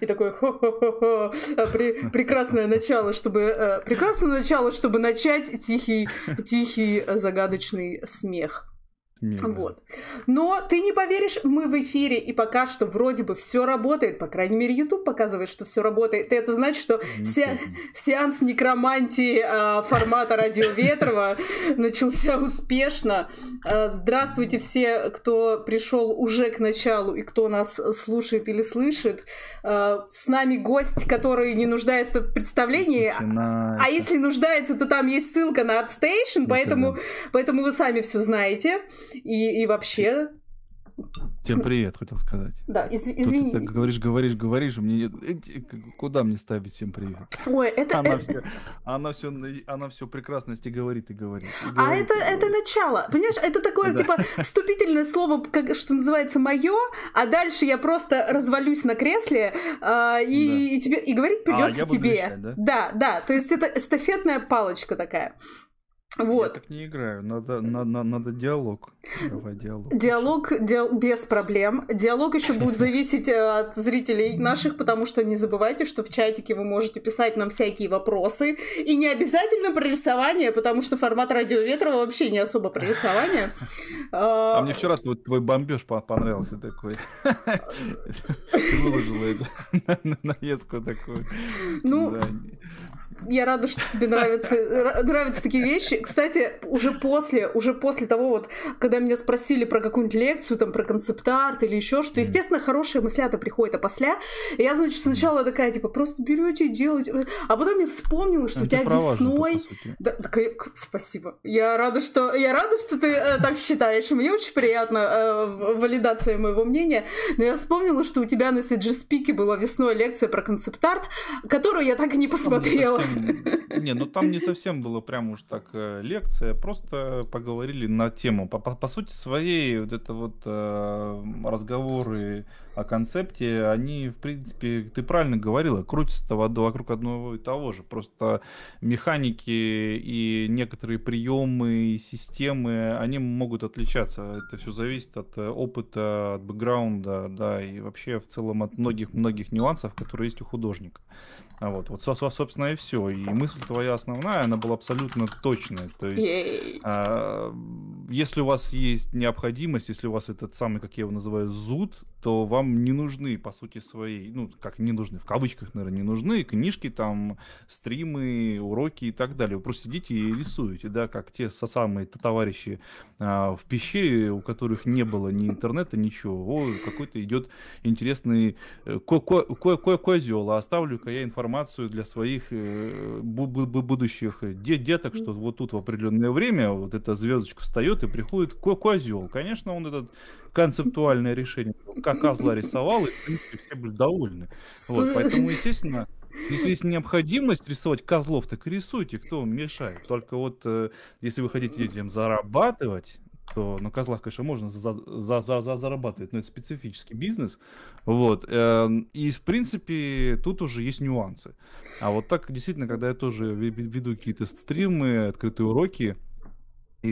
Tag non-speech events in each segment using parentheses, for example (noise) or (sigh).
И такой хо-хо-хо-хо, а при, прекрасное начало, чтобы э, прекрасное начало, чтобы начать тихий, тихий э, загадочный смех. Мимо. Вот. Но ты не поверишь, мы в эфире, и пока что вроде бы все работает. По крайней мере, YouTube показывает, что все работает. И это значит, что ну, се- сеанс некромантии э, формата Радио Ветрова (laughs) начался успешно. Э, здравствуйте все, кто пришел уже к началу и кто нас слушает или слышит. Э, с нами гость, который не нуждается в представлении. Начинается. А если нуждается, то там есть ссылка на ArtStation, поэтому, поэтому вы сами все знаете. И, и вообще... Тем привет, хотел сказать. Да, из, извини. Тут ты так говоришь, говоришь, говоришь, мне э, э, куда мне ставить всем привет? Ой, это она, Все, она все, она все прекрасности говорит и говорит. И а говорит а это, говорит. это начало, понимаешь? Это такое да. типа вступительное слово, как что называется мое, а дальше я просто развалюсь на кресле а, и, да. и тебе и говорить придется а, тебе. Вещать, да? да, да, то есть это эстафетная палочка такая. Вот. Я так не играю, надо, надо, надо диалог. Давай диалог. Диалог диал... без проблем. Диалог еще будет зависеть э, от зрителей наших, потому что не забывайте, что в чатике вы можете писать нам всякие вопросы. И не обязательно про рисование, потому что формат Радио Ветрова вообще не особо про рисование. (laughs) А мне вчера твой бомбеж понравился такой. (laughs) Выложила это. (laughs) Наездку такую. Ну, я рада, что тебе нравятся, нравятся такие вещи. Кстати, уже после, уже после того, вот, когда меня спросили про какую-нибудь лекцию, там, про концепт-арт или еще что, естественно, хорошие мысля-то приходят, а после я, значит, сначала такая, типа, просто берете и делаете. А потом я вспомнила, что Это ну, у тебя ну, весной... Да, так, спасибо. Я рада, что, я рада, что ты э, так считаешь. Мне очень приятно э, валидация моего мнения. Но я вспомнила, что у тебя на CG-спике была весной лекция про концепт-арт, которую я так и не посмотрела. Не, ну там не совсем было прям уж так э, лекция, просто поговорили на тему. По, по, по сути своей вот это вот э, разговоры о концепте, они, в принципе, ты правильно говорила, крутятся вокруг одного и того же. Просто механики и некоторые приемы и системы, они могут отличаться. Это все зависит от э, опыта, от бэкграунда, да, и вообще в целом от многих-многих нюансов, которые есть у художника. А вот, вот, собственно, и все. И мысль твоя основная, она была абсолютно точная. То есть, а, если у вас есть необходимость, если у вас этот самый, как я его называю, зуд, то вам не нужны, по сути своей, ну, как не нужны, в кавычках, наверное, не нужны книжки, там, стримы, уроки и так далее. Вы просто сидите и рисуете, да, как те со самые -то товарищи а, в пещере, у которых не было ни интернета, ничего. О, какой-то идет интересный э, ко ко ко ко козел, а оставлю-ка я информацию информацию для своих э, будущих э, деток, что вот тут в определенное время вот эта звездочка встает и приходит козел. Конечно, он этот концептуальное решение как козла (laughs) рисовал, и, в принципе, все были довольны. Вот, поэтому, (laughs) естественно, если есть необходимость рисовать козлов, так рисуйте, кто вам мешает. Только вот, э, если вы хотите этим зарабатывать, то на козлах, конечно, можно за, за, за, зарабатывать, но это специфический бизнес. Вот. Эм, и, в принципе, тут уже есть нюансы. А вот так, действительно, когда я тоже веду какие-то стримы, открытые уроки,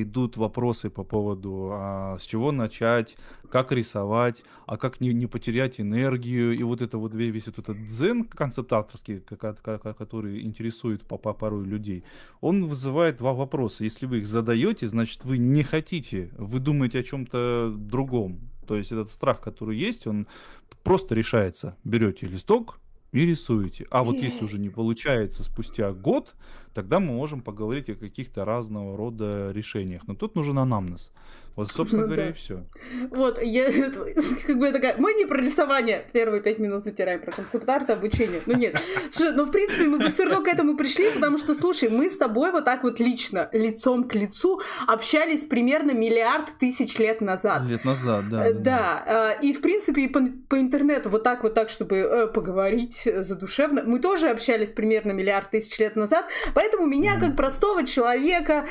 идут вопросы по поводу, а, с чего начать, как рисовать, а как не, не потерять энергию, и вот это вот весь этот этот дзен концептаторский, который интересует по, по порой людей, он вызывает два вопроса. Если вы их задаете, значит, вы не хотите, вы думаете о чем-то другом. То есть этот страх, который есть, он просто решается. Берете листок, и рисуете. А вот если э. уже не получается спустя год, тогда мы можем поговорить о каких-то разного рода решениях. Но тут нужен анамнез. Вот, собственно ну, говоря, да. и все. Вот, я (laughs) как бы я такая, мы не про рисование. Первые пять минут затираем про концепт арта, обучение. Ну нет. Слушай, ну в принципе мы все равно к этому пришли, потому что, слушай, мы с тобой вот так вот лично, лицом к лицу общались примерно миллиард тысяч лет назад. Лет назад, да. Э, да, да. А, и в принципе по, по интернету вот так вот так, чтобы э, поговорить задушевно, мы тоже общались примерно миллиард тысяч лет назад, поэтому меня как простого человека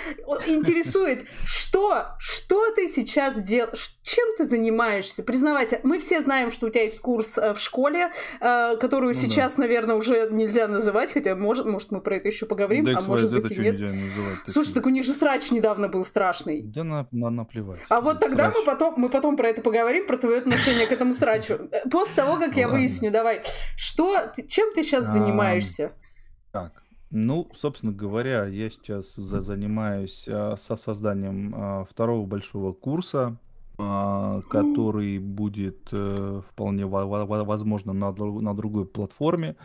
интересует, что, что ты сейчас делаешь, чем ты занимаешься? Признавайся, мы все знаем, что у тебя есть курс э, в школе, э, которую ну, сейчас, да. наверное, уже нельзя называть, хотя, может, может мы про это еще поговорим, да, а может быть и нет. Называть, Слушай, так у них же срач недавно был страшный. Да на, на, наплевать. А вот тогда мы потом, мы потом про это поговорим, про твое отношение к этому срачу. Э, после того, как я выясню, давай, что, чем ты сейчас занимаешься? Так, ну, собственно говоря, я сейчас за- занимаюсь а, со созданием а, второго большого курса, а, который будет а, вполне во- во- возможно на, друг- на другой платформе.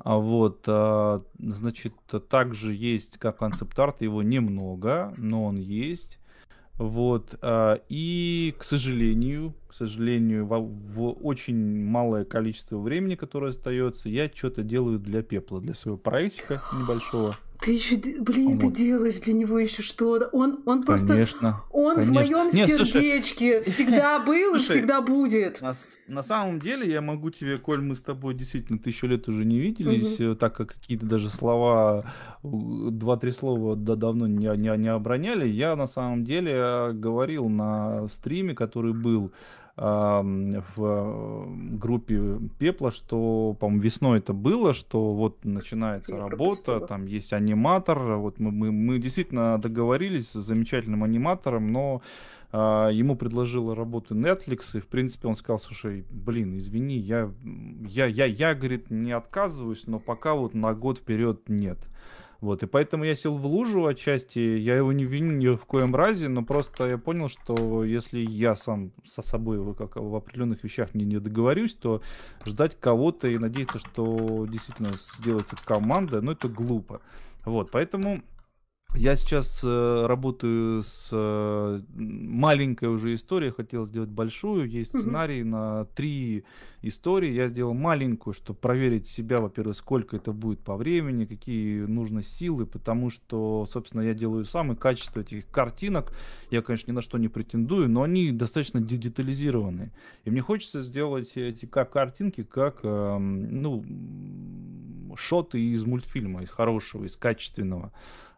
А вот, а, значит, также есть как концепт-арт, его немного, но он есть. Вот. А, и, к сожалению, к сожалению, в, в очень малое количество времени, которое остается, я что-то делаю для пепла, для своего проектика небольшого. Ты еще, блин, он ты делаешь для него еще что-то. Он, он просто, конечно, он конечно. в моем Нет, сердечке слушай, (laughs) всегда был и всегда будет. На, на самом деле, я могу тебе, Коль, мы с тобой действительно тысячу лет уже не виделись, угу. так как какие-то даже слова, э, два-три слова да, давно не, не, не обороняли. Я на самом деле э, говорил на стриме, который был в э, группе Пепла, что, по-моему, весной это было, что вот начинается работа, там есть аниматор, вот мы, мы, мы действительно договорились с замечательным аниматором, но а, ему предложила работу Netflix, и, в принципе, он сказал, слушай, блин, извини, я, я, я, я, говорит, не отказываюсь, но пока вот на год вперед нет. Вот, и поэтому я сел в лужу отчасти, я его не виню ни в коем разе, но просто я понял, что если я сам со собой как в определенных вещах не, не договорюсь, то ждать кого-то и надеяться, что действительно сделается команда, ну это глупо. Вот, поэтому я сейчас э, работаю с э, маленькой уже историей, хотел сделать большую. Есть сценарий mm-hmm. на три истории. Я сделал маленькую, чтобы проверить себя, во-первых, сколько это будет по времени, какие нужны силы, потому что, собственно, я делаю сам, и качество этих картинок, я, конечно, ни на что не претендую, но они достаточно детализированы. И мне хочется сделать эти как картинки, как, э, ну, шоты из мультфильма, из хорошего, из качественного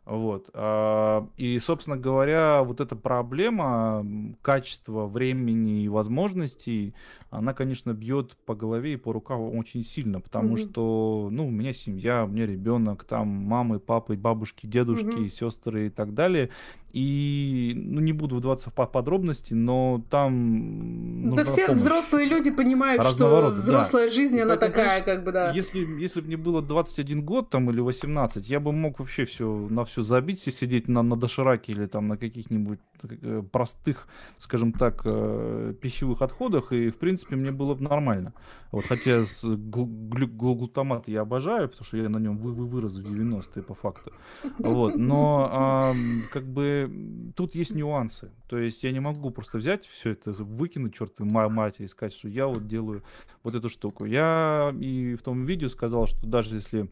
вот. А, и, собственно говоря, вот эта проблема качества времени и возможностей она, конечно, бьет по голове и по рукам очень сильно, потому угу. что, ну, у меня семья, у меня ребенок, там мамы, папы, бабушки, дедушки, угу. сестры и так далее. И, ну, не буду вдаваться в подробности, но там... Ну, да все помощь. взрослые люди понимают, что взрослая да. жизнь, она Поэтому, такая, как бы, да. Если, если бы мне было 21 год там или 18, я бы мог вообще все на все забить, все сидеть на, на дошираке или там на каких-нибудь э, простых, скажем так, э, пищевых отходах, и, в принципе, принципе, мне было бы нормально. Вот, хотя с глю, глю, глутамат я обожаю, потому что я на нем вы, вы вырос в 90-е по факту. Вот, но а, как бы тут есть нюансы. То есть я не могу просто взять все это, выкинуть, черт мать, и сказать, что я вот делаю вот эту штуку. Я и в том видео сказал, что даже если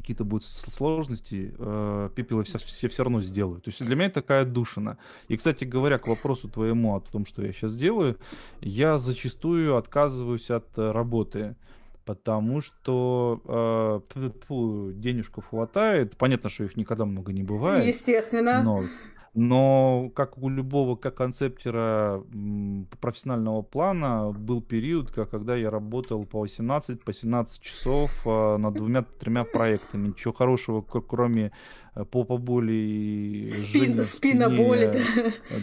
какие-то будут сложности, э, пепелы все, все, все равно сделают. То есть для меня это такая душина. И, кстати говоря, к вопросу твоему о том, что я сейчас делаю, я зачастую отказываюсь от э, работы. Потому что э, денежку хватает. Понятно, что их никогда много не бывает. Естественно. Но но, как у любого как концептера профессионального плана, был период, когда я работал по 18 по 17 часов а, над двумя-тремя проектами. Ничего хорошего, кроме Э, попа боли и спина, спина боли,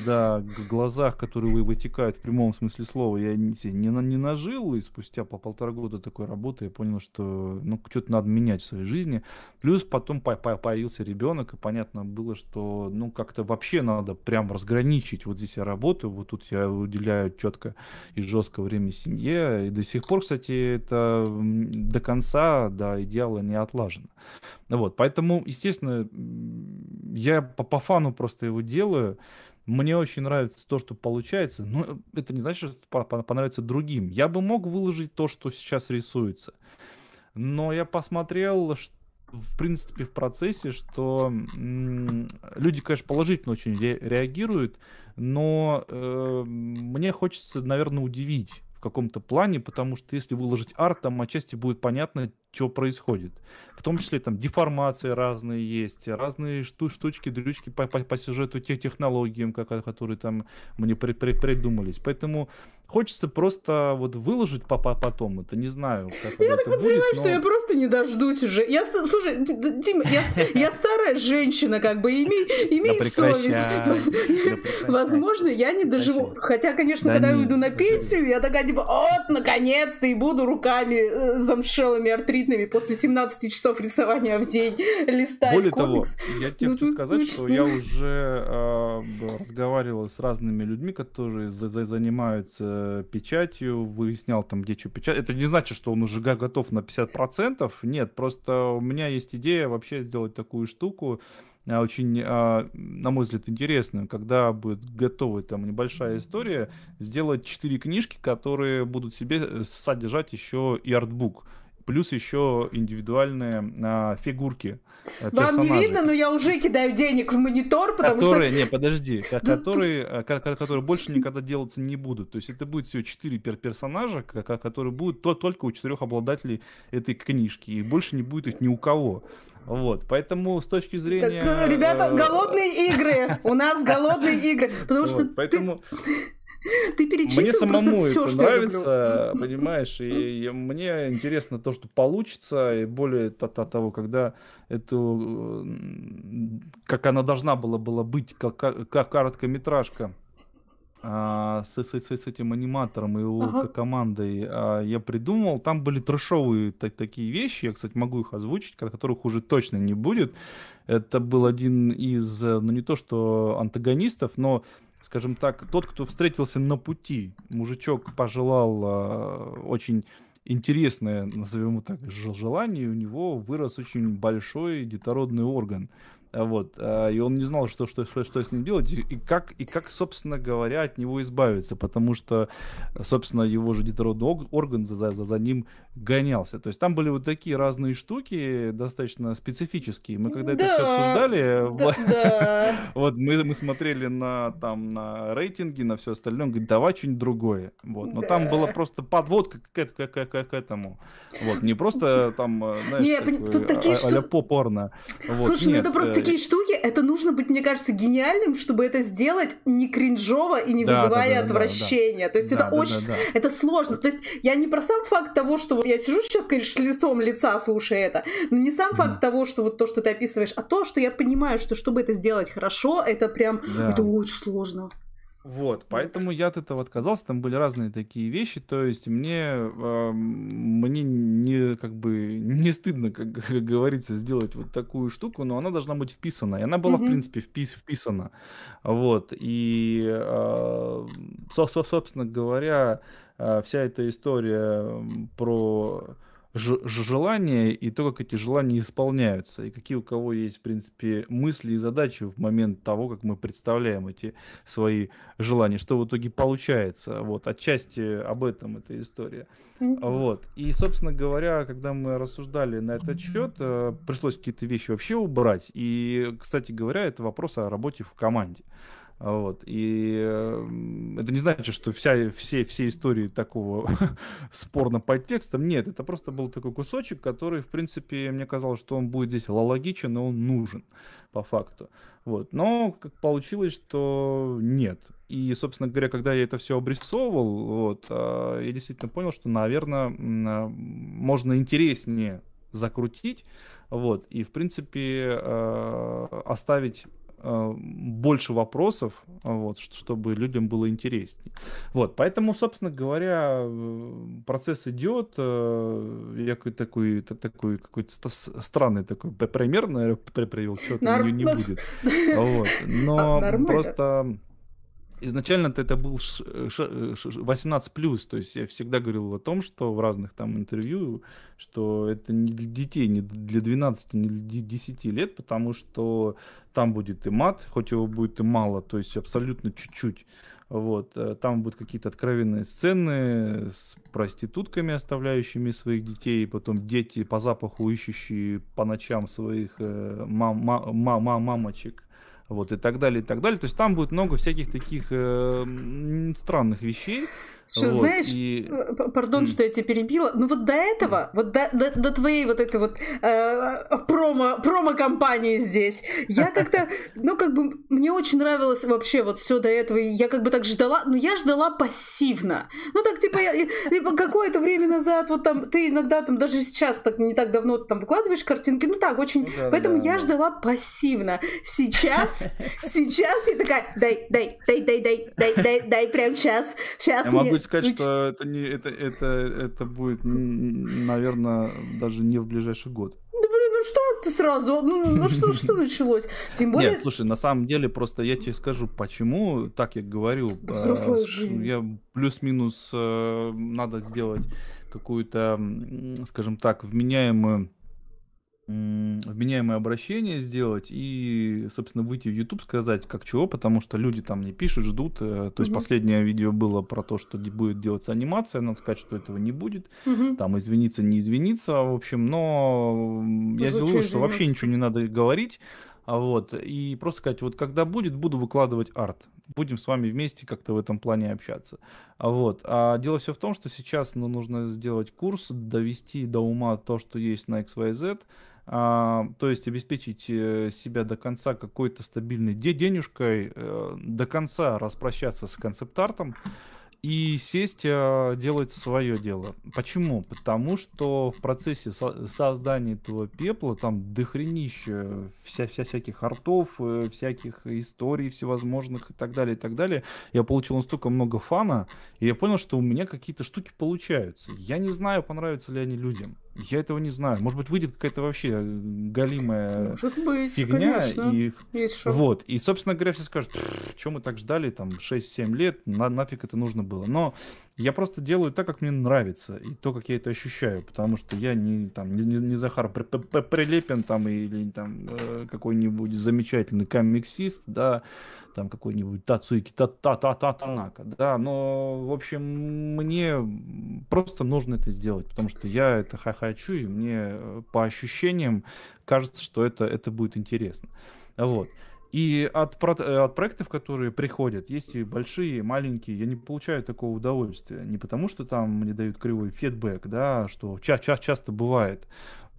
да. да, глазах, которые вытекают в прямом смысле слова, я не, не, не нажил, и спустя по полтора года такой работы я понял, что ну что-то надо менять в своей жизни. Плюс потом по по появился ребенок, и понятно было, что ну как-то вообще надо прям разграничить. Вот здесь я работаю, вот тут я уделяю четко и жестко время семье, и до сих пор, кстати, это до конца, до идеала не отлажено. Вот, поэтому, естественно, я по, по фану просто его делаю. Мне очень нравится то, что получается, но это не значит, что понравится другим. Я бы мог выложить то, что сейчас рисуется. Но я посмотрел, что в принципе, в процессе, что люди, конечно, положительно очень ре реагируют, но э, мне хочется, наверное, удивить каком-то плане, потому что если выложить арт, там отчасти будет понятно, что происходит. В том числе там деформации разные есть, разные шту штучки, дрючки по, по, по сюжету, тех технологиям, как, которые там мне при при придумались. Поэтому хочется просто вот выложить папа потом. Это не знаю, как Я так подозреваю, но... что я просто не дождусь уже. Я, слушай, Дима, я, я старая женщина, как бы, имей, имей да совесть. Возможно, я не доживу. Хотя, конечно, да когда нет, я уйду на пенсию, я такая, типа, вот, наконец-то, и буду руками э, замшелыми артритными после 17 часов рисования в день листать Более кодекс. того, я тебе ну, хочу сказать, смешно. что я уже э, разговаривал с разными людьми, которые за -за занимаются э, печатью, выяснял там, где что печать. Это не значит, что он уже готов на 50%. Нет, просто у меня есть идея вообще сделать такую штуку, э, очень, э, на мой взгляд, интересную, когда будет готова там небольшая история, сделать четыре книжки, которые будут себе э, содержать еще и артбук плюс еще индивидуальные а, фигурки. А, Вам не видно, но я уже кидаю денег в монитор, потому которые, что... Не, подожди, (laughs) которые, э, которые больше никогда делаться не будут. То есть это будет всего 4 пер персонажа, которые будут только у четырех обладателей этой книжки, и больше не будет их ни у кого. Вот, поэтому с точки зрения... Так, э, ребята, голодные игры! У нас голодные игры! Потому (laughs) что поэтому... Ты перечислил Мне самому все, это что нравится, понимаешь, и, и мне интересно то, что получится, и более то, того, когда эту, как она должна была, была быть, как, как короткометражка, а, с, с, с этим аниматором и его ага. командой а, я придумал. Там были трешовые так, такие вещи. Я, кстати, могу их озвучить, которых уже точно не будет. Это был один из, э, ну не то что антагонистов, но скажем так, тот, кто встретился на пути. Мужичок пожелал э, очень интересное, назовем его так, желание, у него вырос очень большой детородный орган. Э, вот. Э, и он не знал, что, что, что, что с ним делать, и как, и как, собственно говоря, от него избавиться, потому что, собственно, его же детородный орган за, за, за ним гонялся. То есть там были вот такие разные штуки, достаточно специфические. Мы когда да, это все обсуждали, да, (laughs) вот, мы, мы смотрели на, там, на рейтинги, на все остальное, он говорит, давай что-нибудь другое. Вот. Но да. там была просто подводка к, к, к, к, к этому. Вот. Не просто там, э, знаешь, Нет, такой, тут такие, а, что... поп попорно Вот. Слушай, ну Нет, ну это просто такие штуки, это нужно быть, мне кажется, гениальным, чтобы это сделать не кринжово и не да, вызывая да, да, отвращения. Да, да. То есть да, это да, очень... Да, да. Это сложно. То есть я не про сам факт того, что вот я сижу сейчас, конечно, лицом лица слушая это, но не сам mm. факт того, что вот то, что ты описываешь, а то, что я понимаю, что чтобы это сделать хорошо, это прям... Да. Это очень сложно. Вот, поэтому я от этого отказался. Там были разные такие вещи. То есть мне, э, мне не как бы не стыдно, как, (laughs) как говорится, сделать вот такую штуку, но она должна быть вписана. И она была, mm-hmm. в принципе, впис, вписана. Вот. И, э, со, собственно говоря, а, вся эта история про желания и то, как эти желания исполняются, и какие у кого есть, в принципе, мысли и задачи в момент того, как мы представляем эти свои желания, что в итоге получается. Вот, отчасти об этом эта история. Вот. И, собственно говоря, когда мы рассуждали на этот счет, э, пришлось какие-то вещи вообще убрать. И, кстати говоря, это вопрос о работе в команде. Вот. И эм, это не значит, что вся, все, все истории такого (laughs) спорно под текстом. Нет, это просто был такой кусочек, который, в принципе, мне казалось, что он будет здесь логичен, но он нужен по факту. Вот. Но как получилось, что нет. И, собственно говоря, когда я это все обрисовывал, вот, а, я действительно понял, что, наверное, а, можно интереснее закрутить, вот, и, в принципе, а, оставить Э, больше вопросов, э, вот, чтобы людям было интереснее. Вот, поэтому, собственно говоря, э, процесс идет. Я какой-то такой, такой какой-то странный такой пример, наверное, привел, что-то не, не ну, будет. (laughs) Вот. Но Нормально. просто изначально это был 18 э, э, плюс, то есть я всегда говорил о том, что в разных там интервью, что это не для детей, не для 12, не для 10 лет, потому что там будет и мат, хоть его будет и мало, то есть абсолютно чуть-чуть. Вот, э, там будут какие-то откровенные сцены с проститутками, оставляющими своих детей, потом дети по запаху ищущие по ночам своих мам, мам, мам, мамочек вот и так далее, и так далее. То есть там будет много всяких таких э, странных вещей, что, вот, знаешь, и... Э, пардон, что я тебя перебила, но вот до этого, вот до, до, до твоей вот этой вот э, промо, промо-компании здесь, я как-то, (laughs) ну как бы, мне очень нравилось вообще вот все до этого, и я как бы так ждала, но ну, я ждала пассивно. Ну так типа, я, типа какое-то время назад, вот там, ты иногда там даже сейчас так не так давно там выкладываешь картинки, ну так очень, ну, да, поэтому да, я да. ждала пассивно. Сейчас, (laughs) сейчас я такая, дай, дай, дай, дай, дай, дай, дай, дай, прям сейчас, сейчас мне могу сказать, ну, что это, не, это, это, это будет, наверное, даже не в ближайший год Да блин, ну что ты сразу? Ну, ну, ну что, что (laughs) началось? Тем более... Нет, слушай, на самом деле, просто я тебе скажу, почему так я говорю. Взрослая э, жизнь. Я плюс-минус э, надо сделать какую-то, скажем так, вменяемую вменяемое обращение сделать и, собственно, выйти в YouTube, сказать, как чего, потому что люди там не пишут, ждут. Э, то есть угу. последнее видео было про то, что будет делаться анимация, надо сказать, что этого не будет. Угу. Там извиниться, не извиниться, в общем, но ну, я сделал, что вообще ничего не надо говорить. а Вот, и просто сказать, вот когда будет, буду выкладывать арт. Будем с вами вместе как-то в этом плане общаться. а Вот. А дело все в том, что сейчас ну, нужно сделать курс, довести до ума то, что есть на XYZ, а, то есть обеспечить э, себя до конца какой-то стабильной денежкой, э, до конца распрощаться с концепт-артом и сесть а, делать свое дело. Почему? Потому что в процессе создания этого пепла там дохренища вся, вся всяких артов, э, всяких историй всевозможных и так далее, и так далее. Я получил настолько много фана, и я понял, что у меня какие-то штуки получаются. Я не знаю, понравятся ли они людям. Я этого не знаю. Может быть, выйдет какая-то вообще э, галимая Может быть, фигня. Конечно. И... Вот. И, собственно говоря, все скажут, что мы так ждали там 6-7 лет, на нафиг это нужно было. Но я просто делаю так, как мне нравится, и то, как я это ощущаю, потому что я не, там, не, не, не Захар При Прилепин там, или там э, какой-нибудь замечательный комиксист, да, там какой-нибудь Тацуики Та-Та-Та-Танака, та да, но, в общем, мне просто нужно это сделать, потому что я это хочу, и мне э, по ощущениям кажется, что это, это будет интересно. Вот. И от, про- от проектов, которые приходят, есть и большие, и маленькие, я не получаю такого удовольствия. Не потому, что там мне дают кривой фидбэк, да, что ча- ча- часто бывает,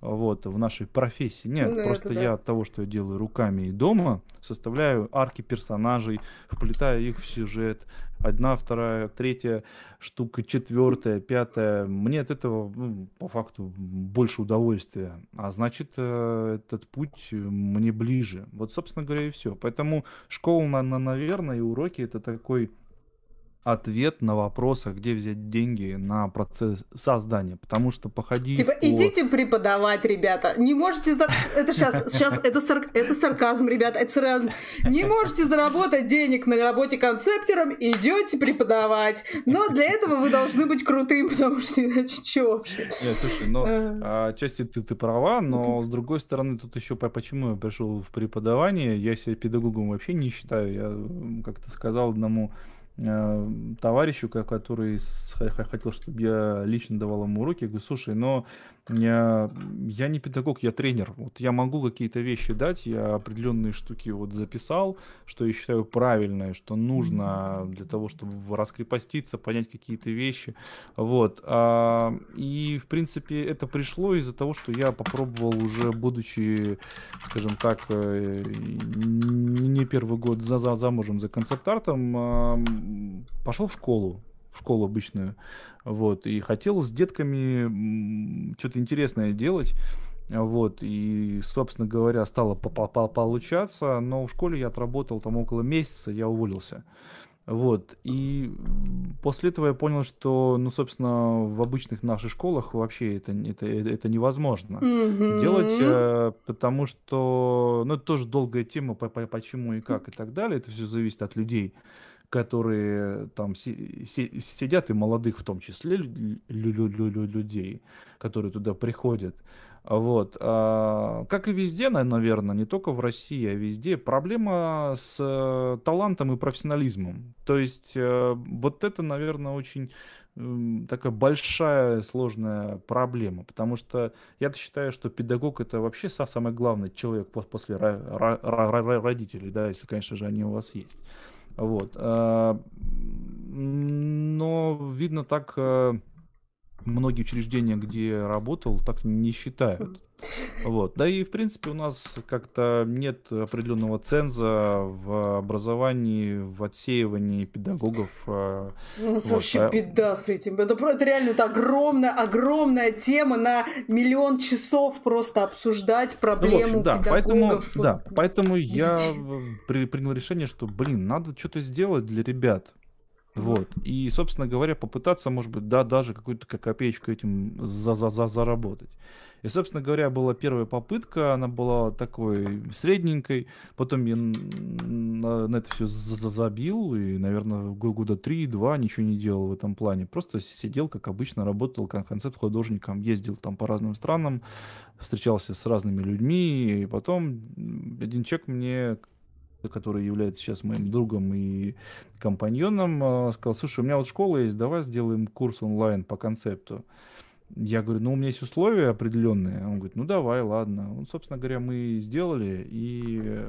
вот, в нашей профессии. Нет, ну, просто да. я от того, что я делаю руками и дома, составляю арки персонажей, вплетаю их в сюжет. Одна, вторая, третья штука, четвертая, пятая. Мне от этого, ну, по факту, больше удовольствия. А значит, э, этот путь э, мне ближе. Вот, собственно говоря, и все. Поэтому школа, наверное, и уроки это такой ответ на вопрос, а где взять деньги на процесс создания, потому что походи. Типа, по... идите преподавать, ребята. Не можете... За... Это сейчас, сейчас, это, сар... это сарказм, ребята, это сарказм. Не можете заработать денег на работе концептером, идете преподавать. Но для этого вы должны быть крутым, потому что иначе чего вообще? Нет, э, слушай, ну, э. отчасти ты, ты права, но с другой стороны, тут еще почему я пришел в преподавание, я себя педагогом вообще не считаю, я как-то сказал одному Э, товарищу, который хотел, чтобы я лично давал ему уроки. Я говорю, слушай, но я, я не педагог, я тренер. Вот я могу какие-то вещи дать, я определенные штуки вот записал, что я считаю правильное, что нужно для того, чтобы раскрепоститься, понять какие-то вещи. Вот. А, и, в принципе, это пришло из-за того, что я попробовал уже, будучи, скажем так, э, не первый год за, за замужем за концепт-артом, а, пошел в школу школу обычную, вот, и хотел с детками что-то интересное делать, вот, и, собственно говоря, стало получаться, но в школе я отработал там около месяца, я уволился. Вот, и после этого я понял, что, ну, собственно, в обычных наших школах вообще это, это, это невозможно mm-hmm. делать, э, потому что, ну, это тоже долгая тема, почему и как и так далее, это все зависит от людей которые там си- си- сидят, и молодых в том числе лю- лю- лю- людей, которые туда приходят. Вот. А, как и везде, наверное, не только в России, а везде, проблема с талантом и профессионализмом. То есть э, вот это, наверное, очень такая большая сложная проблема, потому что я считаю, что педагог это вообще самый главный человек после родителей, да, если, конечно же, они у вас есть. Вот. А, но, видно, так э, многие учреждения, где работал, так не считают. Вот. Да и, в принципе, у нас как-то нет определенного ценза в образовании, в отсеивании педагогов. Э, у нас вот. вообще а беда с этим. Это, это реально это огромная, огромная тема на миллион часов просто обсуждать ну, проблему ну, общем, да, педагогов. Поэтому, да, поэтому я при, принял решение, что, блин, надо что-то сделать для ребят. Вот. И, собственно говоря, попытаться, может быть, да, даже какую-то копеечку этим за -за -за заработать. И, собственно говоря, была первая попытка, она была такой средненькой. Потом я на, на это все забил и, наверное, года три-два ничего не делал в этом плане. Просто сидел, как обычно, работал как концепт художником, ездил там по разным странам, встречался с разными людьми. И потом один человек мне который является сейчас моим другом и компаньоном, э, сказал, слушай, у меня вот школа есть, давай сделаем курс онлайн по концепту. Я говорю, ну, у меня есть условия определенные. Он говорит, ну, давай, ладно. Ну, собственно говоря, мы сделали. И,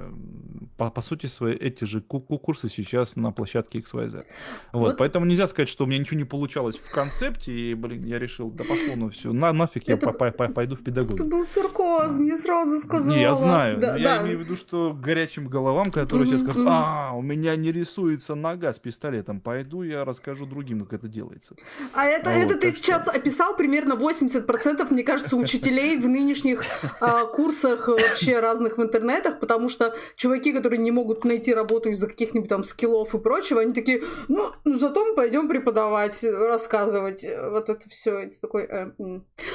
по, по сути, свои эти же курсы сейчас на площадке XYZ. Вот, вот, поэтому нельзя сказать, что у меня ничего не получалось в концепте. И, блин, я решил, да пошло на ну, все, на, нафиг, это, я по, по, пойду в педагогику. Это был сарказм, да. я сразу сказали. Не, я знаю. Да, я да. имею в виду, что горячим головам, которые сейчас скажут, а, у меня не рисуется нога с пистолетом, пойду я расскажу другим, как это делается. А это, вот, это ты сейчас описал примерно примерно 80%, мне кажется, учителей в нынешних а, курсах э, вообще разных в интернетах, потому что чуваки, которые не могут найти работу из-за каких-нибудь там скиллов и прочего, они такие, ну, ну зато мы пойдем преподавать, рассказывать э, вот это все. Это такой, э,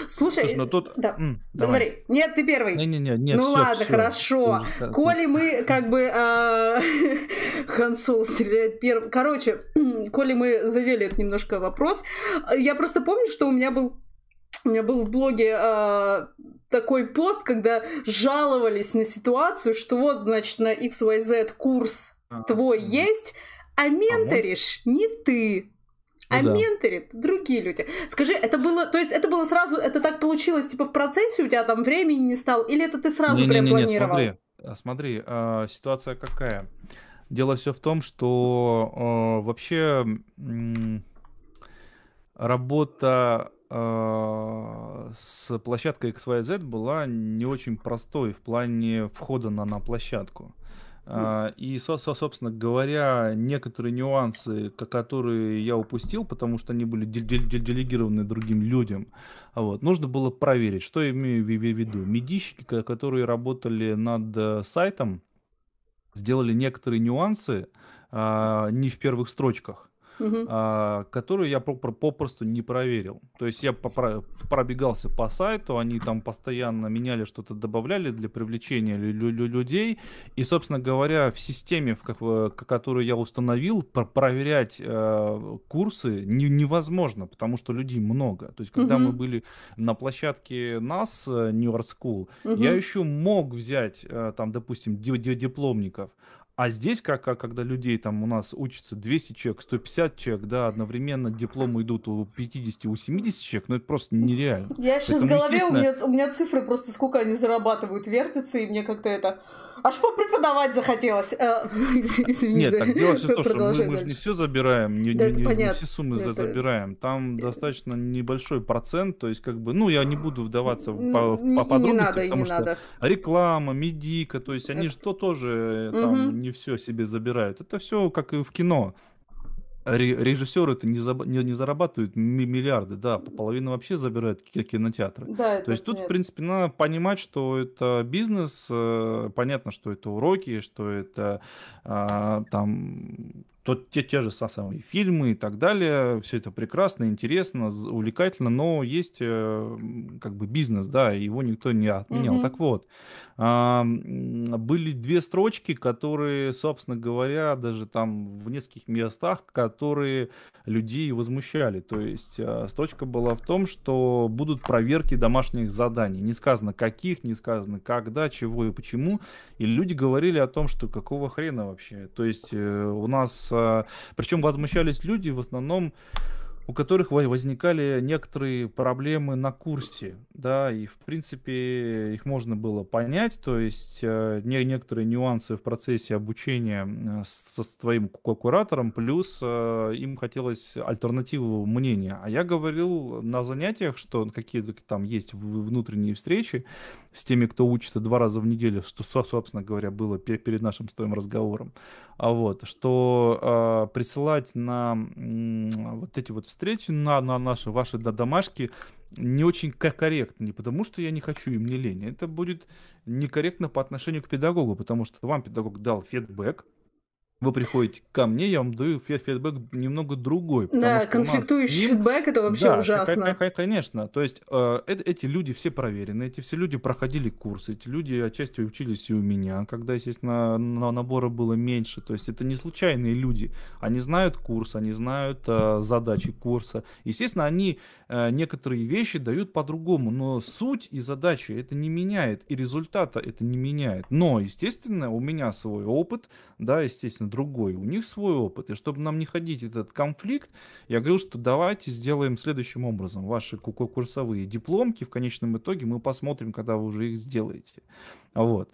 Слушай, Слушай, ну тут... Да, mm, говори. Нет, ты первый. Не, не, не, нет, ну все, ладно, все. хорошо. Уже, Коли мы как бы... Э, Хан Соло стреляет первым. Короче, (clears throat) Коли мы завели этот немножко вопрос, я просто помню, что у меня был у меня был в блоге э, такой пост, когда жаловались на ситуацию, что вот, значит, на XYZ курс а, твой а, есть, а менторишь а не ты. А ну да. менторит другие люди. Скажи, это было, то есть это было сразу, это так получилось, типа в процессе у тебя там времени не стал, или это ты сразу не, прям не, не, не, планировал? Смотри, а, смотри э, ситуация какая. Дело все в том, что э, вообще э, работа а, с площадкой XYZ была не очень простой в плане входа на, на площадку. А, и, собственно говоря, некоторые нюансы, которые я упустил, потому что они были делегированы другим людям, а вот, нужно было проверить, что я имею в виду. Медийщики, которые работали над э, сайтом, сделали некоторые нюансы не в первых строчках угу. которую я попросту не проверил. То есть я пробегался по сайту, они там постоянно меняли что-то, добавляли для привлечения людей. И, собственно говоря, в системе, в как, которую я установил, проверять э, курсы невозможно, потому что людей много. То есть когда угу. мы были на площадке нас, э, New York School, угу. я еще мог взять э, там, допустим, дипломников, а здесь, как, как, когда людей там у нас учатся 200 человек, 150 человек, да, одновременно дипломы идут у 50, у 70 человек, ну это просто нереально. Я сейчас в голове, естественно... у, меня, у меня цифры просто сколько они зарабатывают, вертятся, и мне как-то это аж преподавать захотелось. Э, (laughs) извини, Нет, так дело все то, что мы, мы же не все забираем, не, не, не, не все суммы это... забираем. Там э, достаточно небольшой процент, то есть как бы, ну, я не буду вдаваться в, по, по подробности, надо, потому что надо. реклама, медика, то есть они это... же то тоже э, там угу. не все себе забирают. Это все как и в кино. Режиссер это не, за не, не зарабатывают миллиарды, да, половина вообще забирает кинотеатры. Да, То есть нет. тут, в принципе, надо понимать, что это бизнес, э, понятно, что это уроки, что это а, там тот, те, те же самые фильмы и так далее. Все это прекрасно, интересно, увлекательно, но есть э, как бы бизнес, да, его никто не отменял. Mm-hmm. Так вот, а, были две строчки, которые, собственно говоря, даже там в нескольких местах, которые людей возмущали. То есть а, строчка была в том, что будут проверки домашних заданий. Не сказано каких, не сказано когда, чего и почему. И люди говорили о том, что какого хрена вообще. То есть э, у нас с... А, Причем возмущались люди в основном у которых возникали некоторые проблемы на курсе, да, и в принципе их можно было понять, то есть э, не, некоторые нюансы в процессе обучения со своим куратором, плюс э, им хотелось альтернативного мнения. А я говорил на занятиях, что какие-то там есть внутренние встречи с теми, кто учится два раза в неделю, что, собственно говоря, было перед нашим с твоим разговором. А вот, что э, присылать на м, вот эти вот встречи, на, на наши, ваши да, домашки, не очень корректно, не потому что я не хочу и мне лень, это будет некорректно по отношению к педагогу, потому что вам педагог дал фидбэк, вы приходите ко мне, я вам даю фидбэк немного другой. Да, конфликтующий ним... фидбэк это вообще да, ужасно. Конечно, то есть э, эти люди все проверены, эти все люди проходили курсы, эти люди отчасти учились и у меня, когда, естественно, на набора было меньше. То есть это не случайные люди, они знают курс, они знают э, задачи курса. Естественно, они э, некоторые вещи дают по-другому, но суть и задачи это не меняет, и результата это не меняет. Но, естественно, у меня свой опыт, да, естественно, другой, у них свой опыт. И чтобы нам не ходить этот конфликт, я говорил, что давайте сделаем следующим образом. Ваши курсовые дипломки в конечном итоге мы посмотрим, когда вы уже их сделаете. Вот.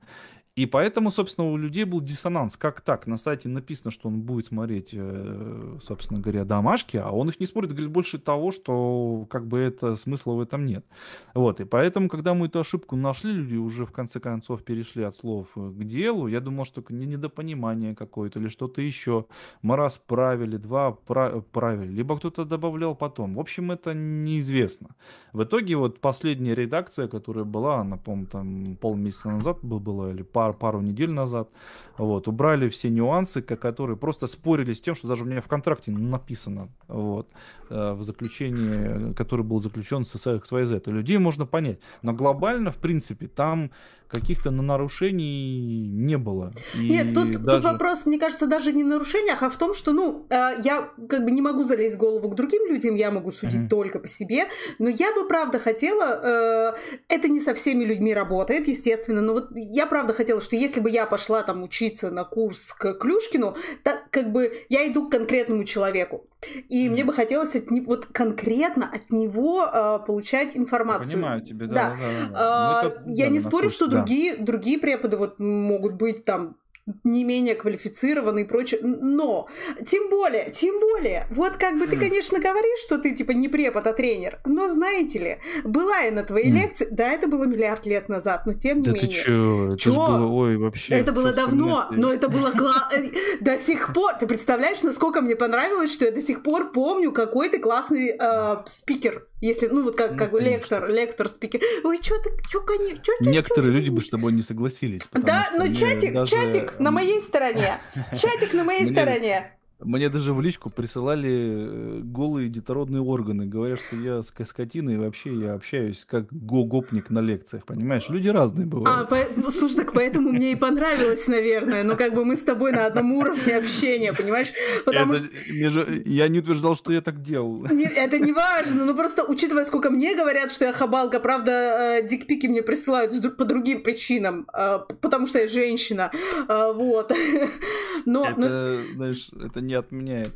И поэтому, собственно, у людей был диссонанс. Как так? На сайте написано, что он будет смотреть, э, собственно говоря, домашки, а он их не смотрит, говорит, больше того, что как бы это смысла в этом нет. Вот, и поэтому, когда мы эту ошибку нашли, люди уже в конце концов перешли от слов э, к делу. Я думал, что не недопонимание какое-то или что-то еще. Мы раз правили, два э, правили, либо кто-то добавлял потом. В общем, это неизвестно. В итоге вот последняя редакция, которая была, она, по-моему, там полмесяца назад была или пару пар, пару недель назад. Вот, убрали все нюансы, которые просто спорили с тем, что даже у меня в контракте написано, вот, э, в заключении, э, который был заключен с XYZ. И людей можно понять. Но глобально, в принципе, там каких-то на нарушений не было. И Нет, тут, даже... тут вопрос, мне кажется, даже не в нарушениях, а в том, что, ну, э, я как бы не могу залезть в голову к другим людям, я могу судить mm-hmm. только по себе, но я бы, правда, хотела, э, это не со всеми людьми работает, естественно, но вот я, правда, хотела, что если бы я пошла там учиться на курс к Клюшкину, так как бы я иду к конкретному человеку. И mm. мне бы хотелось от него, вот конкретно от него э, получать информацию. понимаю тебя, да. да. да, да, да. Ну, а, я не спорю, что да. другие, другие преподы вот могут быть там не менее квалифицированный и прочее. Но, тем более, тем более, вот как бы ты, хм. конечно, говоришь, что ты, типа, не препод, а тренер, но, знаете ли, была я на твоей mm. лекции, да, это было миллиард лет назад, но тем не да менее. Да ты чё? чё? Это было, ой, вообще. Это было давно, но это было э, до сих пор. Ты представляешь, насколько мне понравилось, что я до сих пор помню, какой ты классный э, спикер. Если, ну, вот как, ну, как бы лектор, лектор, спикер. Ой, чё ты, чё, конечно, чё, чё, Некоторые чё, люди бы с тобой не согласились. Да, но ну, чатик, э, даже... чатик, на моей стороне. Чатик на моей стороне. Мне даже в личку присылали э, голые детородные органы, говоря, что я с скотина и вообще я общаюсь как гогопник на лекциях, понимаешь? Люди разные а, бывают. А, по... Ну, слушай, так поэтому мне и понравилось, наверное. но ну, как бы мы с тобой на одном уровне общения, понимаешь? Потому это, что... Между... Я не утверждал, что я так делал. Не, это не важно, ну просто учитывая, сколько мне говорят, что я хабалка, правда, э, дикпики мне присылают по другим причинам, э, потому что я женщина, э, вот. (laughs) Но, ну, это, но... знаешь, это не не отменяет.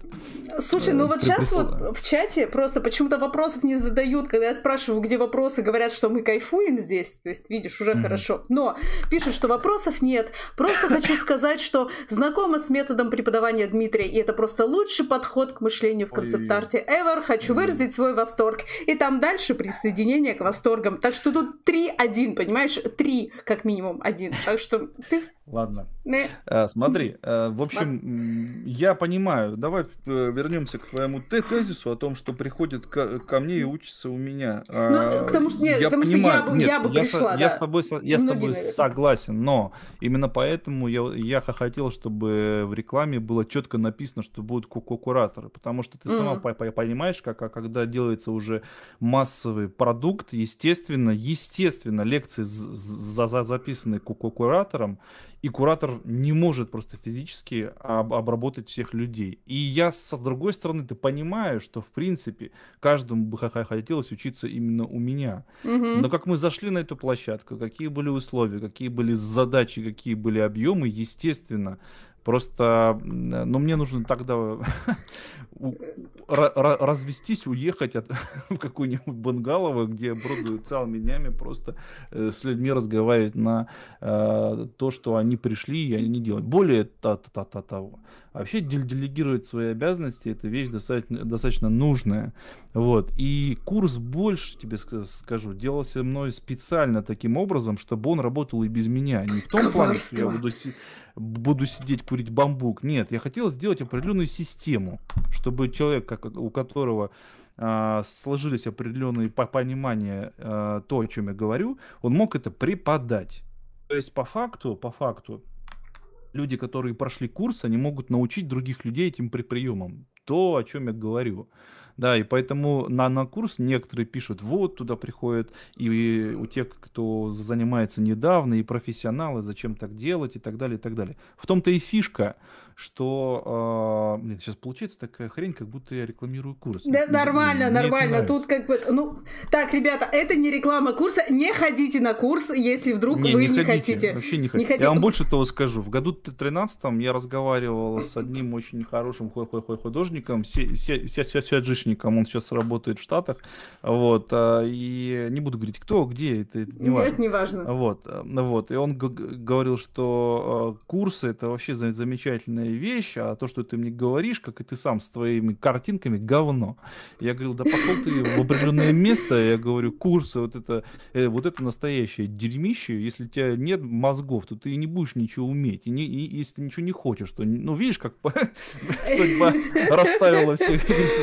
Слушай, э, ну вот сейчас вот в чате просто почему-то вопросов не задают, когда я спрашиваю, где вопросы, говорят, что мы кайфуем здесь, то есть видишь, уже mm-hmm. хорошо. Но пишут, что вопросов нет. Просто хочу сказать, что знакома с методом преподавания Дмитрия, и это просто лучший подход к мышлению в концепт-арте ever. Хочу выразить свой восторг. И там дальше присоединение к восторгам. Так что тут три один, понимаешь? три как минимум один. Так что ты... Ладно. Э, смотри, э, в общем, я понимаю, понимаю. Давай э, вернемся к твоему тезису о том, что приходит ко, ко мне и учится у меня. А, ну, а, потому что, нет, я потому понимаю, что я, нет, я бы пришла. Со, да. Я с тобой, я с тобой согласен, но именно поэтому я, я хотел, чтобы в рекламе было четко написано, что будут кураторы, потому что ты mm. сама по, по, понимаешь, как, а когда делается уже массовый продукт, естественно, естественно, лекции за, за, записаны куратором, и куратор не может просто физически об обработать всех людей. И я, со с другой стороны, ты понимаю, что, в принципе, каждому бы хотелось учиться именно у меня. Угу. Но как мы зашли на эту площадку, какие были условия, какие были задачи, какие были объемы, естественно, Просто, ну, мне нужно тогда (laughs) развестись, уехать от, (laughs) в какую-нибудь Бангалово, где я буду целыми днями просто э, с людьми разговаривать на э, то, что они пришли и они не делают. Более того, Вообще делегировать свои обязанности это вещь достаточно, достаточно нужная. Вот. И курс больше, тебе скажу, делался мной специально таким образом, чтобы он работал и без меня. Не в том Коварство. плане, что я буду, буду сидеть курить бамбук. Нет, я хотел сделать определенную систему, чтобы человек, как, у которого а, сложились определенные понимания а, то, о чем я говорю, он мог это преподать. То есть по факту, по факту, люди, которые прошли курс, они могут научить других людей этим приемам то, о чем я говорю. Да, и поэтому на, на курс некоторые пишут, вот туда приходят, и, у тех, кто занимается недавно, и профессионалы, зачем так делать, и так далее, и так далее. В том-то и фишка, что... Э, блин, сейчас получается такая хрень, как будто я рекламирую курс. Да, мне, нормально, мне нормально. Тут как бы... Ну, так, ребята, это не реклама курса. Не ходите на курс, если вдруг не, вы не, не ходите, хотите. Вообще не, не хотите. Я вам больше того скажу. В году 13 я разговаривал с одним очень хорошим художником, сотрудником, свяжишником, он сейчас работает в Штатах, вот, а, и не буду говорить, кто, где, это, это не важно. Нет, не важно. Вот, а, вот, и он говорил, что а, курсы это вообще замечательная вещь, а то, что ты мне говоришь, как и ты сам с твоими картинками, говно. Я говорил, да пошел ты в определенное место, я говорю, курсы, вот это, э, вот это настоящее дерьмище, если у тебя нет мозгов, то ты не будешь ничего уметь, и, не, и если ты ничего не хочешь, то, ну, видишь, как (laughs) (laughs) судьба расставила все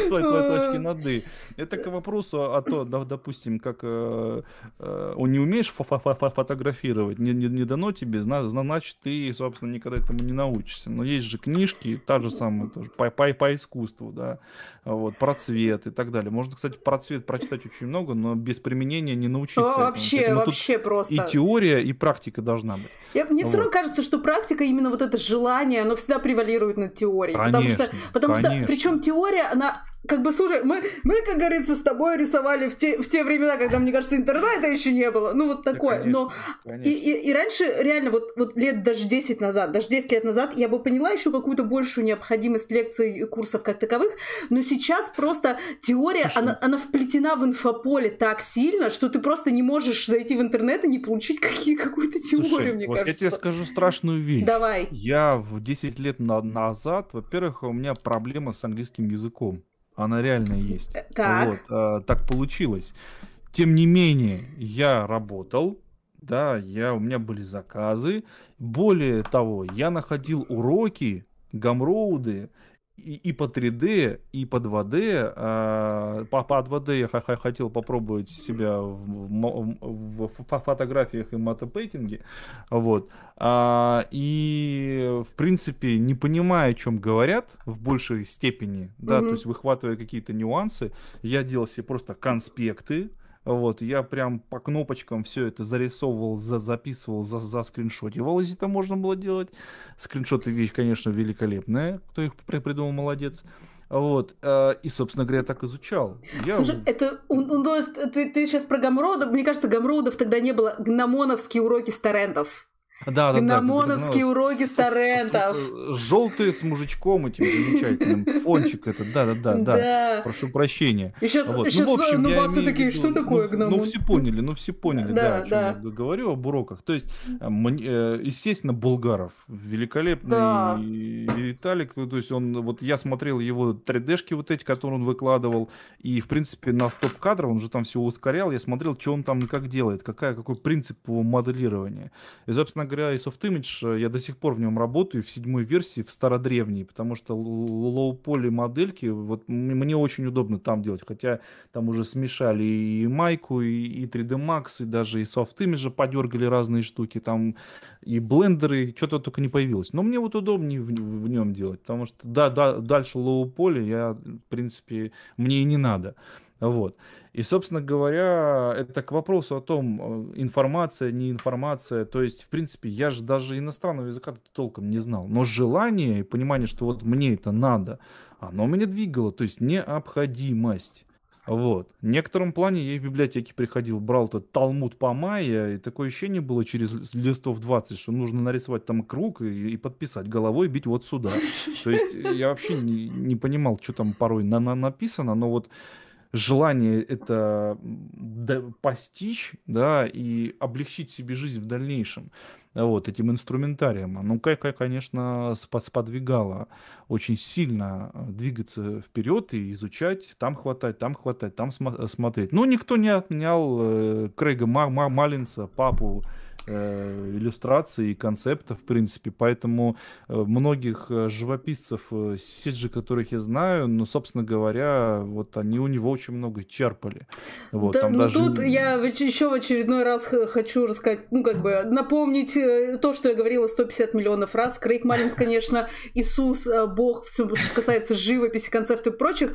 (laughs) той, той точки над «и». Это к вопросу о том, допустим, как он э, э, не умеешь фотографировать, не, дано тебе, значит, ты, собственно, никогда этому не научишься. Но есть же книжки, та же самая, тоже, по, искусству, да, вот, про цвет и так далее. Можно, кстати, про цвет прочитать очень много, но без применения не научиться. вообще, вообще просто. И теория, и практика должна быть. мне все равно кажется, что практика, именно вот это желание, оно всегда превалирует над теорией. Конечно, потому что, потому конечно. Причем теория, она как бы, слушай, мы, мы, как говорится, с тобой рисовали в те, в те времена, когда, мне кажется, интернета еще не было. Ну, вот такое. Да, конечно, Но конечно. И, и, и раньше, реально, вот, вот лет даже 10 назад, даже 10 лет назад, я бы поняла еще какую-то большую необходимость лекций и курсов как таковых. Но сейчас просто теория, она, ну она вплетена в инфополе так сильно, что ты просто не можешь зайти в интернет и не получить какие, какую-то теорию, Слушай, мне вот кажется. Я тебе скажу страшную вещь. Давай. Я в 10 лет на- назад, во-первых, у меня проблема с с английским языком. Она реально есть. Э, так. Вот, а, так получилось. Тем не менее, я работал, да, я, у меня были заказы. Более того, я находил уроки, гамроуды, и, и по 3D, и по 2D. А, по, по 2D я х- х- хотел попробовать себя в, в, в, в фотографиях и мотопейкинге. Вот. А, и, в принципе, не понимая, о чем говорят в большей степени, да, mm-hmm. то есть выхватывая какие-то нюансы, я делал себе просто конспекты, вот, я прям по кнопочкам все это зарисовывал, за записывал, за заскриншотивал, если это можно было делать. Скриншоты вещь, конечно, великолепная. Кто их придумал, молодец. Вот. Э, и, собственно говоря, так изучал. Я... Слушай, это ну, ты, ты сейчас про Гамрода. Мне кажется, Гамродов тогда не было. Гномоновские уроки Старендов. Да, да, Гномоновские да, уроги Сорентов. Желтые с мужичком этим замечательным. (laughs) Фончик этот, да, да, да, да. Прошу прощения. Ну, ну, и сейчас, вот. сейчас ну, в общем, нубацы такие, что такое гномон? Ну, ну все поняли, ну, все поняли, да, да, да. я говорю об уроках. То есть, э, э, естественно, Булгаров великолепный да. Виталик. То есть, он, вот я смотрел его 3D-шки вот эти, которые он выкладывал, и, в принципе, на стоп-кадр, он же там все ускорял, я смотрел, что он там как делает, какая, какой принцип его моделирования. И, собственно говоря, и Soft Image, э, я до сих пор в нем работаю, в седьмой версии, в стародревней, потому что лоу-поли модельки, вот мне очень удобно там делать, хотя там уже смешали и майку, и, и 3D Max, и даже и Soft Image подергали разные штуки, там и блендеры, что-то только не появилось. Но мне вот удобнее в, в нем делать, потому что да, да, дальше лоу-поли я, в принципе, мне и не надо. Вот. И, собственно говоря, это к вопросу о том, э, информация, не информация. То есть, в принципе, я же даже иностранного языка -то толком не знал. Но желание и понимание, что вот мне это надо, оно меня двигало. То есть необходимость. Вот. В некотором плане я в библиотеке приходил, брал этот Талмуд по мае, и такое ощущение было через листов 20, что нужно нарисовать там круг и, и подписать головой, бить вот сюда. То есть я вообще не, не понимал, что там порой на -на написано, но вот желание это постичь, да, и облегчить себе жизнь в дальнейшем, вот, этим инструментарием, оно, ну, конечно, сподвигало очень сильно э, двигаться вперед и изучать, там хватать, там хватать, там смотреть. ну никто не отменял э, Крейга Малинса, папу э, иллюстраций и концепта в принципе. Поэтому э, многих э, живописцев э, Сиджи, которых я знаю, ну, собственно говоря, вот они у него очень много черпали. Вот, да, ну, даже... Тут я еще в очередной раз хочу рассказать, ну, как бы напомнить то, что я говорила 150 миллионов раз. Крейг Малинс, конечно, Иисус, Бог, все, что касается живописи, концертов и прочих,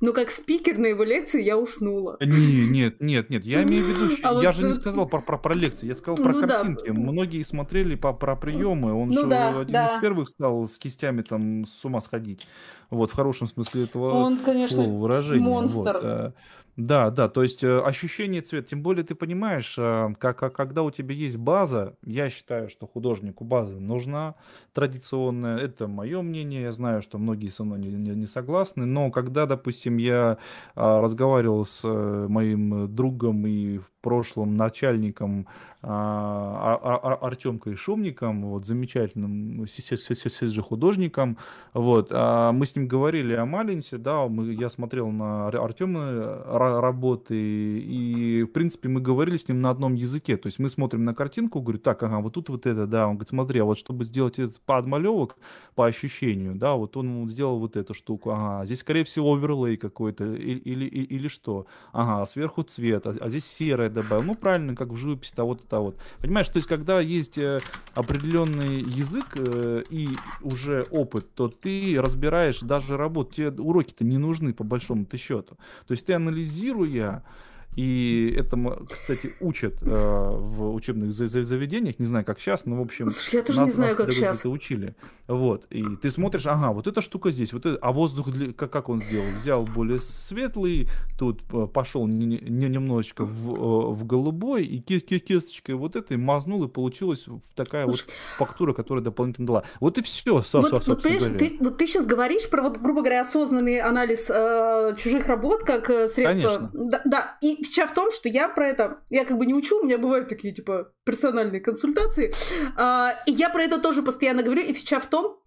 но как спикер на его лекции я уснула. Нет, нет, нет, нет, я имею в виду, а я вот же не сказал про, про, про лекции, я сказал про ну, концерты картинки. Многие смотрели по, про приемы. Он ну, же да, один да. из первых стал с кистями там с ума сходить. Вот, в хорошем смысле этого он, конечно, слова, выражения. монстр. Вот. Э, да, да, то есть э, ощущение цвета, тем более ты понимаешь, э, как, как, когда у тебя есть база, я считаю, что художнику база нужна традиционная, это мое мнение, я знаю, что многие со мной не, не, не согласны, но когда, допустим, я а, разговаривал с моим другом и в прошлом начальником а, а, а, Артемкой Шумником, вот, замечательным ну, же художником. Вот, мы с ним говорили о Малинсе, да, мы, я смотрел на Артема э, работы, и, в принципе, мы говорили с ним на одном языке, то есть мы смотрим на картинку, говорю, так, ага, вот тут вот это, да, он говорит, смотри, а вот чтобы сделать этот подмалевок по ощущению, да, вот он сделал вот эту штуку, ага, здесь, скорее всего, оверлей какой-то или, или, или что, ага, сверху цвет, а, здесь серое добавил, ну, правильно, как в живописи вот это то вот. Понимаешь, то есть, когда есть э, определенный язык э, и уже опыт, то ты разбираешь даже работу. Тебе уроки-то не нужны, по большому-то счету. То есть, ты анализируя и этому, кстати, учат э, в учебных заведениях, не знаю, как сейчас, но в общем... Слушай, я тоже нас, не знаю, нас как сейчас. учили. Вот, и ты смотришь, ага, вот эта штука здесь, вот это, а воздух, для, как, как он сделал? Взял более светлый, тут э, пошел не, не, немножечко в, э, в голубой, и кисточкой вот этой мазнул, и получилась такая Слушай, вот фактура, которая дополнительно дала. Вот и все, со, вот, со, вот, ты, вот ты сейчас говоришь про, вот, грубо говоря, осознанный анализ э, чужих работ как э, средство... Конечно. Да, да, и Фича в том, что я про это, я как бы не учу, у меня бывают такие, типа, персональные консультации, а, и я про это тоже постоянно говорю, и фича в том,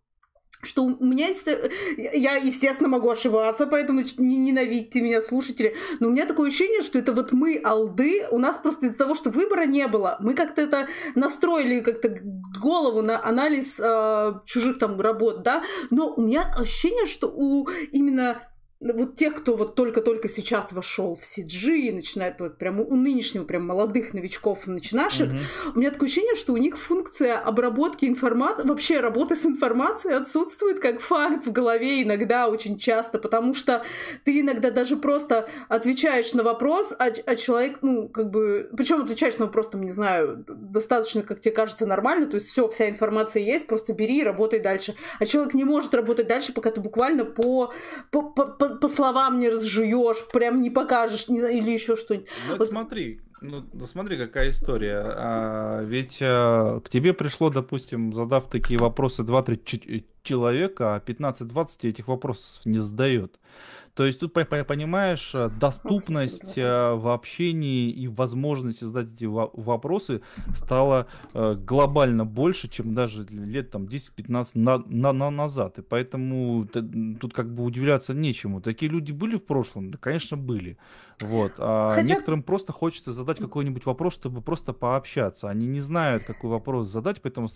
что у меня есть... Я, естественно, могу ошибаться, поэтому не ненавидьте меня, слушатели. Но у меня такое ощущение, что это вот мы, алды, у нас просто из-за того, что выбора не было, мы как-то это настроили как-то голову на анализ э, чужих там работ, да. Но у меня ощущение, что у именно вот тех, кто вот только-только сейчас вошел в CG и начинает вот прямо у нынешнего прям молодых новичков начинашек, угу. у меня такое ощущение, что у них функция обработки информации, вообще работы с информацией отсутствует как факт в голове иногда очень часто, потому что ты иногда даже просто отвечаешь на вопрос, а, а человек, ну, как бы, причем отвечаешь на вопрос, там, не знаю, достаточно, как тебе кажется, нормально, то есть все, вся информация есть, просто бери и работай дальше. А человек не может работать дальше, пока ты буквально по, по, по по, словам не разжуешь, прям не покажешь не, или еще что-нибудь. Ну, вот. смотри, ну, ну, смотри, какая история. А, ведь а, к тебе пришло, допустим, задав такие вопросы 2-3 э, человека, а 15-20 этих вопросов не задает. То есть тут, понимаешь, э, доступность э, в общении и возможность задать эти вопросы стала э, глобально больше, чем даже лет там 10-15 на, на, на назад. И поэтому тут как бы удивляться нечему. Такие люди были в прошлом? Да, конечно, были. Вот. А Хотя... некоторым просто хочется задать какой-нибудь вопрос, чтобы просто пообщаться. Они не знают, какой вопрос задать, поэтому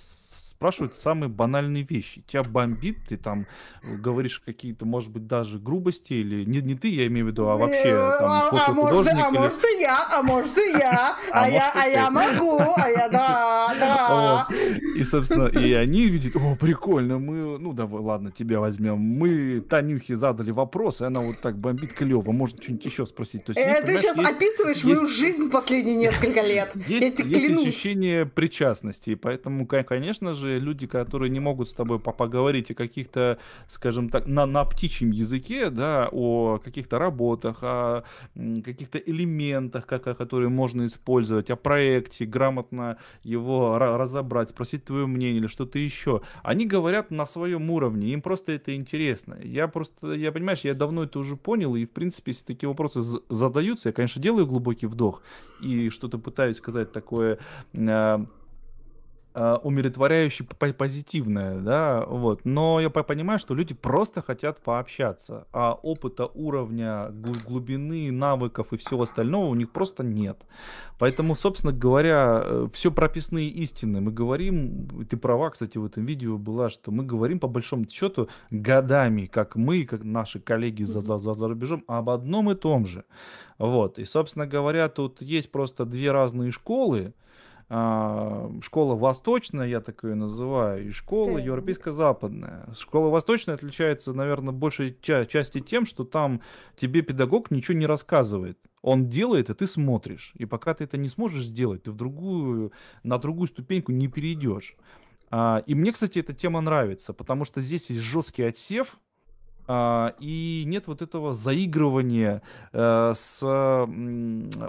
спрашивают самые банальные вещи. Тебя бомбит, ты там э, говоришь какие-то, может быть, даже грубости, или не, не ты, я имею в виду, а вообще ну, там, а, а, может, а может и я, а может и я, (laughs) а, а, я, а я могу, а я да, (laughs) да. И, собственно, и они видят, о, прикольно, мы, ну давай, ладно, тебя возьмем. Мы Танюхе задали вопрос, и она вот так бомбит клево, может что-нибудь еще спросить. То ну, э, ты сейчас описываешь мою жизнь последние несколько лет. (laughs) Есть, есть ощущение причастности, и поэтому, конечно же, люди, которые не могут с тобой поговорить о каких-то, скажем так, на, на птичьем языке, да, о каких-то работах, о каких-то элементах, как, которые можно использовать, о проекте, грамотно его разобрать, спросить твое мнение или что-то еще. Они говорят на своем уровне, им просто это интересно. Я просто, я понимаешь, я давно это уже понял, и в принципе, если такие вопросы задаются, я, конечно, делаю глубокий вдох и что-то пытаюсь сказать такое э, Э, умиротворяюще позитивное, да, вот. Но я понимаю, что люди просто хотят пообщаться, а опыта, уровня, глубины, навыков и всего остального у них просто нет. Поэтому, собственно говоря, э, все прописные истины. Мы говорим, ты права, кстати, в этом видео была, что мы говорим по большому счету годами, как мы, как наши коллеги за, за, за, за рубежом, об одном и том же. Вот. И, собственно говоря, тут есть просто две разные школы, а, школа восточная, я так ее называю, и школа okay. европейско-западная. Школа восточная отличается, наверное, большей ча- части тем, что там тебе педагог ничего не рассказывает. Он делает, и ты смотришь. И пока ты это не сможешь сделать, ты в другую, на другую ступеньку не перейдешь. А, и мне, кстати, эта тема нравится, потому что здесь есть жесткий отсев, а, и нет вот этого заигрывания а, с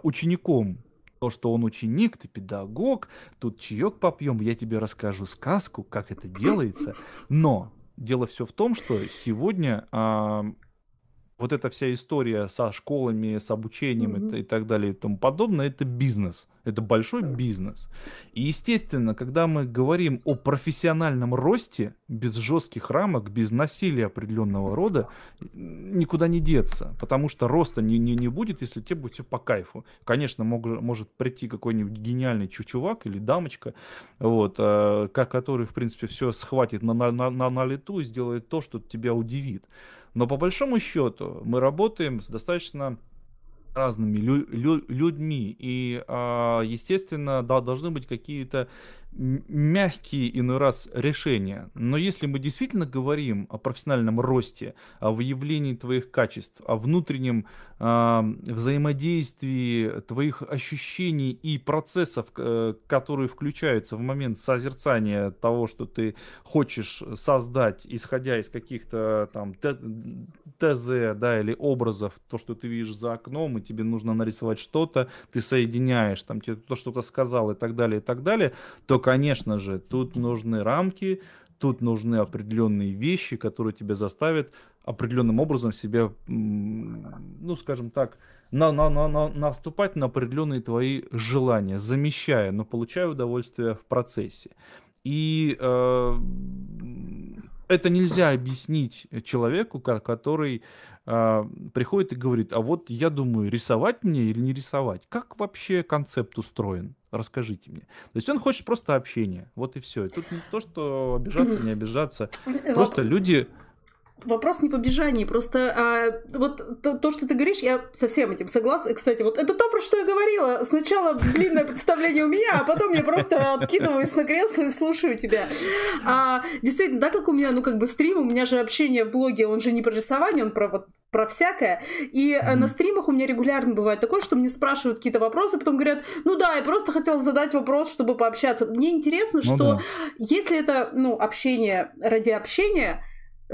учеником то, что он ученик, ты педагог, тут чаек попьем, я тебе расскажу сказку, как это делается. Но дело все в том, что сегодня вот эта вся история со школами, с обучением mm-hmm. и, и так далее и тому подобное, это бизнес. Это большой mm-hmm. бизнес. И, естественно, когда мы говорим о профессиональном росте, без жестких рамок, без насилия определенного рода, никуда не деться. Потому что роста не, не, не будет, если тебе будет все по кайфу. Конечно, мог, может прийти какой-нибудь гениальный чувак или дамочка, вот, э, который, в принципе, все схватит на, на, на, на лету и сделает то, что тебя удивит. Но по большому счету мы работаем с достаточно разными лю- лю- людьми. И, а, естественно, да, должны быть какие-то мягкие иной раз решения. Но если мы действительно говорим о профессиональном росте, о выявлении твоих качеств, о внутреннем э, взаимодействии твоих ощущений и процессов, э, которые включаются в момент созерцания того, что ты хочешь создать, исходя из каких-то там ТЗ да, или образов, то, что ты видишь за окном, и тебе нужно нарисовать что-то, ты соединяешь, там тебе кто что-то сказал и так далее, и так далее, то конечно же, тут нужны рамки, тут нужны определенные вещи, которые тебя заставят определенным образом себя, ну, скажем так, на, на, на, на, наступать на определенные твои желания, замещая, но получая удовольствие в процессе. И э, это нельзя объяснить человеку, который э, приходит и говорит, а вот я думаю, рисовать мне или не рисовать? Как вообще концепт устроен? расскажите мне. То есть он хочет просто общения, вот и все. И тут не то, что обижаться, не обижаться, э, просто люди Вопрос не в просто а, вот то, то, что ты говоришь, я совсем этим согласна. Кстати, вот это то, про что я говорила. Сначала длинное представление у меня, а потом я просто откидываюсь на кресло и слушаю тебя. А, действительно, да, как у меня, ну как бы стрим, у меня же общение в блоге, он же не про рисование, он про вот про всякое. И mm-hmm. на стримах у меня регулярно бывает такое, что мне спрашивают какие-то вопросы, потом говорят, ну да, я просто хотел задать вопрос, чтобы пообщаться. Мне интересно, ну, что да. если это, ну, общение ради общения,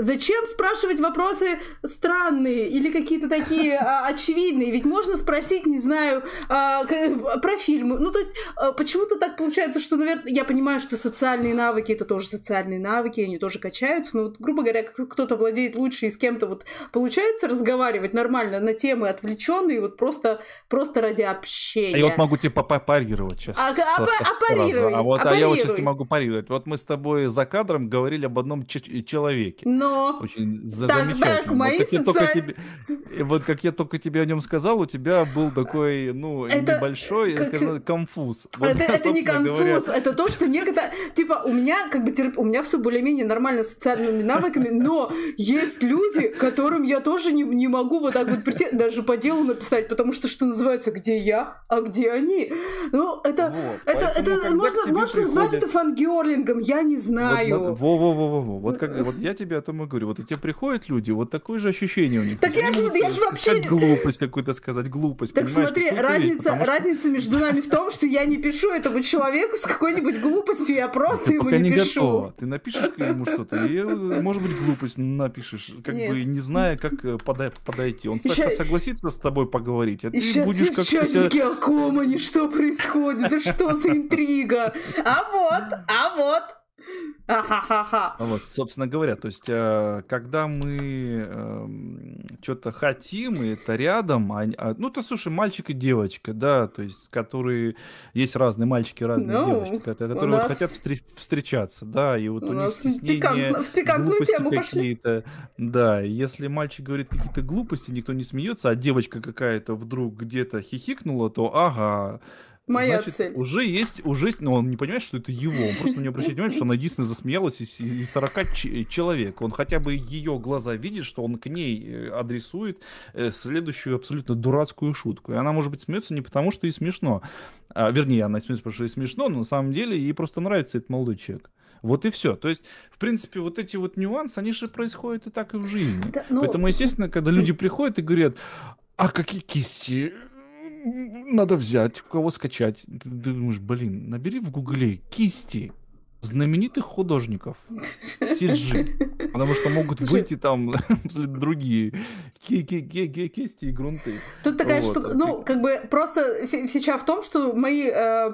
Зачем спрашивать вопросы странные или какие-то такие (laughs) а, очевидные? Ведь можно спросить, не знаю, а, про фильмы. Ну, то есть, а, почему-то так получается, что, наверное, я понимаю, что социальные навыки это тоже социальные навыки, они тоже качаются. Но вот, грубо говоря, кто-то владеет лучше и с кем-то вот получается разговаривать нормально на темы отвлеченные, вот просто, просто ради общения. А я вот могу тебе попарировать сейчас. А, а, а, парируй, а вот а, а я вот сейчас не могу парировать. Вот мы с тобой за кадром говорили об одном человеке. Но ну, но... Ну, Очень так, замечательно. Мои вот, как социаль... я только тебе... вот как я только тебе о нем сказал, у тебя был такой, ну, это... небольшой как... сказал, конфуз. А вот, это, (laughs) это не конфуз, говоря... это то, что некогда... Типа, у меня как бы терп... у меня все более-менее нормально с социальными навыками, но есть люди, которым я тоже не, не могу вот так вот прийти, даже по делу написать, потому что, что называется, где я, а где они? Ну, это... Вот, это, это можно, можно приходит... назвать это фангерлингом, я не знаю. Во-во-во-во. Вот, смотри... вот, как... вот я тебе о этом и говорю. Вот и тебе приходят люди, вот такое же ощущение у них. Так я же, я же вообще... глупость какую-то сказать, глупость, Так смотри, разница, вещь, разница что... между нами в том, что я не пишу этому человеку с какой-нибудь глупостью, я просто ты ему пока не, не пишу. Готова. Ты напишешь ему что-то, и, э, может быть, глупость напишешь, как Нет. бы не зная, как э, подойти. Он Еще... согласится с тобой поговорить, а ты Еще будешь как-то... Сейчас о ком они, что происходит, да что за интрига? А вот, а вот, а вот, собственно говоря, то есть, э, когда мы эм, что-то хотим, и это рядом, а а, ну, то, слушай, мальчик и девочка, да, то есть, которые, есть разные мальчики, разные ну, девочки, которые хотят встр... встречаться, да, и вот у, них стеснение, в пикант... глупости какие-то, да, если мальчик говорит какие-то глупости, никто не смеется, а девочка какая-то вдруг где-то хихикнула, то ага, Моя Значит, цель. Уже есть, уже есть, но он не понимает, что это его. Он просто не обращает внимания, что она единственная засмеялась из, из 40 э, человек. Он хотя бы ее глаза видит, что он к ней э, адресует э, следующую абсолютно дурацкую шутку. И она, может быть, смеется не потому, что ей смешно. А, вернее, она смеется, потому что ей смешно, но на самом деле ей просто нравится этот молодой человек. Вот и все. То есть, в принципе, вот эти вот нюансы, они же происходят и так и в жизни. Да, ну... Поэтому, естественно, когда люди приходят и говорят, а какие кисти? надо взять, у кого скачать. Ты думаешь, блин, набери в гугле кисти знаменитых художников CG, (laughs) потому что могут выйти там (laughs) другие кисти и грунты. Тут такая вот. штука, ну, как бы просто фича в том, что мои... Э,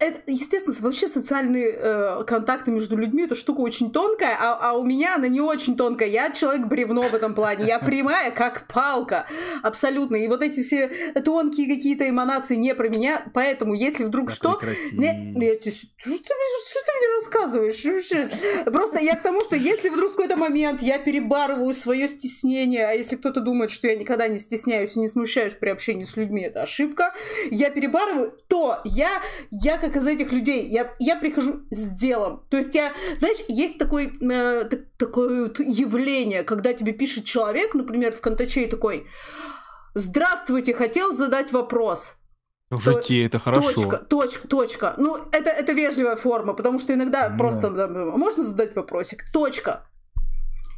э, естественно, вообще социальные э, контакты между людьми, это штука очень тонкая, а, а, у меня она не очень тонкая. Я человек бревно в этом плане, я прямая, как палка, абсолютно. И вот эти все тонкие какие-то эманации не про меня, поэтому если вдруг что... Прекрати. Не, не, что, что ты мне рассказываешь? Вообще? Просто я к тому, что если вдруг в какой-то момент я перебарываю свое стеснение, а если кто-то думает, что я никогда не стесняюсь и не смущаюсь при общении с людьми, это ошибка, я перебарываю, то я, я как из этих людей, я, я прихожу с делом. То есть я, знаешь, есть такой, э, так, такое явление, когда тебе пишет человек, например, в контаче такой, здравствуйте, хотел задать вопрос. В то, это хорошо. Точка, точка, точка. Ну, это, это вежливая форма, потому что иногда да. просто можно задать вопросик. Точка.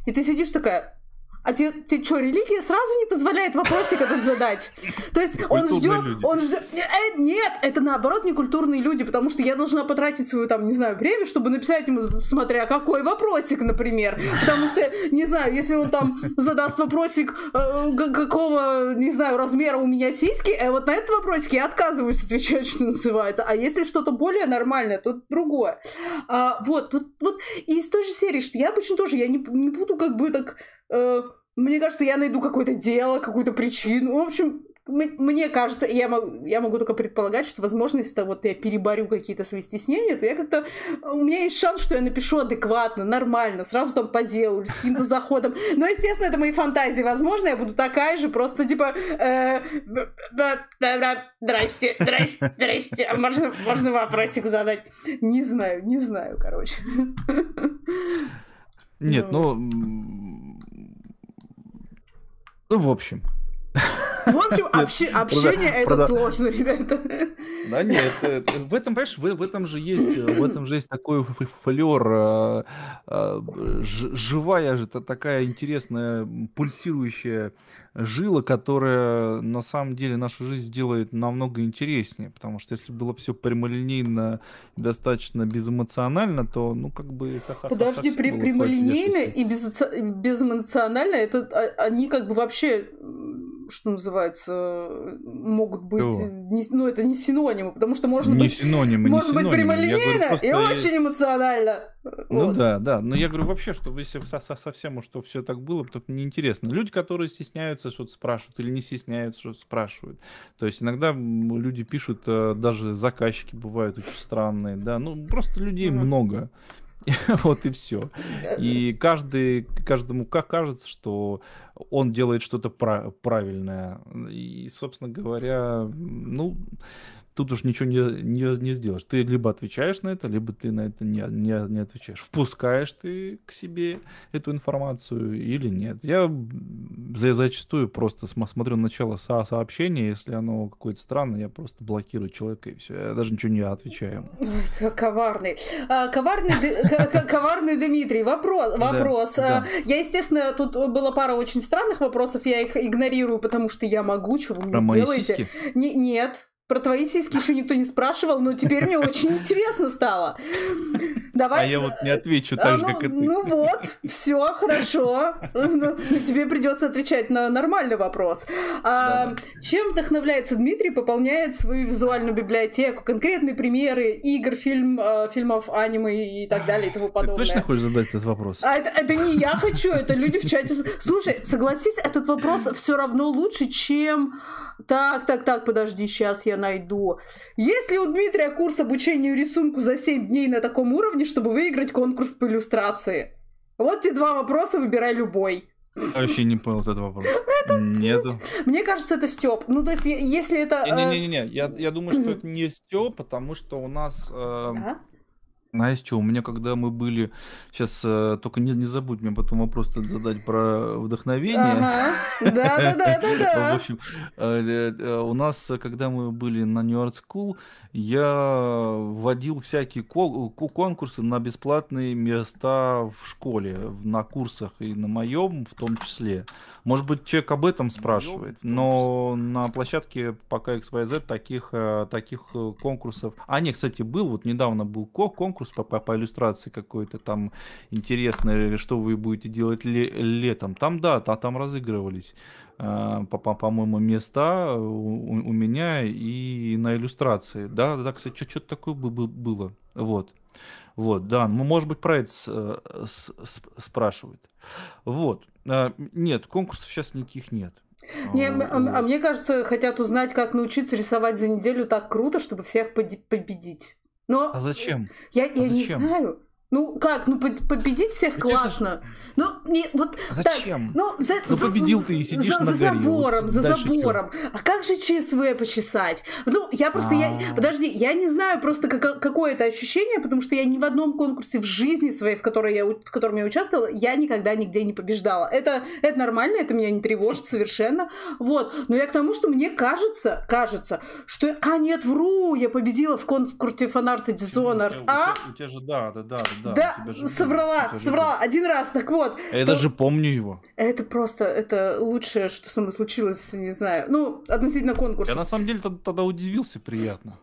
И ты сидишь такая, а ты, ты что, религия сразу не позволяет вопросик этот задать? То есть он ждет, он ждет... Э, нет, это наоборот не культурные люди, потому что я должна потратить свое, там, не знаю, время, чтобы написать ему, смотря какой вопросик, например. Потому что, не знаю, если он там задаст вопросик, э, какого, не знаю, размера у меня сиськи, э, вот на этот вопросик я отказываюсь отвечать, что называется. А если что-то более нормальное, то другое. А, вот, вот, и из той же серии, что я обычно тоже, я не, не буду как бы так э, мне кажется, я найду какое-то дело, какую-то причину. В общем, мне кажется, я могу, я могу только предполагать, что, возможно, если вот я переборю какие-то свои стеснения, то я как-то... У меня есть шанс, что я напишу адекватно, нормально, сразу там по делу, с каким-то заходом. Но, естественно, это мои фантазии. Возможно, я буду такая же, просто типа... Э, здрасте, здрасте, здрасте. А можно, можно вопросик задать? Не знаю, не знаю, короче. Нет, ну, ну ну, в общем. В общем, общи, общение это Прода... сложно, ребята. Да нет, это, э, в этом, понимаешь, в, в этом же есть, э, в этом же есть такой флер, а, а, живая же такая интересная пульсирующая жила, которая на самом деле нашу жизнь делает намного интереснее, потому что если было все прямолинейно, достаточно безэмоционально, то ну как бы подожди при, прямолинейно и без, безэмоционально это а, они как бы вообще что называется, э, могут быть... Не, ну, это не синонимы, потому что можно не быть... Синонимы, можно не быть синонимы. прямолинейно говорю, и очень эмоционально. Ну вот. да, да. Но я говорю вообще, что вы со, со, совсем уж, что все так было, только неинтересно. Люди, которые стесняются, что-то спрашивают, или не стесняются, что-то спрашивают. То есть иногда люди пишут, э, даже заказчики бывают очень странные, да. Ну, просто людей mm. много. (laughs) вот и все. И каждый, каждому как кажется, что он делает что-то правильное. И, собственно говоря, ну, тут уж ничего не, не, не сделаешь. Ты либо отвечаешь на это, либо ты на это не, не, не отвечаешь. Впускаешь ты к себе эту информацию или нет. Я за, зачастую просто смотрю начало со сообщения, если оно какое-то странное, я просто блокирую человека и все. Я даже ничего не отвечаю. Ой, коварный. А, коварный, коварный Дмитрий. Вопрос. вопрос. А, я, естественно, тут было пара очень странных вопросов, я их игнорирую, потому что я могу, что вы мне сделаете. Нет, про твои сиськи еще никто не спрашивал, но теперь мне очень интересно стало. Давай. А я вот не отвечу а так а, же, ну, и ты. Ну вот, все хорошо. Ну, тебе придется отвечать на нормальный вопрос. А, чем вдохновляется Дмитрий, пополняет свою визуальную библиотеку? Конкретные примеры игр, фильм, э, фильмов, аниме и так далее и тому подобное. Ты точно хочешь задать этот вопрос? А это, это не я хочу, это люди в чате. Слушай, согласись, этот вопрос все равно лучше, чем так, так, так, подожди, сейчас я найду. Есть ли у Дмитрия курс обучения рисунку за 7 дней на таком уровне, чтобы выиграть конкурс по иллюстрации? Вот те два вопроса, выбирай любой. Я вообще не понял этот вопрос. (laughs) Это... Нету. Мне кажется, это Степ. Ну, то есть, если это... Не-не-не, э, я, я думаю, что (clears throat) это не Степ, потому что у нас... Э, знаешь Настя, у меня когда мы были, сейчас э, только не, не забудь мне потом вопрос задать про вдохновение. Ага. Да, да, да, да, (laughs) да. В общем, э, э, э, у нас, э, когда мы были на New Art School, я вводил всякие конкурсы на бесплатные места в школе, на курсах и на моем в том числе. Может быть, человек об этом спрашивает, но на площадке пока XYZ таких, э, таких э, конкурсов... А, нет, кстати, был, вот недавно был конкурс по, по, по иллюстрации какой-то там интересный, что вы будете делать ле летом. Там, да, там разыгрывались по-моему, э, по по места э, у, у меня и на иллюстрации. Да, да, кстати, что-то такое бы было. Вот. Вот, да, ну, может быть, про это с, э, с, с, спрашивает. Вот. Нет, конкурсов сейчас никаких нет. Не, а, а мне кажется, хотят узнать, как научиться рисовать за неделю так круто, чтобы всех победить. Но а зачем? Я, я а зачем? не знаю. Ну как, ну победить всех Ведь классно. Это... Ну не вот. Зачем? Так, ну за, ну, за победил ты и сидишь за, на за забором, вот за забором. Что? А как же ЧСВ почесать? Ну я просто А-а-а. я а. подожди, я не знаю просто как, какое это ощущение, потому что я ни в одном конкурсе в жизни своей, в которой я в котором я участвовала, я никогда нигде не побеждала. Это это нормально, это меня не тревожит совершенно. Вот, но я к тому, что мне кажется, кажется, что а нет, вру, я победила в конкурсе фанарта Dishonored. а? Ну, у, тебя, у а? тебя же да, да, да да. Да, же... соврала, же... соврала, один раз, так вот. А я то... даже помню его. Это просто, это лучшее, что со мной случилось, не знаю, ну, относительно конкурса. Я на самом деле тогда удивился приятно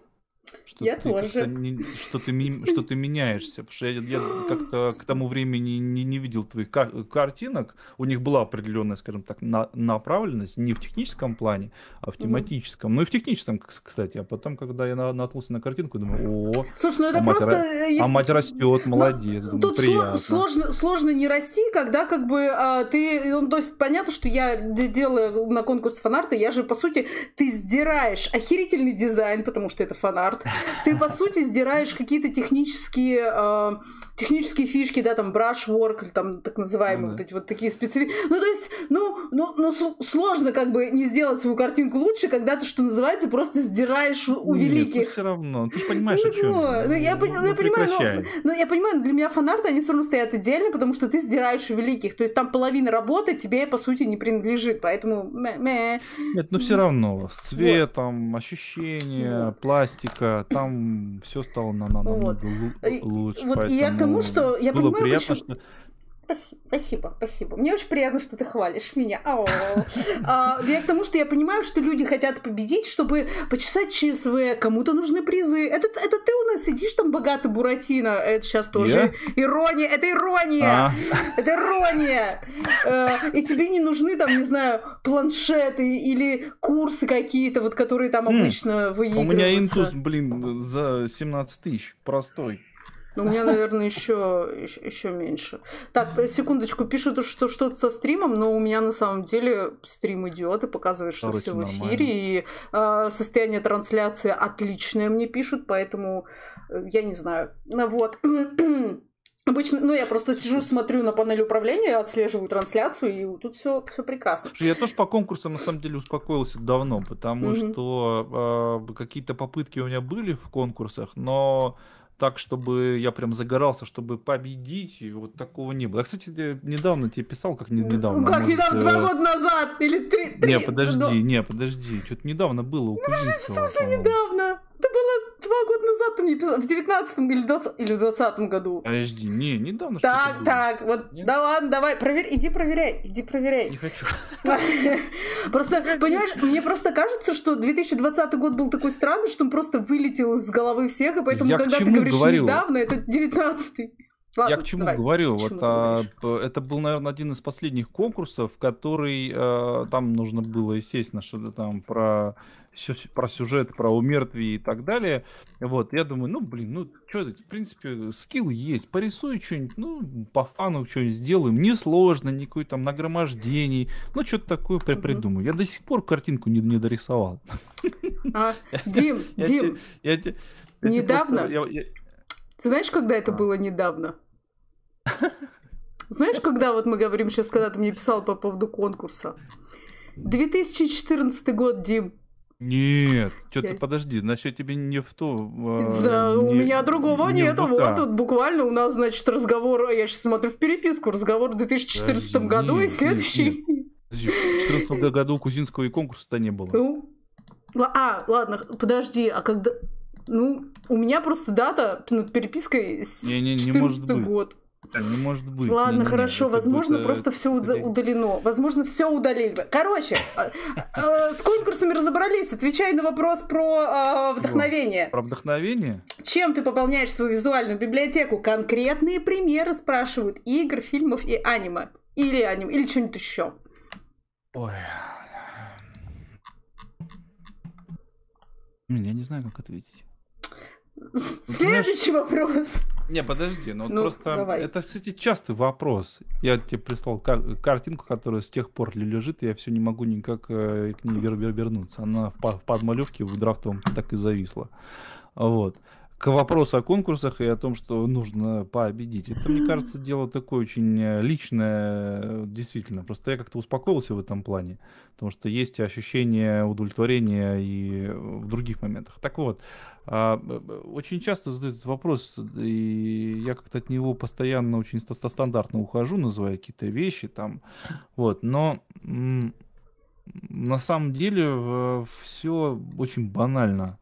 что я ты, тоже. Не, что, ты, что ты меняешься. Потому что я, я как-то к тому времени не, не видел твоих кар- картинок. У них была определенная, скажем так, на, направленность не в техническом плане, а в тематическом. Mm-hmm. Ну и в техническом, кстати. А потом, когда я на, наткнулся на картинку, думаю, о, Слушай, ну это а, просто... мать, э, если... а мать растет, ну, молодец. Ну, думаю, тут приятно. сложно, сложно не расти, когда как бы а, ты... Ну, то есть понятно, что я делаю на конкурс фанарта, я же, по сути, ты сдираешь охерительный дизайн, потому что это фанарт ты, по сути, сдираешь какие-то технические, э, технические фишки, да, там, брашворк, или там, так называемые, ну вот эти вот такие специфики. Ну, то есть, ну, ну, ну, сложно как бы не сделать свою картинку лучше, когда ты, что называется, просто сдираешь у великих. все равно, ты же понимаешь, ну, о чем. Ну, ну, ну, я, понимаю, но, я понимаю, для меня фанарты, они все равно стоят отдельно, потому что ты сдираешь у великих. То есть, там половина работы тебе, по сути, не принадлежит, поэтому... Нет, но все равно, с цветом, вот. ощущения, пластика, там все стало на намного вот. Э, лучше. Вот и я к тому, что я было понимаю, приятно, почему... что Спасибо, спасибо. Мне очень приятно, что ты хвалишь меня. А, я к тому, что я понимаю, что люди хотят победить, чтобы почесать чисвы, кому-то нужны призы. Это, это ты у нас сидишь там богатый Буратино. Это сейчас тоже я? ирония. Это ирония. А. Это ирония. Э, и тебе не нужны там, не знаю, планшеты или курсы какие-то, вот которые там обычно выигрываются. У меня интус, блин, за 17 тысяч. Простой. Ну, у меня, наверное, еще, еще меньше. Так, секундочку, пишут, что что-то со стримом, но у меня на самом деле стрим идет и показывает, что Короче, все в эфире. И э, состояние трансляции отличное мне пишут, поэтому э, я не знаю. Ну вот. (clears throat) Обычно, ну, я просто сижу, смотрю на панель управления, отслеживаю трансляцию, и тут все, все прекрасно. я тоже по конкурсу на самом деле, успокоился давно, потому mm-hmm. что э, какие-то попытки у меня были в конкурсах, но так, чтобы я прям загорался, чтобы победить, и вот такого не было. Я, кстати, недавно тебе писал, как не, ну, недавно. Ну, как может, недавно, два э, года назад или три. три не, подожди, но... Ну. не, подожди, что-то недавно было у ну, Кузнецова. Что, что недавно? Это было два года назад, ты мне писал, в девятнадцатом или, 20, или в двадцатом году. Подожди, не, недавно Так, что так, было. вот, Нет? да ладно, давай, проверь, иди проверяй, иди проверяй. Не хочу. (laughs) Просто, понимаешь, мне просто кажется, что 2020 год был такой странный, что он просто вылетел из головы всех, и поэтому, когда ты говоришь говорил? недавно, это девятнадцатый. Ладно, я к чему давай, говорю? К чему вот, а, это был, наверное, один из последних конкурсов, который а, там нужно было, естественно, что-то там про все про сюжет, про умертвие и так далее. Вот, я думаю, ну, блин, ну, что, это? в принципе, скилл есть, порисую что-нибудь, ну, по фану что-нибудь сделаем, не сложно, никакой там нагромождений, ну, что-то такое при придумаю. Я до сих пор картинку не, не дорисовал. А, Дим, (laughs) Дим, недавно, ты знаешь, когда это а. было недавно? (laughs) Знаешь, когда вот мы говорим сейчас, когда ты мне писал по поводу конкурса? 2014 год, Дим. Нет, что то подожди, значит, тебе не в то... Да, э, у меня другого не нету. Вот тут буквально у нас, значит, разговор, а я сейчас смотрю в переписку, разговор в 2014 Подожди, году и нет, нет, следующий. Подожди, В 2014 году Кузинского и конкурса-то не было. Ну, ну, а, ладно, подожди, а когда... Ну, у меня просто дата над ну, перепиской с Не-не, не может быть. год не может быть. Ладно, ну, хорошо, нет, возможно, просто все удалено. Возможно, все удалили. Короче, (laughs) а, а, с конкурсами разобрались. Отвечай на вопрос про а, вдохновение. Про вдохновение? Чем ты пополняешь свою визуальную библиотеку? Конкретные примеры спрашивают игр, фильмов и аниме. Или аниме, или что-нибудь еще. Ой. Я не знаю, как ответить. Следующий Знаешь... вопрос. Не, подожди, ну, ну просто давай. это, кстати, частый вопрос. Я тебе прислал кар- картинку, которая с тех пор лежит, и я все не могу никак э, к ней вер- вер- вернуться. Она в, по- в подмалевке в драфтовом так и зависла. Вот. К вопросу о конкурсах и о том, что нужно пообедить. Это, мне кажется, дело такое очень э, личное, э, действительно. Просто я как-то успокоился в этом плане, потому что есть ощущение удовлетворения и в других моментах. Так вот, а, э, э, очень часто задают этот вопрос, и я как-то от него постоянно очень стандартно ухожу, называя какие-то вещи там. Вот, но на самом деле все очень банально.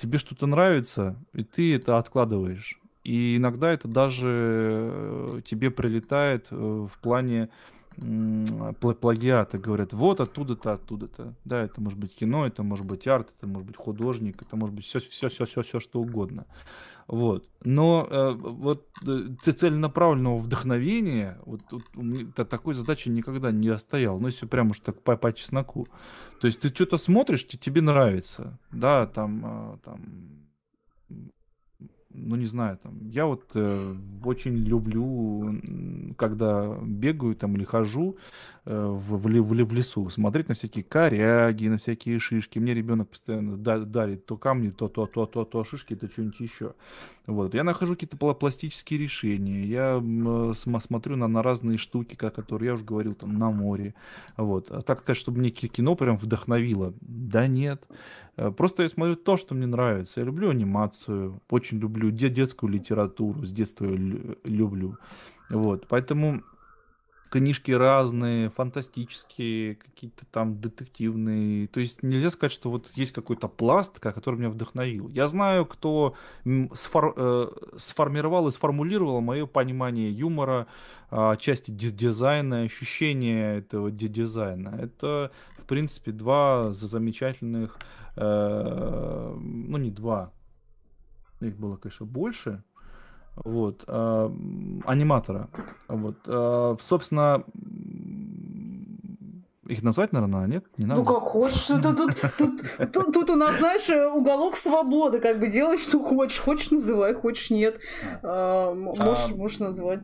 Тебе что-то нравится, и ты это откладываешь. И иногда это даже э, тебе прилетает в плане плагиаты Говорят, вот оттуда-то, оттуда-то. Да, это может быть кино, это может быть арт, это может быть художник, это может быть все, все, все, все, все что угодно. Вот. Но э, вот э, целенаправленного вдохновения, вот, вот такой задачи никогда не остоял. Ну, если прямо уж так по, по чесноку. То есть ты что-то смотришь, тебе нравится, да, там, э, там ну не знаю, там, я вот э, очень люблю, когда бегаю там или хожу, Э, в, в, в, в лесу, смотреть на всякие коряги, на всякие шишки. Мне ребенок постоянно дарит то камни, то, то, то, то, то шишки, то что-нибудь еще. Вот. Я нахожу какие-то пластические решения, я э, смотрю на, на разные штуки, как, которые я уже говорил, там, на море. Вот. А так сказать, чтобы мне кино прям вдохновило. Да нет. Э, просто я смотрю то, что мне нравится. Я люблю анимацию, очень люблю детскую литературу, с детства люблю. Вот, поэтому книжки разные, фантастические, какие-то там детективные. То есть нельзя сказать, что вот есть какой-то пласт, который меня вдохновил. Я знаю, кто сфор, э, сформировал и сформулировал мое понимание юмора, э, части дизайна, ощущения этого дизайна. Это, в принципе, два замечательных, э, ну не два, их было, конечно, больше, вот, а, аниматора. Вот, а, собственно, их назвать, наверное, нет? Не надо. Ну как хочешь, это ну, тут, тут, тут, тут у нас, знаешь, уголок свободы, как бы делай, что хочешь. Хочешь, называй, хочешь, нет. А, можешь, а... можешь назвать.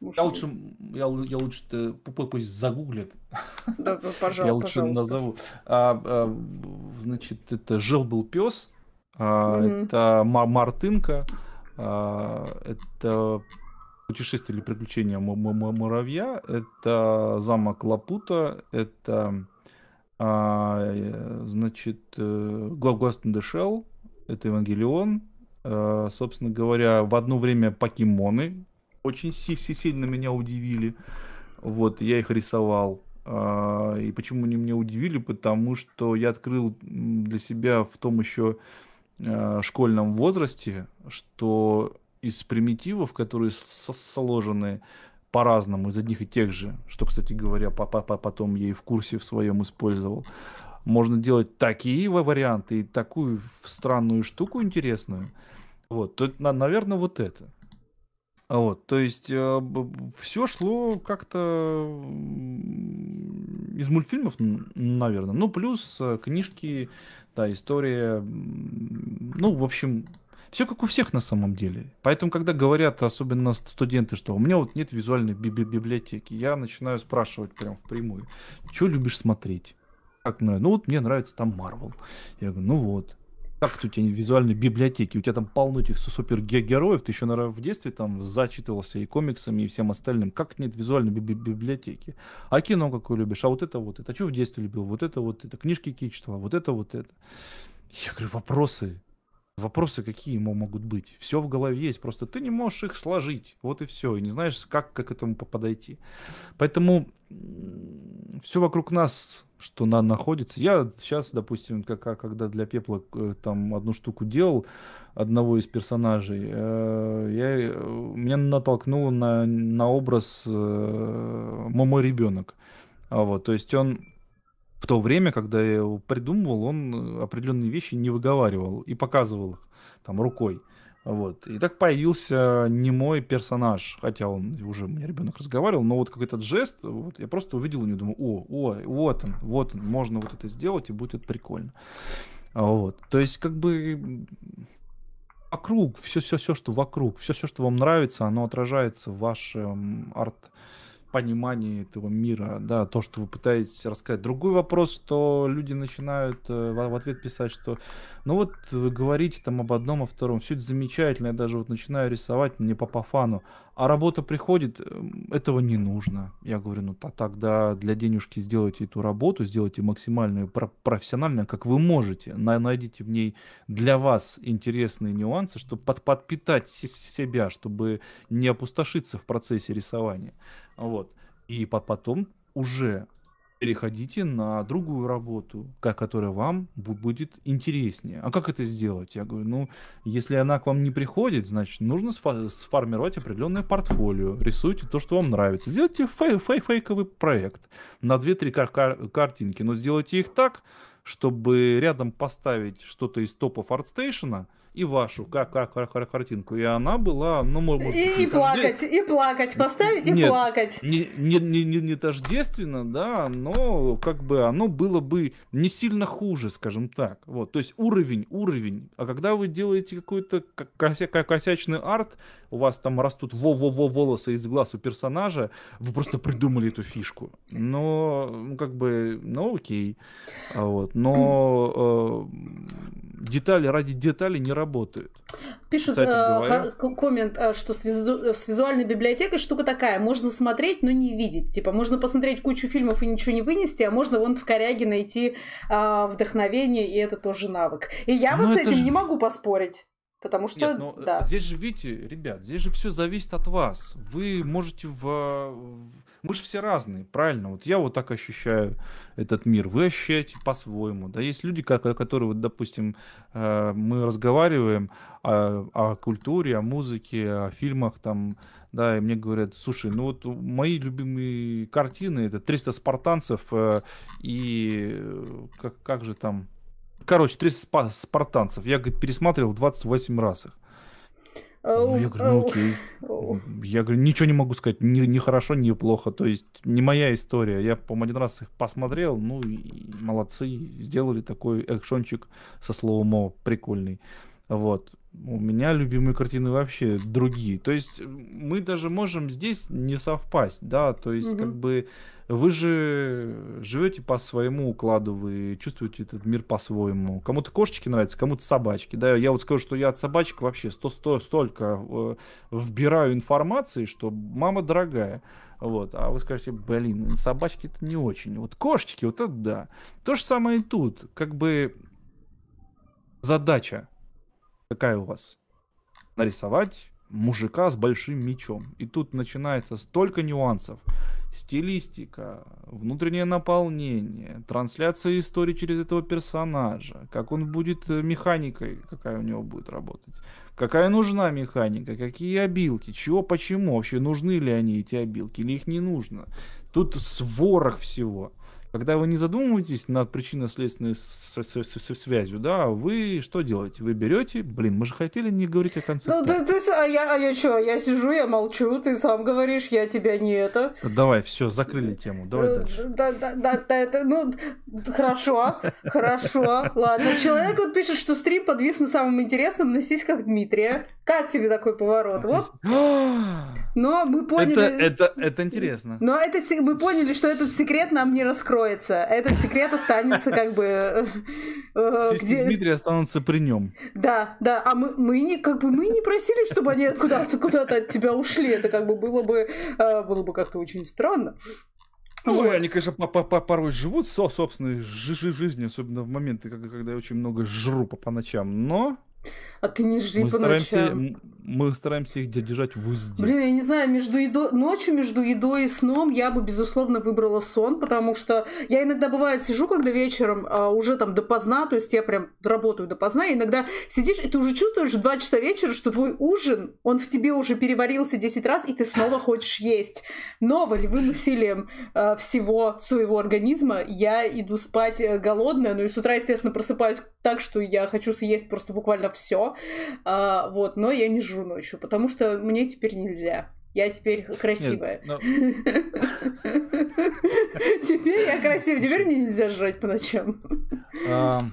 Может, я лучше, я, я лучше -то, пусть загуглит. Да, (laughs) пожалуйста. Я лучше пожалуйста. назову. А, а, значит, это жил был пес. А, угу. Это Мартынка. А, это путешествие или приключения муравья, это замок Лапута, это а, э, значит э, Главгост Дешел, это Евангелион, а, собственно говоря, в одно время покемоны очень все сильно меня удивили, вот, я их рисовал. А, и почему они меня удивили? Потому что я открыл для себя в том еще Э, школьном возрасте, что из примитивов, которые сложены по-разному, из одних и тех же, что, кстати говоря, папа потом ей в курсе в своем использовал, можно делать такие варианты и такую странную штуку интересную. Вот, то, наверное, вот это. А Вот, то есть э, а, все шло как-то из мультфильмов, наверное. Ну, плюс э, книжки, да, история. Ну, в общем, все как у всех на самом деле. Поэтому, когда говорят, особенно студенты, что у меня вот нет визуальной библи- библиотеки, я начинаю спрашивать прям впрямую, что любишь смотреть? Как нравится? Ну вот мне нравится там Марвел. Я говорю, ну вот, как это у тебя визуальной библиотеки? У тебя там полно этих супергероев, ты еще, наверное, в детстве там зачитывался и комиксами, и всем остальным. Как нет визуальной библи- библиотеки? А кино какое любишь? А вот это вот это. А что в детстве любил? Вот это вот это. Книжки какие читала? Вот это вот это. Я говорю, вопросы. Вопросы какие ему могут быть? Все в голове есть, просто ты не можешь их сложить. Вот и все. И не знаешь, как, как к этому подойти. Поэтому все вокруг нас что на находится. Я сейчас, допустим, как, а когда для пепла э, там одну штуку делал, одного из персонажей, э, я, э, меня натолкнуло на, на образ э, мой ребенок. А вот, то есть он в то время, когда я его придумывал, он определенные вещи не выговаривал и показывал их там рукой. Вот. И так появился не мой персонаж, хотя он уже у меня ребенок разговаривал, но вот какой-то жест, вот, я просто увидел у него, думаю, о, о, вот он, вот он, можно вот это сделать, и будет это прикольно. Вот. То есть, как бы вокруг, все, все, все, что вокруг, все, все, что вам нравится, оно отражается в вашем арт понимании этого мира, да, то, что вы пытаетесь рассказать. Другой вопрос, что люди начинают э, в ответ писать, что ну вот вы э, говорите там об одном, о втором, все это замечательно, я даже вот начинаю рисовать, мне по, по фану, а работа приходит, э, этого не нужно. Я говорю, ну а тогда для денежки сделайте эту работу, сделайте максимальную про- профессионально, как вы можете, на- найдите в ней для вас интересные нюансы, чтобы под- подпитать себя, чтобы не опустошиться в процессе рисования. Вот. И потом уже переходите на другую работу, которая вам будет интереснее. А как это сделать? Я говорю, ну, если она к вам не приходит, значит, нужно сформировать определенное портфолио. Рисуйте то, что вам нравится. Сделайте фей фей фейковый проект на 2-3 кар кар картинки, но сделайте их так, чтобы рядом поставить что-то из топов артстейшена – и вашу как, как, как картинку. И она была, ну, может быть... И, и плакать, и плакать, поставить и Нет, плакать. Не, не, не, не, не тождественно, да, но как бы оно было бы не сильно хуже, скажем так. Вот, то есть уровень, уровень. А когда вы делаете какой-то кося, косячный арт, у вас там растут во-во-во волосы из глаз у персонажа, вы просто придумали эту фишку. Но, ну, как бы, ну, окей. А вот. Но э, детали ради деталей не работают. Пишут э, говоря, коммент, э, что с, визу... Э, с визуальной библиотекой штука такая. Можно смотреть, но не видеть. Типа, можно посмотреть кучу фильмов и ничего не вынести, а можно вон в коряге найти э, вдохновение, и это тоже навык. И я ну, вот с этим же... не могу поспорить. Потому что Нет, но ну, да. здесь же, видите, ребят, здесь же все зависит от вас. Вы можете в... Мы же все разные, правильно? Вот я вот так ощущаю этот мир. Вы ощущаете по-своему. Да, есть люди, которые, вот, допустим, э, мы разговариваем о, о культуре, о музыке, о фильмах там, да, и мне говорят, слушай, ну вот мои любимые картины это 300 спартанцев э, и э, как, как же там Короче, 300 спартанцев. Я, говорит, пересматривал 28 раз их. Ну, я говорю, ну окей. Я говорю, ничего не могу сказать, ни, ни хорошо, ни плохо. То есть не моя история. Я, по-моему, один раз их посмотрел, ну и молодцы, сделали такой экшончик со словом «о», прикольный. Вот. У меня любимые картины вообще другие. То есть мы даже можем здесь не совпасть, да, то есть угу. как бы вы же живете по своему укладу, вы чувствуете этот мир по-своему. Кому-то кошечки нравятся, кому-то собачки. Да, я вот скажу, что я от собачек вообще сто, сто, столько э, вбираю информации, что мама дорогая. Вот. А вы скажете, блин, собачки это не очень. Вот кошечки, вот это да. То же самое и тут. Как бы задача такая у вас? Нарисовать мужика с большим мечом. И тут начинается столько нюансов. Стилистика, внутреннее наполнение, трансляция истории через этого персонажа, как он будет э, механикой, какая у него будет работать, какая нужна механика, какие обилки, чего, почему вообще, нужны ли они эти обилки или их не нужно. Тут сворох всего. Когда вы не задумываетесь над причинно-следственной связью, да, вы что делаете? Вы берете, блин, мы же хотели не говорить о конце. Ну, ты, ты, а я, а я что? Я сижу, я молчу, ты сам говоришь, я тебя не это. Давай, все, закрыли тему, давай ну, дальше. Да, да, да, да, это, ну, хорошо, хорошо, ладно. Человек вот пишет, что стрим подвис на самом интересном, на сиськах Дмитрия. Как тебе такой поворот? Вот. (gasps) Но мы поняли... Это, это, это интересно. Но это, мы поняли, что этот секрет нам не раскроет откроется, этот секрет останется как бы... Э, э, где... Дмитрий останутся при нем. Да, да, а мы, мы не, как бы мы не просили, чтобы они куда-то куда от тебя ушли, это как бы было бы, э, было бы как-то очень странно. Ну, вот. они, конечно, по -по -по порой живут со собственной жи -жи жизнью, особенно в моменты, когда я очень много жру по, по ночам, но... А ты не жри мы по стараемся, ночам. Мы стараемся их держать в узде. Блин, я не знаю, между едо ночью между едой и сном я бы, безусловно, выбрала сон, потому что я иногда, бывает, сижу, когда вечером а, уже там допоздна, то есть я прям работаю допоздна, и иногда сидишь, и ты уже чувствуешь в 2 часа вечера, что твой ужин, он в тебе уже переварился 10 раз, и ты снова хочешь есть. Но волевым усилием а, всего своего организма я иду спать э, голодная, ну и с утра, естественно, просыпаюсь так, что я хочу съесть просто буквально все. А, вот, но я не жру ночью, потому что мне теперь нельзя. Я теперь красивая. Ну, (laughs) теперь я красивая. Теперь мне нельзя жрать по ночам. А,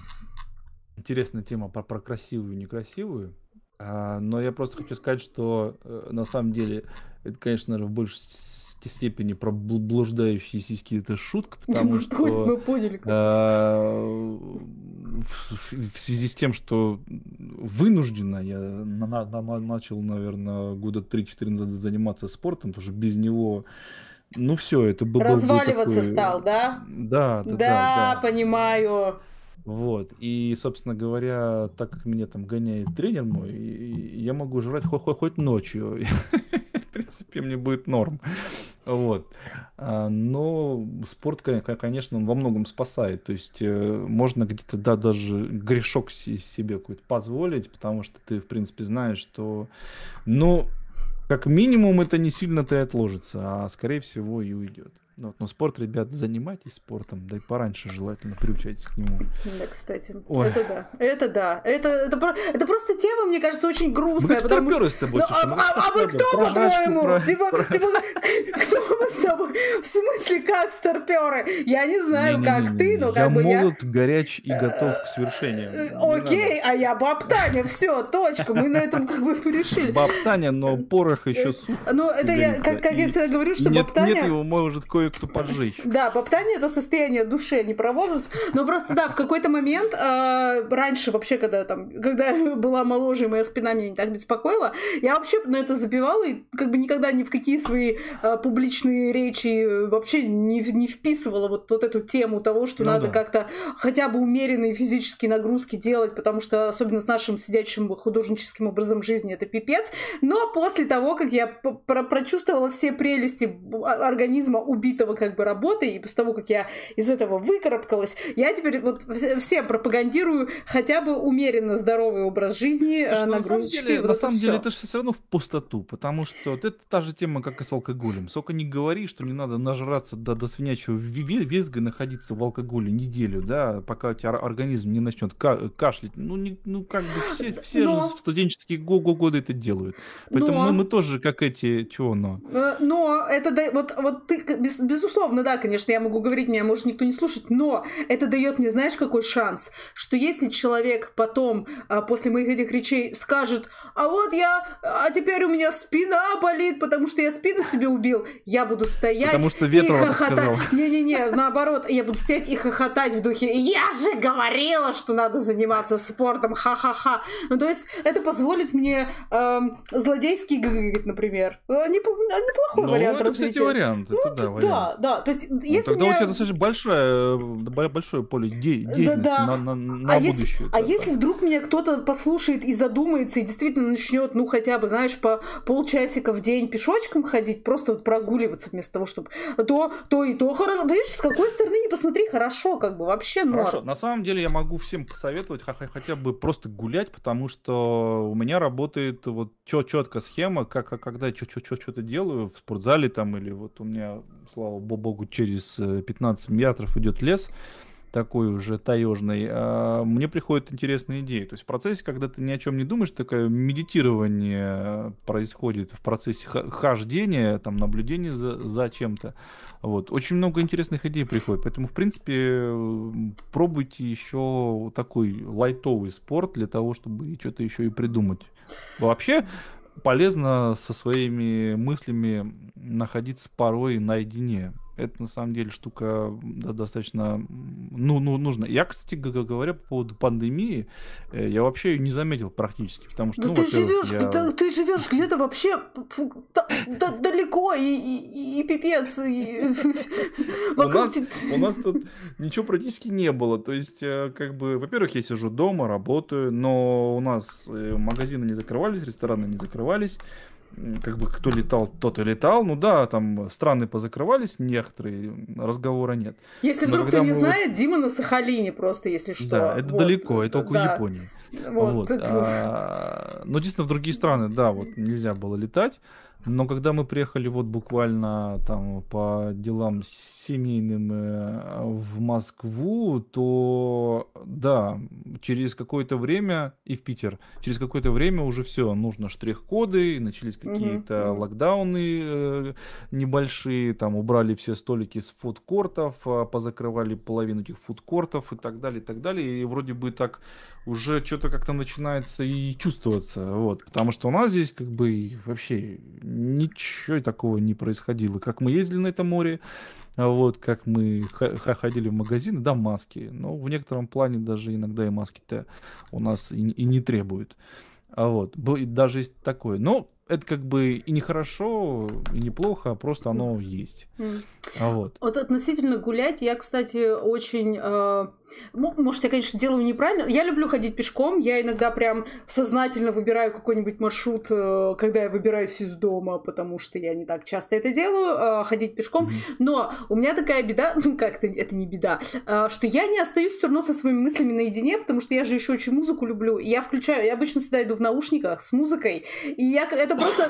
интересная тема про, красивую и некрасивую. А, но я просто хочу сказать, что э, на самом деле это, конечно, наверное, в большей степени про блуждающие сиськи это шутка, (laughs) потому что мы поняли, а, в связи с тем, что вынужденно я начал, наверное, года 3-4 назад заниматься спортом, потому что без него ну все, это было разваливаться такой... стал, да? Да, да, да, да, понимаю. Вот. И, собственно говоря, так как меня там гоняет тренер мой, я могу жрать хоть, хоть ночью. (laughs) принципе, мне будет норм. Вот. А, но спорт, конечно, он во многом спасает. То есть э, можно где-то, да, даже грешок себе какой-то позволить, потому что ты, в принципе, знаешь, что, ну, как минимум, это не сильно-то и отложится, а, скорее всего, и уйдет. Ну, вот, но ну, спорт, ребят, занимайтесь спортом, да и пораньше желательно приучайтесь к нему. Да, кстати, Ой. это да, это да, это, это, это просто тема, мне кажется, очень грустная. Мы потому... что... с тобой, ну, слушай, а, а, а вы кто, по-твоему? Про... Кто мы с тобой? В смысле, как старперы? Я не знаю, не, не, как не, ты, но как бы я... молод, горяч и готов к свершениям. Э, окей, а я бабтаня, все, точка, мы на этом как бы решили. Бабтаня, но порох еще э, сух. Ну, это я, как я всегда говорю, что таня. Нет, его может кое кое-кто поджечь. Да, баптание это состояние души, а не паровоза. Но просто да, в какой-то момент, а, раньше вообще, когда там, когда (laughs) была моложе, моя спина меня не так беспокоила, я вообще на это забивала и как бы никогда ни в какие свои а, публичные речи вообще не, не вписывала вот, вот эту тему того, что ну надо как-то хотя бы умеренные физические нагрузки делать, потому что особенно с нашим сидячим художническим образом жизни это пипец. Но после того, как я прочувствовала все прелести а, организма убить убитого как бы работы и после того, как я из этого выкарабкалась, я теперь вот всем пропагандирую хотя бы умеренно здоровый образ жизни, Слушай, э, ну, нагрузочки. На самом деле, вот на самом деле это же все равно в пустоту, потому что это та же тема, как и с алкоголем. Сколько не говори, что не надо нажраться до, до свинячьего визга, находиться в алкоголе неделю, да, пока у тебя организм не начнет кашлять. Ну, не, ну как бы все, э, все но... же в студенческие годы это делают. Поэтому но... мы, мы тоже как эти, чего но. Э, но это да, вот, вот ты без безусловно, да, конечно, я могу говорить, меня может никто не слушать, но это дает мне, знаешь, какой шанс, что если человек потом, а, после моих этих речей, скажет, а вот я, а теперь у меня спина болит, потому что я спину себе убил, я буду стоять потому что и хохотать. Не-не-не, наоборот, я буду стоять и хохотать в духе, я же говорила, что надо заниматься спортом, ха-ха-ха. Ну, то есть, это позволит мне эм, злодейский гыгыт, например. Э, Непло- неплохой ну, вариант это, развития. кстати, вариант. Ну, это, да, вариант. Да, да. То есть, если Тогда меня... у тебя достаточно большое, э, большое поле де- деятельности да, да. на, на, на а будущее. Если, а если вдруг меня кто-то послушает и задумается, и действительно начнет, ну, хотя бы, знаешь, по полчасика в день пешочком ходить, просто вот прогуливаться вместо того, чтобы то, то и то хорошо. Понимаешь, с какой стороны не посмотри, хорошо, как бы вообще норм. Хорошо. На самом деле я могу всем посоветовать хотя бы просто гулять, потому что у меня работает вот четкая схема, как, когда что-то делаю в спортзале там или вот у меня слава богу, через 15 э, метров идет лес, такой уже таежный, а мне приходят интересные идеи. То есть в процессе, когда ты ни о чем не думаешь, такое медитирование происходит в процессе хождения, там, наблюдения за, за чем-то. Вот. Очень много интересных идей приходит. Поэтому, в принципе, пробуйте еще такой лайтовый спорт для того, чтобы что-то еще и придумать. Вообще, полезно со своими мыслями находиться порой наедине это на самом деле штука да, достаточно ну, ну, нужна. Я, кстати говоря, по поводу пандемии, э, я вообще ее не заметил практически, потому что... Да ну, ты, живешь, я... да, ты живешь где-то вообще далеко, и, пипец. (laughs) у нас тут ничего практически не было. То есть, э, как бы, во-первых, я сижу дома, работаю, но у нас э, магазины не закрывались, рестораны не закрывались как бы кто летал, тот и летал. Ну да, там страны позакрывались некоторые, разговора нет. Если вдруг кто не знает, Дима на Сахалине просто, если что. Да, это вот. далеко, это около да. Японии. Вот. вот. А, но действительно в другие страны, да, вот нельзя было летать. Но когда мы приехали вот буквально там по делам семейным э, в Москву, то да, через какое-то время и в Питер, через какое-то время уже все, нужно штрих-коды, начались какие-то угу. локдауны э, небольшие, там убрали все столики с фудкортов, а позакрывали половину этих фудкортов и так далее, и так далее. И вроде бы так уже что-то как-то начинается и чувствоваться, вот, потому что у нас здесь как бы вообще ничего такого не происходило, как мы ездили на это море, а вот, как мы ходили в магазины, да, маски, но в некотором плане даже иногда и маски-то у нас и, и не требуют, а вот, даже есть такое, но это как бы и не хорошо, и неплохо а просто оно есть. Mm. А вот. вот относительно гулять, я, кстати, очень э, ну, может, я, конечно, делаю неправильно. Я люблю ходить пешком. Я иногда прям сознательно выбираю какой-нибудь маршрут, э, когда я выбираюсь из дома, потому что я не так часто это делаю, э, ходить пешком. Но у меня такая беда, (laughs) ну как-то это не беда, э, что я не остаюсь все равно со своими мыслями наедине, потому что я же еще очень музыку люблю. я включаю, я обычно всегда иду в наушниках с музыкой, и я это просто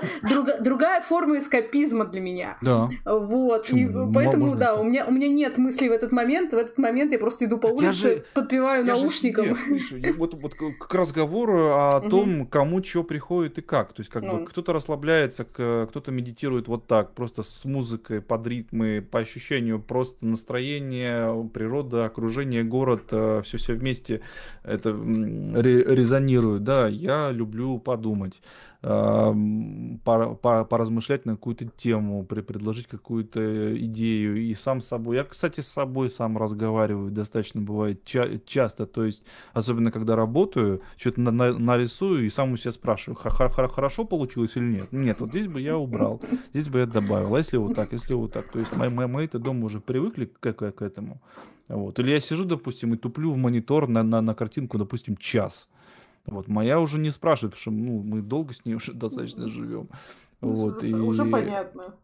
другая форма эскапизма для меня. Да. Вот. И поэтому, да, у меня, у меня нет мыслей в этот момент. В этот момент я просто иду по улице я же, подпеваю я наушником. Же, нет, Миша, вот, вот к разговору о том, кому что приходит и как. То есть, как бы кто-то расслабляется, кто-то медитирует вот так, просто с музыкой, под ритмы, по ощущению, просто настроение, природа, окружение, город, все э, все вместе это резонирует. Да, я люблю подумать поразмышлять на какую-то тему, предложить какую-то идею. И сам с собой. Я, кстати, с собой сам разговариваю достаточно бывает ча- часто. То есть, особенно когда работаю, что-то на- на- нарисую и сам у себя спрашиваю, хорошо получилось или нет. Нет, вот здесь бы я убрал, здесь бы я добавил. А если вот так, если вот так. То есть, мои, мои, мои-то дома уже привыкли к, к, к этому. Вот. Или я сижу, допустим, и туплю в монитор на, на, на картинку, допустим, час вот, моя уже не спрашивает, потому что ну, мы долго с ней уже достаточно живем. Ну, вот, и... Уже понятно.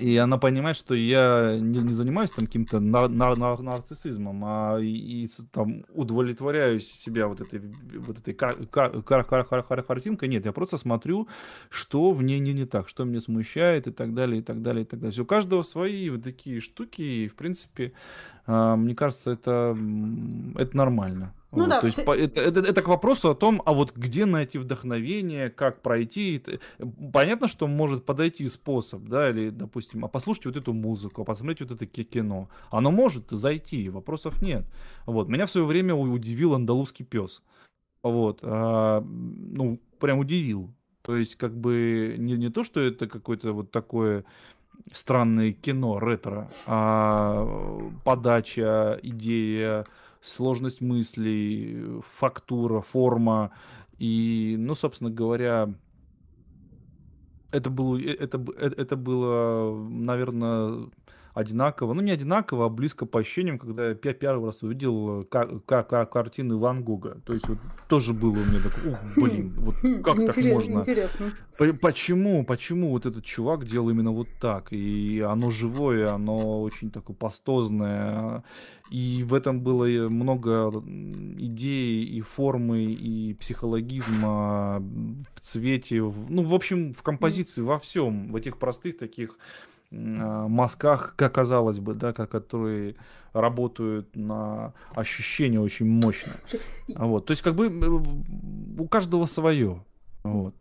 И она понимает, что я не, не занимаюсь там каким-то нар- нар- нар- нарциссизмом, а и, и там удовлетворяю себя вот этой вот этой кар- кар- кар- кар- картинкой. Нет, я просто смотрю, что в ней не, не так, что меня смущает и так далее, и так далее, и так далее. У каждого свои вот такие штуки, и в принципе а, мне кажется, это, это нормально. Ну вот, да, то все... есть, это, это, это к вопросу о том, а вот где найти вдохновение, как пройти. Понятно, что может подойти способ, да, или, допустим, а послушать вот эту музыку, а посмотреть вот это кино. Оно может зайти, вопросов нет. Вот, меня в свое время удивил «Андалузский пес». Вот, а, ну, прям удивил. То есть, как бы, не, не то, что это какое-то вот такое странное кино, ретро. А, подача, идея, сложность мыслей, фактура, форма. И, ну, собственно говоря, это было, э, это, э, это было, наверное, одинаково, ну не одинаково, а близко по ощущениям, когда я первый раз увидел кар- э, кар- кар- картины Ван Гога. То есть вот тоже было у меня такое, блин, (laughs) вот как так можно? Интересно. Почему, почему вот этот чувак делал именно вот так? И оно живое, оно очень такое пастозное, и в этом было э, много идей и формы, и психологизма в цвете, в, ну, в общем, в композиции, во всем, в этих простых таких мазках, как казалось бы, да, которые работают на ощущение очень мощно. Вот. То есть, как бы э, у каждого свое. Вот.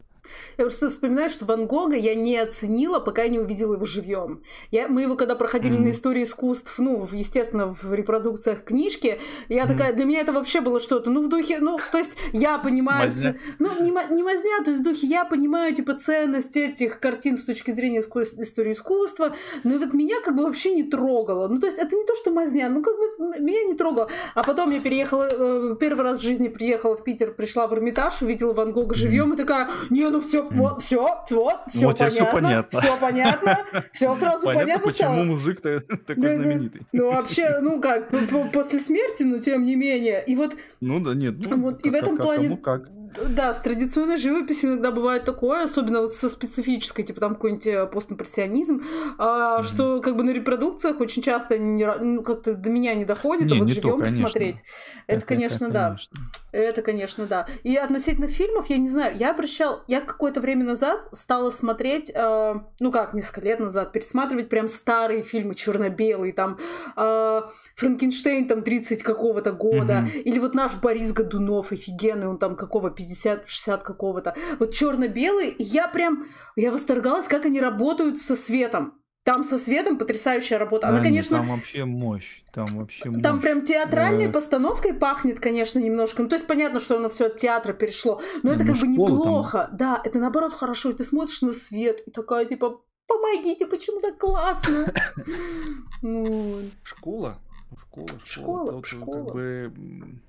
Я просто вспоминаю, что Ван Гога я не оценила, пока я не увидела его живьем. Я, мы его когда проходили mm на истории искусств, ну, естественно, в репродукциях книжки, я mm такая, для меня это вообще было что-то, ну, в духе, ну, то есть я понимаю... Мазня. Ну, не, не мазня, то есть в духе я понимаю, типа, ценность этих картин с точки зрения истории искусства, но вот меня как бы вообще не трогало. Ну, то есть это не то, что мазня, ну, как бы меня не трогало. А потом я переехала, э, первый раз в жизни приехала в Питер, пришла в Эрмитаж, увидела Ван Гога живьем mm и такая, не, ну все, вот, все, вот, ну, все, вот понятно, все понятно, все понятно, все (laughs) сразу понятно, понятно почему мужик такой знаменитый. Ну вообще, ну как, ну, после смерти, но тем не менее. И вот. Ну да, нет. Ну, вот, как, и в этом как, а плане. Кому, как. Да, с традиционной живописью иногда бывает такое, особенно вот со специфической, типа там какой-нибудь э, постимпрессионизм, mm-hmm. что как бы на репродукциях очень часто не, ну, как-то до меня не доходит, а не, а вот живем посмотреть. Это, это, конечно, это, да. Конечно. Это, конечно, да. И относительно фильмов, я не знаю, я обращал, я какое-то время назад стала смотреть, э, ну как, несколько лет назад, пересматривать прям старые фильмы черно-белые, там э, Франкенштейн там 30 какого-то года, mm-hmm. или вот наш Борис Годунов, офигенный, он там какого, 50 50, 60 какого-то. Вот черно-белый, я прям, я восторгалась, как они работают со светом. Там со светом потрясающая работа. Она, да, конечно... Нет, там вообще мощь. Там вообще мощь. Там прям театральной постановкой пахнет, конечно, немножко. Ну, то есть понятно, что оно все от театра перешло. Но да, это как бы неплохо. Там... Да, это наоборот хорошо. И ты смотришь на свет и такая, типа, помогите, почему так классно. (laughs) Ну, школа. Школа, школа. Школа, э, школа.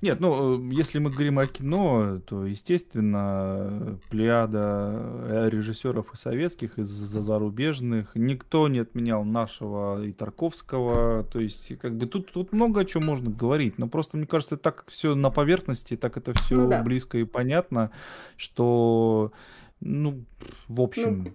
Нет, ну, э, если мы говорим о кино, то, естественно, плеяда э, режиссеров и советских, и зарубежных, никто не отменял нашего и Тарковского, то есть, как бы, тут, тут много о чем можно говорить, но просто, мне кажется, так все на поверхности, так это все ну, да. близко и понятно, что, ну, в общем... Ну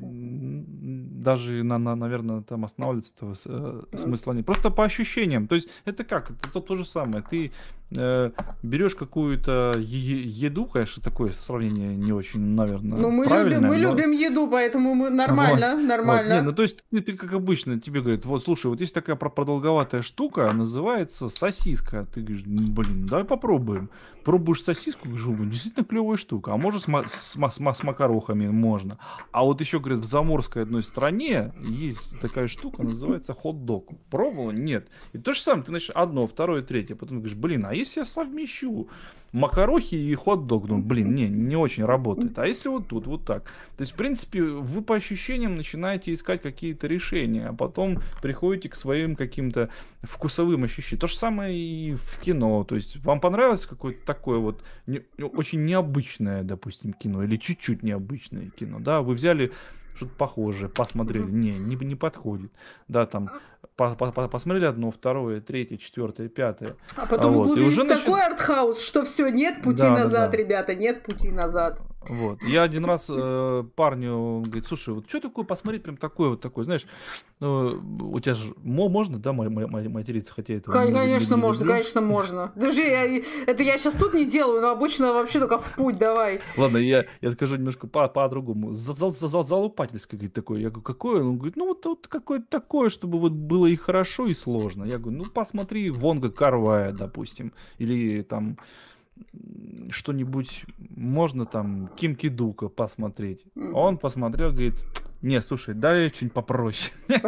даже, на, на, наверное, там останавливаться э, э. смысла нет. Просто по ощущениям. То есть это как? Это то, то же самое. Ты э, берешь какую-то е- еду, конечно, такое сравнение не очень, наверное, Но ну, мы, любим, мы но... любим еду, поэтому мы нормально, вот, нормально. Вот, не, ну, то есть ты, ты, как обычно, тебе говорят, вот, слушай, вот есть такая продолговатая штука, называется сосиска. Ты говоришь, «Ну, блин, давай попробуем. Пробуешь сосиску, говоришь, действительно клевая штука. А может с, ма- с, ма- с, ма- с макарохами? Можно. А вот еще, говорят, в заморской одной стране есть такая штука, называется хот-дог. Пробовал? Нет. И то же самое, ты начинаешь одно, второе, третье. Потом говоришь, блин, а если я совмещу макарохи и хот-дог, ну, блин, не, не очень работает. А если вот тут, вот так? То есть, в принципе, вы по ощущениям начинаете искать какие-то решения, а потом приходите к своим каким-то вкусовым ощущениям. То же самое и в кино. То есть, вам понравилось какое-то такое вот не, очень необычное, допустим, кино или чуть-чуть необычное кино, да? Вы взяли что-то похожее, посмотрели, не, не, не подходит, да, там а посмотрели одно, второе, третье, четвертое, пятое. А потом вот. углубились в такой начи... артхаус, что все, нет пути да, назад, да, да. ребята, нет пути назад. Вот. Я один раз э, парню говорит, слушай, вот что такое посмотреть, прям такое вот такое, знаешь, ну, у тебя же мо можно, да, мо- мо- материться, хотя это... Конечно, не, не можно, люблю. конечно, можно. (laughs) Даже я, это я сейчас тут не делаю, но обычно вообще только в путь давай. Ладно, я, я скажу немножко по- по-другому. Зал, зал, залупательский, говорит, такой. Я говорю, какое? Он говорит, ну, вот, вот какое-то такое, чтобы вот было и хорошо, и сложно. Я говорю, ну, посмотри Вонга Карвая, допустим, или там что-нибудь можно там Кимки Кидука посмотреть. Он посмотрел, говорит, не, слушай, дай что-нибудь попроще. (laughs) Я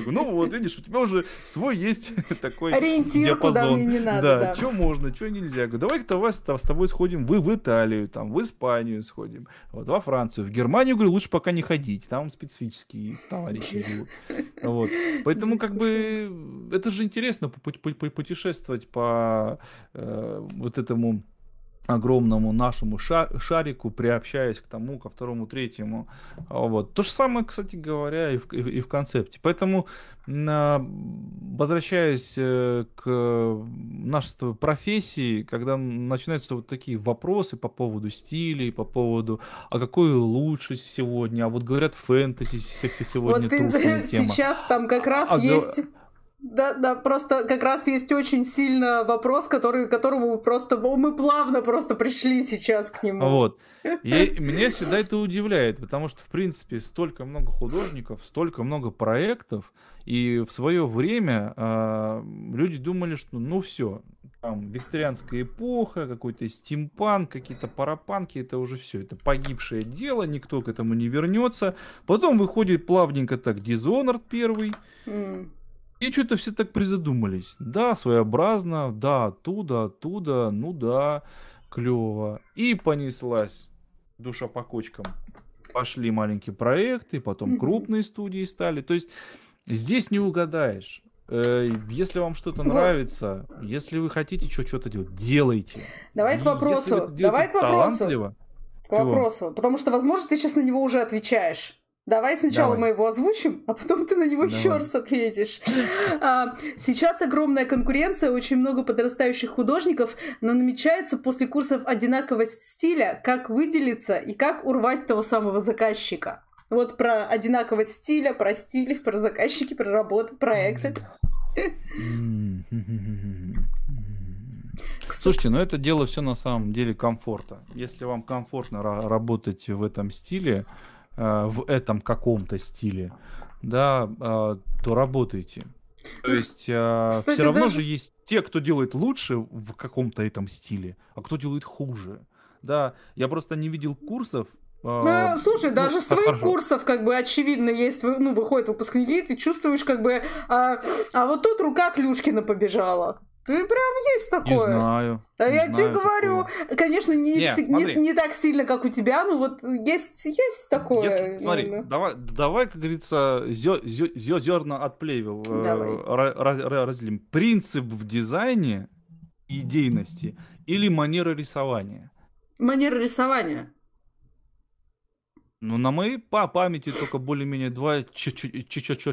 говорю, ну вот, видишь, у тебя уже свой есть (laughs) такой Ориентир, куда мне не надо. Да, что можно, что нельзя. Я говорю, давай-ка давай с тобой сходим вы в Италию, там, в Испанию сходим, вот, во Францию. В Германию, говорю, лучше пока не ходить, там специфические товарищи живут. Вот. Поэтому, как бы, это же интересно путешествовать по э, вот этому огромному нашему шарику, приобщаясь к тому, ко второму, третьему. А вот. То же самое, кстати говоря, и в, и в концепте. Поэтому, а, возвращаясь э, к нашей профессии, когда начинаются вот такие вопросы по поводу стилей, по поводу, а какой лучше сегодня, а вот говорят фэнтези сегодня вот трудная тема. сейчас там как раз а, есть... Да, да, просто как раз есть очень сильно вопрос, который, которому мы просто мы плавно просто пришли сейчас к нему. Вот. (laughs) И меня всегда это удивляет, потому что, в принципе, столько много художников, столько много проектов, и в свое время э, люди думали, что ну все, там викторианская эпоха, какой-то стимпанк, какие-то парапанки, это уже все, это погибшее дело, никто к этому не вернется. Потом выходит плавненько так Dishonored первый. Mm и что-то все так призадумались. Да, своеобразно, да, оттуда, оттуда, ну да, клево. И понеслась душа по кочкам. Пошли маленькие проекты, потом крупные студии стали. То есть здесь не угадаешь. Э, если вам что-то нравится, если вы хотите что-то делать, делайте. Давай к вопросу. Давай к вопросу. К вопросу. Потому что, возможно, ты сейчас на него уже отвечаешь. Давай сначала Давай. мы его озвучим, а потом ты на него Давай. еще раз ответишь. А, сейчас огромная конкуренция, очень много подрастающих художников, но намечается после курсов одинакового стиля, как выделиться и как урвать того самого заказчика. Вот про одинаковость стиля, про стили, про заказчики, про работу, проекты. Слушайте, но ну это дело все на самом деле комфорта. Если вам комфортно работать в этом стиле, Э, в этом каком-то стиле, да, а, то работайте. То ну, есть э, Кстати, все равно даже... же есть те, кто делает лучше в каком-то этом стиле, а кто делает хуже. Да, я просто не видел курсов, а, Слушай, ну, даже с твоих хорошо. курсов, как бы, очевидно, есть, ну, выходят выпускники, и ты чувствуешь, как бы, а, а вот тут рука Клюшкина побежала. Ты прям есть такое. Не знаю. А не я знаю тебе говорю, такого. конечно, не, не, не, не так сильно, как у тебя, но вот есть, есть такое. Если, смотри, давай, давай, как говорится, зё, зё, зё, зерна от плевел э, разделим. Принцип в дизайне идейности или манера рисования? Манера рисования. Ну, на моей по памяти только более-менее два человека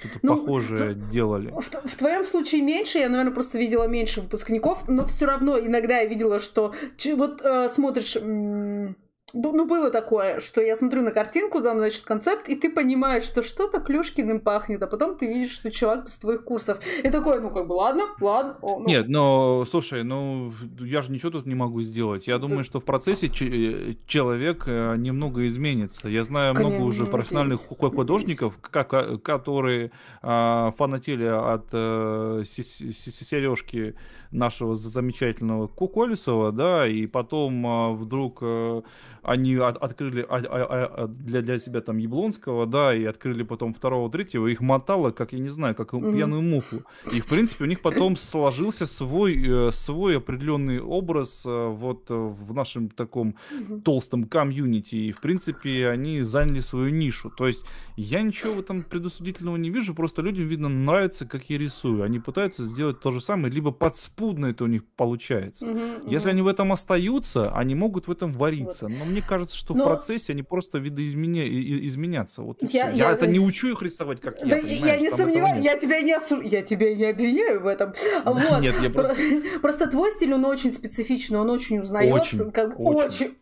что-то ну, похожее в, делали. В, в, твоем случае меньше, я, наверное, просто видела меньше выпускников, но все равно иногда я видела, что вот э, смотришь... М- ну, было такое, что я смотрю на картинку, там, значит, концепт, и ты понимаешь, что что-то клюшкиным пахнет, а потом ты видишь, что чувак с твоих курсов. И такой, ну, как бы, ладно, ладно. О, ну. Нет, но, слушай, ну, я же ничего тут не могу сделать. Я думаю, ты... что в процессе человек э, немного изменится. Я знаю Конечно, много уже профессиональных художников, а, которые а, фанатели от э, сережки нашего замечательного Куколесова, да, и потом а, вдруг а, они от, открыли а, а, а, а, для, для себя там Яблонского, да, и открыли потом второго, третьего, их мотало, как, я не знаю, как mm-hmm. пьяную муху. И, в принципе, у них потом сложился свой, э, свой определенный образ э, вот в нашем таком mm-hmm. толстом комьюнити, и, в принципе, они заняли свою нишу. То есть я ничего в этом предусудительного не вижу, просто людям, видно, нравится, как я рисую. Они пытаются сделать то же самое, либо подспорье скудно это у них получается. Угу, Если mm они в этом остаются, они могут в этом вариться. Вот. Но мне кажется, что Но... в процессе они просто видоизменя... изменятся. Вот я, я, я это не учу их рисовать, как да я. Я не сомневаюсь, я тебя не осу... я тебя не обвиняю в этом. Вот. Нет, я просто... (laughs) просто твой стиль, он очень специфичный, он очень узнается. Очень, как... очень. очень,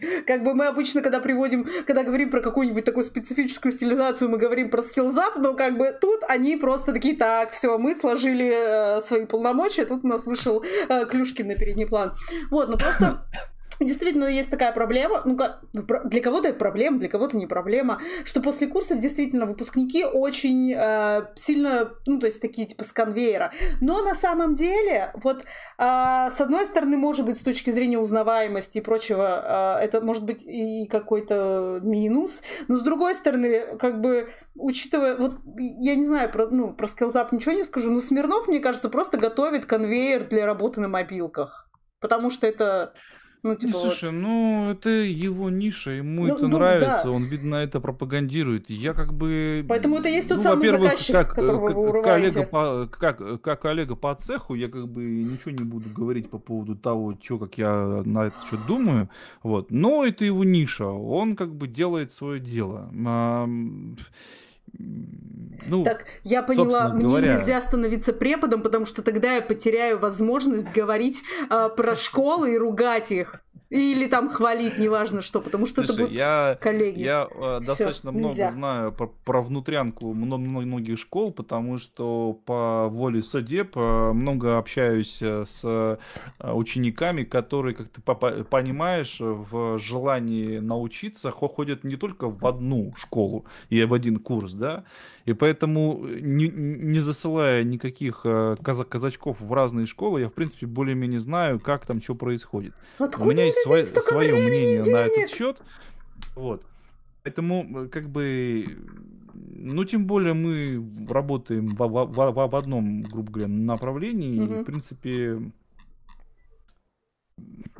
очень. Как бы мы обычно, когда приводим, когда говорим про какую-нибудь такую специфическую стилизацию, мы говорим про скиллзап, но как бы тут они просто такие, так, все, мы сложили э, свои полномочия, тут тут у нас вышел э, Клюшкин на передний план. Вот, ну просто (laughs) Действительно, есть такая проблема, ну, ну для кого-то это проблема, для кого-то не проблема, что после курсов действительно выпускники очень э, сильно, ну, то есть такие типа с конвейера. Но на самом деле, вот, э, с одной стороны, может быть, с точки зрения узнаваемости и прочего, э, это может быть и какой-то минус, но с другой стороны, как бы, учитывая, вот, я не знаю, про, ну, про скиллзап ничего не скажу, но Смирнов, мне кажется, просто готовит конвейер для работы на мобилках. Потому что это ну, типа, не, слушай, вот... ну это его ниша, ему ну, это ну, нравится, да. он, видно, это пропагандирует. Я как бы. Поэтому это есть тот ну, самый заказчик, как, э, которого вы урываете. Коллега по, как, э, как коллега по цеху, я как бы ничего не буду говорить по поводу того, что, как я на это что думаю. Вот. Но это его ниша, он как бы делает свое дело ну, так, я поняла, мне говоря... нельзя становиться преподом, потому что тогда я потеряю возможность говорить э, про школы и ругать их. Или там хвалить, неважно что, потому что Слушай, это будут я, коллеги. Я э, достаточно Всё, много знаю про, про внутрянку много, многих школ, потому что по воле судеб э, много общаюсь э, с э, учениками, которые, как ты понимаешь, в желании научиться ходят не только в одну школу и в один курс, да, и поэтому, э, не, не засылая никаких э, каза казачков в разные школы, я, в принципе, более-менее знаю, как там что происходит. Откуда У меня есть свое, свое мнение денег? на этот счет. Вот. Поэтому, э, как бы, ну, тем более мы работаем в, в, в, в одном, грубо говоря, направлении. Угу. И, в принципе,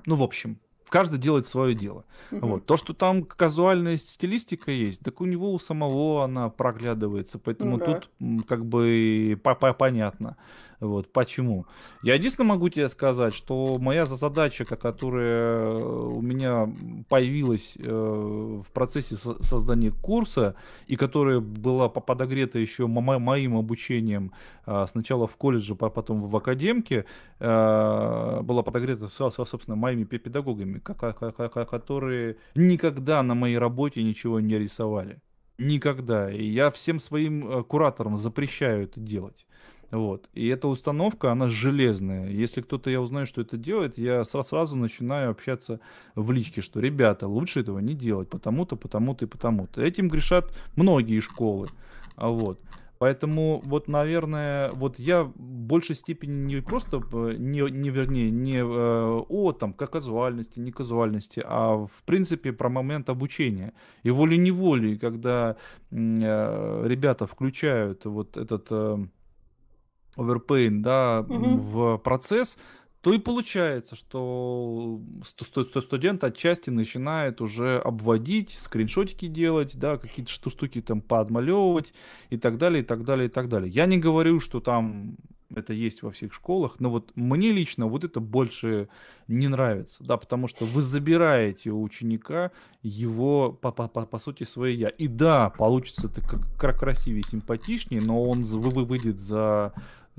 ну, в общем, каждый делает свое дело. Mm-hmm. Вот. То, что там казуальная стилистика есть, так у него у самого она проглядывается. Поэтому ну, да. тут как бы понятно. Вот, почему? Я единственное могу тебе сказать, что моя задача, которая э, у меня появилась э, в процессе создания курса, и которая была подогрета еще моим обучением э, сначала в колледже, а потом в академке, была подогрета, собственно, моими педагогами, которые никогда на моей работе ничего не рисовали. Никогда. И я всем своим кураторам запрещаю это делать. Вот. И эта установка, она железная. Если кто-то, я узнаю, что это делает, я сразу, сразу начинаю общаться в личке, что, ребята, лучше этого не делать, потому-то, потому-то и потому-то. Этим грешат многие школы. А вот. Поэтому вот, наверное, вот я в большей степени не просто, не, не вернее, не э, о там как казуальности, не казуальности, а в принципе про момент обучения. И волей-неволей, когда э, ребята включают вот этот... Э, оверпейн, да, угу. в процесс, то и получается, что студент отчасти начинает уже обводить, скриншотики делать, да, какие-то штуки там поотмалевывать и так далее, и так далее, и так далее. Я не говорю, что там это есть во всех школах, но вот мне лично вот это больше не нравится, да, потому что вы забираете у ученика его, по, по, по, по сути, свое я. И да, получится это как, красивее, симпатичнее, но он вы выйдет за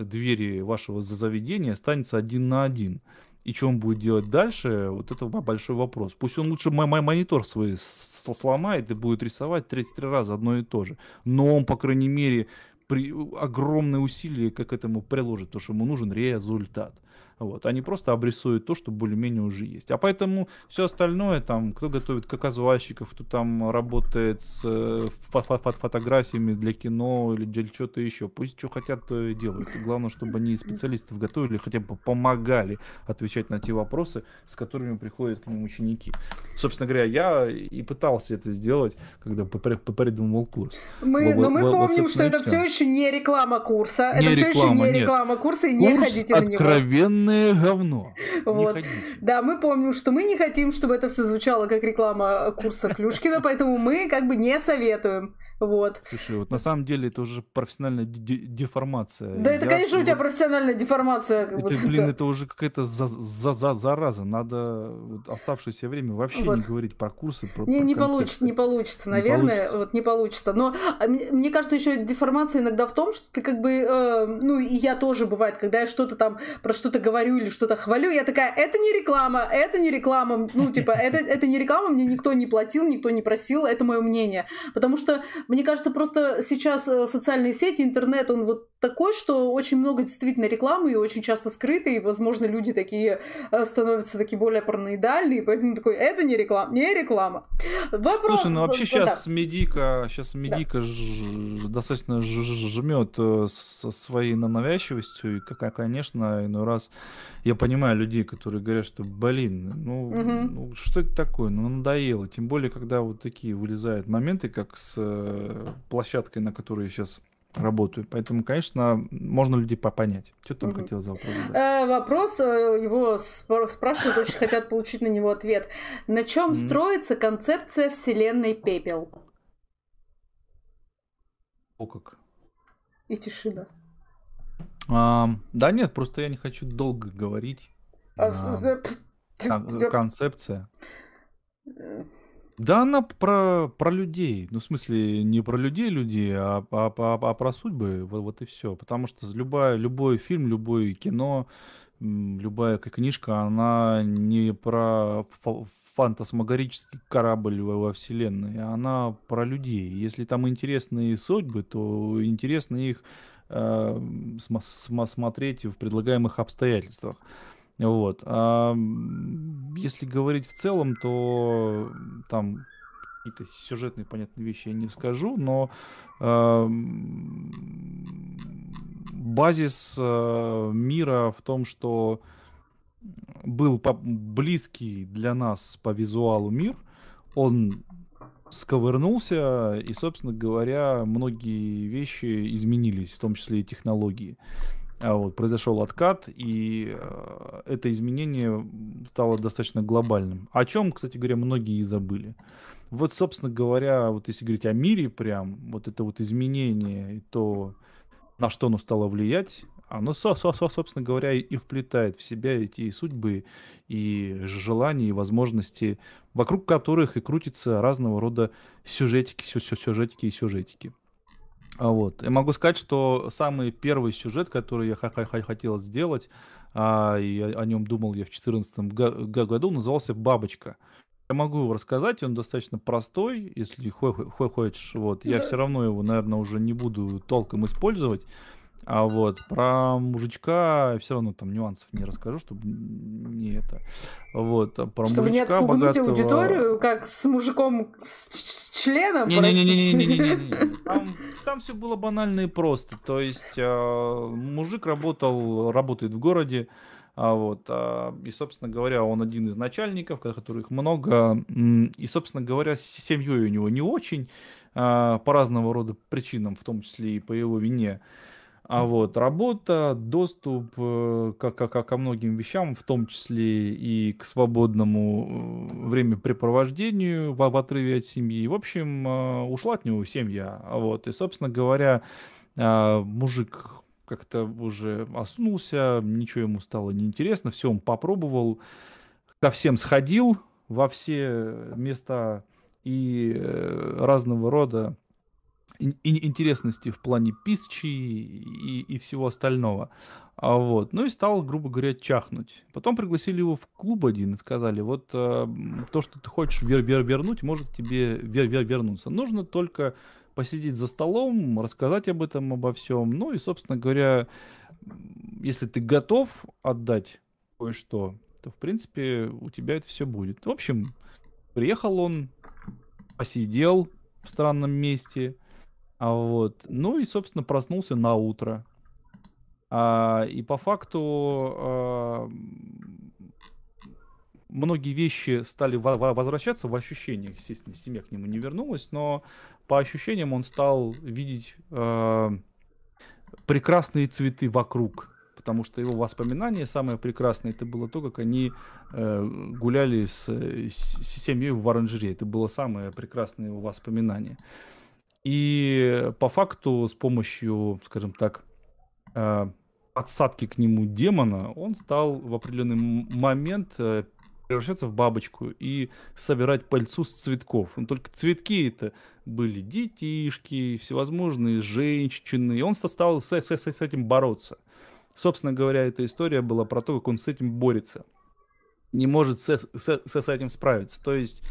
двери вашего заведения останется один на один. И что он будет делать дальше, вот это большой вопрос. Пусть он лучше мой, мой монитор свой сломает и будет рисовать 33 раза одно и то же. Но он, по крайней мере, при огромные усилия как этому приложит, то что ему нужен результат. Вот. Они просто обрисуют то, что более-менее уже есть. А поэтому все остальное, там, кто готовит кокозвальщиков, кто там работает с э, фо фо фо фотографиями для кино или для чего-то еще, пусть что хотят, то и делают. главное, чтобы они специалистов готовили, хотя бы помогали отвечать на те вопросы, с которыми приходят к ним ученики. Собственно говоря, я и пытался это сделать, когда придумывал курс. Мы, но ну, мы помним, что это все еще не реклама курса. это все еще не реклама курса, и не ходите на него. Откровенно полное говно. Вот. Да, мы помним, что мы не хотим, чтобы это все звучало как реклама курса Клюшкина, поэтому мы как бы не советуем. Вот. Слушай, вот на самом деле это уже профессиональная деформация. Да, Я это, конечно, вот... у тебя профессиональная деформация. это, будто. блин, это уже какая-то за за за зараза. Надо вот оставшееся время вообще вот. не говорить про курсы, про Не, про не получится, не получится, наверное. Не получится. Вот не получится. Но а, мне, мне кажется, еще деформация иногда в том, что ты как бы, э, ну, и я тоже бывает, когда я что-то там про что-то говорю или что-то хвалю, я такая, это не реклама, это не реклама, ну, типа, это, это не реклама, мне никто не платил, никто не просил, это мое мнение. Потому что мне кажется, просто сейчас э, социальные сети, интернет, он вот такой, что очень много действительно рекламы и очень часто скрытой, и, возможно, люди такие э, становятся такие более параноидальные, поэтому такой, это не реклама, не реклама. Вопрос. Слушай, ну вообще да, сейчас да. медика, сейчас медика да. ж, достаточно ж, жмет э, со своей навязчивостью, и, какая, конечно, иной раз я понимаю людей, которые говорят, что, блин, ну, угу. ну что это такое, ну надоело, тем более, когда вот такие вылезают моменты, как с Э, площадкой, на которой я сейчас работаю. Поэтому, конечно, можно людей попонять. Что там угу. хотел за вопрос? Э, вопрос, э, его спрашивают, очень хотят получить на него ответ. На чем строится концепция вселенной пепел? О как. И тишина. А, да нет, просто я не хочу долго говорить. А, а, концепция. Да, она про, про людей. Ну, в смысле, не про людей людей, а, а, а, а про судьбы. Вот, вот и все. Потому что любая, любой фильм, любое кино, любая книжка, она не про фантасмагорический корабль во, во вселенной, а она про людей. Если там интересные судьбы, то интересно их э, см- смотреть в предлагаемых обстоятельствах. Вот. А если говорить в целом, то там какие-то сюжетные, понятные вещи я не скажу, но э, базис э, мира в том, что был по- близкий для нас по визуалу мир, он сковырнулся, и, собственно говоря, многие вещи изменились, в том числе и технологии. А вот, произошел откат, и э, это изменение стало достаточно глобальным. О чем, кстати говоря, многие и забыли. Вот, собственно говоря, вот если говорить о мире прям, вот это вот изменение и то, на что оно стало влиять, оно, со со со, собственно говоря, и вплетает в себя эти судьбы, и желания, и возможности, вокруг которых и крутятся разного рода сюжетики, сюжетики и сюжетики. А вот. Я могу сказать, что самый первый сюжет, который я хотел сделать, а, и о нем думал я в 2014 году, назывался «Бабочка». Я могу его рассказать, он достаточно простой, если хочешь. Вот. Я все равно его, наверное, уже не буду толком использовать. А вот про мужичка все равно там нюансов не расскажу, чтобы не это. Вот а про чтобы мужичка не отпугнуть богатого... аудиторию, как с мужиком с членом? Не-не-не-не-не-не. Там, там все было банально и просто. То есть э, мужик работал, работает в городе, а вот, а, и, собственно говоря, он один из начальников, которых много. И, собственно говоря, с семьей у него не очень, а, по разного рода причинам, в том числе и по его вине. А вот работа, доступ э, как, как, ко многим вещам, в том числе и к свободному э, времяпрепровождению в, в отрыве от семьи. В общем, э, ушла от него семья. А вот. И, собственно говоря, а, мужик как-то уже оснулся, ничего ему стало неинтересно, все он попробовал, ко всем сходил во все места и э, разного рода интересности в плане писчи и, и всего остального. А вот. Ну и стал, грубо говоря, чахнуть. Потом пригласили его в клуб один и сказали, вот э, то, что ты хочешь вер вер вернуть, может тебе вер вер вернуться. Нужно только посидеть за столом, рассказать об этом, обо всем. Ну и, собственно говоря, если ты готов отдать кое-что, то, в принципе, у тебя это все будет. В общем, приехал он, посидел в странном месте – а вот. Ну и, собственно, проснулся на утро. А, и по факту а, многие вещи стали возвращаться в ощущениях. Естественно, семья к нему не вернулась, но по ощущениям он стал видеть а, прекрасные цветы вокруг. Потому что его воспоминания самое прекрасное это было то, как они э, гуляли с, с семьей в оранжерее. Это было самое прекрасное его воспоминание. Э, и по факту с помощью, скажем так, э, отсадки к нему демона, он стал в определенный момент э, превращаться в бабочку и собирать пыльцу с цветков. Но ну, только цветки это были детишки, всевозможные женщины, и он стал с, с, с этим бороться. Собственно говоря, эта история была про то, как он с этим борется. Не может с, с, с этим справиться. То есть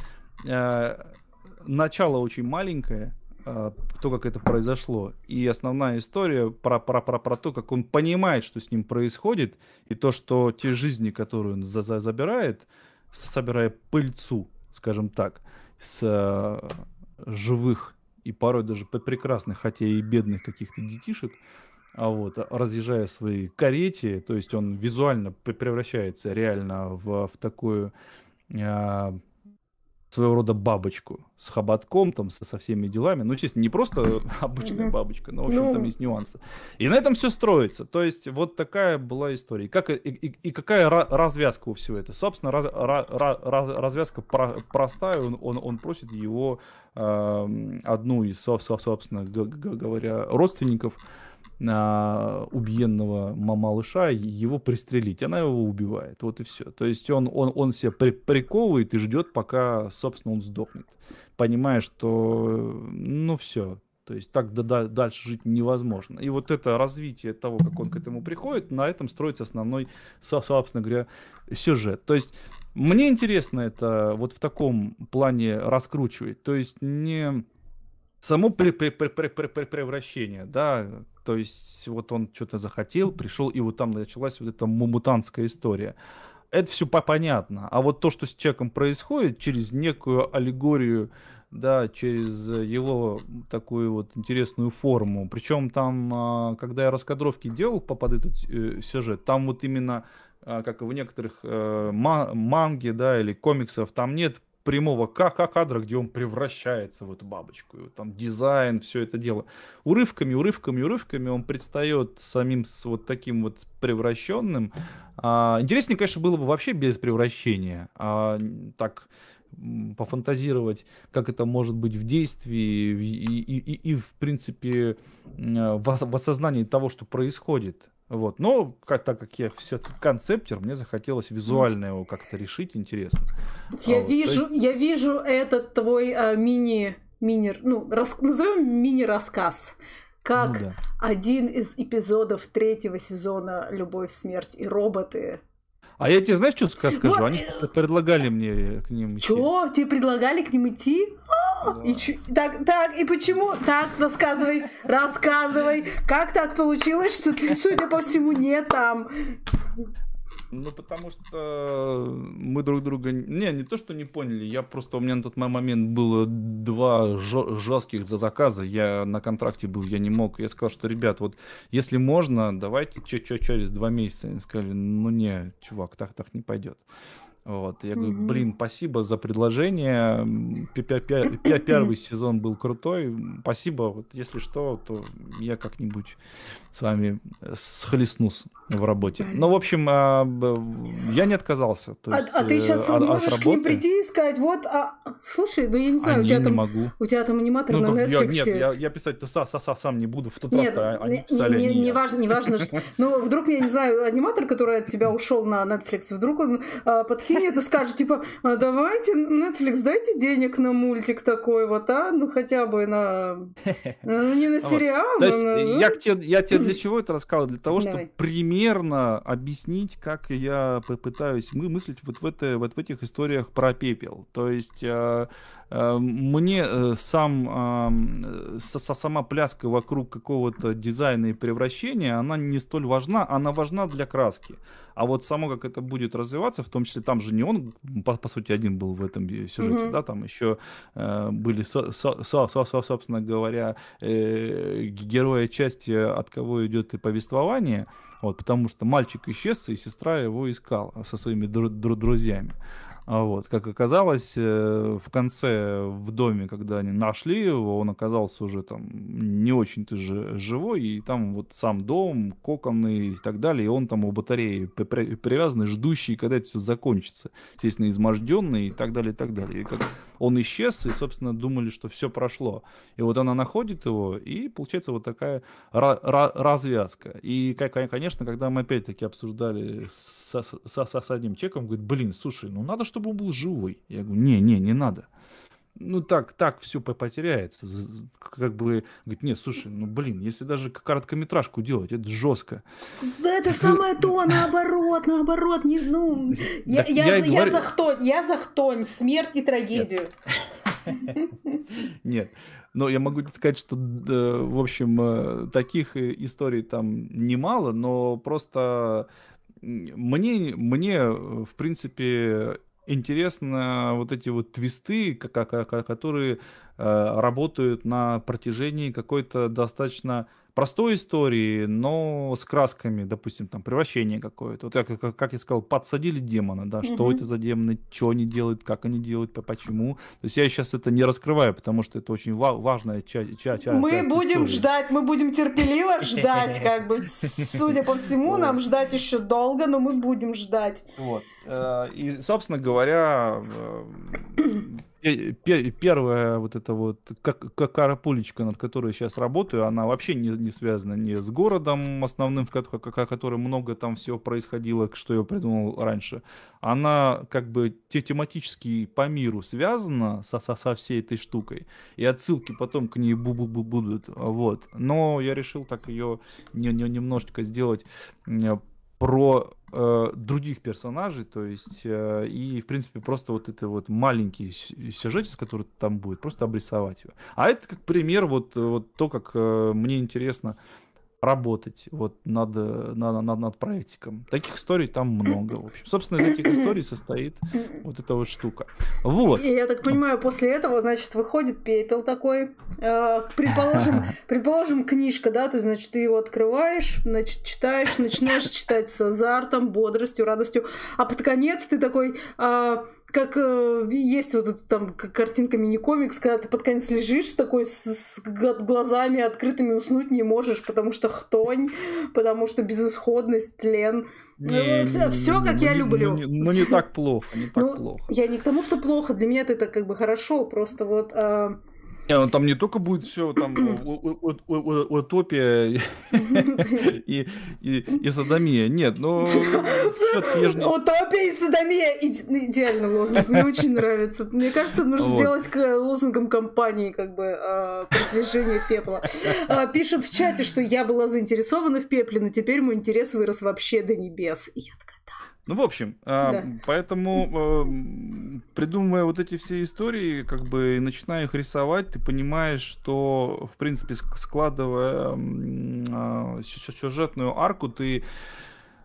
э, начало очень маленькое, а, то, как это произошло. И основная история про, про, про, про то, как он понимает, что с ним происходит, и то, что те жизни, которые он за, за, забирает, собирая пыльцу, скажем так, с э, живых и порой даже прекрасных, хотя и бедных каких-то детишек, а вот, а, разъезжая свои своей карете, то есть он визуально превращается реально в, в такую... Э, своего рода бабочку с хоботком, там, со, со всеми делами. Ну, честно не просто (laughs) обычная бабочка, но, в общем, ну там есть нюансы. И на этом все строится. То есть, вот такая была история. И, как, и, и, и какая развязка у всего этого? Собственно, раз, раз, раз, развязка про, простая. Он, он, он просит его э, одну из, собственно говоря, родственников убиенного малыша его пристрелить. Она его убивает, вот и все. То есть он, он, он себя при, приковывает и ждет, пока, собственно, он сдохнет. Понимая, что, ну, все, то есть так да, да, дальше жить невозможно. И вот это развитие того, как он к этому приходит, на этом строится основной, собственно говоря, сюжет. То есть мне интересно это вот в таком плане раскручивать. То есть не Само при, при, при, при, при, при превращение, да, то есть вот он что-то захотел, пришел, и вот там началась вот эта мутантская история. Это все понятно. А вот то, что с человеком происходит через некую аллегорию, да, через его такую вот интересную форму. Причем там, а, когда я раскадровки делал под этот э, сюжет, там вот именно а, как и в некоторых э, манги, да, или комиксов, там нет прямого кадра, где он превращается в эту бабочку. И там дизайн, все это дело. Урывками, урывками, урывками он предстает самим с вот таким вот превращенным. А, интереснее, конечно, было бы вообще без превращения. А, так пофантазировать, как это может быть в действии и, и, и, и в принципе, э, в осознании того, что происходит. Вот. Но как, так как я все-таки концептер, мне захотелось визуально его как-то решить, интересно. Я, а вижу, есть... я вижу этот твой а, мини, мини, ну, рас, назовем мини-рассказ. Как ну, да. один из эпизодов третьего сезона «Любовь, смерть и роботы» А я тебе знаешь, что скажу? Они предлагали мне к ним идти. Чего? Тебе предлагали к ним идти? И ч... так, так, и почему? Так, рассказывай, рассказывай. Как так получилось, что ты, судя по всему, не там? Ну, потому что мы друг друга... Не, не то, что не поняли. Я просто... У меня на тот момент было два жестких за заказа. Я на контракте был, я не мог. Я сказал, что, ребят, вот если можно, давайте че-че через два месяца. Они сказали, ну не, чувак, так так не пойдет. Вот. Я говорю, блин, спасибо за предложение. (clears throat) Первый сезон был крутой. Спасибо. Вот если что, то я как-нибудь с вами э, схлестнусь в работе. Ну, в общем, а, я не отказался. То а, есть, а, а ты сейчас э, от, можешь от к ним прийти и сказать, вот, а, слушай, ну я не знаю, а у тебя, не там, могу. у тебя там аниматор ну, на Netflix. Я, нет, я, я писать-то са, са, са, сам не буду, в тот нет, раз они писали, не, не, не, не важно, не важно, что... Ну, вдруг, я не знаю, аниматор, который от тебя ушел на Netflix, вдруг он а, подкинул нет, и скажут, типа, а давайте, Netflix, дайте денег на мультик такой вот, а? Ну, хотя бы на... Э, ну, не на сериал, вот. но... На... Я, ну». тебе, я тебе для (clears throat) чего это рассказывал? Для того, Давай. чтобы примерно объяснить, как я попытаюсь мы мыслить вот в, это, вот в этих историях про пепел. То есть э, Э, мне э, сам, со сама пляска вокруг какого-то дизайна и превращения, она не столь важна, она важна для краски. А вот само, как это будет развиваться, в том числе там же не он, по, по сути, один был в этом э, сюжете, mm-hmm. да, там еще э, были, со, со, со, со, собственно говоря, э, героя части, от кого идет и повествование, вот, потому что мальчик исчез, и сестра его искала со своими дру- дру- друзьями. А вот. Как оказалось, э, в конце в доме, когда они нашли его, он оказался уже там не очень-то же живой, и там вот сам дом, коконы и так далее, и он там у батареи привязанный, ждущий, когда это все закончится. Естественно, изможденный и так далее, и так далее. И как он исчез, и, собственно, думали, что все прошло. И вот она находит его, и получается вот такая развязка. И, конечно, когда мы опять-таки обсуждали с, с, с, с одним человеком, говорит, блин, слушай, ну надо что чтобы он был живой. Я говорю, не, не, не надо. Ну так, так все потеряется. Как бы, говорит, нет, слушай, ну блин, если даже короткометражку делать, это жестко. это самое то, наоборот, наоборот, не, ну, (laughs) я, я, я, я, за хтонь, я за хтонь, смерть и трагедию. Нет. (laughs) Но я могу сказать, что, в общем, э, таких э, историй там немало, но просто мне, мне, э, в принципе, интересно вот эти вот твисты, которые э, работают на протяжении какой-то достаточно простой истории, но с красками, допустим, там превращение какое-то. Вот как, как я сказал, подсадили демона, да, mm-hmm. что это за демоны, что они делают, как они делают, почему. То есть я сейчас это не раскрываю, потому что это очень ва- важная часть. Ча- ча- мы часть будем истории. ждать, мы будем терпеливо (laughs) ждать, как бы, судя по всему, нам ждать еще долго, но мы будем ждать. Вот. Э, и, собственно говоря, э, первая вот эта вот как, как карапулечка, над которой сейчас работаю, она вообще не, не связана ни с городом основным, в котором много там всего происходило, что я придумал раньше. Она как бы тематически по миру связана со, со, со всей этой штукой. И отсылки потом к ней бу -бу -бу будут. Вот. Но я решил так ее не, не, немножечко сделать про э, других персонажей, то есть, э, и, в принципе, просто вот это вот маленький сюжет, с который там будет, просто обрисовать его. А это как пример, вот, вот то, как э, мне интересно, работать вот над, э, над, над, над проектиком. Таких историй там много, в общем. Собственно, из этих историй состоит вот эта вот штука. Вот. И я так понимаю, после этого, значит, выходит пепел такой, э, предположим, (laughs) предположим, книжка, да, то есть, значит, ты его открываешь, значит, читаешь, начинаешь читать с азартом, бодростью, радостью, а под конец ты такой... Э, как э, есть вот эта там картинка мини-комикс, когда ты под конец лежишь такой с, с глазами открытыми уснуть не можешь, потому что хтонь, потому что безысходность, тлен. Не, ну, все, все как ну, я люблю. Ну, не, ну не так плохо, не ну, так ну, плохо. Я не к тому, что плохо, для меня это как бы хорошо, просто вот... Э, не, ну там не только будет все там утопия и, и, и садомия. Нет, но же... Утопия и садомия ну, идеально лозунг. Мне очень нравится. Мне кажется, нужно сделать лозунгом компании, как бы а, продвижение пепла. А, пишут в чате, что я была заинтересована в пепле, но теперь мой интерес вырос вообще до небес. И я такая. Ну, в общем, а, да. поэтому а, придумывая вот эти все истории, как бы и начиная их рисовать, ты понимаешь, что, в принципе, складывая а, сюжетную арку, ты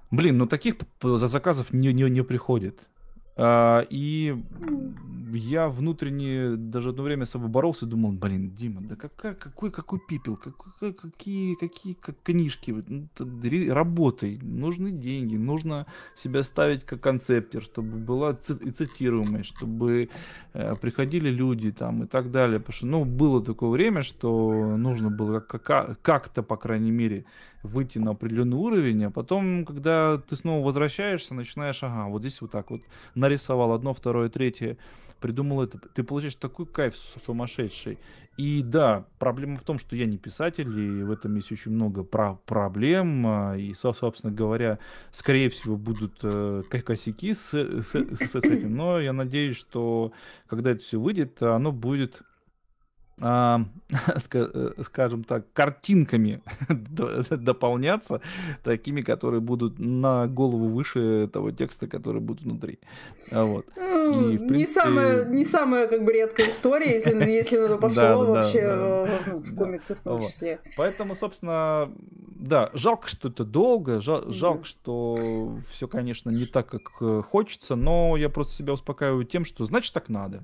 Блин, ну таких заказов не, не, не приходит. А, и я внутренне даже одно время с собой боролся, думал, блин, Дима, да какая, какой, какой пипел, какой, какие, какие как книжки, ну, работай, нужны деньги, нужно себя ставить как концептер, чтобы была и цитируемость, чтобы э, приходили люди там и так далее, потому что, ну, было такое время, что нужно было как-то, по крайней мере, выйти на определенный уровень, а потом, когда ты снова возвращаешься, начинаешь, ага, вот здесь вот так вот нарисовал одно, второе, третье, придумал это, ты получаешь такой кайф сумасшедший. И да, проблема в том, что я не писатель, и в этом есть очень много про проблем, а, и, собственно говоря, скорее всего, будут э, косяки с, с, с, с этим, но я надеюсь, что когда это все выйдет, оно будет (laughs) Э, скажем так, картинками (laughs) дополняться, такими, которые будут на голову выше того текста, который будет внутри. А вот. Ну, И, принципе... не, самая, не самая как бы редкая история, если, (laughs) если на то пошло вообще в комиксах в том числе. Поэтому, собственно, да, жалко, что это долго, жалко, что все, конечно, не так, как э, хочется, но я просто себя успокаиваю тем, что значит так надо.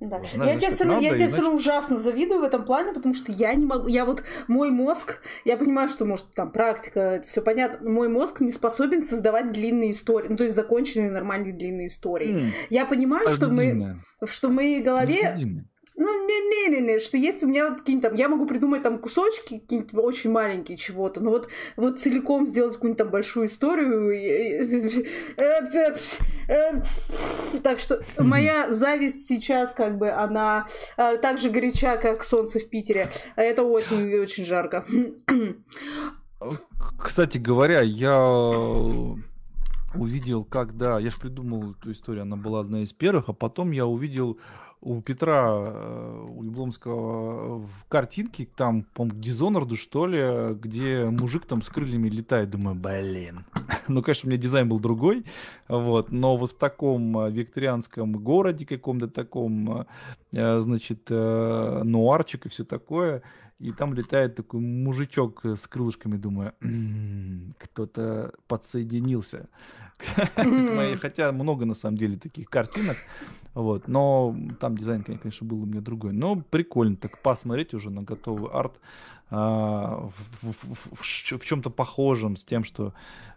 Да. Знать, я тебя, все, равно, я тебя иначе... все равно ужасно завидую в этом плане, потому что я не могу. Я вот мой мозг, я понимаю, что может там практика, все понятно. Мой мозг не способен создавать длинные истории, ну то есть законченные нормальные длинные истории. Mm. Я понимаю, Аж что мы в что в моей голове ну, не-не-не, что есть у меня вот какие-нибудь там, я могу придумать там кусочки какие-нибудь очень маленькие чего-то, но вот, вот целиком сделать какую-нибудь там большую историю. Так что моя зависть сейчас как бы, она так же горяча, как солнце в Питере. Это очень-очень жарко. Кстати говоря, я увидел, когда я же придумал эту историю, она была одна из первых, а потом я увидел у Петра, э, у Яблонского э, в картинке, там, по-моему, Dishonored, что ли, где мужик там с крыльями летает. Думаю, блин. (laughs) ну, конечно, у меня дизайн был другой, вот, но вот в таком э, викторианском городе каком-то таком, значит, нуарчик и все такое, и там летает такой мужичок э, с крылышками, думаю, «М-м, кто-то подсоединился. Хотя много на самом деле таких картинок. Вот, но там дизайн, конечно, был у меня другой. Но прикольно так посмотреть уже на готовый арт. А, в, в, в, чем-то похожем с тем, что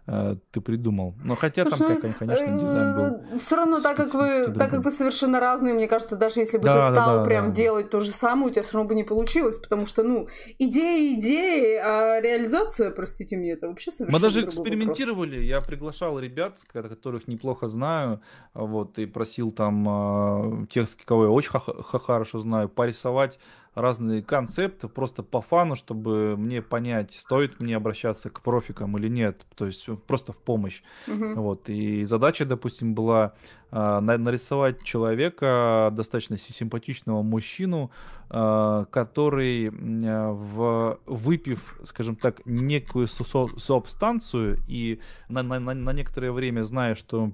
э, ты придумал. Но ну, хотя Слушай, там, ну, конечно, дизайн был. Э, все равно, так как вы, так как вы совершенно разные, мне кажется, даже если бы да, ты да, стал да, прям да. делать то же самое, у тебя все равно бы не получилось, потому что, ну, идея идеи, а реализация, простите мне, это вообще совершенно. Мы даже экспериментировали. Вопрос. Я приглашал ребят, которых неплохо знаю, вот и просил там а, тех, с кого я очень хорошо знаю, порисовать разные концепты просто по фану, чтобы мне понять, стоит мне обращаться к профикам или нет, то есть просто в помощь. Угу. Вот. И задача, допустим, была Э, нарисовать человека, достаточно симпатичного мужчину, э, который, э, в, выпив, скажем так, некую субстанцию и на, на, на некоторое время зная, что он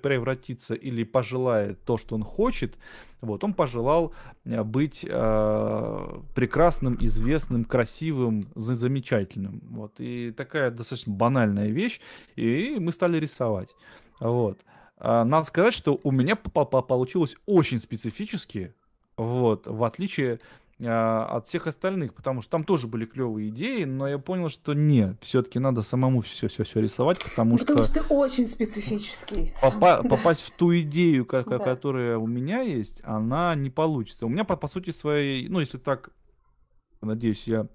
превратится или пожелает то, что он хочет, вот, он пожелал быть э, прекрасным, известным, красивым, замечательным. Вот. И такая достаточно банальная вещь, и мы стали рисовать. Вот. Э, а, надо сказать, что у меня получилось очень специфически, вот, в отличие а, от всех остальных, потому что там тоже были клевые идеи, но я понял, что нет, все-таки надо самому все все все рисовать, потому, ну, потому что... Потому что ты очень специфический. Попа- да. Попасть в ту идею, как- да. которая у меня есть, она не получится. У меня, по, по сути, своей, ну, если так, надеюсь, я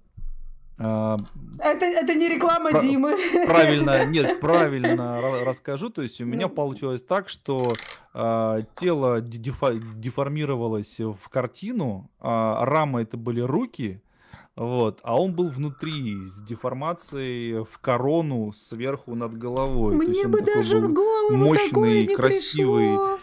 а, это, это не реклама Про- Димы. (laughs) Правильно, нет, правильно (laughs) расскажу. То есть у меня ну. получилось так, что э, тело дефо- деформировалось в картину, а рама это были руки, вот, а он был внутри с деформацией в корону сверху над головой. Мне бы даже в голову мощный, такое не красивый. Пришло.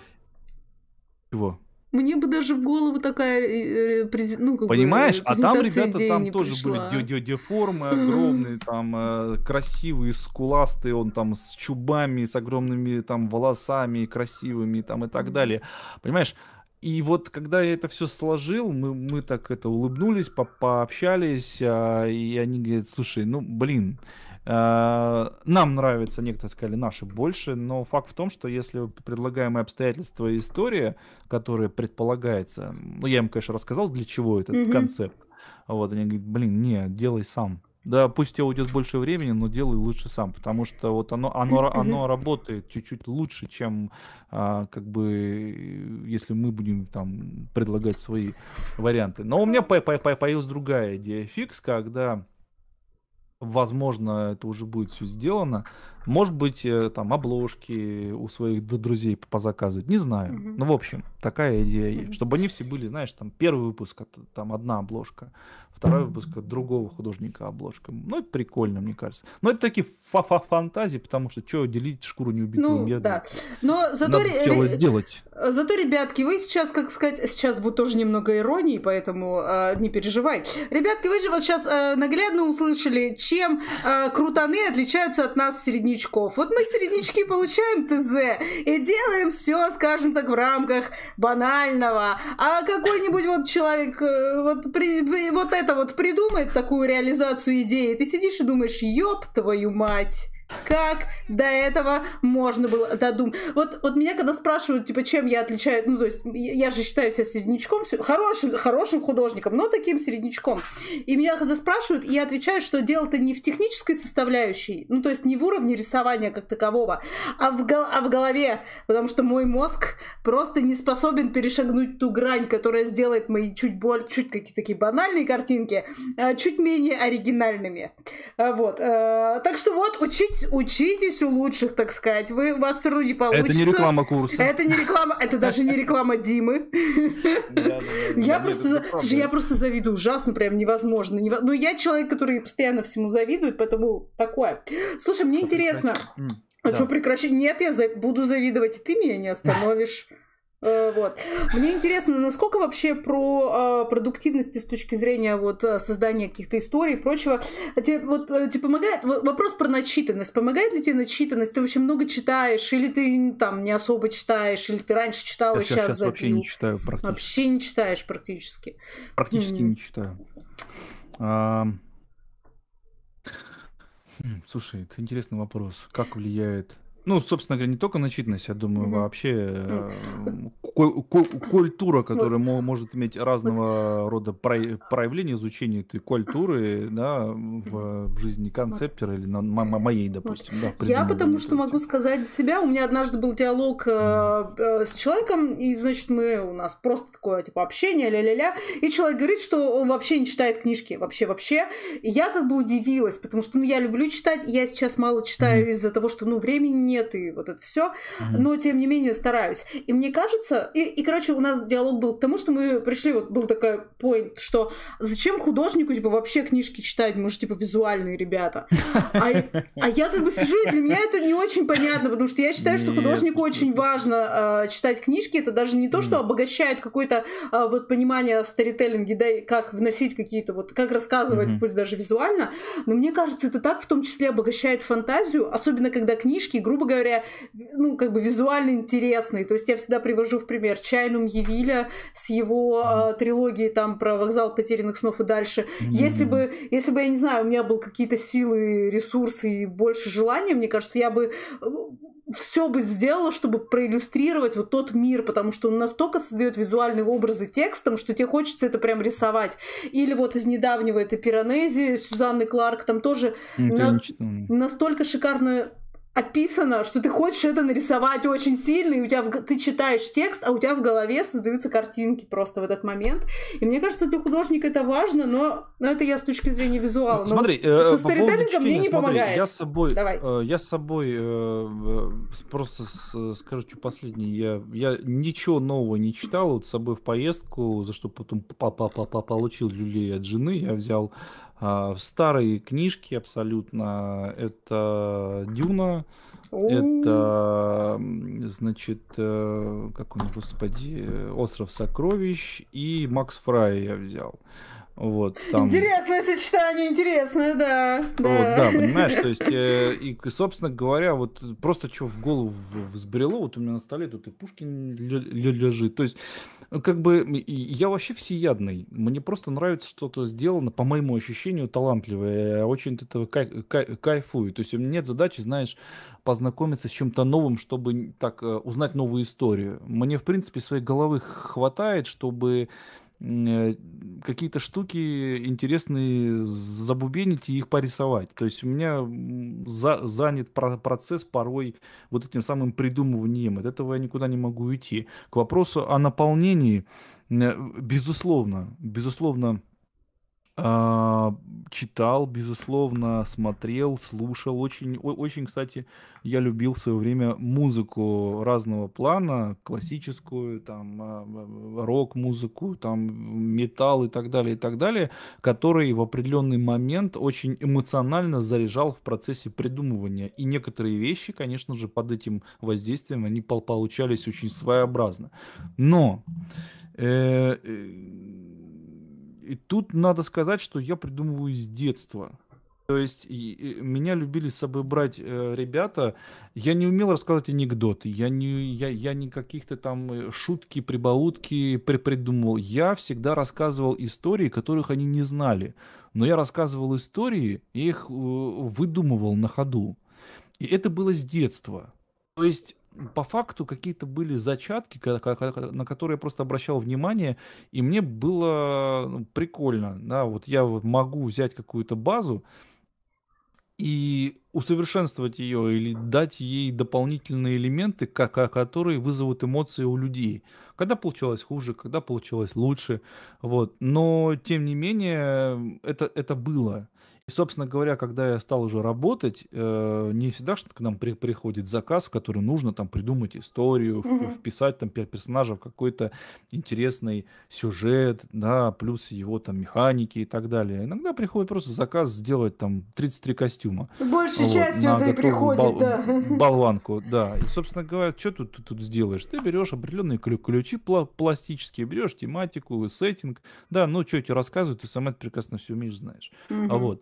Чего? Мне бы даже в голову такая э, э, ну, как Понимаешь, бы, а там, ребята, там тоже пришла. были де де деформы огромные, mm-hmm. там э, красивые, скуластые, он там с чубами, с огромными там волосами красивыми там и так mm-hmm. далее. Понимаешь? И вот когда я это все сложил, мы, мы так это улыбнулись, по пообщались, а, и они говорят, слушай, ну блин, Э, нам нравится, некоторые сказали, наши больше, но факт в том, что если предлагаемые обстоятельства и история, которые предполагается, ну я им, конечно, рассказал, для чего этот mm-hmm. концепт, вот, они говорят, блин, не, делай сам. Да, пусть тебе уйдет больше времени, но делай лучше сам, потому что вот оно, оно, оно работает чуть-чуть лучше, чем а, как бы если мы будем там предлагать свои варианты. Но у меня появилась другая идея фикс, когда возможно, это уже будет все сделано. Может быть, э, там обложки у своих друзей позаказывать, не знаю. Mm-hmm. Ну, в общем, такая идея есть. Чтобы они все были, знаешь, там первый выпуск, там одна обложка, второй выпуск другого художника обложка. Ну, это прикольно, мне кажется. Но это такие фа -фа фантазии, потому что что делить шкуру не убитую? Ну, я да. Но зато, Надо ре... сделать. зато, ребятки, вы сейчас, как сказать, сейчас будет тоже немного иронии, поэтому э, не переживай. Ребятки, вы же вот сейчас э, а, наглядно услышали, чем э, крутаны отличаются от нас, середнячков. Вот мы, середнячки, получаем ТЗ и делаем все, скажем так, в рамках банального. А какой-нибудь вот человек, э, вот, при, вот это где-то вот придумает такую реализацию идеи, ты сидишь и думаешь, ёб твою мать. Как до этого можно было додумать? Вот, вот меня когда спрашивают, типа, чем я отличаю, ну, то есть, я же считаю себя середнячком, хорошим, хорошим художником, но таким середнячком. И меня когда спрашивают, я отвечаю, что дело-то не в технической составляющей, ну, то есть, не в уровне рисования как такового, а в, гол- а в голове, потому что мой мозг просто не способен перешагнуть ту грань, которая сделает мои чуть боль, чуть какие-то такие банальные картинки, а чуть менее оригинальными. А вот. Э, так что вот, учить Учитесь, учитесь у лучших, так сказать. Вы, у вас все получится. Это не реклама курса. Это не реклама, это даже не реклама Димы. Я просто, слушай, я просто завидую ужасно, прям невозможно. Но ну, я человек, который постоянно всему завидует, поэтому такое. Слушай, мне интересно, а что прекращать? Нет, я буду завидовать, и ты меня не остановишь. Э, вот. Мне интересно, насколько вообще про а, продуктивность с точки зрения вот э, создания каких-то историй и прочего, а тебе, вот, э, тебе помогает вопрос про начитанность. Помогает ли тебе начитанность? Ты вообще много читаешь, или ты там не особо читаешь, или ты раньше читала, Я сейчас, а сейчас вообще не читаю практически. Вообще не читаешь практически. Практически mm. не читаю. А... Слушай, это интересный вопрос. Как влияет ну, собственно говоря, не только начитанность, я думаю, mm-hmm. вообще ну. э, культура, которая mm-hmm. может иметь разного mm-hmm. рода проявления изучения этой культуры да, в, в жизни концептера или на, моей, допустим. Да, я потому что могу сказать за себя. У меня однажды был диалог э, э, с человеком, и, значит, мы у нас просто такое, типа, общение, ля-ля-ля. И человек говорит, что он вообще не читает книжки, вообще-вообще. И я как бы удивилась, потому что, ну, я люблю читать, я сейчас мало читаю из-за того, что, ну, времени нет, нет, и вот это все. Mm-hmm. Но, тем не менее, стараюсь. И мне кажется, и, и, короче, у нас диалог был к тому, что мы пришли, вот был такой point, что зачем художнику, типа, вообще книжки читать? Мы же, типа, визуальные ребята. А, а я как бы сижу, и для меня это не очень понятно, потому что я считаю, что художнику очень важно э, читать книжки. Это даже не то, что обогащает какое-то э, а, вот понимание старителлинге, да, и как вносить какие-то вот, как рассказывать, mm-hmm. пусть даже визуально. Но мне кажется, это так в том числе обогащает фантазию, особенно когда книжки, грубо грубо говоря, ну, как бы визуально интересный. То есть я всегда привожу в пример Чайну Мьявиля с его э, трилогией там про вокзал потерянных снов и дальше. Mm-hmm. Если бы, если бы, я не знаю, у меня был какие-то силы, ресурсы и больше желания, мне кажется, я бы э, все бы сделала, чтобы проиллюстрировать вот тот мир, потому что он настолько создает визуальные образы текстом, что тебе хочется это прям рисовать. Или вот из недавнего это Пиранези, Сюзанны Кларк, там тоже на... настолько шикарно описано, что ты хочешь это нарисовать очень сильно, и у тебя в... ты читаешь текст, а у тебя в голове создаются картинки просто в этот момент. И мне кажется, для художника это важно, но, но это я с точки зрения визуала. Ну, смотри, э, со старитейлингом мне не смотри, помогает. Я с собой, Давай. Э, я с собой э, просто с, скажу, что последний. Я, я ничего нового не читал, вот с собой в поездку, за что потом папа получил люлей от жены, я взял а, старые книжки абсолютно. Это Дюна. Это, значит, э, как он, господи, Остров сокровищ и Макс Фрай я взял. Вот, там... Интересное сочетание, интересное, да. Вот, да. да, понимаешь, то есть, э, и, собственно говоря, вот просто что в голову взбрело, вот у меня на столе тут и Пушкин лежит. То есть, ну, как бы я вообще всеядный. Мне просто нравится что-то сделано, по моему ощущению, талантливое. Я очень от этого кай- кай- кайфую. То есть у меня нет задачи, знаешь, познакомиться с чем-то новым, чтобы так э, узнать новую историю. Мне, в принципе, своей головы хватает, чтобы Э, какие-то штуки интересные забубенить и их порисовать. То есть у меня за, занят про процесс порой вот этим самым придумыванием. От этого я никуда не могу уйти. К вопросу о наполнении, э, безусловно, безусловно, а, читал, безусловно, смотрел, слушал. Очень, очень, кстати, я любил в свое время музыку разного плана, классическую, там, а, а, рок-музыку, там, металл и так далее, и так далее, который в определенный момент очень эмоционально заряжал в процессе придумывания. И некоторые вещи, конечно же, под этим воздействием, они получались очень своеобразно. Но... Э, э, и тут надо сказать, что я придумываю с детства. То есть и, и, меня любили с собой брать э, ребята. Я не умел рассказывать анекдоты. Я не я я не каких-то там э, шутки, прибаутки придумывал. Я всегда рассказывал истории, которых они не знали. Но я рассказывал истории и их э, выдумывал на ходу. И это было с детства. То есть по факту какие-то были зачатки, на которые я просто обращал внимание, и мне было ну, прикольно, да, вот я вот могу взять какую-то базу и усовершенствовать ее или дать ей дополнительные элементы, которые вызовут эмоции у людей. Когда получилось хуже, когда получилось лучше, вот. Но тем не менее это это было собственно говоря, когда я стал уже работать, э, не всегда что к нам при, приходит заказ, в который нужно там придумать историю, mm-hmm. вписать там персонажа в какой-то интересный сюжет, да, плюс его там механики и так далее. Иногда приходит просто заказ сделать там 33 костюма. Большей вот, частью это и приходит, бал- да. Болванку, да. И, собственно говоря, что тут, ты тут сделаешь? Ты берешь определенные ключ- ключи пла- пластические, берешь тематику, сеттинг, да, ну что тебе рассказывают, ты сам это прекрасно все умеешь, знаешь. Mm-hmm. А вот.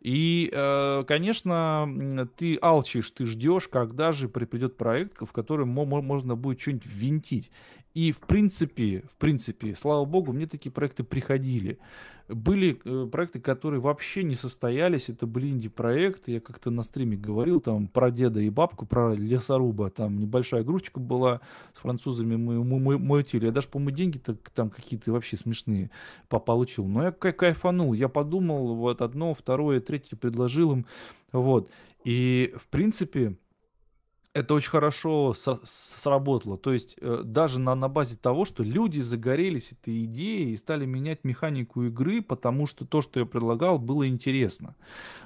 И, э, конечно, ты алчишь, ты ждешь, когда же придет проект, в который можно будет что-нибудь винтить. И, в принципе, в принципе, слава богу, мне такие проекты приходили. Были э, проекты, которые вообще не состоялись, это были инди-проекты, я как-то на стриме говорил, там, про деда и бабку, про лесоруба, там, небольшая игрушечка была, с французами мы, мы, мы мутили, я даже, по-моему, деньги-то там какие-то вообще смешные получил, но я кайфанул, я подумал, вот одно, второе, третью предложил им. Вот. И, в принципе, это очень хорошо сработало. То есть э, даже на, на базе того, что люди загорелись этой идеей и стали менять механику игры, потому что то, что я предлагал, было интересно.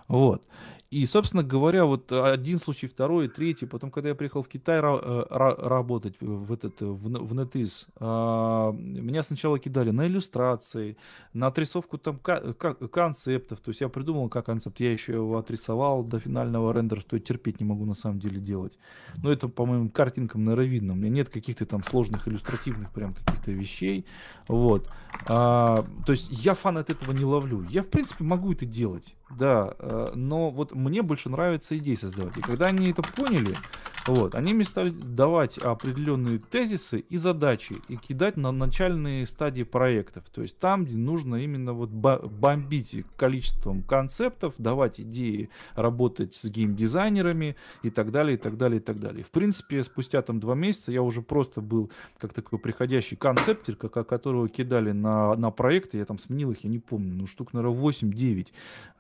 Вот. И, собственно говоря, вот один случай, второй, третий. Потом, когда я приехал в Китай э, работать в, этот, э, в, в NetEase, а, меня сначала кидали на иллюстрации, на отрисовку там концептов. То есть я придумал, как концепт, я еще его отрисовал до финального рендера, что я терпеть не могу на самом деле делать. Но это, по моим картинкам, наверное, У меня нет каких-то там сложных иллюстративных прям каких-то вещей. Вот. А, то есть я фан от этого не ловлю. Я, в принципе, могу это делать, да. Э, но вот мне больше нравится идеи создавать. И когда они это поняли, вот. Они мне стали давать определенные тезисы и задачи и кидать на начальные стадии проектов. То есть там, где нужно именно вот бомбить количеством концептов, давать идеи, работать с геймдизайнерами и так далее, и так далее, и так далее. В принципе, спустя там два месяца я уже просто был как такой приходящий концептер, которого кидали на, на проекты. Я там сменил их, я не помню, ну штук, наверное, 8-9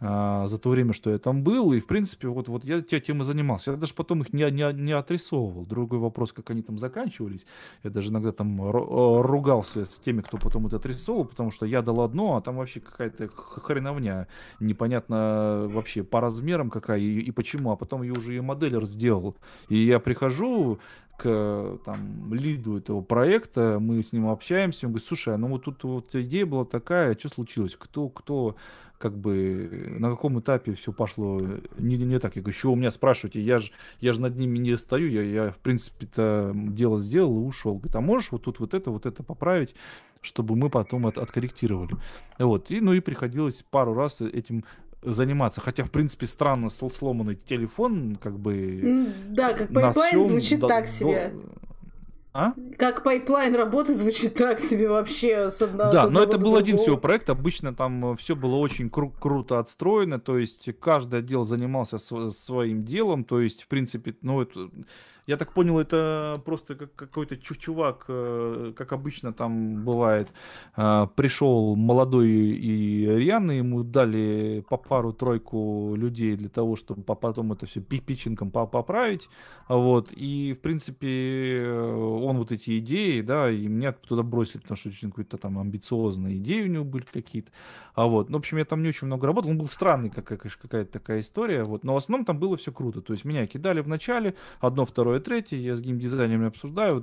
а, за то время, что я там был. И, в принципе, вот, вот я те темы занимался. Я даже потом их не, не, не не отрисовывал. Другой вопрос, как они там заканчивались. Я даже иногда там э, ругался с теми, кто потом это отрисовывал, потому что я дал одно, а там вообще какая-то хреновня. Непонятно э, вообще по размерам какая и, и почему. А потом ее уже и моделер сделал. И я прихожу, к там, лиду этого проекта, мы с ним общаемся, он говорит, слушай, а ну вот тут вот идея была такая, а что случилось, кто, кто как бы на каком этапе все пошло не, э, не, не так. Я говорю, что у меня спрашиваете, я же я же над ними не стою, я, я в принципе-то дело сделал и ушел. Говорит, а можешь вот тут вот это, вот это поправить, чтобы мы потом от, откорректировали. Вот, и ну и приходилось пару раз этим заниматься. Хотя, в принципе, странно сломанный телефон, как бы... Да, как пайплайн звучит да, так себе. До а? Как пайплайн работы звучит так себе вообще с одного. Да, но это был другого. один всего проект. Обычно там э, все было очень кру- круто отстроено, то есть каждый отдел занимался св- своим делом, то есть в принципе, ну это я так понял, это просто как какой-то чувак, э, как обычно там бывает, э, пришел молодой и рьяный, ему дали по пару-тройку людей для того, чтобы потом это все пичинком поправить, вот, и, в принципе, э, он вот эти идеи, да, и меня туда бросили, потому что очень какие-то там амбициозные идеи у него были какие-то, а вот, ну, в общем, я там не очень много работал, он был странный, какая-то такая история, вот, но в основном там было все круто, то есть меня кидали в начале, одно, второе, второе, третье, я с геймдизайнерами обсуждаю,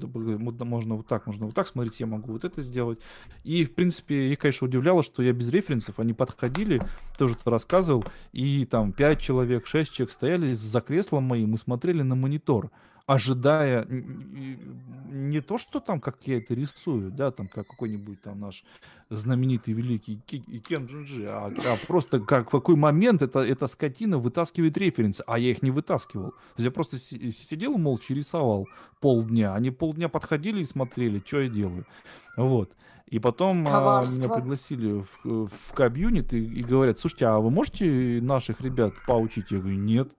можно вот так, можно вот так смотреть, я могу вот это сделать. И, в принципе, их, конечно, удивляло, что я без референсов, они подходили, тоже -то рассказывал, и там 5 человек, 6 человек стояли за креслом моим и смотрели на монитор ожидая не то, что там, как я это рисую, да, там, как какой-нибудь там наш знаменитый великий Кен Джинджи, а, а просто как в какой момент эта, эта скотина вытаскивает референсы, а я их не вытаскивал. Я просто си- сидел молча рисовал полдня, они полдня подходили и смотрели, что я делаю. Вот. И потом а, меня пригласили в, в каб и, и говорят, слушайте, а вы можете наших ребят поучить? Я говорю, нет.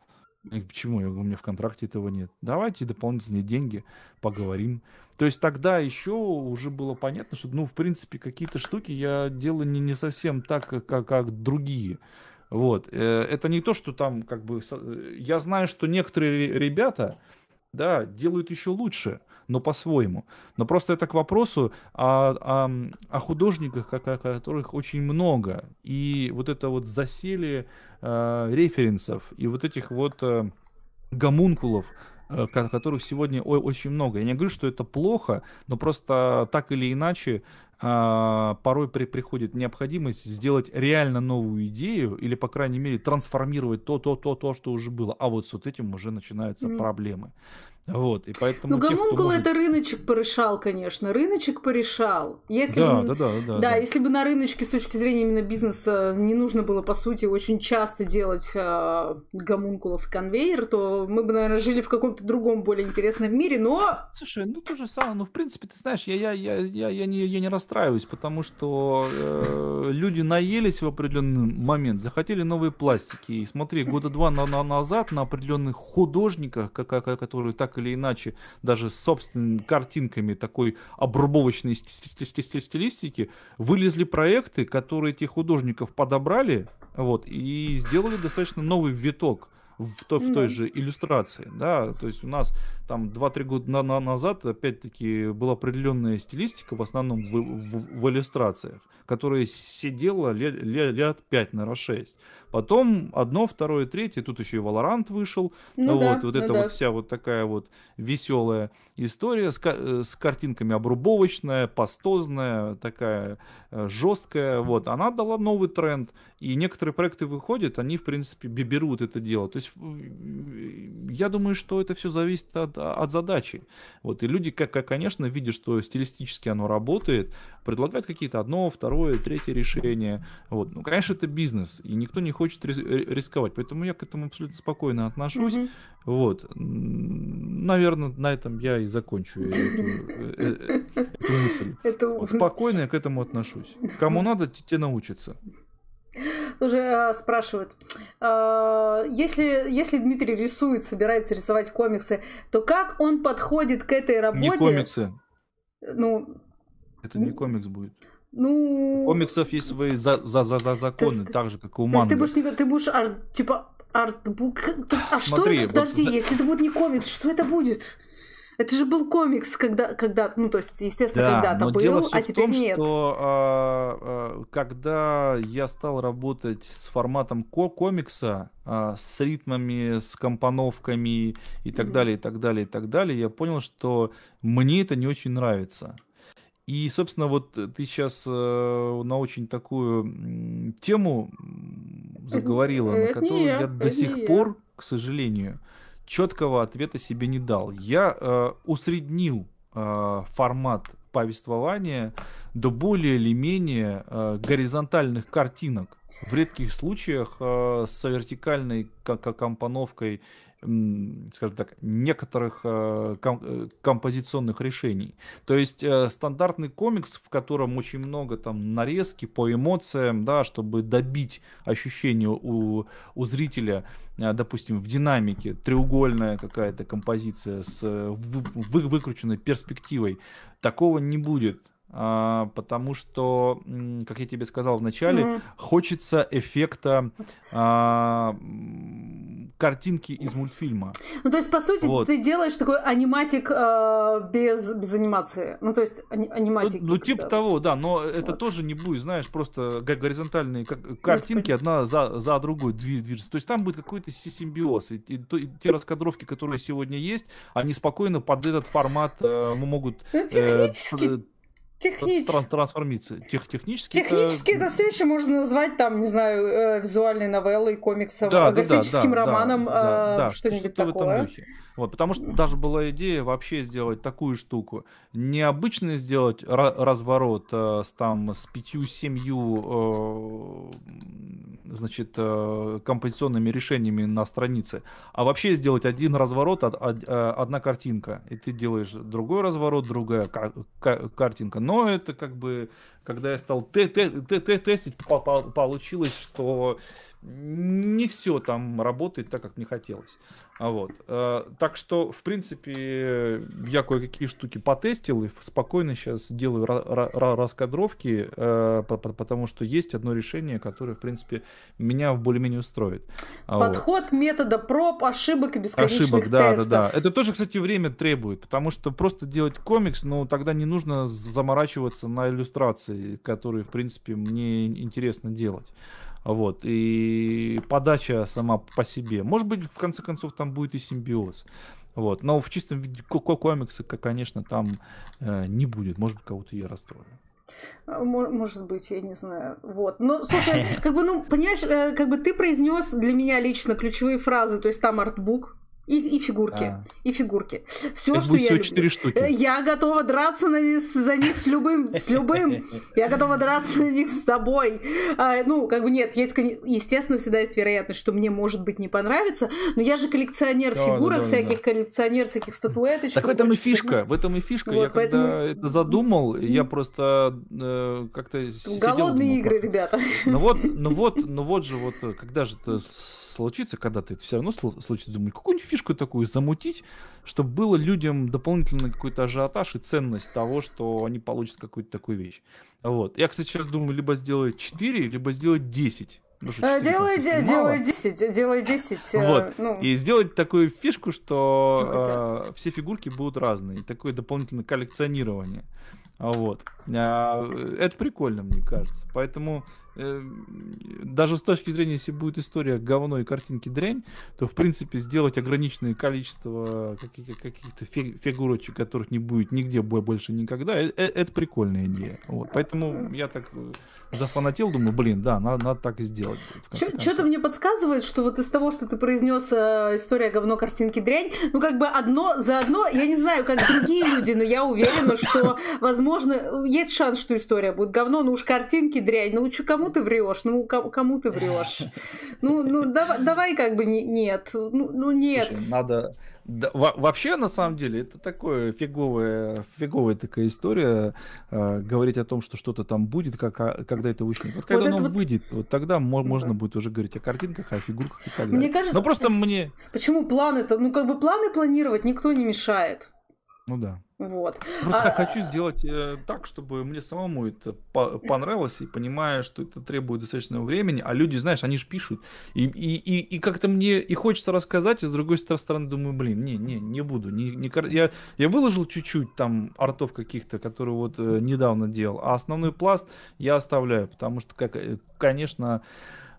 Ну почему? Я говорю, у меня в контракте этого нет. Давайте дополнительные деньги, поговорим. То есть тогда еще уже было понятно, что, ну, в принципе, какие-то штуки я делаю не, не совсем так, э, как, как другие. Вот. Э, это не то, что там как бы... Э, я знаю, что некоторые ребята, да, делают еще лучше, но по-своему. Но просто это к вопросу о, о, о художниках, которых очень много. И вот это вот засели э, а, референсов и вот этих вот э, гомункулов, э, которых сегодня о, очень много. Я не говорю, что это плохо, но просто так или иначе а, порой при, приходит необходимость сделать реально новую идею или, по крайней мере, трансформировать то, то, то, то, что уже было. А вот с вот этим уже начинаются mm-hmm. проблемы. Вот, и поэтому ну, гомункул может... это рыночек порешал, конечно. Рыночек порешал. Если да, бы, да, да, да, да, да. Если бы на рыночке с точки зрения именно бизнеса не нужно было, по сути, очень часто делать э, гомункулов конвейер, то мы бы, наверное, жили в каком-то другом, более интересном мире, но... Слушай, ну то же самое. Ну, в принципе, ты знаешь, я, я, я, я, я, не, я не расстраиваюсь, потому что э, люди наелись в определенный момент, захотели новые пластики. И смотри, года два на, на, назад на определенных художниках, как, которые так или иначе, даже с собственными картинками такой обрубовочной стилистики, вылезли проекты, которые этих художников подобрали, вот, и сделали достаточно новый виток в, то, в той же иллюстрации, да, то есть у нас там 2-3 года на на назад, опять-таки, была определенная стилистика, в основном в, в, в иллюстрациях, которая сидела лет, лет, лет 5, наверное, 6. Потом одно, второе, третье, тут еще и Валорант вышел. Ну вот, да, вот ну эта да. вот вся вот такая вот веселая история с, э, с картинками обрубовочная, пастозная, такая э, жесткая. Вот, она дала новый тренд. И некоторые проекты выходят, они, в принципе, берут это дело. То есть э, я думаю, что это все зависит от а, от задачи. Вот, и люди, как, как, конечно, видят, что стилистически оно работает, предлагают какие-то одно, второе, третье решение. Вот. Ну, конечно, это бизнес, и никто не хочет рисковать. Поэтому я к этому абсолютно спокойно отношусь. Угу. Вот. Наверное, на этом я и закончу эту э, э, мысль. Спокойно я к этому отношусь. Кому надо, те научатся уже э, спрашивают, «А, если, если Дмитрий рисует, собирается рисовать комиксы, то как он подходит к этой работе? Не комиксы. Ну, это не комикс будет. Ну... У комиксов есть свои за за за за законы, есть, так же, как и у манги. есть ты будешь, ты будешь ар типа артбук... А Смотри, что это? Подожди, вот... если это будет не комикс, что это будет? Это же был комикс, когда, когда ну, то есть, естественно, да, когда-то был, а теперь том, нет. Что, а, а, когда я стал работать с форматом ко комикса, а, с ритмами, с компоновками и так mm-hmm. далее, и так далее, и так далее, я понял, что мне это не очень нравится. И, собственно, вот ты сейчас э, на очень такую тему э, заговорила, это на которую я, я до сих я. пор, к сожалению, четкого ответа себе не дал. Я э, усреднил э, формат повествования до более или менее э, горизонтальных картинок. В редких случаях э, с вертикальной компоновкой скажем так, некоторых э, э, композиционных решений. То есть стандартный комикс, в котором очень много там нарезки по эмоциям, да, чтобы добить ощущение у, у зрителя, допустим, в динамике треугольная какая-то композиция с вы, выкрученной перспективой, такого не будет а, потому что, как я тебе сказал в начале, mm-hmm. хочется эффекта а, картинки из мультфильма. Ну, то есть, по сути, вот. ты делаешь такой аниматик а, без, без анимации. Ну, то есть, ани- аниматик. Ну, ну типа да. того, да, но это вот. тоже не будет, знаешь, просто горизонтальные картинки одна за, за другой движется. То есть, там будет какой-то симбиоз. И, и, и те раскадровки, которые сегодня есть, они спокойно под этот формат э, могут... Э, Технически Технически. Тран Тех, технически, технически это... это все еще можно назвать, там, не знаю, э, визуальной новеллой, комиксом, да, э, графическим да, да, романом, да, да, э, да, что-нибудь что такое. В этом духе. Вот, потому что даже была идея вообще сделать такую штуку. Необычно сделать разворот э, с, там, с пятью-семью э, значит, э, композиционными решениями на странице, а вообще сделать один разворот, э, одна картинка, и ты делаешь другой разворот, другая картинка. Но это как бы, когда я стал тестить, получилось, что не все там работает так, как мне хотелось. А вот. Э, так что, в принципе, я кое-какие штуки потестил и спокойно сейчас делаю раскадровки, э, потому что есть одно решение, которое, в принципе, меня в более-менее устроит. А Подход вот. метода проб, ошибок и бесконечных ошибок, да, тестов. да, да. Это тоже, кстати, время требует, потому что просто делать комикс, ну, тогда не нужно заморачиваться на иллюстрации, которые, в принципе, мне интересно делать. Вот, и подача сама по себе. Может быть, в конце концов, там будет и симбиоз. Вот, но в чистом виде комикса, конечно, там э, не будет. Может быть, кого-то я расстрою. А, может быть, я не знаю. Вот. Но ну, слушай, (laughs) как бы, ну, понимаешь, э, как бы ты произнес для меня лично ключевые фразы, то есть там артбук, и, и фигурки. А. И фигурки. Все, Это что я люблю. 4 штуки. Э, я готова драться на, за них с любым. С любым. Я готова драться на них с тобой. А, ну, как бы нет, есть, естественно, всегда есть вероятность, что мне, может быть, не понравится. Но я же коллекционер да, фигурок да, да, всяких, да. коллекционер всяких статуэточек. Так в этом и фишка. В этом и фишка. Вот, я поэтому... когда это задумал, я просто э, как-то Голодные сидел, думал, игры, как... ребята. Ну вот, ну (laughs) вот, ну вот же вот, э, когда же ты случится, когда-то это все равно случится, думаю, какую-нибудь фишку такую замутить, чтобы было людям дополнительно какой-то ажиотаж и ценность того, что они получат какую-то такую вещь. Вот. Я, кстати, сейчас думаю, либо сделать 4, либо сделать 10. Что, э, делай, де, делай 10, делай 10. Э, вот. Ну... И сделать такую фишку, что ну, э, все фигурки будут разные. такое дополнительное коллекционирование. Вот. А, э, это прикольно, мне кажется. Поэтому Эм, даже с точки зрения, если будет история говно и картинки дрянь, то, в принципе, сделать ограниченное количество каких-то фигурочек, которых не будет нигде больше никогда, э, э, это прикольная идея. Вот. Поэтому я так э, зафанатил, думаю, блин, да, надо, надо так и сделать. Что-то мне подсказывает, что вот из того, что ты произнес э, история говно, картинки, дрянь, ну как бы одно за одно, я не знаю, как другие люди, но я уверена, что, возможно, есть шанс, что история будет говно, ну уж картинки, дрянь, ну чё, кому ты врешь, ну кому, кому ты врешь? Ну, ну давай, давай как бы не, нет, ну, ну нет. Слушай, надо да, вообще, на самом деле, это такое фиговая, фиговая такая история. Э, говорить о том, что что-то там будет, как, а, когда это вышло. Вот когда вот оно вот... выйдет, вот тогда мо ну да. можно будет уже говорить о картинках, о фигурках и так далее. Мне кажется, Но просто мне... Почему планы-то? Ну, как бы планы планировать никто не мешает. Ну да. Вот. Просто а... хочу сделать э, так, чтобы мне самому это по- понравилось, и понимая, что это требует достаточного времени, а люди, знаешь, они же пишут. И, и, и, и как-то мне и хочется рассказать, и с другой стороны думаю, блин, не, не, не буду. Не, не, я, я выложил чуть-чуть там артов каких-то, которые вот э, недавно делал, а основной пласт я оставляю, потому что, как, э, конечно,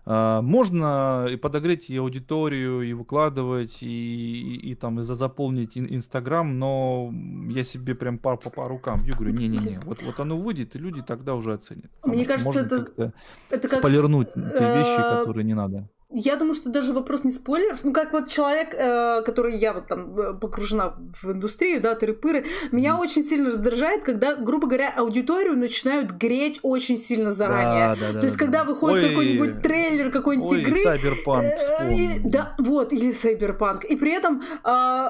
а, можно и подогреть и аудиторию, и выкладывать, и, и, и там и заполнить Инстаграм, но я себе прям по, по, по рукам бью, говорю, не-не-не, вот, вот оно выйдет, и люди тогда уже оценят. Мне кажется, это, это как... Сполирнуть те вещи, э, которые не надо я думаю, что даже вопрос не спойлеров. Ну, как вот человек, э, который я вот там э, погружена в индустрию, да, тыры-пыры, меня mm. очень сильно раздражает, когда, грубо говоря, аудиторию начинают греть очень сильно заранее. Да, да, да, То есть, да, когда да. выходит какой-нибудь трейлер какой-нибудь Ой, игры... Сайберпанк, э, Да, вот, или Сайберпанк. И при этом э,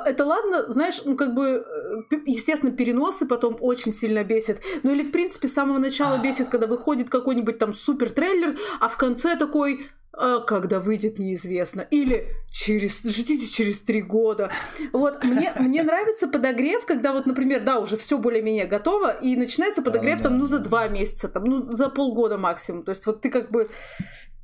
это ладно, знаешь, ну, как бы, э, естественно, переносы потом очень сильно бесит. Ну, или, в принципе, с самого начала а. бесит, когда выходит какой-нибудь там супер трейлер, а в конце такой а когда выйдет, неизвестно. Или через, ждите через три года. Вот, мне, мне нравится подогрев, когда вот, например, да, уже все более-менее готово, и начинается подогрев там, ну, за два месяца, там, ну, за полгода максимум. То есть вот ты как бы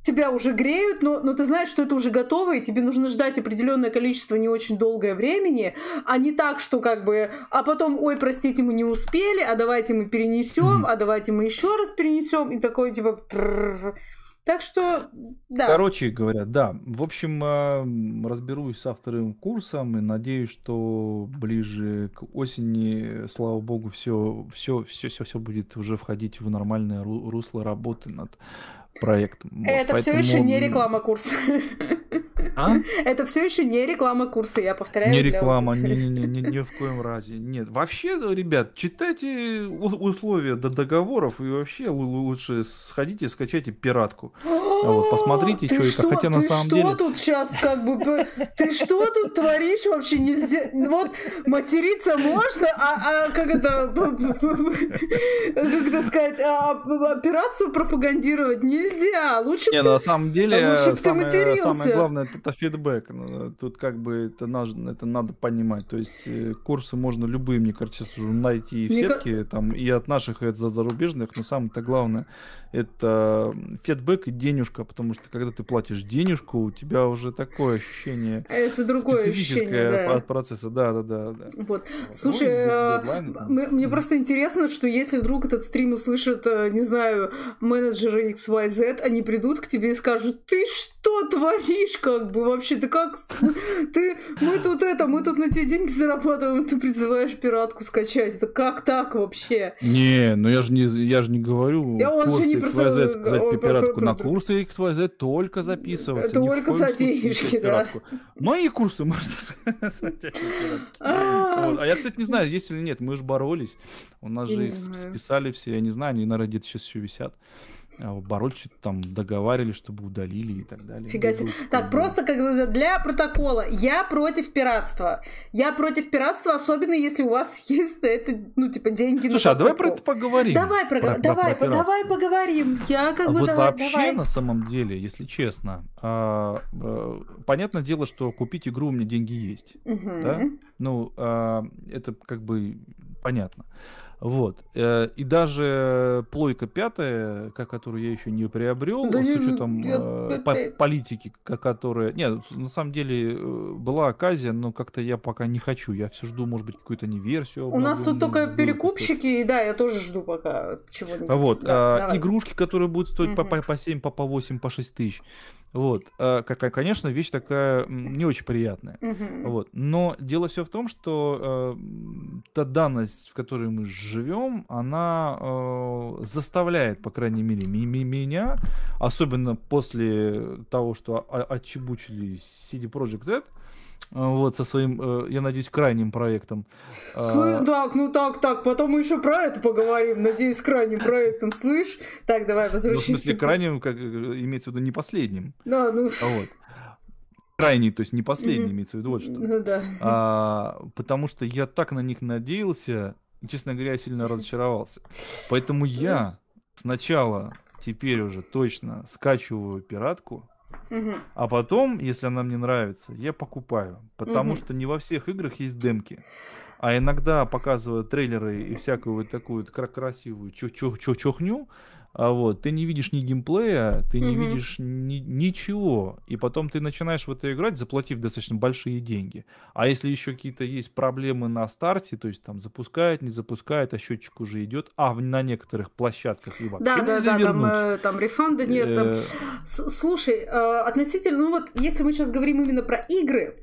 тебя уже греют, но, но ты знаешь, что это уже готово, и тебе нужно ждать определенное количество не очень долгое времени, а не так, что как бы, а потом, ой, простите, мы не успели, а давайте мы перенесем, а давайте мы еще раз перенесем, и такое типа... Так что, да. Короче говоря, да. В общем, а, разберусь со вторым курсом и надеюсь, что ближе к осени, слава богу, все, все, все, все, все будет уже входить в нормальное русло работы над проект. Это Поэтому... все еще не реклама курса. А? Это все еще не реклама курса, я повторяю. Не реклама, не, не, не, не, ни в коем разе. Нет, вообще, ребят, читайте условия до договоров и вообще лучше сходите, скачайте пиратку. А вот, посмотрите, что как Хотя на самом деле... Ты что тут сейчас как бы... Ты что тут творишь вообще? Нельзя... Вот материться можно, а, а как это... (laughs) Как это сказать? А, пиратство пропагандировать нельзя нельзя. Лучше Не, ну, ты... на самом деле, а самое, самое главное это, фидбэк. Ну, тут как бы это, надо, это надо понимать. То есть э, курсы можно любые, мне кажется, найти в мне сетке, как... там и от наших, и от зарубежных. Но самое-то главное это фидбэк и денежка, потому что когда ты платишь денежку, у тебя уже такое ощущение. А это другое ощущение да. от процесса. Да, да, да. да. Вот. Ну, Слушай, ну, э, дедлайн, там. мне просто интересно, что если вдруг этот стрим услышит, э, не знаю, менеджеры XY Y, они придут к тебе и скажут, ты что творишь, как бы, вообще, ты как, ты, мы тут это, мы тут на тебе деньги зарабатываем, ты призываешь пиратку скачать, да как так вообще? Не, ну я же не, я же не говорю, я, он же не XYZ сказать он, э, пиратку, на курсы XYZ только записываться. Только за денежки, да. Мои ну курсы можно а. а я, кстати, не знаю, есть или нет, мы же боролись, у нас же списали все, я не знаю, они, на где-то сейчас все висят. А, боролись, там договаривались, чтобы удалили и так далее. Фига ну, себе. Так, просто как для протокола. Я против пиратства. Я против пиратства, особенно если у вас (laughs) есть это, ну, типа, деньги Слушай, на а давай про это поговорим. Давай, про, про, давай, про, про давай поговорим. Я как а бы вот давай, вообще, давай. на самом деле, если честно, а, а, понятное дело, что купить игру у меня деньги есть. Угу. Да? Ну, а, это как бы понятно. Вот. Э, и даже э, плойка пятая, которую я еще не приобрел, да с учетом я... Э, по политики, которая... Нет, ну, на самом деле была оказия, но как-то я пока не хочу. Я все жду, может быть, какую-то не версию. У нас тут только перекупщики, и да, я тоже жду пока чего-нибудь. Вот. Да, а, игрушки, которые будут стоить угу. по, по 7, по, по 8, по 6 тысяч. Вот, а, какая, конечно, вещь такая не очень приятная. Угу. Вот, но дело все в том, что э, та данность, в которой мы живем, она э, заставляет, по крайней мере, меня, особенно после того, что отчебучили CD Projekt Red, Э, вот, со своим, э, я надеюсь, крайним проектом. Слы... Ну, а, так, ну так, так, потом мы еще про это поговорим, надеюсь, крайним проектом, слышь? Так, давай возвращаемся. Ну, в смысле, крайним, как э, имеется в виду, не последним. Да, ну... А вот. Крайний, то есть не последний, имеется в виду, вот что. Ну да. А, потому что я так на них надеялся, и, честно говоря, я сильно разочаровался. Поэтому я сначала, теперь уже точно, скачиваю пиратку, а потом, если она мне нравится, я покупаю. Потому что не во всех играх есть демки. А иногда показывают трейлеры и всякую вот такую красивую чухню, а вот, ты не видишь ни геймплея, ты не угу. видишь ни, ничего, и потом ты начинаешь в это играть, заплатив достаточно большие деньги. А если еще какие-то есть проблемы на старте, то есть там запускает, не запускает, а счетчик уже идет, а на некоторых площадках и вообще да, да, да, там, э, рефанда нет. Слушай, э, относительно, ну вот, если мы сейчас говорим именно про игры,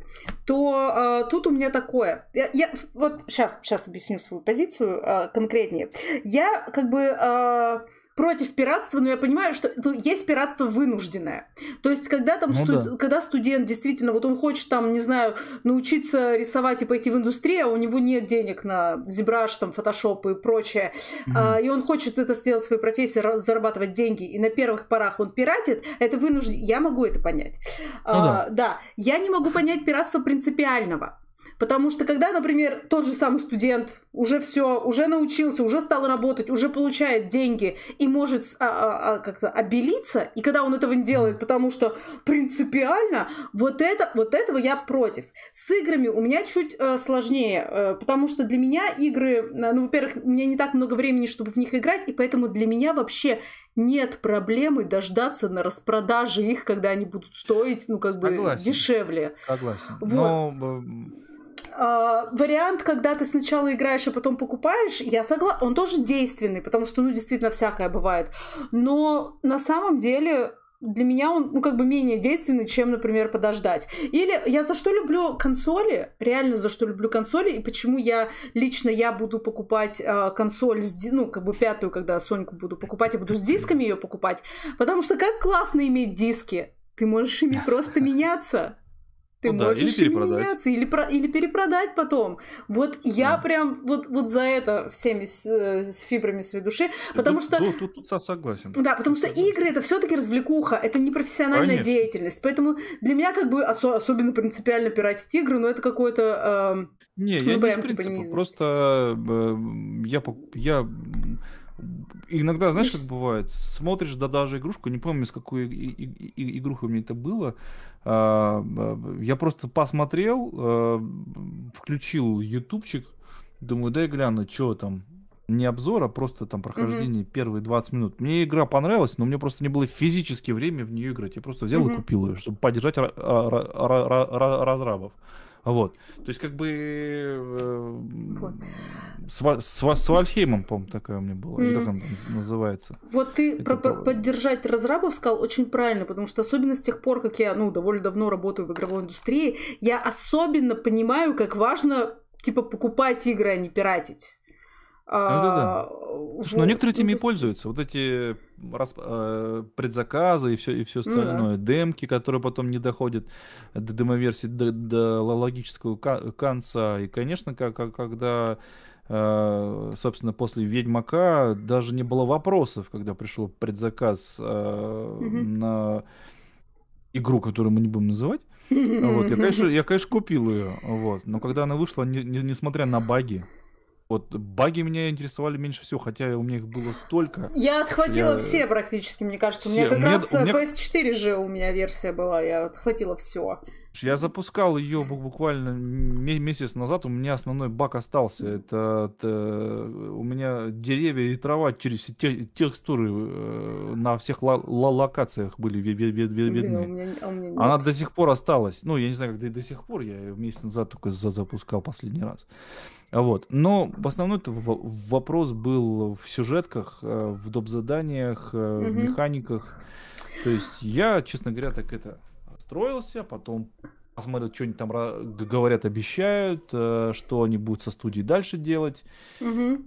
то э, тут у меня такое. Я, вот сейчас, сейчас объясню свою позицию э, конкретнее. Я как бы против пиратства, но я понимаю, что ну, есть пиратство вынужденное. То есть, когда там ну, студ... да. когда студент действительно, вот он хочет там, не знаю, научиться рисовать и пойти в индустрию, а у него нет денег на зебраж, там, фотошоп и прочее, mm-hmm. а, и он хочет это сделать своей профессией, зарабатывать деньги, и на первых порах он пиратит, это вынужден... Я могу это понять. Ну, а, да. да. Я не могу понять пиратство принципиального. Потому что когда, например, тот же самый студент уже все, уже научился, уже стал работать, уже получает деньги и может а, а, а, как-то обелиться, и когда он этого не делает, потому что принципиально, вот, это, вот этого я против. С играми у меня чуть э, сложнее, э, потому что для меня игры, э, ну, во-первых, у меня не так много времени, чтобы в них играть, и поэтому для меня вообще нет проблемы дождаться на распродаже их, когда они будут стоить, ну, как Согласен. бы дешевле. Согласен. Вот. Но э, вариант, когда ты сначала играешь, а потом покупаешь, я согласна, он тоже действенный, потому что, ну, действительно, всякое бывает. Но на самом деле для меня он, ну, как бы менее действенный, чем, например, подождать. Или я за что люблю консоли, реально за что люблю консоли, и почему я, лично я буду покупать э, консоль, с, ну, как бы пятую, когда Соньку буду покупать, я буду с дисками ее покупать, потому что как классно иметь диски, ты можешь ими (laughs) просто меняться. Ну ты ну, можешь да, или перепродать. меняться, или, про, или перепродать потом. Вот я да. прям вот, вот за это всеми с, э, с фибрами своей души. потому тут, что... Тут, тут, тут согласен. Да, потому что игры это все-таки развлекуха, это не профессиональная Конечно. деятельность. Поэтому для меня как бы ос- особенно принципиально пиратить игры, но это какое-то... Э, не, я прям, ну, не из типа, принципа, типа, просто э, я... я иногда, знаешь, как бывает, смотришь, да, даже игрушку, не помню, с какой и- и- и- игрухой мне это было, а, я просто посмотрел, а, включил ютубчик, думаю, дай гляну, что там. Не обзор, а просто там прохождение mm-hmm. первые 20 минут. Мне игра понравилась, но у меня просто не было физически времени в нее играть. Я просто взял mm-hmm. и купил ее, чтобы поддержать а, разрабов. Вот. То есть, как бы э, с, с, с Вальхеймом, по-моему, такая у меня была. Mm. как он там называется? Вот ты Это про по... поддержать разрабов сказал очень правильно, потому что особенно с тех пор, как я ну, довольно давно работаю в игровой индустрии, я особенно понимаю, как важно типа покупать игры, а не пиратить. А, Слушай, но ну, некоторые теми и ну, пользуются. Вот эти э, предзаказы и все, и все ну остальное. Демки, которые потом не доходят до демоверсии, до, логического конца. И, конечно, как, когда э, собственно, после Ведьмака даже не было вопросов, когда пришел предзаказ э, на игру, которую мы не будем называть. Вот, я, конечно, я, конечно, купил ее. Вот. Но когда она вышла, не, не, несмотря на баги, вот баги меня интересовали меньше всего, хотя у меня их было столько. Я отхватила я... все практически, мне кажется. Все. У меня как у меня, раз у меня... PS4 же у меня версия была, я отхватила все. Я запускал ее буквально месяц назад, у меня основной баг остался. Это, это э, у меня деревья и трава через все те, текстуры э, на всех локациях были видны. А Она до сих пор осталась. Ну, я не знаю, как до, до сих пор, я месяц назад только запускал последний раз. А вот. Но в основном это вопрос был в сюжетках, э, в доп-заданиях, mm-hmm. в механиках. То есть я, честно говоря, так это строился, потом посмотрел, что они там говорят, обещают, э, что они будут со студией дальше делать. Угу.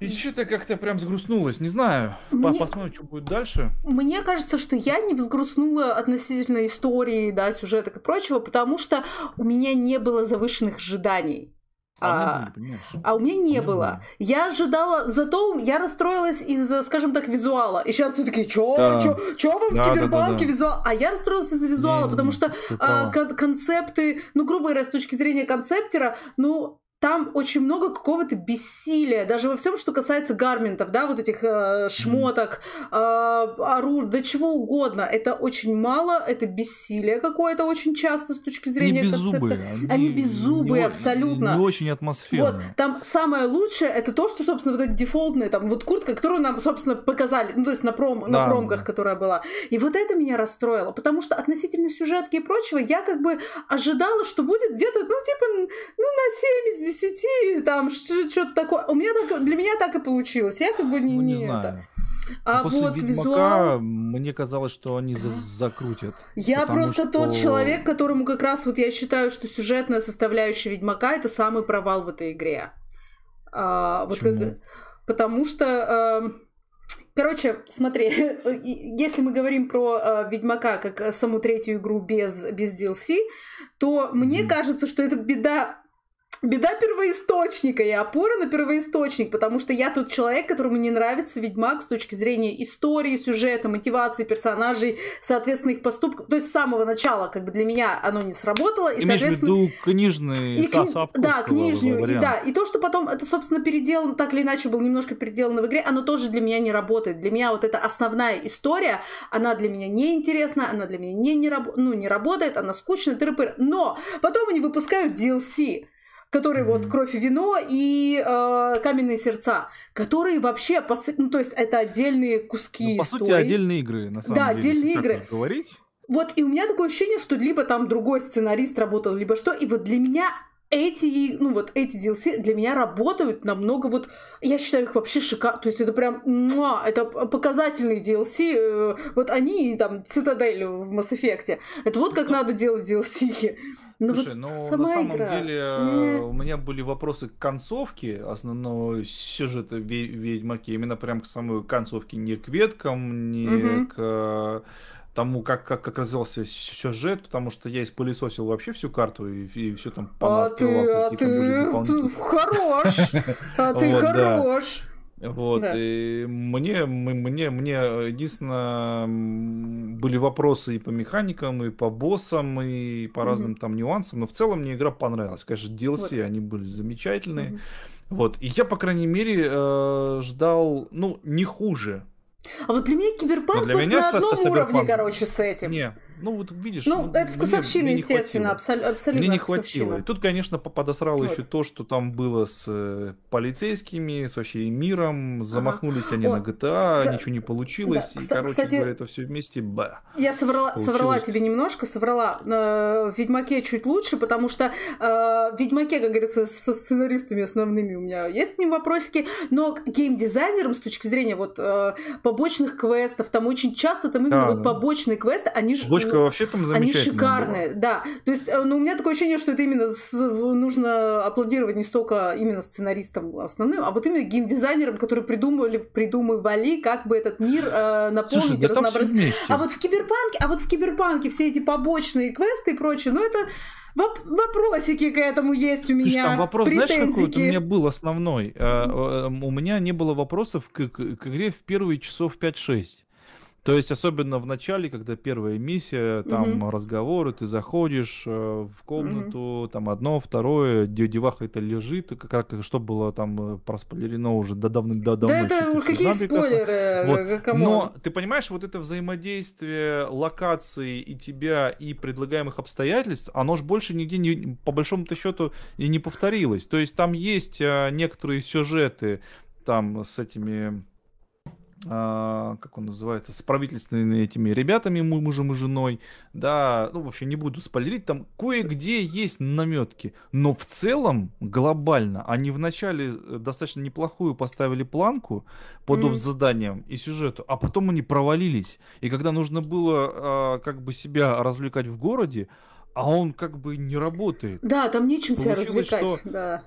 И что-то как-то прям сгрустнулось, не знаю. Мне... Посмотрим, что будет дальше. Мне кажется, что я не взгрустнула относительно истории, да, сюжета и прочего, потому что у меня не было завышенных ожиданий. А, а, а у меня не, было. было. Я ожидала, зато я расстроилась из, скажем так, визуала. И сейчас все таки чё, да. чё, чё вы в да, кибербанке да, да, да. визуал? А я расстроилась из визуала, не, потому не, что а, кон- концепты, ну, грубо говоря, с точки зрения концептера, ну, там очень много какого-то бессилия, даже во всем, что касается гарментов, да, вот этих э, шмоток, э, оружия, да чего угодно. Это очень мало, это бессилие какое-то очень часто с точки зрения они концепта. Они, они беззубые, не, абсолютно. Не, не очень атмосферно. Вот, там самое лучшее, это то, что, собственно, вот эти дефолтные, там, вот куртка, которую нам, собственно, показали, ну, то есть на, пром, да. на промках, которая была. И вот это меня расстроило, потому что относительно сюжетки и прочего, я как бы ожидала, что будет где-то, ну, типа, ну, на 70 10, там что-то такое. У меня так, для меня так и получилось. Я как бы не, ну, не, не знаю. Это. Ну, а После вот Ведьмака визуал... мне казалось, что они за закрутят. Я просто что... тот человек, которому как раз вот я считаю, что сюжетная составляющая Ведьмака это самый провал в этой игре. А, вот как... Потому что... Эм, короче, смотри, (laughs) если мы говорим про э, Ведьмака как саму третью игру без, без DLC, то мне mm-hmm. кажется, что это беда беда первоисточника и опора на первоисточник, потому что я тот человек, которому не нравится Ведьмак с точки зрения истории, сюжета, мотивации персонажей, соответственно, их поступков. То есть с самого начала как бы для меня оно не сработало. И, Имеешь соответственно... в виду книжный и, кни... Да, книжную. И, да, и то, что потом это, собственно, переделано, так или иначе, было немножко переделано в игре, оно тоже для меня не работает. Для меня вот эта основная история, она для меня не интересна, она для меня не, не, раб... ну, не работает, она скучная, тыры -пыры. Но потом они выпускают DLC которые mm-hmm. вот «Кровь и вино» и э, «Каменные сердца», которые вообще, по, ну, то есть это отдельные куски ну, по истории. сути, отдельные игры, на самом да, деле. Да, отдельные игры. говорить. Вот, и у меня такое ощущение, что либо там другой сценарист работал, либо что, и вот для меня эти, ну вот эти DLC для меня работают намного вот, я считаю их вообще шикарно, то есть это прям, муа, это показательные DLC, э, вот они там, Цитадель в Mass Effect, это вот как ну, надо делать DLC. Но ну Слушай, вот ну на самом игра. деле Мне... у меня были вопросы к концовке основного сюжета Ведьмаки, именно прям к самой концовке, не к веткам, не угу. к э, тому, как, как, как развивался сюжет, потому что я испылесосил вообще всю карту и, и все там понадобилось. А ты, а ты хорош! А ты (laughs) хорош! Вот, да. и мне, мне, мне единственно были вопросы и по механикам, и по боссам, и по разным там нюансам, но в целом мне игра понравилась. Конечно, DLC, вот. они были замечательные. Угу. Вот, и я, по крайней мере, э, ждал, ну, не хуже. А вот для меня киберпанк для меня на одном со, уровне, короче, с этим. Не, ну, вот видишь... Ну, ну это вкусовщина, мне, естественно, абсол- Мне не хватило. И тут, конечно, подосрало вот. еще то, что там было с э, полицейскими, с вообще миром. Замахнулись ага. они О, на GTA, да. ничего не получилось. Да. И, Кста- короче кстати, говоря, это все вместе... Бэ, я соврала, соврала тебе немножко, соврала. Э, в «Ведьмаке» чуть лучше, потому что э, в «Ведьмаке», как говорится, со сценаристами основными у меня есть с ним вопросики, но геймдизайнерам с точки зрения вот побочных квестов, там очень часто там именно да, вот побочные квесты, они же Девочка вообще там замечательная. Они шикарные, была. да. То есть, э, ну, у меня такое ощущение, что это именно с, нужно аплодировать не столько именно сценаристам основным, а вот именно геймдизайнерам, которые придумывали, придумывали, как бы этот мир э, наполнить Слушай, да разнообразить. А вот в киберпанке, а вот в киберпанке все эти побочные квесты и прочее, ну это Воп- вопросики к этому есть у меня. Слушай, там вопрос, знаешь, какой у меня был основной? Mm-hmm. у меня не было вопросов к, к, к игре в первые часов 5-6. То есть, особенно в начале, когда первая миссия, там угу. разговоры, ты заходишь э, в комнату, угу. там одно, второе, где деваха это лежит, как, как что было там э, проспойлерено уже до давным до давно. Да, это какие спойлеры, вот. Э, Но ты понимаешь, вот это взаимодействие локации и тебя, и предлагаемых обстоятельств, оно же больше нигде не, по большому-то счету и не повторилось. То есть там есть э, некоторые сюжеты там с этими а, как он называется, с правительственными этими ребятами, мужем и женой, да, ну, в общем, не буду спойлерить, там кое-где есть наметки, но в целом, глобально, они вначале э, достаточно неплохую поставили планку под доп. заданием и сюжету, а потом они провалились, и когда нужно было а, как бы себя развлекать в городе, а он как бы не работает. Да, там нечем себя развлекать. Что да.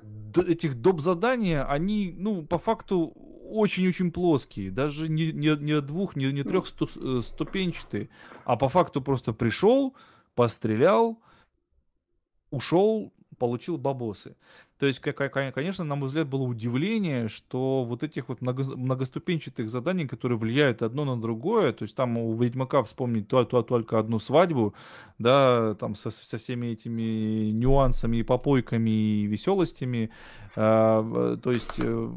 Этих доп. задания, они, ну, по факту очень-очень плоские, даже не, не, не двух, не, не трех э, ступенчатые, а по факту просто пришел, пострелял, ушел, получил бабосы. То есть, конечно, на мой взгляд, было удивление, что вот этих вот многоступенчатых заданий, которые влияют одно на другое, то есть там у Ведьмака вспомнить то, то, только одну свадьбу, да, там со, со всеми этими нюансами, и попойками и веселостями, а, то есть э,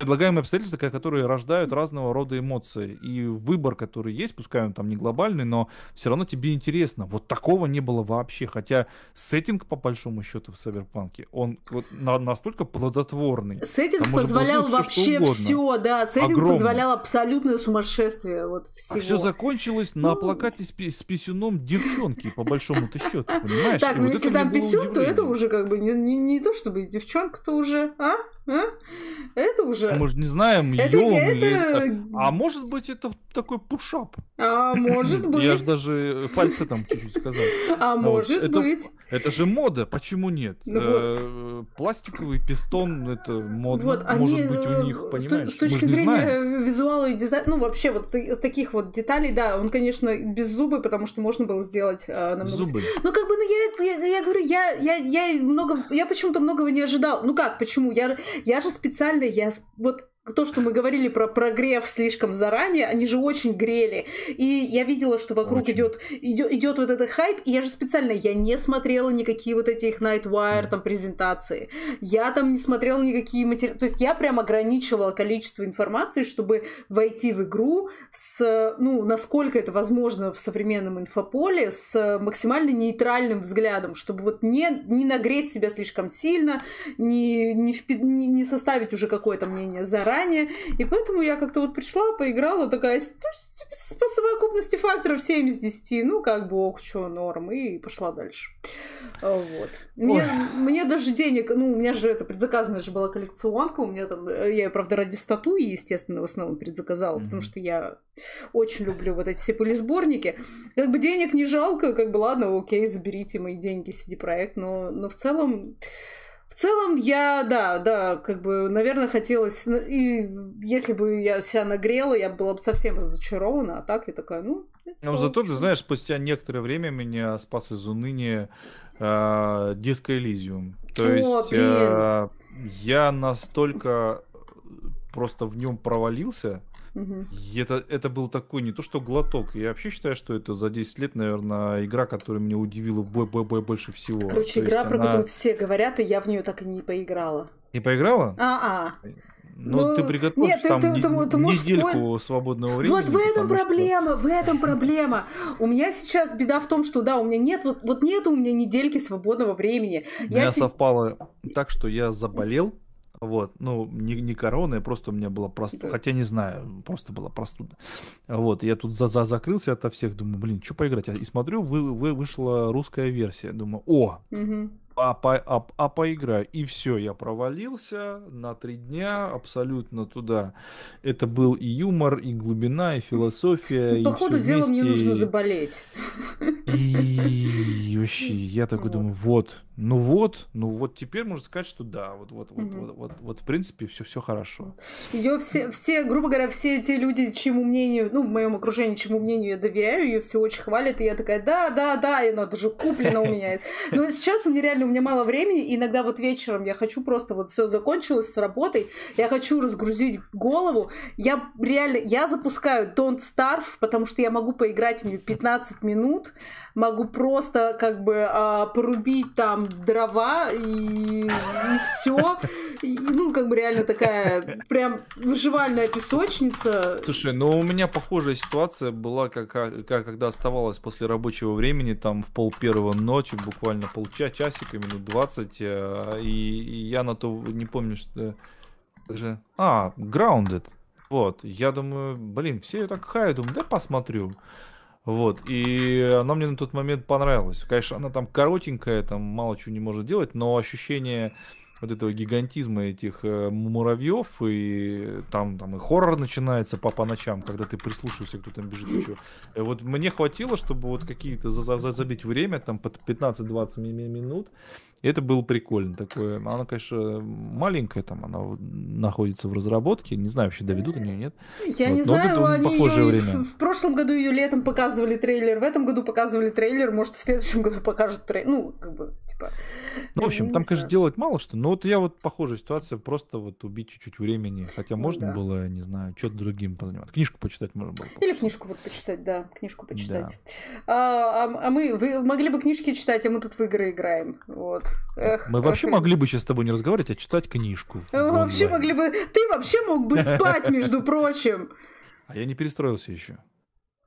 предлагаемые обстоятельства, которые рождают разного рода эмоции. И выбор, который есть, пускай он там не глобальный, но все равно тебе интересно. Вот такого не было вообще. Хотя сеттинг, по большому счету, в Северпанке, он вот настолько плодотворный. Сеттинг там позволял все, вообще все, да. Сеттинг Огромный. позволял абсолютное сумасшествие вот а всего. А все закончилось на ну. плакате с, с писюном девчонки, по большому счету, понимаешь? Так, ну если там писюн, то это уже как бы не то чтобы девчонка, то уже, а? а? Это уже тоже. Мы же не знаем, это, ё это... это... А может быть, это такой пушап. А может (laughs) быть. Я же даже пальцы э, там чуть-чуть сказал. А может вот. быть. Это, же мода, почему нет? Ну, вот. Э, пластиковый пистон, это мода. Вот, может они, быть, у э, них, понимаешь? С точки зрения визуала и дизайна, ну вообще вот с таких вот деталей, да, он, конечно, без зубы, потому что можно было сделать э, намного... Зубы. Ну как бы, ну я, я, я говорю, я, я, я много, я почему-то многого не ожидал. Ну как, почему? Я, я же специально, я вот то, что мы говорили про прогрев слишком заранее, они же очень грели. И я видела, что вокруг идет, идет, идет вот этот хайп, и я же специально, я не смотрела никакие вот эти их Nightwire там презентации. Я там не смотрела никакие материалы. То есть я прям ограничивала количество информации, чтобы войти в игру с, ну, насколько это возможно в современном инфополе, с максимально нейтральным взглядом, чтобы вот не, не нагреть себя слишком сильно, не, не, впи- не, не составить уже какое-то мнение заранее, задания. И поэтому я как-то вот пришла, поиграла, такая, ну, типа, по совокупности факторов 7 из 10, ну, как бы, ок, чё, норм, и пошла дальше. А, вот. Мне, мне даже денег, ну, у меня же это предзаказанная же была коллекционка, у меня там, э, я ее, правда, ради статуи, естественно, в основном предзаказала, mm-hmm. потому что я очень люблю вот эти все полисборники. Как бы денег не жалко, как бы, ладно, окей, заберите мои деньги, CD-проект, но, но в целом... В целом, я, да, да, как бы, наверное, хотелось... Ну, и если бы я себя нагрела, я была бы совсем разочарована, а так я такая, ну... Но ну, зато, ты знаешь, спустя некоторое время меня спас из уныния э, Диско Элизиум. То О, есть э, я настолько просто в нем провалился, Угу. Это, это был такой не то что глоток. Я вообще считаю, что это за 10 лет, наверное, игра, которая меня удивила б -б -б больше всего. Короче, то игра, про она... которую все говорят, и я в нее так и не поиграла. Не поиграла? А-а. Ну, ну, ты приготовишь нет, там ты, ты, ты, ты недельку спой... свободного времени. Вот в этом проблема, что... в этом проблема. У меня сейчас беда в том, что да, у меня нет, вот, вот нет у меня недельки свободного времени. У меня я совпало так, что я заболел, вот, ну, не, не корона, я просто у меня была просто, Хотя не знаю, просто была простуда. Вот, я тут за -за закрылся ото всех, думаю, блин, что поиграть? А, и смотрю, вы, вы вышла русская версия. Думаю, о, а, по, а, а поиграю. И все, я провалился на три дня абсолютно туда. Это был и юмор, и глубина, и философия. Ну, по и ходу дела вместе. мне нужно заболеть. И, и вообще, я такой вот. думаю, вот ну вот, ну вот теперь можно сказать, что да, вот вот вот вот, вот, вот в принципе все все хорошо. Ее все все, грубо говоря, все эти люди, чему мнению, ну в моем окружении, чему мнению я доверяю, ее все очень хвалят, и я такая, да, да, да, и она даже куплена у меня. (laughs) Но сейчас у меня реально у меня мало времени, и иногда вот вечером я хочу просто вот все закончилось с работой, я хочу разгрузить голову, я реально я запускаю Don't Starve, потому что я могу поиграть в нее 15 минут, могу просто как бы а, порубить там дрова и, и все. И, ну, как бы реально такая прям выживальная песочница. Слушай, ну у меня похожая ситуация была, как, а, как когда оставалась после рабочего времени, там в пол первого ночи, буквально полчаса, часика, минут 20, э, и, и я на то не помню, что... же. А, Grounded. Вот, я думаю, блин, все ее так хаю, думаю, да посмотрю. Вот, и она мне на тот момент понравилась. Конечно, она там коротенькая, там мало чего не может делать, но ощущение вот этого гигантизма этих э, муравьев, и там, там и хоррор начинается по, по ночам, когда ты прислушиваешься, кто там бежит еще. Вот мне хватило, чтобы вот какие-то за, за, забить время, там под 15-20 минут, и это было прикольно такое. Она, конечно, маленькая там, она находится в разработке, не знаю, вообще доведут они ее нет. Я вот. не Но знаю, вот они ее время. В, в прошлом году ее летом показывали трейлер, в этом году показывали трейлер, может в следующем году покажут трейлер, ну, как бы, типа... Ну, в общем, там, конечно, делать мало что, но ну вот я вот похожая ситуация, просто вот убить чуть-чуть времени. Хотя ну, можно да. было, не знаю, что-то другим позаниматься. Книжку почитать можно было. Или книжку вот почитать, да, книжку почитать. Да. А, а, мы вы могли бы книжки читать, а мы тут в игры играем. Вот. Эх, мы вообще эх. могли бы сейчас с тобой не разговаривать, а читать книжку. Мы вообще могли бы... Ты вообще мог бы спать, (laughs) между прочим. А я не перестроился еще.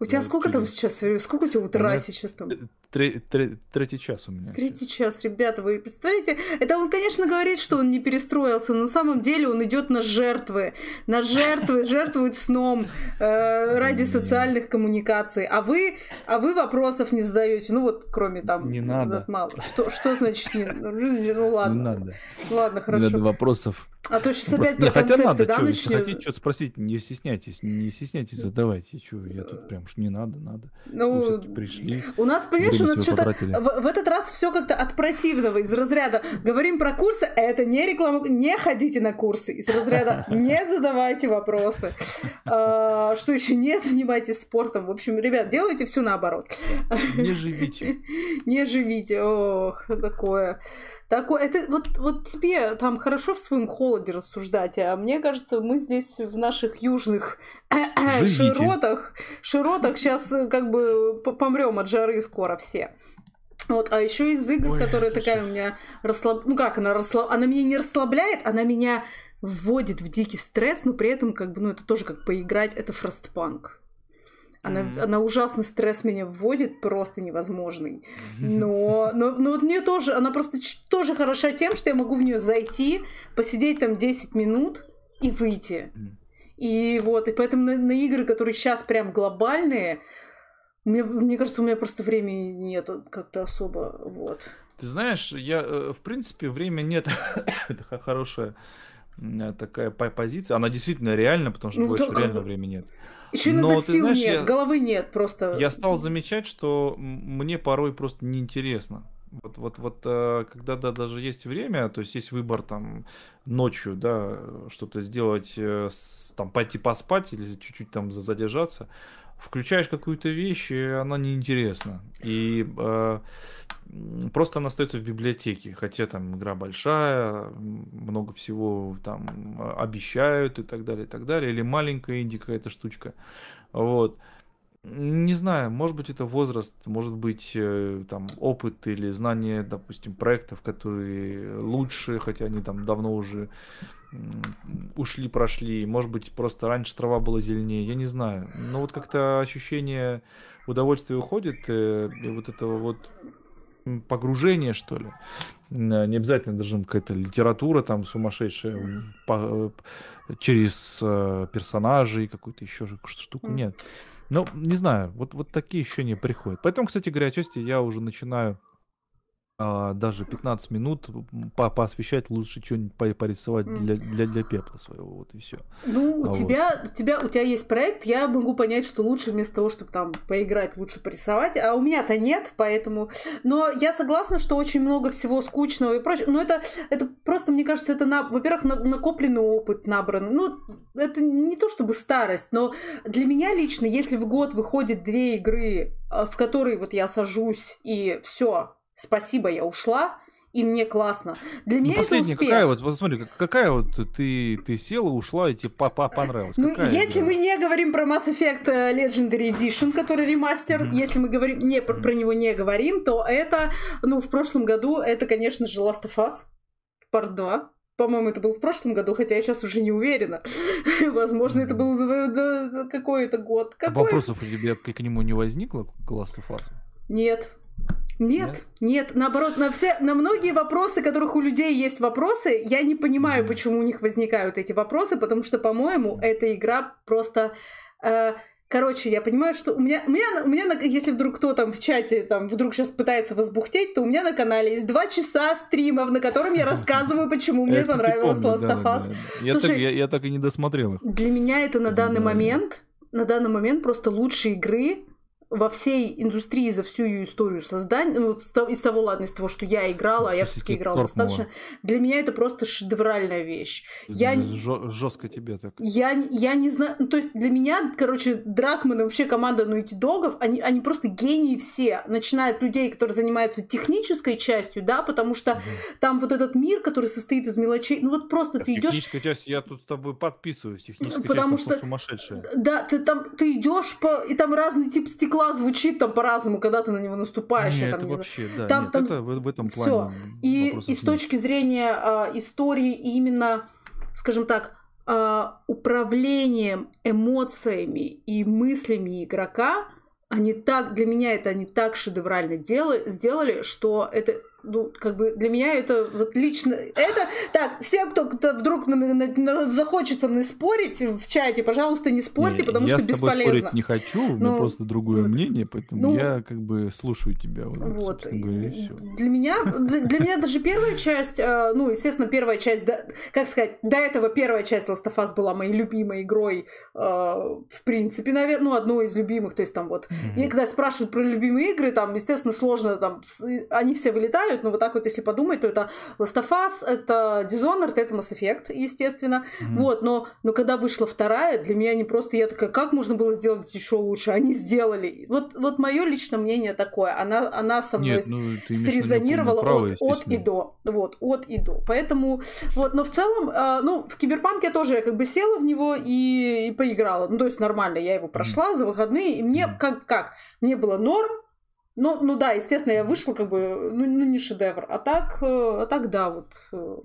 У тебя сколько там сейчас? Сколько у тебя утра сейчас там? Третий час у меня. Третий час, ребята, вы представляете? Это он, конечно, говорит, что он не перестроился, но на самом деле он идет на жертвы. На жертвы, (laughs) жертвует сном э, ради социальных коммуникаций. А вы, а вы вопросов не задаете. Ну вот, кроме там... Не ну, надо. Что, что значит не... Ну, ну ладно. Не надо. Ладно, хорошо. Не надо вопросов. А то 65 про концепты, надо, да, что, начнем? Если хотите что-то спросить, не стесняйтесь, не стесняйтесь, задавайте. Что, я тут прям, что не надо, надо. Ну, пришли. У нас, понимаешь, у нас что-то... В, в этот раз все как-то от противного, из разряда «говорим про курсы», а это не реклама, не ходите на курсы. Из разряда «не задавайте вопросы». А, что еще? «Не занимайтесь спортом». В общем, ребят, делайте все наоборот. Не живите. (laughs) Не живите. Ох, такое. Такое, это вот, вот тебе там хорошо в своем холоде рассуждать, а мне кажется, мы здесь в наших южных (clears throat) широтах, широтах сейчас э, как бы помрем от жары скоро все. Вот, а еще из игр, Ой, которая слушай. такая у меня расслаб... Ну как, она расслаб... Она меня не расслабляет, она меня вводит в дикий стресс, но при этом как бы, ну это тоже как поиграть, это фростпанк. Она, mm-hmm. она ужасно стресс меня вводит, просто невозможный. Но, (laughs) но, но вот мне тоже, она просто тоже хороша тем, что я могу в нее зайти, посидеть там 10 минут и выйти. И вот, и поэтому на, на игры, которые сейчас прям глобальные, мне, мне кажется, у меня просто времени нет как-то особо, вот. Ты знаешь, я, э, в принципе, время нет, (coughs) это хорошее Э, такая позиция. Она действительно реальна, потому что ну, больше только... реально времени нет. Еще иногда Но, сил знаешь, нет, я, головы нет просто. Я стал замечать, что мне порой просто неинтересно. Вот, вот, вот, э, когда да, даже есть время, то есть есть выбор там ночью, да, что-то сделать, э, там пойти поспать или чуть-чуть там задержаться, включаешь какую-то вещь, и она неинтересна. И э, просто она остается в библиотеке, хотя там игра большая, много всего там а, обещают и так далее, и так далее, или маленькая инди какая-то штучка, вот. Не знаю, может быть это возраст, может быть э, там опыт или знание, допустим, проектов, которые лучше, хотя они там давно уже ушли, прошли. Может быть, просто раньше трава была зеленее, я не знаю. Но вот как-то ощущение удовольствия уходит, э, и вот этого вот погружение, что ли. Э, не обязательно даже какая-то литература там сумасшедшая по, э, через э, персонажей, какую-то еще штуку. Нет. Ну, не знаю, вот, вот такие ощущения приходят. Поэтому, кстати говоря, отчасти я уже начинаю а, даже 15 минут по поосвещать лучше что-нибудь по порисовать для, для, для пепла своего, вот и все. Ну, у а тебя, вот. у тебя, у тебя есть проект, я могу понять, что лучше вместо того, чтобы там поиграть, лучше порисовать, а у меня-то нет, поэтому... Но я согласна, что очень много всего скучного и прочего, но это, это просто, мне кажется, это, на... во-первых, на... накопленный опыт набран, ну, это не то чтобы старость, но для меня лично, если в год выходит две игры, а, в которые вот я сажусь и все, Спасибо, я ушла, и мне классно. Для ну, меня ну, последняя, это успех. какая вот, посмотри, какая вот ты, ты села, ушла, и тебе папа понравилось. Ну, какая если это? мы не говорим про Mass Effect э, Legendary Edition, который ремастер, mm-hmm. если мы говорим, не, про, про него не говорим, то это, ну, в прошлом году, это, конечно же, Last of Us, Part 2. По-моему, это был в прошлом году, хотя я сейчас уже не уверена. (laughs) Возможно, это был э, э, какой-то год. А Какой? А вопросов у тебя к нему не возникло, к Last of Us? Нет, нет, нет, нет, наоборот, на все, на многие вопросы, которых у людей есть вопросы, я не понимаю, почему у них возникают эти вопросы, потому что, по-моему, эта игра просто, э, короче, я понимаю, что у меня, у меня, у меня, если вдруг кто там в чате там вдруг сейчас пытается возбухтеть, то у меня на канале есть два часа стримов, на котором я (laughs) рассказываю, почему мне понравилась Last of Us. я так и не досмотрел их. Для меня это на данный момент, на данный момент просто лучшие игры во всей индустрии за всю ее историю создания, ну, из того, ладно, из того, что я играла, а я все-таки играла торкнула. достаточно, для меня это просто шедевральная вещь. Это я... Жестко тебе так. Я, я не знаю, ну, то есть для меня, короче, Дракман и вообще команда Нуити Догов, они, они просто гении все, начиная от людей, которые занимаются технической частью, да, потому что да. там вот этот мир, который состоит из мелочей, ну вот просто а ты идешь... Техническая часть, я тут с тобой подписываюсь, техническая потому часть что... сумасшедшая. Да, ты там, ты идешь по... и там разный тип стекла бла звучит там по-разному, когда ты на него наступаешь. Нет, там, это не вообще, знаю. да, там, нет, там... это в, в этом плане. Все. И, и с точки зрения э, истории именно, скажем так, э, управлением эмоциями и мыслями игрока, они так, для меня это они так шедеврально делали, сделали, что это ну, как бы для меня это вот лично... Это, так, всем, кто, кто вдруг на, на, на, захочется мной спорить в чате, пожалуйста, не спорьте, не, потому что бесполезно. Я спорить не хочу, у меня ну, просто другое вот, мнение, поэтому ну, я как бы слушаю тебя. Вот, вот говоря, и все. Для меня, для, для меня даже первая часть, э, ну, естественно, первая часть, как сказать, до этого первая часть Last of Us была моей любимой игрой, э, в принципе, наверное, ну, одной из любимых, то есть там вот, mm и когда спрашивают про любимые игры, там, естественно, сложно, там, они все вылетают, делают, но вот так вот, если подумать, то это Last of Us, это Dishonored, это Mass Effect, естественно. Mm-hmm. Вот, но, но когда вышла вторая, для меня не просто, я такая, как можно было сделать еще лучше? Они сделали. Вот, вот мое личное мнение такое, она, она со мной Нет, ну, срезонировала право, от, от и до. Вот, от и до. Поэтому, вот, но в целом, э, ну, в Киберпанке я тоже я как бы села в него и, и поиграла. Ну, то есть нормально, я его прошла mm-hmm. за выходные, и мне mm-hmm. как, как, мне было норм, ну, ну да, естественно, я вышла как бы, ну, ну не шедевр. А так, э, а так да, вот. Э.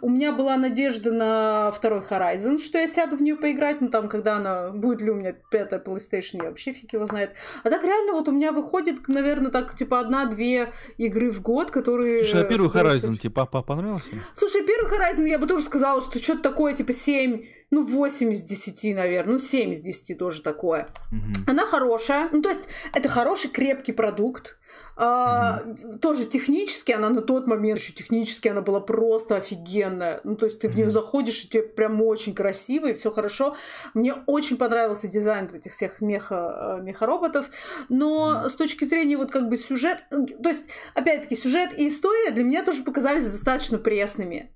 У меня была надежда на второй Horizon, что я сяду в нее поиграть, ну там, когда она, будет ли у меня пятая PlayStation, я вообще фиг его знает. А так реально вот у меня выходит, наверное, так, типа, одна-две игры в год, которые... Слушай, а первый Horizon, типа, понравился? Слушай, первый Horizon, я бы тоже сказала, что что-то такое, типа, 7 ну, 8 из 10, наверное, ну, 7 из 10 тоже такое. Mm-hmm. Она хорошая, ну, то есть это хороший крепкий продукт, а, mm-hmm. тоже технически она на тот момент еще технически она была просто офигенная. Ну, то есть ты mm-hmm. в нее заходишь, и тебе прям очень красиво, и все хорошо. Мне очень понравился дизайн этих всех меха, э, мехороботов. Но mm-hmm. с точки зрения вот как бы сюжет, то есть, опять-таки, сюжет и история для меня тоже показались достаточно пресными.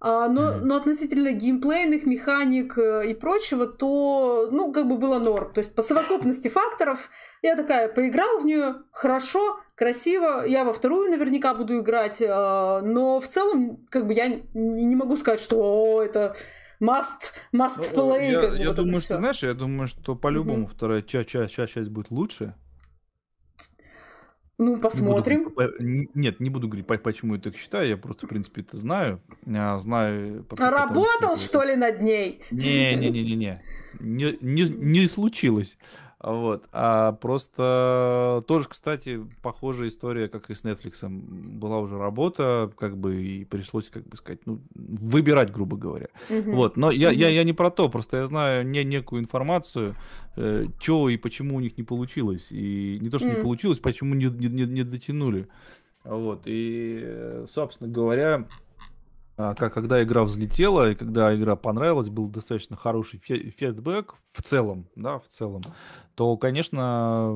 А, но, но относительно геймплейных механик э, и прочего, то, ну, как бы было норм. То есть по совокупности факторов я такая поиграл в нее, хорошо, красиво, я во вторую наверняка буду играть, а, но в целом, как бы я не могу сказать, что О, это must, must ну, play. Я, я думаю, что, знаешь, я думаю, что по-любому угу. вторая часть, часть, часть будет лучше, ну, посмотрим. Не буду, нет, не буду говорить, почему я так считаю. Я просто, в принципе, это знаю. Я а, знаю... Потому, Работал, что, что ли, над ней? Не-не-не-не-не. Не, не, не случилось. Вот. А просто тоже, кстати, похожая история, как и с Netflix. Была уже работа, как бы, и пришлось, как бы сказать, ну, выбирать, грубо говоря. Mm-hmm. Вот. Но я, mm-hmm. я, я не про то, просто я знаю не, некую информацию, э, что и почему у них не получилось. И не то, что mm-hmm. не получилось, почему не, не, не, не дотянули. Вот. И, э, собственно говоря, а, как, когда игра взлетела и когда игра понравилась, был достаточно хороший фидбэк в целом, да, в целом то, конечно,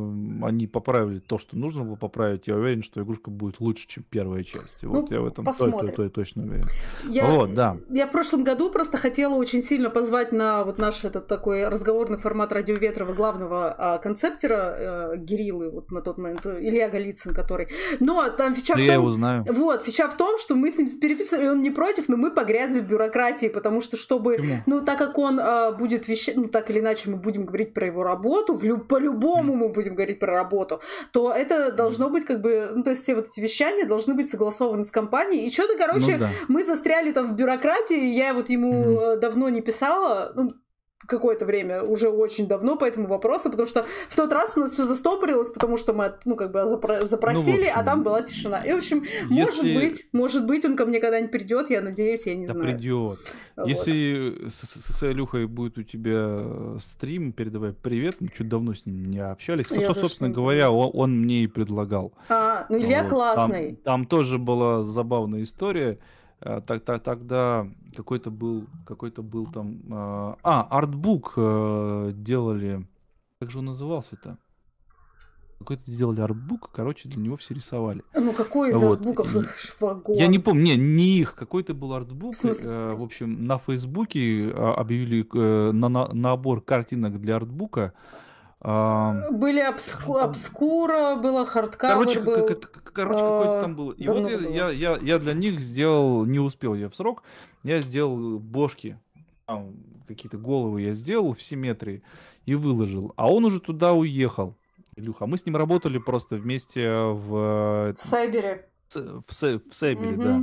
они поправили то, что нужно было поправить. Я уверен, что игрушка будет лучше, чем первая часть. Вот ну, я в этом то, то, то, точно уверен. Я, вот, да. я в прошлом году просто хотела очень сильно позвать на вот наш этот такой разговорный формат радио Ветрова главного а, концептера э, Гирилы, вот на тот момент, э, Илья Голицын, который. Но ну, а там фича да в том... Я его знаю. Вот, фича в том, что мы с ним переписывали, он не против, но мы погрязли в бюрократии, потому что чтобы... Почему? Ну, так как он э, будет вещать, ну, так или иначе мы будем говорить про его работу, в по-любому мы будем говорить про работу, то это должно быть как бы, ну, то есть все вот эти вещания должны быть согласованы с компанией. И что-то, короче, ну, да. мы застряли там в бюрократии, я вот ему mm-hmm. давно не писала, ну, какое-то время, уже очень давно по этому вопросу, потому что в тот раз у нас все застопорилось, потому что мы, ну, как бы запро- запросили, ну, общем, а там была тишина. И, в общем, если... может быть, может быть, он ко мне когда-нибудь придет, я надеюсь, я не да знаю. придет. Вот. Если с, с, с будет у тебя э, стрим, передавай привет, мы чуть давно с ним не общались. Я Со, собственно не... говоря, он, он мне и предлагал. А, ну Илья вот. классный. Там, там тоже была забавная история так, э, так, тогда какой-то был, какой-то был там... Э, а, артбук э, делали... Как же он назывался-то? Какой-то делали артбук, короче, для него все рисовали. А, ну какой из вот. артбуков их швагон? Я не помню, не, не их, какой-то был артбук. В, в общем, на Фейсбуке объявили на, на, набор картинок для артбука. Были обску... Ну, обскура, было хардкавер. Короче, был... как, как, короче какой-то а, там был. И Давно вот было. Я, я, я для них сделал, не успел я в срок, я сделал бошки, там, какие-то головы я сделал в симметрии и выложил. А он уже туда уехал, Илюха. Мы с ним работали просто вместе в... Э, в Сайбере в, Се, в Себеле, угу, да.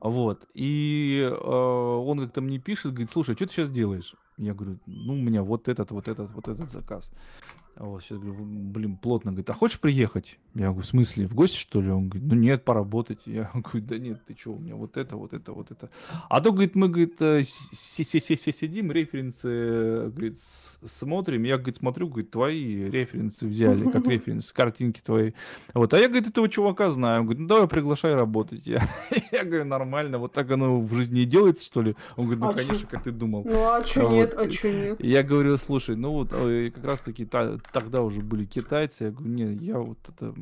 Угу. Вот. И э, он как-то мне пишет, говорит, слушай, а что ты сейчас делаешь? Я говорю, ну, у меня вот этот, вот этот, вот этот заказ. А вот, сейчас говорю, блин, плотно. Говорит, а хочешь приехать? Я говорю, в смысле, в гости, что ли? Он говорит, ну нет, поработать. Я (laughs) говорю, да нет, ты что, у меня вот это, вот это, вот это. А то, говорит, мы, говорит, э, сидим, референсы, говорит, смотрим. Я, говорит, смотрю, говорит, твои референсы взяли, как (laughs) референсы, картинки твои. Вот, а я, говорит, этого чувака знаю. Он говорит, ну давай приглашай работать. Я, (laughs) я говорю, нормально, вот так оно в жизни и делается, что ли? Он говорит, ну, а конечно, чё? как ты думал. Ну, а что вот. нет, а что нет? Я говорю, слушай, ну вот э, как раз-таки та, тогда уже были китайцы. Я говорю, нет, я вот это...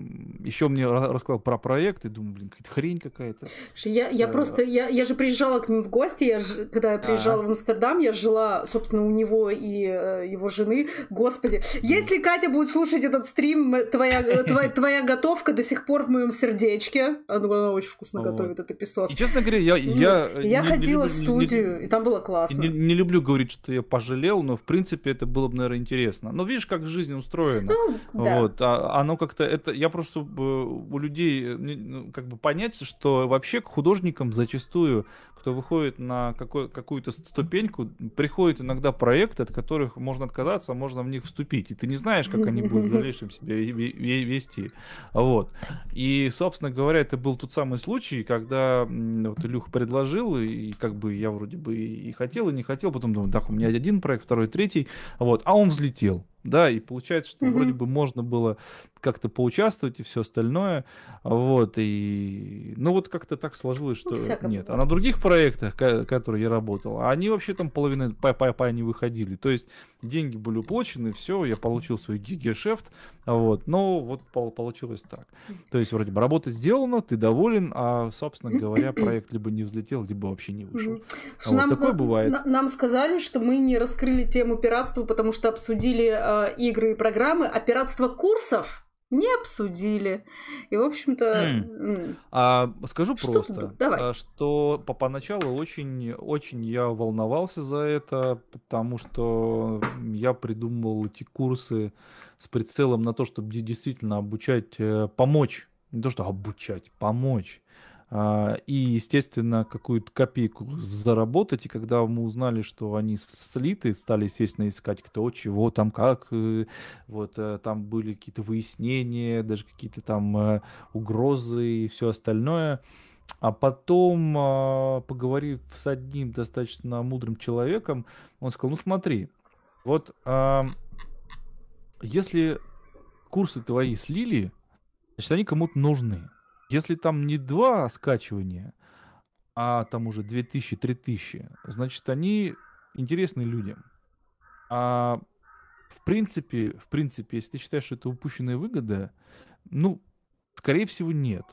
Еще мне рассказал про проект, и думаю, блин, какая-то хрень какая-то. Я, я э, просто... Я, я же приезжала к ним в гости, я ж, когда я приезжала А-а-а. в Амстердам, я жила, собственно, у него и э, его жены. Господи, если Катя будет слушать этот стрим, твоя, э, твоя, (laughs) твоя готовка до сих пор в моем сердечке. Она очень вкусно вот. готовит этот песос. И, честно говоря, я... Ну, я, я не, ходила не, в студию, не, и там было классно. Не, не люблю говорить, что я пожалел, но, в принципе, это было бы, наверное, интересно. Но видишь, как жизнь устроено. Ну, да. Вот, а, оно как-то это я просто э, у людей э, ну, как бы понять, что вообще к художникам зачастую, кто выходит на какую-то ступеньку, приходят иногда проекты, от которых можно отказаться, а можно в них вступить, и ты не знаешь, как они будут в дальнейшем себя вести. Вот. И, собственно говоря, это был тот самый случай, когда вот Илюха предложил, и как бы я вроде бы и хотел, и не хотел, потом думаю, так, у меня один проект, второй, третий, вот, а он взлетел да, и получается, что mm-hmm. вроде бы можно было как-то поучаствовать и все остальное, вот, и, ну, вот как-то так сложилось, ну, что ну, нет. А на других проектах, которые я работал, а они вообще там половина пай-пай-пай не выходили, то есть деньги были уплочены, все, я получил свой гигешефт, вот, но вот получилось так. То есть вроде бы работа сделана, ты доволен, а, собственно говоря, (clears throat) проект либо не взлетел, либо вообще не вышел. Mm-hmm. А вот нам, такое бывает. Нам сказали, что мы не раскрыли тему пиратства, потому что обсудили э, Э, игры и программы, а пиратство курсов не обсудили. И, в общем-то... Хм. А, скажу что просто, Давай. Э, что по поначалу очень, очень я волновался за это, потому что я придумывал эти курсы с прицелом на то, чтобы действительно обучать, э, помочь, не то что обучать, помочь а, и, естественно, какую-то копейку заработать. И когда мы узнали, что они слиты, стали, естественно, искать кто, чего, там, как. Э, вот э, там были какие-то выяснения, даже какие-то там э, угрозы и все остальное. А потом, а, поговорив с одним достаточно мудрым человеком, он сказал, ну смотри, вот а, если курсы твои слили, значит, они кому-то нужны. Если там не два скачивания, а там уже 2000-3000, значит, они интересны людям. А в принципе, в принципе, если ты считаешь, что это упущенная выгода, ну, скорее всего, нет.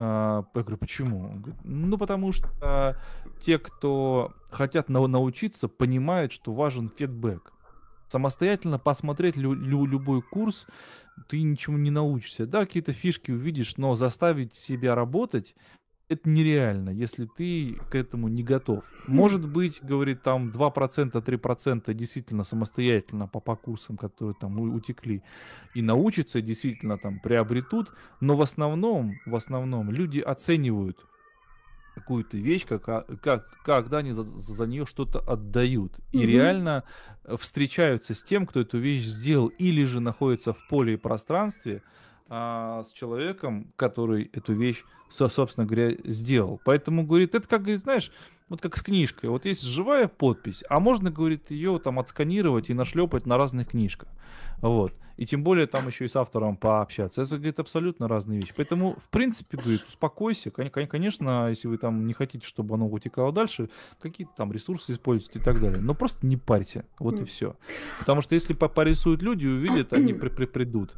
А, я говорю, почему? Он говорит, ну, потому что те, кто хотят научиться, понимают, что важен фидбэк. Самостоятельно посмотреть лю- лю- любой курс, ты ничему не научишься. Да, какие-то фишки увидишь, но заставить себя работать это нереально, если ты к этому не готов. Может быть, говорит, там 2%, 3% действительно самостоятельно по, по курсам, которые там утекли, и научатся, действительно там приобретут, но в основном, в основном люди оценивают какую-то вещь, как, а, как, когда они за, за нее что-то отдают. И угу. реально э, встречаются с тем, кто эту вещь сделал, или же находится в поле и пространстве а, с человеком, который эту вещь, собственно говоря, сделал. Поэтому, говорит, это как, говорит, знаешь, вот как с книжкой. Вот есть живая подпись, а можно, говорит, ее там отсканировать и нашлепать на разных книжках. Вот и тем более там еще и с автором пообщаться. Это, говорит, абсолютно разные вещи. Поэтому, в принципе, говорит, успокойся. Конечно, если вы там не хотите, чтобы оно утекало дальше, какие-то там ресурсы используйте и так далее. Но просто не парьте. Вот и все. Потому что если порисуют люди, увидят, (clears throat) они при -при придут.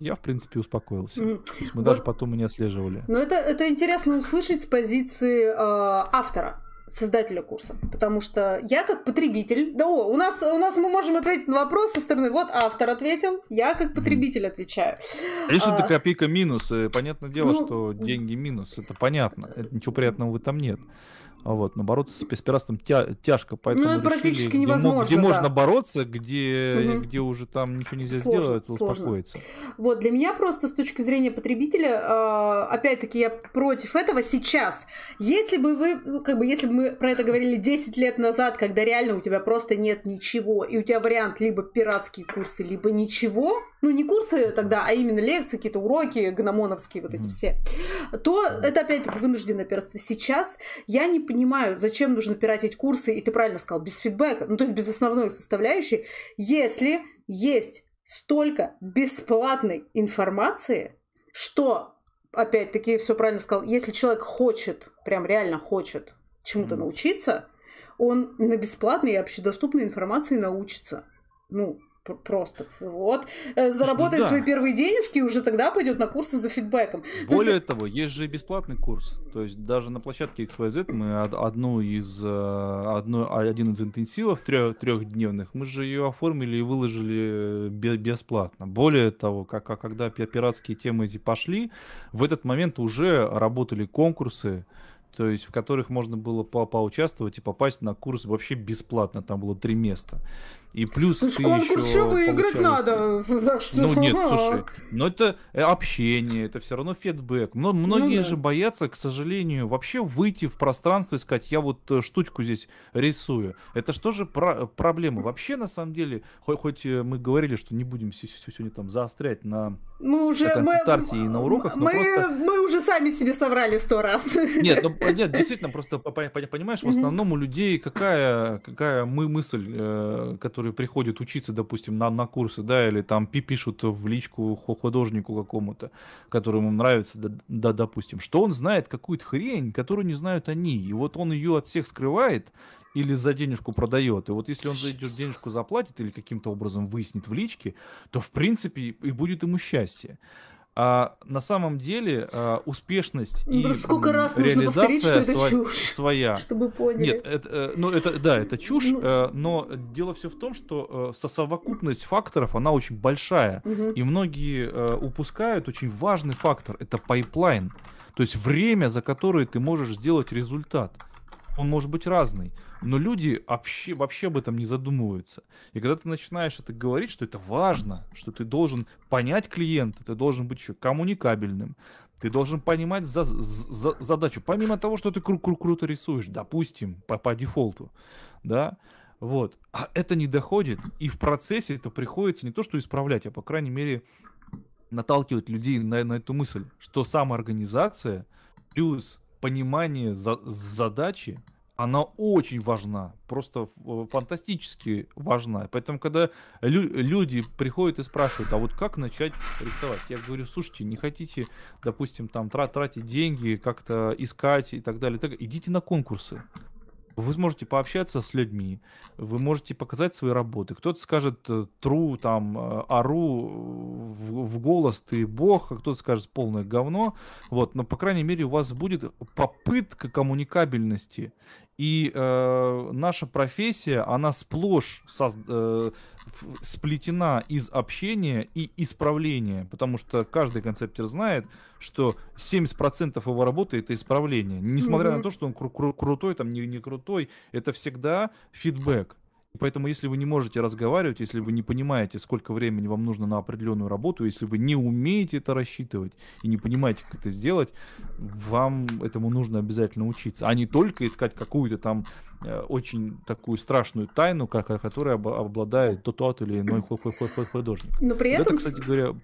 Я, в принципе, успокоился. Мы вот. даже потом и не отслеживали. Но это, это интересно услышать с позиции э, автора создателя курса. Потому что я как потребитель, да о, у нас, у нас мы можем ответить на вопрос со стороны, вот автор ответил, я как потребитель отвечаю. Конечно, а, это копейка минус. Э, понятное дело, ну, что деньги минус, это понятно. Это ничего приятного в этом нет. А вот, но бороться с, пиратством тя, тяжко, поэтому ну, это решили, практически где, невозможно, где да. можно бороться, где, угу. где уже там ничего нельзя сложно, сделать, сложно. успокоиться. Вот, для меня просто с точки зрения потребителя, э, опять-таки, я против этого сейчас. Если бы вы, ну, как бы, если бы мы про это говорили 10 лет назад, когда реально у тебя просто нет ничего, и у тебя вариант либо пиратские курсы, либо ничего, ну не курсы тогда, а именно лекции, какие-то уроки гномоновские, вот эти mm. все, то это опять-таки вынужденное пиратство. Сейчас я не понимаю, зачем нужно пиратить курсы, и ты правильно сказал, без фидбэка, ну то есть без основной составляющей, если есть столько бесплатной информации, что, опять-таки, все правильно сказал, если человек хочет, прям реально хочет чему-то научиться, он на бесплатной и общедоступной информации научится. Ну, просто. Вот. Э, ну заработает да. свои первые денежки и уже тогда пойдет на курсы за фидбэком. Более то есть... Э того, есть же и бесплатный курс. То есть даже на площадке XYZ мы одну из, э, одну, а, один из интенсивов трех, трехдневных, мы же ее оформили и выложили бесплатно. Более того, как, когда пиратские темы эти пошли, в этот момент уже работали конкурсы, то есть в которых можно было по поучаствовать и попасть на курс вообще бесплатно, там было три места. И плюс Уж ну, ты конкурс еще получаешь... играть надо. За что? Ну нет, слушай, но ну, это э, общение, это все равно фидбэк. Но ну многие ну, да. же боятся, к сожалению, вообще выйти в пространство и сказать, я вот э, штучку здесь рисую. Это что же про- э, проблема? Вообще, на самом деле, хоть, хоть мы говорили, что не будем сегодня там заострять на мы уже на концепт мы, и на уроках. Мы, просто... мы уже сами себе соврали сто раз. (laughs) Нет, ну, нет, действительно, просто понимаешь, в основном у людей какая, какая мы мысль, которая которые приходят учиться, допустим, на, на курсы, да, или там пишут в личку художнику какому-то, которому нравится, да, да, допустим, что он знает какую-то хрень, которую не знают они, и вот он ее от всех скрывает или за денежку продает, и вот если он за денежку заплатит или каким-то образом выяснит в личке, то, в принципе, и будет ему счастье. А на самом деле а, успешность ну, и Сколько раз реализация повторить, что это сво- чушь, своя. Чтобы поняли. Нет, это, э, ну это да, это чушь, ну... Э, но дело все в том, что э, со совокупность факторов она очень большая, угу. и многие упускают очень важный фактор. Это пайплайн, то есть время, за которое ты можешь сделать результат он может быть разный, но люди вообще, вообще об этом не задумываются. И когда ты начинаешь это говорить, что это важно, что ты должен понять клиента, ты должен быть еще коммуникабельным, ты должен понимать за, за, задачу, помимо того, что ты кру кру круто рисуешь, допустим, по, по дефолту, да, вот. А это не доходит, и в процессе это приходится не то, что исправлять, а по крайней мере наталкивать людей на, на эту мысль, что самоорганизация плюс понимание за задачи, она очень важна, просто э, фантастически важна. Поэтому, когда лю люди приходят и спрашивают, а вот как начать рисовать, я говорю, слушайте, не хотите, допустим, там тратить деньги, как-то искать и так далее, так, идите на конкурсы вы сможете пообщаться с людьми, вы можете показать свои работы. Кто-то скажет э, тру, там, ару э, э, в, в голос, ты бог, а кто-то скажет полное говно. Вот, но, по крайней мере, у вас будет попытка коммуникабельности. И э, наша профессия, она сплошь со, э, сплетена из общения и исправления, потому что каждый концептер знает, что 70% его работы это исправление. Несмотря mm-hmm. на то, что он кру- кру- крутой, там не, не крутой, это всегда фидбэк. Поэтому, если вы не можете разговаривать, если вы не понимаете, сколько времени вам нужно на определенную работу, если вы не умеете это рассчитывать и не понимаете, как это сделать, вам этому нужно обязательно учиться, а не только искать какую-то там э, очень такую страшную тайну, как, которой обладает тот, тот или иной художник. Но при этом... это, кстати говоря,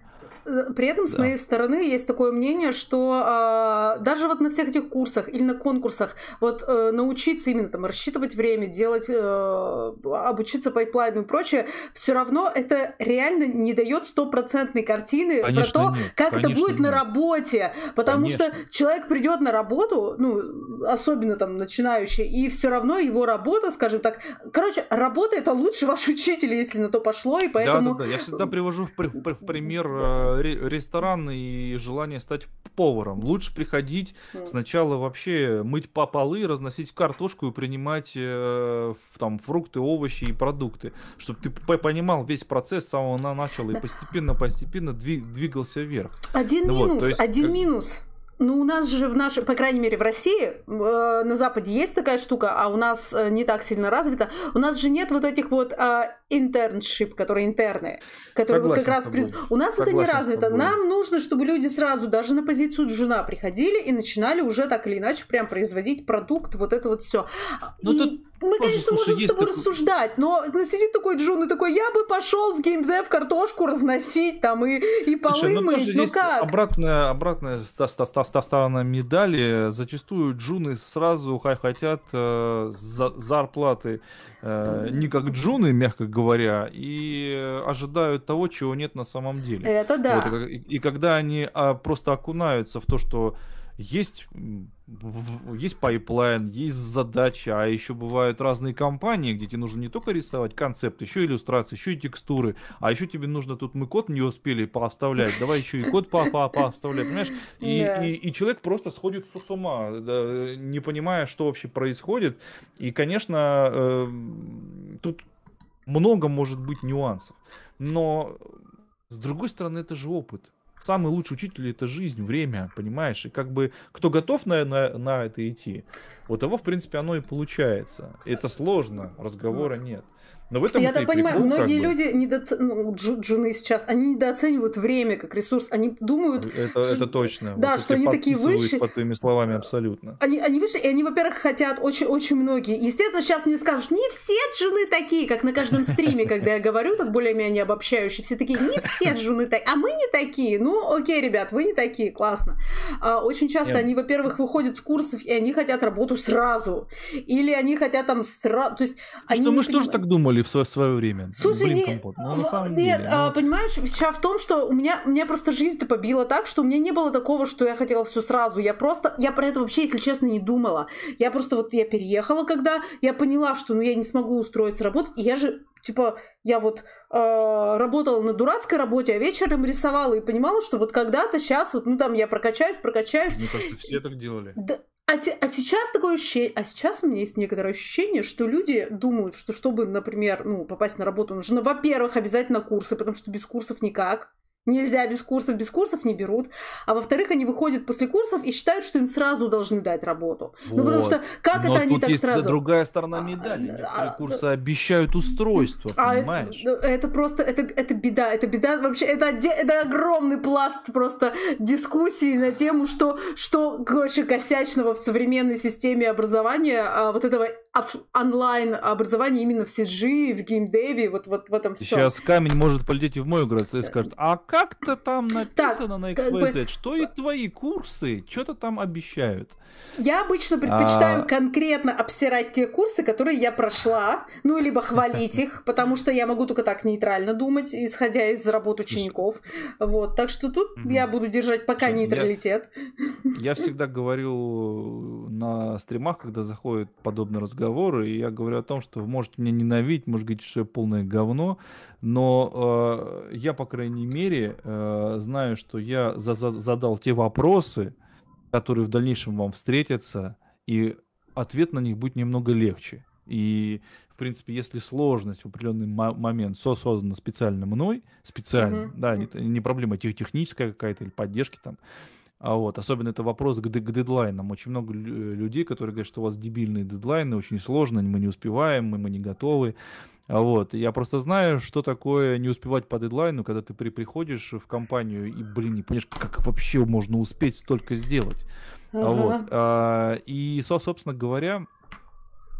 Э, при этом, с да. моей стороны, есть такое мнение, что э, даже вот на всех этих курсах или на конкурсах вот э, научиться именно там рассчитывать время, делать, э, обучиться пайплайну и прочее, все равно это реально не дает стопроцентной картины конечно про то, нет, как это будет нет. на работе. Потому конечно. что человек придет на работу, ну, особенно там начинающий, и все равно его работа, скажем так, короче, работа это лучше ваш учитель, если на то пошло, и поэтому... Да, да, да. Я всегда э, привожу в, в, в пример э, ресторан и желание стать поваром. Лучше приходить сначала вообще мыть по полы, разносить картошку и принимать э, там фрукты, овощи и продукты, чтобы ты понимал весь процесс с самого начала и постепенно, постепенно двигался вверх. Один ну вот, минус, есть, один как... минус. Ну, у нас же в нашей, по крайней мере, в России, э, на Западе есть такая штука, а у нас э, не так сильно развита. У нас же нет вот этих вот интерншип, э, которые интерны, которые Согласен вот как раз... При... У нас Согласен это не развито. Нам нужно, чтобы люди сразу даже на позицию жена приходили и начинали уже так или иначе прям производить продукт, вот это вот все. Ну, и... мы, тоже, конечно, слушай, можем с тобой такой... рассуждать, но ну, сидит такой Джун и такой, я бы пошел в геймдев картошку разносить там и, и полы слушай, ну, ну как? Обратная, обратная ста, ста, ста, та сторона медали. Зачастую джуны сразу хотят э, за, зарплаты э, не как джуны, мягко говоря, и ожидают того, чего нет на самом деле. Это да. Вот, и, и когда они а, просто окунаются в то, что есть есть пайплайн, есть задача, а еще бывают разные компании, где тебе нужно не только рисовать концепт, еще иллюстрации, еще и текстуры, а еще тебе нужно, тут мы код не успели поставлять, давай еще и (laughs) код по а, поставлять, понимаешь? И, yeah. и, и человек просто сходит с ума, не понимая, что вообще происходит. И, конечно, эм, тут много может быть нюансов, но с другой стороны, это же опыт самый лучший учитель это жизнь, время, понимаешь? И как бы кто готов на, на, на это идти, у того, в принципе, оно и получается. Это сложно, разговора нет. Но в этом Я так понимаю, прикол, многие как бы... люди недооц... ну, джуны сейчас, они недооценивают время как ресурс, они думают... Это, это точно. Да, вот что они такие выше. Под твоими словами абсолютно. Они, они выше, и они, во-первых, хотят очень-очень многие. Естественно, сейчас мне скажут, не все джуны такие, как на каждом стриме, когда я говорю, так более-менее обобщающе, все такие, не все джуны такие, а мы не такие. Ну, окей, ребят, вы не такие, классно. А очень часто они, во-первых, выходят с курсов, и они хотят работу году сразу. Или они хотят там сразу... То есть, они что мы же тоже так думали в свое, свое время. Слушай, Блин, компот. Но ну, на самом нет, деле, а, ну... понимаешь, сейчас в том, что у меня, у меня просто жизнь-то побила так, что у меня не было такого, что я хотела все сразу. Я просто... Я про это вообще, если честно, не думала. Я просто вот... Я переехала, когда я поняла, что ну, я не смогу устроиться работать. И я же типа, я вот э, работала на дурацкой работе, а вечером рисовала и понимала, что вот когда-то сейчас, вот, ну там я прокачаюсь, прокачаюсь. Мне кажется, все так делали. Да, а, а сейчас такое ощущение, а сейчас у меня есть некоторое ощущение, что люди думают, что чтобы, например, ну, попасть на работу, нужно, во-первых, обязательно курсы, потому что без курсов никак. Нельзя без курсов, без курсов не берут. А во-вторых, они выходят после курсов и считают, что им сразу должны дать работу. Вот. Ну потому что как Но это они так есть сразу? другая сторона медали. А, Некоторые а, курсы обещают устройство, а понимаешь? Это, ну, это просто это, это беда, это беда вообще, это, это огромный пласт просто дискуссии на тему, что что короче косячного в современной системе образования а вот этого онлайн образование именно в CG, в геймдеве, вот, вот в этом все. Сейчас камень может полететь и в мою игру, и э, скажет, а как-то там написано так, на XYZ, бы... что и твои курсы, что-то там обещают. Я обычно предпочитаю а... конкретно обсирать те курсы, которые я прошла, ну, либо хвалить их, (laughs) потому что я могу только так нейтрально думать, исходя из работ учеников. Вот, так что тут я буду держать пока нейтралитет. Я, я (laughs) всегда говорю на стримах, когда заходит подобный разговор, разговоры, и я говорю о том, что вы можете меня ненавидеть, может говорить, что я полное говно, но э, я, по крайней мере, э, знаю, что я за за задал те вопросы, которые в дальнейшем вам встретятся, и ответ на них будет немного легче. И, в принципе, если сложность в определенный момент со создана специально мной, специально, mm-hmm. да, не, не проблема тех, техническая какая-то или поддержки там, э, а вот, особенно это вопрос к, к дедлайнам. Очень много людей, которые говорят, что у вас дебильные дедлайны, очень сложно, мы не успеваем, мы, мы не готовы. А вот, я просто знаю, что такое не успевать по дедлайну, когда ты при, приходишь в компанию и, блин, не понимаешь, как вообще можно успеть столько сделать. Uh-huh. А вот, а, и, собственно говоря,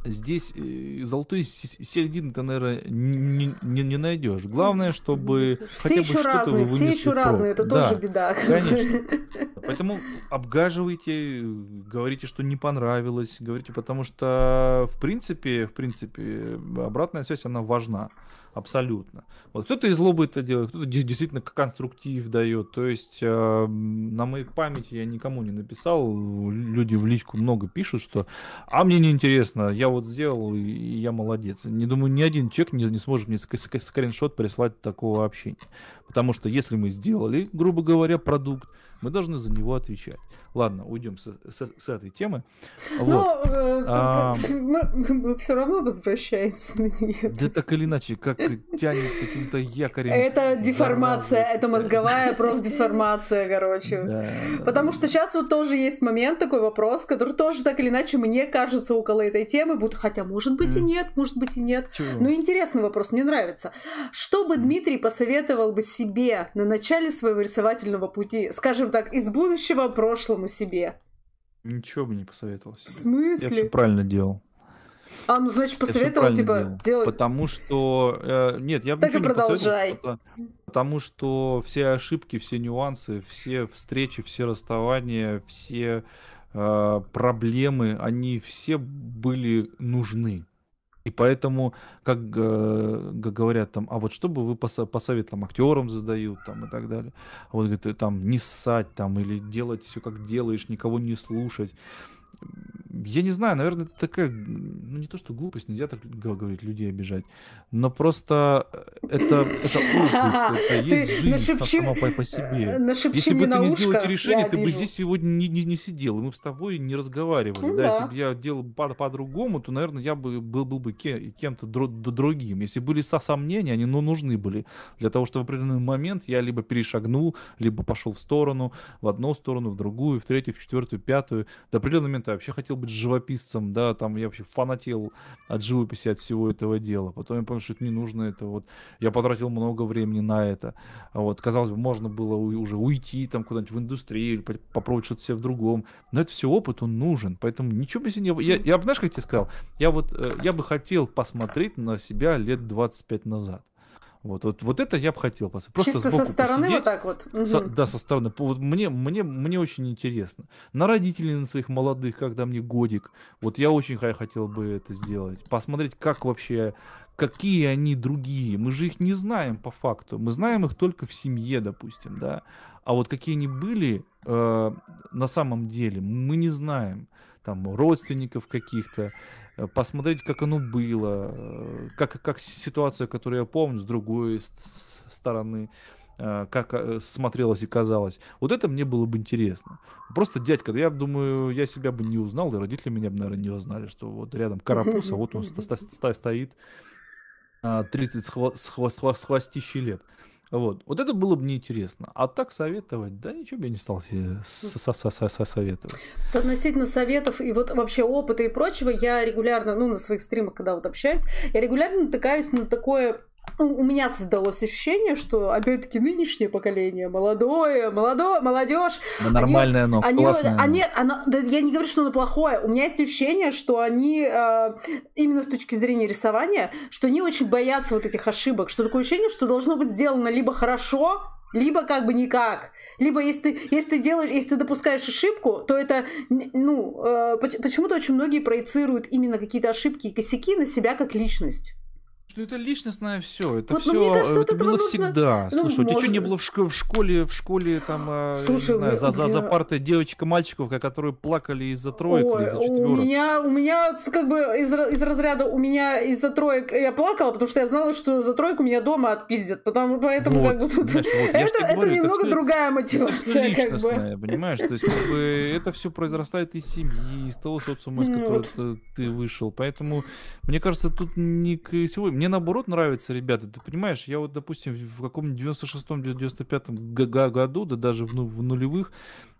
здесь э, золотой середины-то, наверное, не, не, не найдешь. Главное, чтобы все хотя еще бы что-то разные, все еще разные, это да, тоже беда. Конечно. (laughs) Поэтому обгаживайте, говорите, что не понравилось, говорите, потому что в принципе, в принципе, обратная связь она важна абсолютно. Вот кто-то из злобы это делает, кто-то действительно конструктив дает. То есть э, на моей памяти я никому не написал, люди в личку много пишут, что «а мне не интересно, я вот сделал, и я молодец». Не думаю, ни один человек не, не сможет мне ск- ск- скриншот прислать такого общения. Потому что если мы сделали, грубо говоря, продукт, мы должны за него отвечать. Ладно, уйдем с, с, с этой темы. Ну, вот. Но э, а, мы, мы все равно возвращаемся на нее. Да так или иначе, как тянет каким-то якорем. Это деформация, это мозговая профдеформация, короче. Да, Потому что сейчас вот тоже есть момент, такой вопрос, который тоже так или иначе, мне кажется, около этой темы будет, хотя может быть и нет, может быть и нет. Но ну, интересный вопрос, мне нравится. Что бы Дмитрий посоветовал бы себе на начале своего рисовательного пути, скажем так, из будущего прошлому себе. Ничего бы не посоветовал себе. В смысле? Я все правильно делал. А, ну значит, посоветовал, типа, делал. делать... Потому что... Э, нет, я бы Так и продолжай. Потому, потому что все ошибки, все нюансы, все встречи, все расставания, все э, проблемы, они все были нужны. И поэтому, как, э, говорят там, а вот что бы вы по посоветовали, там, актерам задают там и так далее. А вот говорит, там, не ссать там или делать все как делаешь, никого не слушать я не знаю, наверное, это такая, ну не то что глупость, нельзя так говорить, людей обижать, но просто э, это, это опыт, (laughs) это есть жизнь нашепчи... сама по, по себе. Э, нашепчи если бы ты не сделал эти решения, ты бы здесь сегодня не, не, не сидел, и мы бы с тобой не разговаривали. да, ну да. Если бы я делал по-другому, по то, наверное, я бы был, был бы кем, то дру, другим. Если были со сомнения, они ну, нужны были для того, чтобы в определенный момент я либо перешагнул, либо пошел в сторону, в одну сторону, в другую, в третью, в четвертую, в пятую. До определенного момента я вообще хотел бы быть живописцем, да, там я вообще фанател от живописи, от всего этого дела. Потом я понял, что это не нужно, это вот, я потратил много времени на это. А вот, казалось бы, можно было уже уйти там куда-нибудь в индустрию, или попробовать что-то себе в другом. Но это все опыт, он нужен, поэтому ничего бы себе не... Я, я, знаешь, как я тебе сказал, я вот, э, я бы хотел посмотреть на себя лет 25 назад. Вот, вот, вот это я бы хотел посмотреть. Просто Чисто сбоку со стороны посидеть. вот так вот? Угу. Со, да, со стороны. Вот мне, мне, мне очень интересно. На родителей на своих молодых, когда мне годик. Вот я очень хотел бы это сделать. Посмотреть, как вообще, какие они другие. Мы же их не знаем по факту. Мы знаем их только в семье, допустим, да. А вот какие они были э, на самом деле, мы не знаем. Там родственников каких-то. Э, посмотреть, как оно было, э, как, как ситуация, которую я помню, с другой стороны э, как смотрелось и казалось. Вот это мне было бы интересно. Просто дядька, я думаю, я себя бы не узнал, и родители меня бы, наверное, не узнали, что вот рядом карапуз, а вот он (laughs) стоит 30 а, с хвостищей лет. Вот. вот это было бы неинтересно. А так советовать, да ничего бы я не стал себе советовать. Относительно советов и вот вообще опыта и прочего, я регулярно, ну, на своих стримах, когда вот общаюсь, я регулярно натыкаюсь на такое ну, у меня создалось ощущение, что опять-таки нынешнее поколение, молодое, молодое, молодежь. Да нормальное они, оно, они, классное. Они, оно, да, я не говорю, что оно плохое. У меня есть ощущение, что они э, именно с точки зрения рисования, что они очень боятся вот этих ошибок. Что такое ощущение, что должно быть сделано либо хорошо, либо как бы никак. Либо если ты, если ты делаешь, если ты допускаешь ошибку, то это, ну, э, почему-то очень многие проецируют именно какие-то ошибки и косяки на себя как личность. Ну, это личностное все. Это вот, все мне кажется, э, это было всегда. Ну, Слушай, может... у тебя что не было в, школе, в школе, в школе там, э, Слушай, не знаю, у... за, за, за партой девочка мальчиков, которые плакали из-за троек Ой, из-за четверок? У меня, у меня как бы из, из разряда у меня из-за троек я плакала, потому что я знала, что за троек у меня дома отпиздят. Потому, поэтому вот, как бы тут... Знаешь, вот, это это говорю, немного что, другая мотивация. личностная, как бы. понимаешь? То есть как бы, это все произрастает из семьи, из того социума, из ну которого вот. ты вышел. Поэтому, мне кажется, тут не к сегодня мне наоборот нравятся ребята, ты понимаешь, я вот, допустим, в каком-нибудь 96-95 м году, да даже в, ну, в нулевых,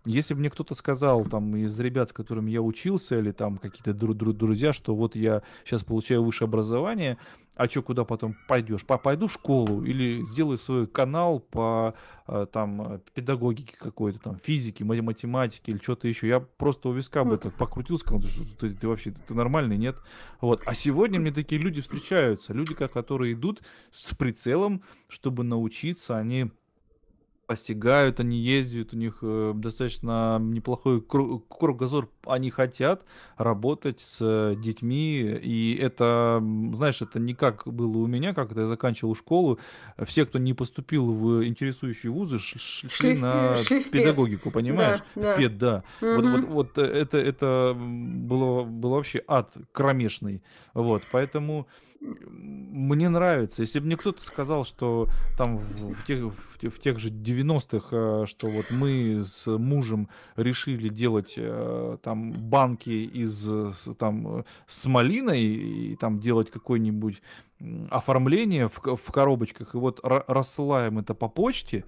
если бы мне кто-то сказал там из ребят, с которыми я учился, или там какие-то дру- дру- друзья, что вот я сейчас получаю высшее образование, а что, куда потом пойдешь? Пойду в школу или сделаю свой канал по э, там педагогике какой-то, там физике, математике или что-то еще. Я просто у виска бы так покрутил, сказал, что ты, ты вообще ты, нормальный, нет? Вот. А сегодня мне такие люди встречаются, люди, которые идут с прицелом, чтобы научиться, они а постигают, они ездят, у них э, достаточно неплохой круг, кругозор, они хотят работать с детьми, и это, знаешь, это не как было у меня, как это я заканчивал школу, все, кто не поступил в интересующие вузы, ш- ш- шли Шиф, на шиф педагогику, понимаешь? Да, да. В пед, да. Угу. Вот, вот, вот э, это, это было, было вообще ад кромешный, вот, поэтому мне нравится. Если бы мне кто-то сказал, что там в, в, тех, в, тех, в тех же 90-х, э, что вот мы с мужем решили делать э, там банки из э, там с малиной и там делать какое-нибудь оформление в, в коробочках, и вот рассылаем это по почте,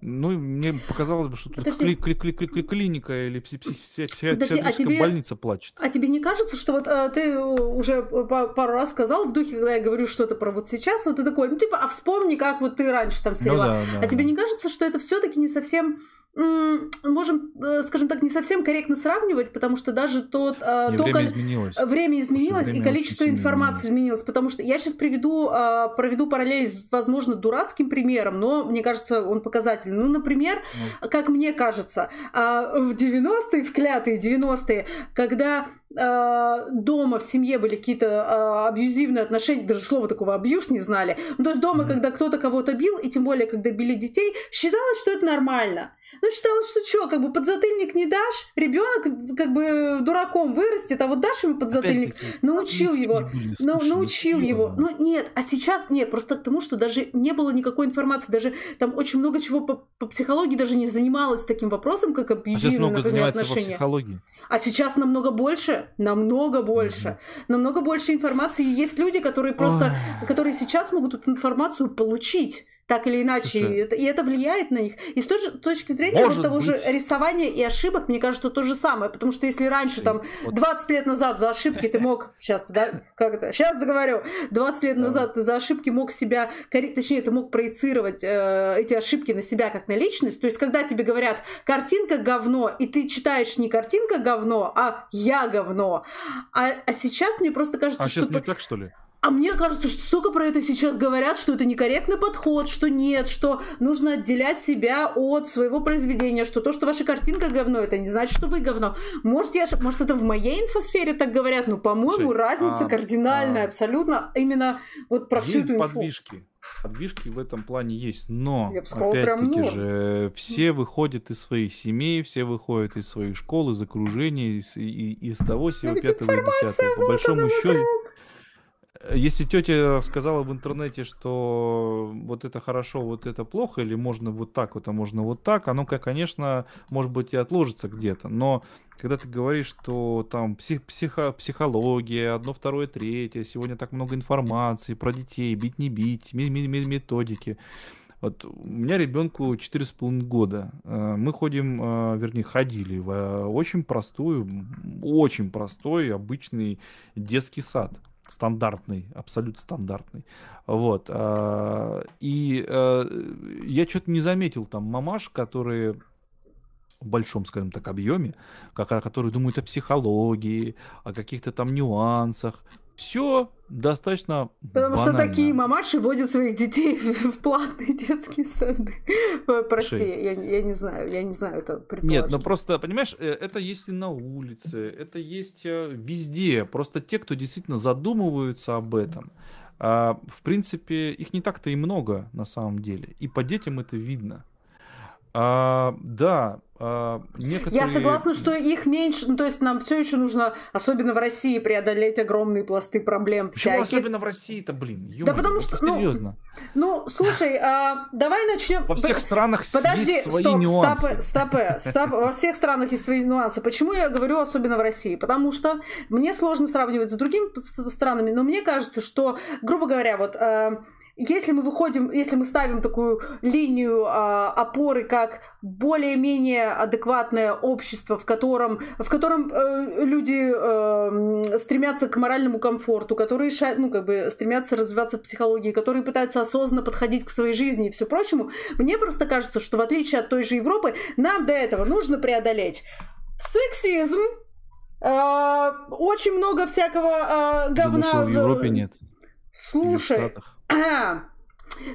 ну, мне показалось бы, что тут кли кли кли кли кли клиника или пси пси пси Подожди, а тебе, больница плачет. А тебе не кажется, что вот а, ты уже пару раз сказал в духе, когда я говорю что-то про вот сейчас, вот ты такой, ну типа, а вспомни, как вот ты раньше там ну сидела. Ну, да, да, а да. тебе не кажется, что это все-таки не совсем можем, э, скажем так, не совсем корректно сравнивать, потому что даже тот... Э, не, то, время кол... изменилось. Время изменилось, время и количество информации изменилось. изменилось. Потому что я сейчас приведу, проведу параллель с, возможно, дурацким примером, но, мне кажется, он показательный показатели. Ну, например, ну. как мне кажется, а, в 90-е, в клятые 90-е, когда а, дома в семье были какие-то а, абьюзивные отношения, даже слова такого абьюз не знали. Ну, то есть дома, когда кто-то кого-то бил, и тем более, когда били детей, считалось, что это нормально. Ну, считалось, что что, как бы подзатыльник не дашь, ребенок как бы дураком вырастет, а вот дашь ему подзатыльник, научил его, но, научил его. Ну, нет, а сейчас нет, просто к тому, что даже не было никакой информации, даже там очень много чего по, по психологии даже не занималось таким вопросом, как абьюзивные, а сейчас много занимается отношения. По психологии. А сейчас намного больше, намного больше, mm-hmm. намного больше информации. И есть люди, которые просто, oh. которые сейчас могут эту информацию получить так или иначе, и это, и это влияет на них. И с той же точки зрения Может вот того быть. же рисования и ошибок, мне кажется, то же самое, потому что если раньше, там, 20 лет назад за ошибки ты мог, (laughs) сейчас, да, как это, сейчас договорю, 20 лет назад ты за ошибки мог себя, точнее, ты мог проецировать э, эти ошибки на себя как на личность, то есть когда тебе говорят «картинка говно», и ты читаешь не «картинка говно», а «я говно», а, а сейчас мне просто кажется, а что... А сейчас не так, что ли? А мне кажется, что столько про это сейчас говорят, что это некорректный подход, что нет, что нужно отделять себя от своего произведения, что то, что ваша картинка говно, это не значит, что вы говно. Может, я, может это в моей инфосфере так говорят, но, по-моему, разница а, кардинальная а... абсолютно именно вот про всю эту подвижки. Инфу. Подвижки в этом плане есть, но опять-таки же все выходят из своих семей, все выходят из своих школ, из окружения, из, и, из того всего пятого и десятого. По большому счету, Э, если тетя сказала в интернете, что вот это хорошо, вот это плохо, или можно вот так, вот, а можно вот так, оно, конечно, может быть и отложится где-то. Но когда ты говоришь, что там псих, психо, психология, одно, второе, третье, сегодня так много информации про детей, бить, не бить, ми ми методики. Вот у меня ребенку 4,5 года. Э, мы ходим, э, вернее, ходили в очень простую, очень простой, обычный детский сад стандартный, абсолютно стандартный. Вот. Э, и э, я что-то не заметил там мамаш, которые в большом, скажем так, объеме, которые думают о психологии, о каких-то там нюансах, все достаточно Потому банально. что такие мамаши водят своих детей (laughs) в платные детские сады. Прости, я, я не знаю, я не знаю это Нет, но ну просто, понимаешь, э, это есть и на улице, это есть э, везде. Просто те, кто действительно задумываются об этом, а, в принципе, их не так-то и много на самом деле. И по детям это видно. А, да, а, некоторые... Я согласна, что их меньше, ну, то есть нам все еще нужно, особенно в России, преодолеть огромные пласты проблем. Почему особенно в россии это блин? да потому что, ну, серьезно. Ну, слушай, а, давай начнем. Во всех странах Подожди, есть свои стоп, нюансы. Стопы, стопы, стоп, во всех странах есть свои нюансы. Почему я говорю особенно в России? Потому что мне сложно сравнивать с другими странами, но мне кажется, что, грубо говоря, вот а, если мы выходим, если мы ставим такую линию а, опоры, как более-менее адекватное общество, в котором, в котором э, люди э, стремятся к моральному комфорту, которые ну, как бы, стремятся развиваться в психологии, которые пытаются осознанно подходить к своей жизни и все прочему, мне просто кажется, что в отличие от той же Европы, нам до этого нужно преодолеть сексизм, э, очень много всякого э, говна. Думаю, в Европе нет. Слушай. (clears throat)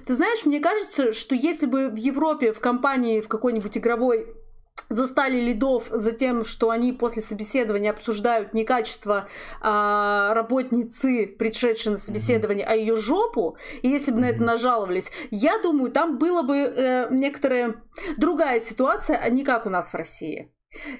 Ты знаешь, мне кажется, что если бы в Европе в компании в какой-нибудь игровой застали лидов за тем, что они после собеседования обсуждают не качество а, работницы, пришедшей на собеседование, а ее жопу, и если бы на это нажаловались, я думаю, там было бы э, некоторая другая ситуация, а не как у нас в России.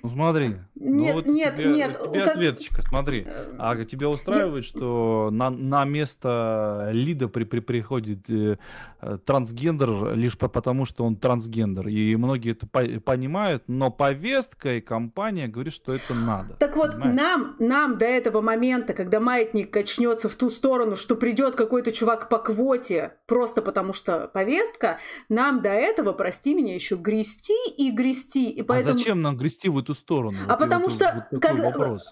Ну смотри. Ну нет, ну, вот нет, тебе, нет. Тебе как... ответочка, смотри. Э, а тебя устраивает, Я... что на, на место лида при, при, приходит э, Э, трансгендер лишь потому, что он трансгендер. И многие это по- понимают, но повестка и компания говорит, что это надо. Так вот, нам, нам до этого момента, когда маятник качнется в ту сторону, что придет какой-то чувак по квоте, просто потому что повестка, нам до этого, прости меня, еще грести и грести. И а поэтому... А зачем нам грести в эту сторону? А вот потому вот, что... Вот как...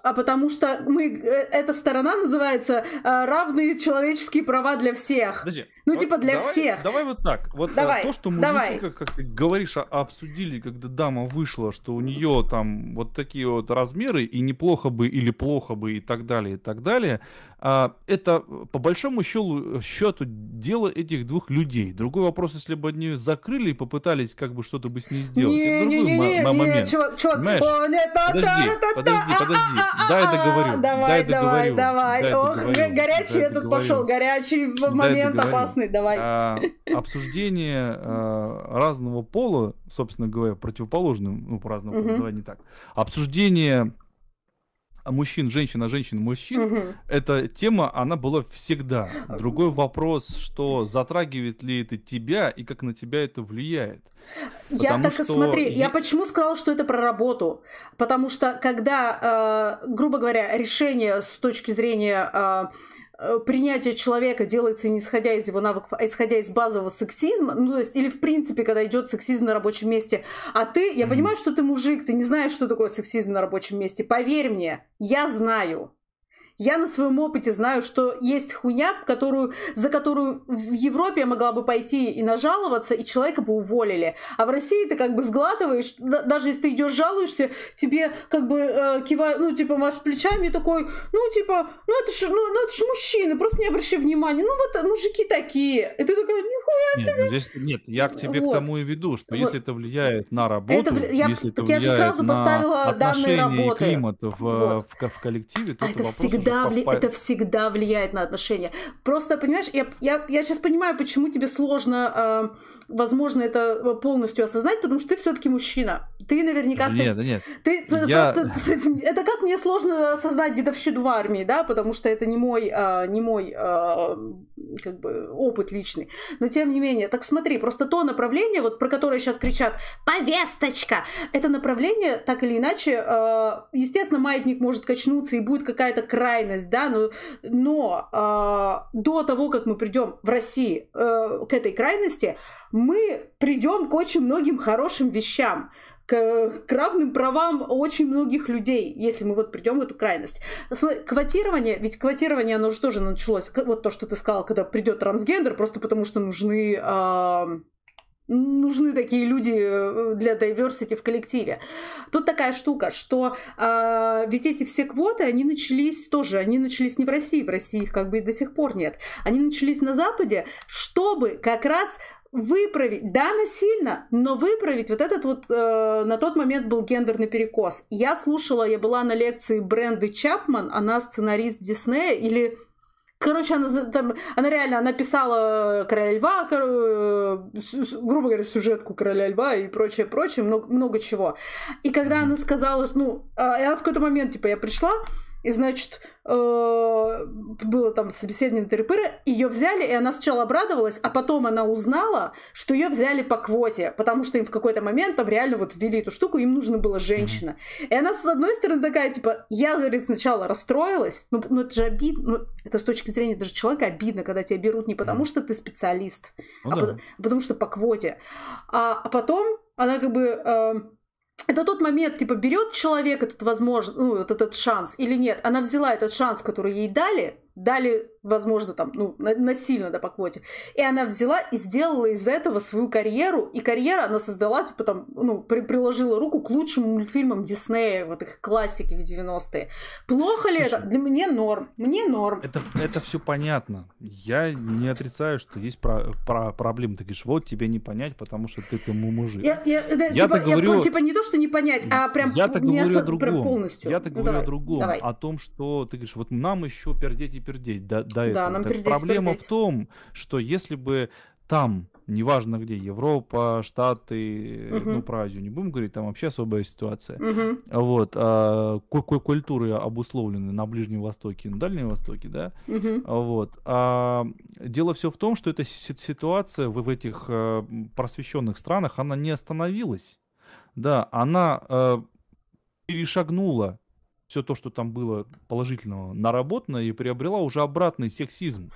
А потому что мы... Э, эта сторона называется э, равные человеческие права для всех. Подожди. Ну, вот типа для давай... всех всех. Давай вот так. Вот э, давай, то, что мужики, как, как ты говоришь, а, обсудили, когда дама вышла, что у нее там вот такие вот размеры, и неплохо бы, или плохо бы, и так далее, и так далее. А, это, по большому счету, счету, дело этих двух людей. Другой вопрос, если бы они закрыли и попытались как бы что-то бы с ней сделать. Не, это другой не, не, не, момент. Не, чувак, чувак, подожди, подожди, а, подожди. А, дай договорю. Давай, давай, давай. Ох, горячий этот пошел, горячий момент опасный, давай обсуждение а, разного пола, собственно говоря, противоположным, ну, по разному угу. давай не так, обсуждение мужчин, женщин, а женщин, мужчин, угу. эта тема, она была всегда. Другой вопрос, что затрагивает ли это тебя и как на тебя это влияет. Я так что... смотри, я... я почему сказала, что это про работу? Потому что когда, э, грубо говоря, решение с точки зрения э, Э, принятие человека делается не исходя из его навыков, а исходя из базового сексизма, ну, то есть, или в принципе, когда идет сексизм на рабочем месте, а ты, я понимаю, что ты мужик, ты не знаешь, что такое сексизм на рабочем месте, поверь мне, я знаю, я на своем опыте знаю, что есть хуйня, которую, за которую в Европе я могла бы пойти и нажаловаться, и человека бы уволили. А в России ты как бы сглатываешь, даже если ты идешь жалуешься, тебе как бы э, кивают, ну, типа, машешь плечами такой, ну, типа, ну, это ж, ну, ну, это ж мужчины, просто не обращай внимания. Ну, вот мужики такие. И ты такой, нихуя себе. Нет, ну, здесь, нет я к тебе вот. к тому и веду, что вот. если это влияет на работу, это, если я, если это влияет я же сразу на поставила отношения данные работы. и климат в, э, вот. в, в коллективе, то а это, это вопрос всегда всегда, вли... это всегда влияет на отношения. Просто, понимаешь, я, я, я сейчас понимаю, почему тебе сложно, э, возможно, это полностью осознать, потому что ты все-таки мужчина. Ты наверняка... Нет, нет. Ты я... просто... Это как мне сложно осознать дедовщину в армии, да, потому что это не мой, э, не мой э, как бы опыт личный. Но тем не менее, так смотри, просто то направление, вот про которое сейчас кричат «повесточка», это направление, так или иначе, э, естественно, маятник может качнуться и будет какая-то край крайность, да, ну, но, но а, э, до того, как мы придем в России э, к этой крайности, мы придем к очень многим хорошим вещам, к, к равным правам очень многих людей, если мы вот придем в эту крайность. Квотирование, ведь квотирование, оно же тоже началось, вот то, что ты сказал, когда придет трансгендер, просто потому что нужны... Э, нужны такие люди э, для diversity в коллективе. Тут такая штука, что а, ведь эти все квоты, они начались тоже, они начались не в России, в России их как бы и до сих пор нет. Они начались на Западе, чтобы как раз выправить, да, насильно, но выправить вот этот вот, э, на тот момент был гендерный перекос. Я слушала, я была на лекции Бренды Чапман, она сценарист Диснея, или Короче, она, там, она реально она писала Короля Льва, кор... Э, с, грубо говоря, сюжетку Короля Льва и прочее, прочее, много, много чего. И когда она сказала, что, ну, а, я в какой-то момент, типа, я пришла, и, значит, э, было там собеседование тыры-пыры, ее взяли, и она сначала обрадовалась, а потом она узнала, что ее взяли по квоте, потому что им в какой-то момент там реально вот ввели эту штуку, им нужна была женщина. И она, с одной стороны, такая, типа, я, говорит, сначала расстроилась, ну, ну это же обидно, ну, это с точки зрения даже человека обидно, когда тебя берут не потому, что ты специалист, ну, а да. потому, а потому что по квоте. А, а потом она как бы... Э, это тот момент, типа, берет человек этот возможность, ну, вот этот шанс или нет. Она взяла этот шанс, который ей дали, дали возможно, там, ну, насильно, да, по квоте. И она взяла и сделала из этого свою карьеру, и карьера она создала, типа, там, ну, при приложила руку к лучшим мультфильмам Диснея, вот их классики в 90-е. Плохо ли Слушай, это? Для меня норм, мне норм. Это, это все понятно. Я не отрицаю, что есть про, про проблемы. Ты говоришь, вот тебе не понять, потому что ты тому мужик. Я, я, да, я типа, говорю... Я, типа не то, что не понять, а прям Я-то не говорю о другом. полностью. Я-то ну, говорю о другом, о том, что ты говоришь, вот нам еще пердеть и пердеть. Да, до да, этого. Нам так проблема в том, что если бы там, неважно где, Европа, Штаты, угу. ну про Азию не будем говорить, там вообще особая ситуация. Угу. Вот, а, какой культуры обусловлены на Ближнем Востоке и на Дальнем Востоке, да? Угу. Вот. А, дело все в том, что эта ситуация в, в этих э, просвещенных странах, она не остановилась. Да, она э, перешагнула все то, что там было положительного, наработано и приобрела уже обратный сексизм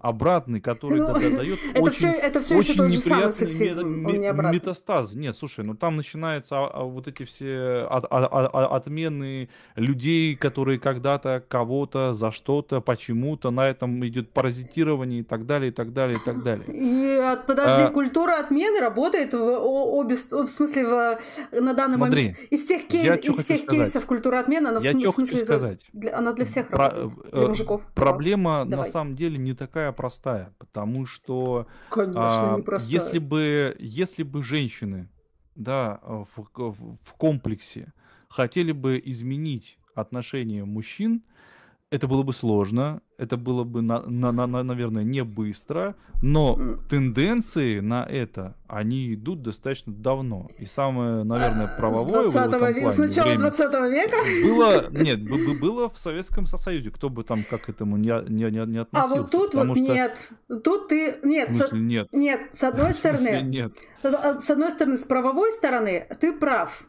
обратный, который ну, да, дает (laughs) это очень, все, это все очень еще тот же самый сексизм, мет, он не метастаз. Нет, слушай, ну там начинаются а, а, вот эти все от, от, от, отмены людей, которые когда-то кого-то за что-то, почему-то, на этом идет паразитирование и так далее, и так далее, и так далее. И, а, подожди, а, культура отмены работает в, обе, в смысле в, на данный смотри, момент. Из тех, кейс, из тех кейсов культура отмены, она, я в, в смысле, хочу сказать. Для, она для всех Про, работает, для э, мужиков. Проблема Давай. на самом деле не такая такая простая, потому что Конечно, а, если бы если бы женщины, да, в, в, в комплексе хотели бы изменить отношение мужчин, это было бы сложно, это было бы, на, на, на, наверное, не быстро, но тенденции на это, они идут достаточно давно. И самое, наверное, а, правовое... С 20 плане. с начала 20 века? Было, нет, было в Советском Союзе, кто бы там как к этому не, не, не, не относился. А вот тут вот что... нет, тут ты... Нет, в смысле, нет. Нет, с одной (laughs) стороны... нет. А, с одной стороны, с правовой стороны ты прав,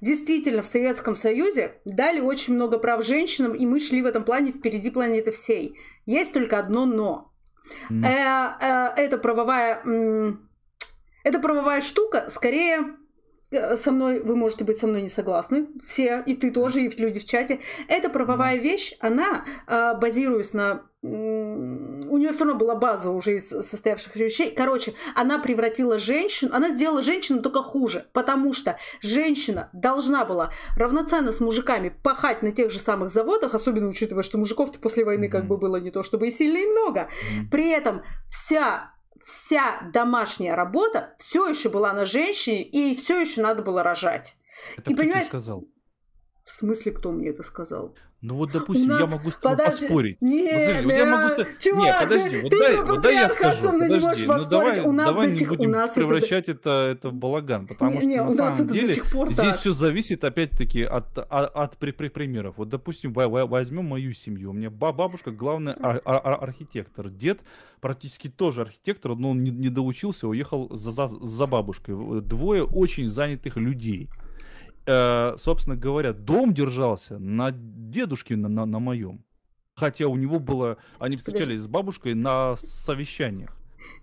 Действительно, в Советском Союзе дали очень много прав женщинам, и мы шли в этом плане впереди планеты всей. Есть только одно но. Э, э, это правовая... это правовая штука, скорее Э, со мной, вы можете быть со мной не согласны, все, и ты тоже, и люди в чате. Эта правовая вещь, она, а, базируясь на... У нее все равно была база уже из состоявших вещей. Короче, она превратила женщину, она сделала женщину только хуже, потому что женщина должна была равноценно с мужиками пахать на тех же самых заводах, особенно учитывая, что мужиков-то после войны как бы было не то чтобы и сильно и много. При этом вся вся домашняя работа все еще была на женщине, и все еще надо было рожать. Это и, кто понимаешь... сказал? В смысле, кто мне это сказал? Ну вот, допустим, нас... я могу с тобой подожди. поспорить. Нет, вот, подожди, вот я могу а, Чувак, Нет, подожди, вот дай, вот дай я скажу. Подожди, ну давай, у нас давай до сих... не будем у нас превращать это... Это, это в балаган, потому не, что не, на самом деле здесь так. все зависит опять-таки от, а, от, от при, примеров. Вот, допустим, возьмем мою семью. У меня бабушка главный ар- ар- архитектор, дед практически тоже архитектор, но он не, не доучился, уехал за, за, за бабушкой. Двое очень занятых людей э, собственно говоря, дом держался на дедушке на, на, на моем. Хотя у него было... Они встречались с бабушкой на совещаниях.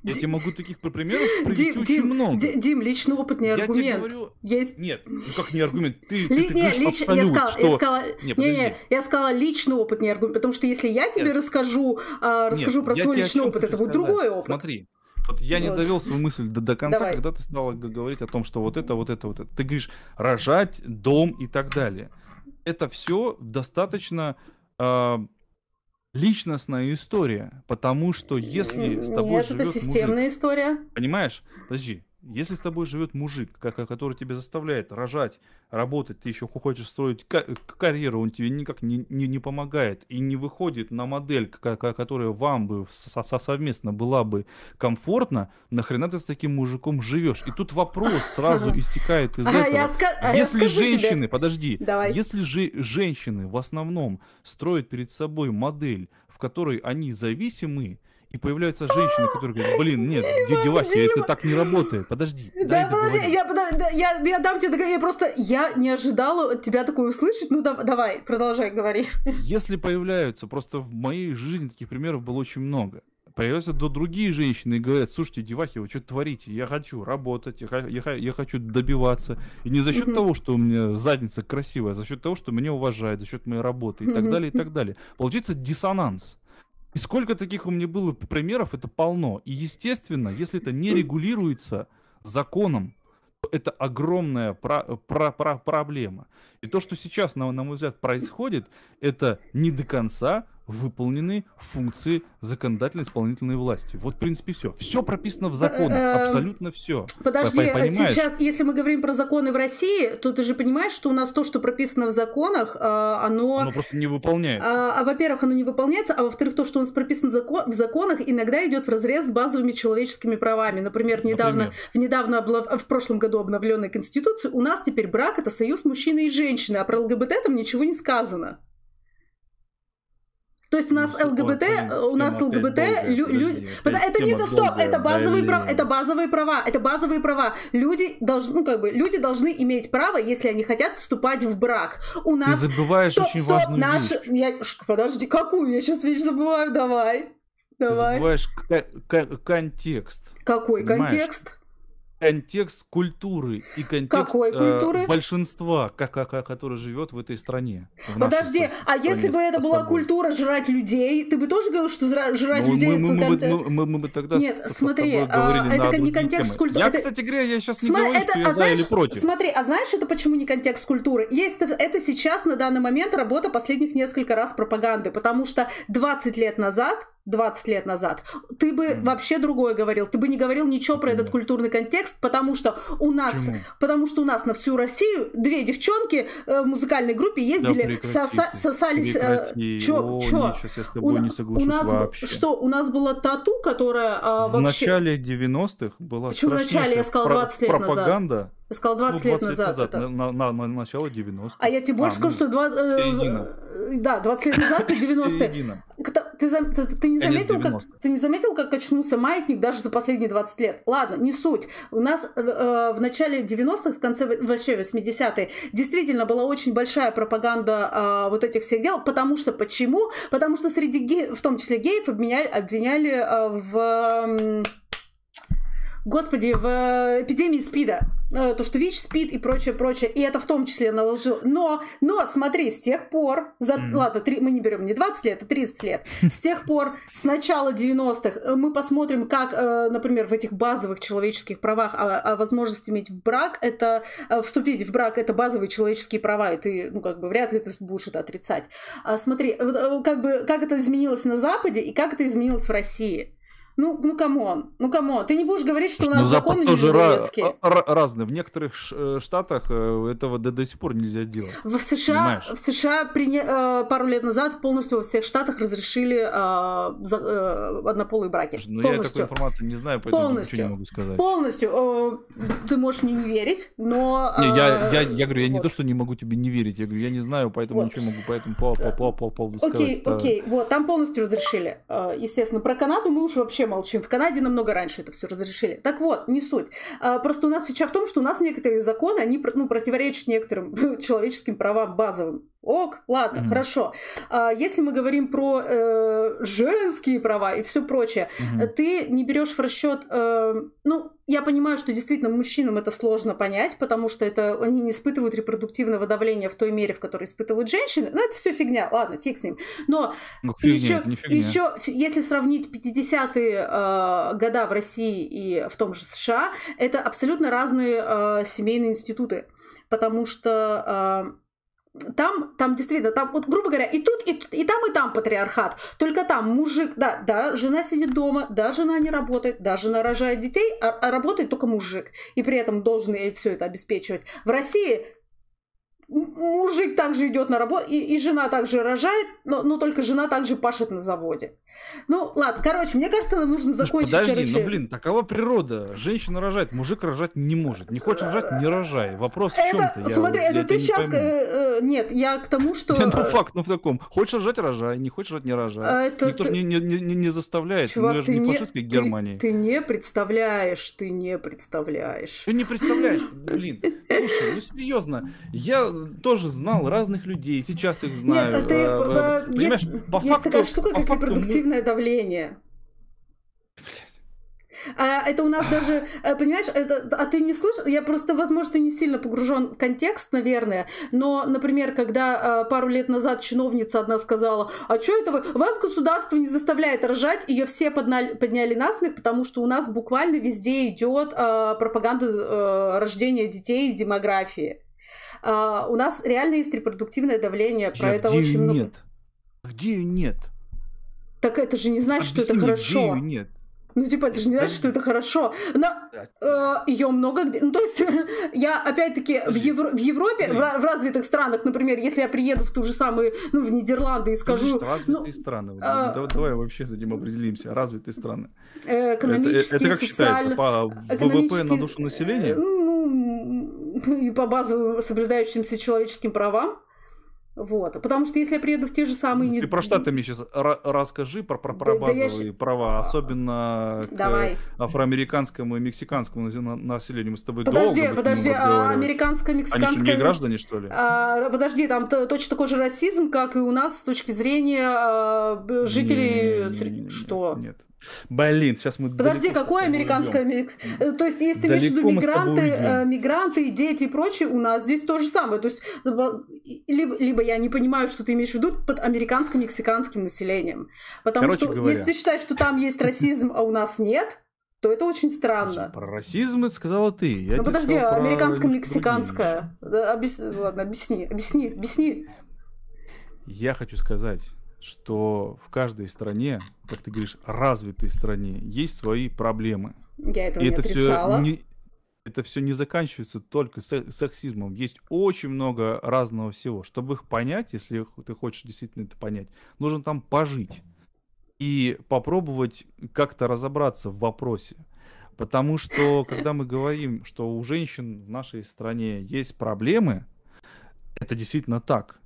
Я Дим, тебе могу таких примеров привести Дим, очень Дим, много. Дим, личный опыт не аргумент. Я тебе говорю... Есть... Нет, ну как не аргумент? Ты, Ли... ты, ты не, лич... абсолют, я сказала, что... Я сказала... Не, не, не, я сказала личный опыт не аргумент, потому что если я тебе нет. расскажу, а, расскажу нет, про свой личный опыт, это будет другой опыт. Смотри, вот я не довел свою мысль до, до конца, Давай. когда ты стала говорить о том, что вот это, вот это, вот это. Ты говоришь рожать, дом и так далее. Это все достаточно э, личностная история, потому что если с тобой Нет, живет это системная мужик, история. Понимаешь? Подожди, если с тобой живет мужик, который тебя заставляет рожать, работать, ты еще хочешь строить карьеру, он тебе никак не, не, не помогает и не выходит на модель, которая вам бы совместно была бы комфортна, нахрена ты с таким мужиком живешь? И тут вопрос сразу истекает из этого. А если женщины, подожди, если же женщины в основном строят перед собой модель, в которой они зависимы, и появляются женщины, которые говорят, блин, нет, девайся, это так не работает, подожди. Да, подожди, я, я, я дам тебе договор, я просто, я не ожидала от тебя такое услышать, ну да, давай, продолжай, говори. (laughs) Если появляются, просто в моей жизни таких примеров было очень много. Появляются до другие женщины и говорят, слушайте, девахи, вы что творите? Я хочу работать, я, я, я хочу добиваться. И не за счет mm-hmm. того, что у меня задница красивая, а за счет того, что меня уважают, за счет моей работы и mm-hmm. так далее, и так далее. Получается диссонанс. И сколько таких у меня было примеров, это полно. И, естественно, если это не регулируется законом, то это огромная про- про- про- проблема. И то, что сейчас, на, на мой взгляд, происходит, это не до конца выполнены функции законодательно-исполнительной власти. Вот, в принципе, все. Все прописано в э, законах, э, абсолютно все. Подожди, сейчас, если мы говорим про законы в России, то ты же понимаешь, что у нас то, что прописано в законах, э, оно... Оно просто не выполняется. А, во-первых, оно не выполняется, а во-вторых, то, что у нас прописано в законах, иногда идет в разрез с базовыми человеческими правами. Например, недавно, Например? В, недавно облав... в прошлом году обновленной Конституции у нас теперь брак — это союз мужчины и женщины, а про ЛГБТ там ничего не сказано. То есть у нас ну, ЛГБТ, у нас ЛГБТ, лю, это не то, стоп, это базовые права, это базовые права, это базовые права. Люди должны, ну как бы, люди должны иметь право, если они хотят вступать в брак. У нас Ты забываешь стоп, очень стоп, важную наши, вещь. Я... подожди, какую я сейчас вещь забываю, давай. Давай. Забываешь к- к- контекст. Какой понимаешь? контекст? контекст культуры и контекст Какой э, культуры? Э, большинства, как, как, который живет в этой стране. В Подожди, стране, а если бы это была культура жрать людей, ты бы тоже говорил, что жрать ну, людей... Мы, мы, мы, мы, ну, мы, мы бы тогда нет, с, смотри, с а, это не контекст культуры. Я, это... кстати говоря, я сейчас не Сма... говорю, это, что а я а за знаешь, или против. Смотри, а знаешь, это почему не контекст культуры? Есть это, сейчас, на данный момент, работа последних несколько раз пропаганды, потому что 20 лет назад 20 лет назад, ты бы mm. вообще другое говорил, ты бы не говорил ничего про этот культурный контекст, протест, потому что у нас, Почему? потому что у нас на всю Россию две девчонки э, в музыкальной группе ездили, да соса сосались. Прекрати. Э, чё, у, у нас, вообще. Что, у нас а, была тату, которая э, вообще... В начале 90-х была Почему в начале, я сказала, 20 лет пропаганда. назад я сказал 20 ну, 20 лет назад. назад это... на, на, на начало 90 А я тебе больше а, скажу, ну, что 20... Э, э, да, 20 лет назад, 90-е. Ты, ты, ты, не заметил, как, ты не заметил, как качнулся маятник даже за последние 20 лет? Ладно, не суть. У нас э, э в начале 90-х, в конце вообще 80-е, действительно была очень большая пропаганда э, вот этих всех дел, потому что почему? Потому что среди геев, в том числе геев, обвиняли, обвиняли а, э, в... Э, господи, в э, эпидемии СПИДа, э, то, что ВИЧ, СПИД и прочее, прочее, и это в том числе наложил. Но, но смотри, с тех пор, за, mm. ладно, три, мы не берем не 20 лет, а 30 лет, с тех пор, с начала 90-х, э, мы посмотрим, как, например, в этих базовых человеческих правах, а, а возможность иметь в брак, это вступить в брак, это базовые человеческие права, и ты, ну, как бы, вряд ли ты будешь это отрицать. А Смотри, как бы, как это изменилось на Западе и как это изменилось в России. Ну, ну камон, ну камон, ты не будешь говорить, что у нас ну, законы тоже людоедские. Э, разные. В некоторых э, штатах э, этого до, до сих пор нельзя делать. В США, в США приня... пару лет назад полностью во всех штатах разрешили а, за, а, однополые браки. Ну, полностью. я такой информации не знаю, поэтому полностью. ничего не могу сказать. Полностью. А, ты можешь мне не верить, но... Не, я, я, я говорю, я вот. не то, что не могу тебе не верить, я говорю, я не знаю, поэтому вот. ничего могу поэтому по, по, по, по, по, Окей, по, по, по, по, по, Естественно, про Канаду мы по, вообще вообще молчим. В Канаде намного раньше это все разрешили. Так вот, не суть. А, просто у нас фича в том, что у нас некоторые законы, они ну, противоречат некоторым (laughs) человеческим правам базовым. Ок, ладно, mm-hmm. хорошо. А, если мы говорим про э, женские права и все прочее, mm-hmm. ты не берешь в расчет, э, ну, я понимаю, что действительно мужчинам это сложно понять, потому что это они не испытывают репродуктивного давления в той мере, в которой испытывают женщины. Но ну, это все фигня, ладно, фиг с ним. Но ну, фигня, еще, фигня. еще, если сравнить 50-е э, года в России и в том же США, это абсолютно разные э, семейные институты, потому что э, там, там действительно, там, вот, грубо говоря, и тут, и, и там, и там патриархат. Только там мужик, да, да, жена сидит дома, да, жена не работает, да, жена рожает детей, а, а работает только мужик. И при этом должен ей все это обеспечивать. В России мужик также идет на работу, и, и жена также рожает, но, но только жена также пашет на заводе. Ну, ладно, короче, мне кажется, нам нужно закончить. Подожди, короче... ну блин, такова природа. Женщина рожает, мужик рожать не может. Не хочет рожать, не рожай. Вопрос это, в чем-то. Смотри, я, это я ты сейчас. Не э, э, Нет, я к тому, (laughs) ну, что. Нет, э, ну факт, ну в таком. Хочешь рожать, рожай, не хочешь рожать, не рожай. А это Никто ты... же не, не, не, не заставляет. Ну, Чувак, ну, ты не фашистской Германии. Ты, ты не представляешь, ты не представляешь. Ты не представляешь, (laughs) блин. Слушай, ну серьезно, я тоже знал разных людей, сейчас их знаю. Нет, ты, а, понимаешь, есть, по факту, есть такая штука, как факту, репродуктивная коллективное давление. А это у нас даже, э, понимаешь, это, а ты не слышал, я просто, возможно, ты не сильно погружен в контекст, наверное, но, например, когда э, пару лет назад чиновница одна сказала, а что это вы, вас государство не заставляет рожать, ее все поднали, подняли насмех, потому что у нас буквально везде идет а, э, пропаганда а, рождения детей и демографии. А, у нас реально есть репродуктивное давление, про я, это очень много. Нет. Где ее нет? Так это же не значит, Объясни что это хорошо. нет. Ну, типа, это же не значит, что это хорошо. Но э, ее много где. Ну, то есть, (laughs) я опять-таки в, Евро... в Европе, в, в развитых странах, например, если я приеду в ту же самую, ну, в Нидерланды и скажу. Слушай, ну, развитые ну, страны. Э, а, давай, давай вообще за ним определимся. Развитые страны. Э, э, экономические, это, это как социально... считается? По ВВП на душу населения? Э, ну, (laughs) и по базовым соблюдающимся человеческим правам. Вот. Потому что если я приеду в те же самые... Ты не... про штаты мне сейчас расскажи, про, про, про да, базовые да, я... права, а, особенно Давай. к афроамериканскому и мексиканскому населению. Мы с тобой подожди, долго Подожди, подожди, американское мексиканское Они же не граждане, что ли? А, подожди, там точно такой же расизм, как и у нас с точки зрения а, жителей... Не, не, не, Что? Нет, Блин, сейчас мы... Подожди, какое американское... Идем. Э, то есть, если ты имеешь в виду мигранты, э, мигранты, дети и прочее, у нас здесь то же самое. То есть, либо, либо я не понимаю, что ты имеешь в виду под американским мексиканским населением. Потому Короче что, говоря... если ты считаешь, что там есть расизм, а у нас нет, то это очень странно. Про расизм это сказала ты. Я ну подожди, а американско-мексиканское. Объяс... Ладно, объясни, объясни, объясни. Я хочу сказать, что в каждой стране, как ты говоришь, развитой стране, есть свои проблемы. Я этого и не это отрицала. Все не, это все не заканчивается только сексизмом. Есть очень много разного всего. Чтобы их понять, если ты хочешь действительно это понять, нужно там пожить и попробовать как-то разобраться в вопросе. Потому что, (laughs) когда мы говорим, что у женщин в нашей стране есть проблемы, это действительно так.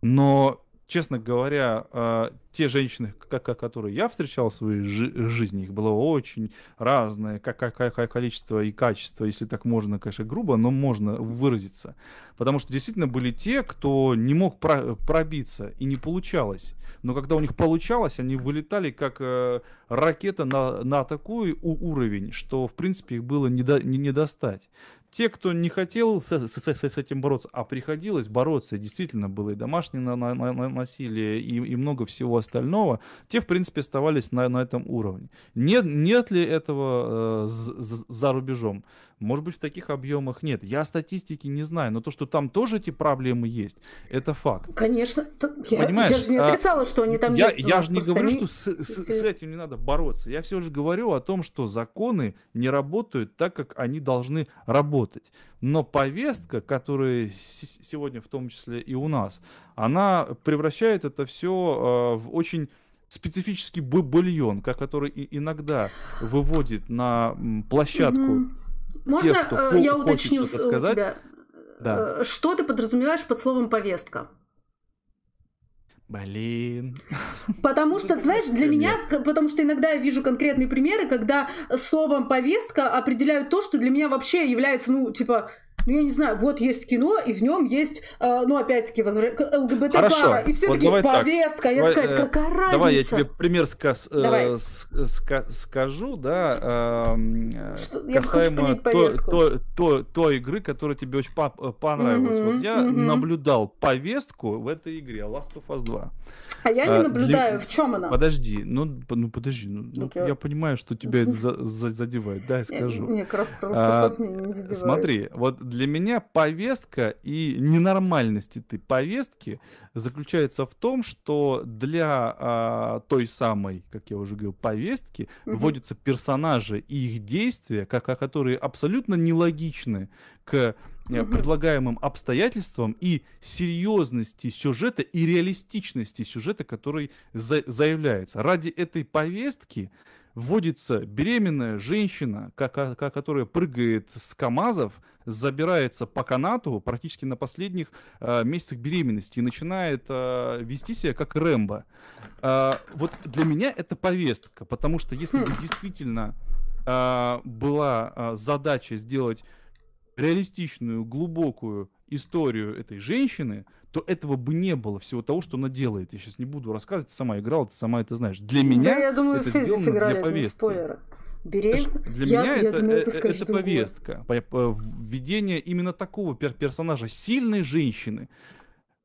Но честно говоря, а, те женщины, которые я встречал в своей жизни, их было очень разное, какое количество и качество, если так можно, конечно, грубо, но можно выразиться. Потому что действительно были те, кто не мог пробиться и не получалось. Но когда у них получалось, они вылетали как э, ракета на, на такой уровень, что, в принципе, их было не, до, не, не достать те, кто не хотел с, с, с, с этим бороться, а приходилось бороться, действительно было и домашнее на, на, на, насилие, и, и много всего остального, те, в принципе, оставались на, на этом уровне. Нет, нет ли этого э, за, за рубежом? Может быть, в таких объемах нет. Я статистики не знаю, но то, что там тоже эти проблемы есть, это факт. Конечно. Понимаешь, я, я же не а, отрицала, а, что они там я, есть. Я же не говорю, они... что с, с, с этим не надо бороться. Я всего лишь говорю о том, что законы не работают так, как они должны работать. Но повестка, которая сегодня в том числе и у нас, она превращает это все а, в очень специфический бульон, который иногда выводит на площадку mm-hmm можно тех, кто, э, я уточню с, э, сказать, у тебя? Да. Э, что ты подразумеваешь под словом повестка? Блин. Потому (laughs) что, знаешь, для меня, потому что иногда я вижу конкретные примеры, когда словом повестка определяют то, что для меня вообще является, ну, типа, ну, я не знаю, вот есть кино, и в нем есть, э, ну, опять-таки, возра... ЛГБТ-пара, и все вот повестка, так. я давай, такая, э, какая разница? Давай я тебе пример сказ... э, ска... скажу, да, э, Что? касаемо той, той, той, той игры, которая тебе очень по э, понравилась. Mm -hmm, вот я mm -hmm. наблюдал повестку в этой игре Last of Us 2. А я не а, наблюдаю, для... в чем она. Подожди, ну, ну подожди, ну, ну я... понимаю, что тебя это за, за, задевает, да, я скажу. Не, как раз а, меня не задевает. Смотри, вот для меня повестка и ненормальность этой повестки заключается в том, что для а, той самой, как я уже говорил, повестки угу. вводятся персонажи и их действия, как, а, которые абсолютно нелогичны к угу. предлагаемым обстоятельствам и серьезности сюжета и реалистичности сюжета, который за заявляется. Ради этой повестки вводится беременная женщина, которая прыгает с КАМАЗов, забирается по канату практически на последних э, месяцах беременности и начинает э, вести себя как Рэмбо. Э, вот для меня это повестка, потому что если бы хм. действительно э, была э, задача сделать реалистичную, глубокую историю этой женщины, то этого бы не было, всего того, что она делает. Я сейчас не буду рассказывать, ты сама играла, ты сама это знаешь. Для меня да, я думаю, это все сделано здесь играли, для повестки. спойлеры. Берем. Для я, меня я это, думаю, это, э, скажешь, это повестка. Введение именно такого пер- персонажа, сильной женщины,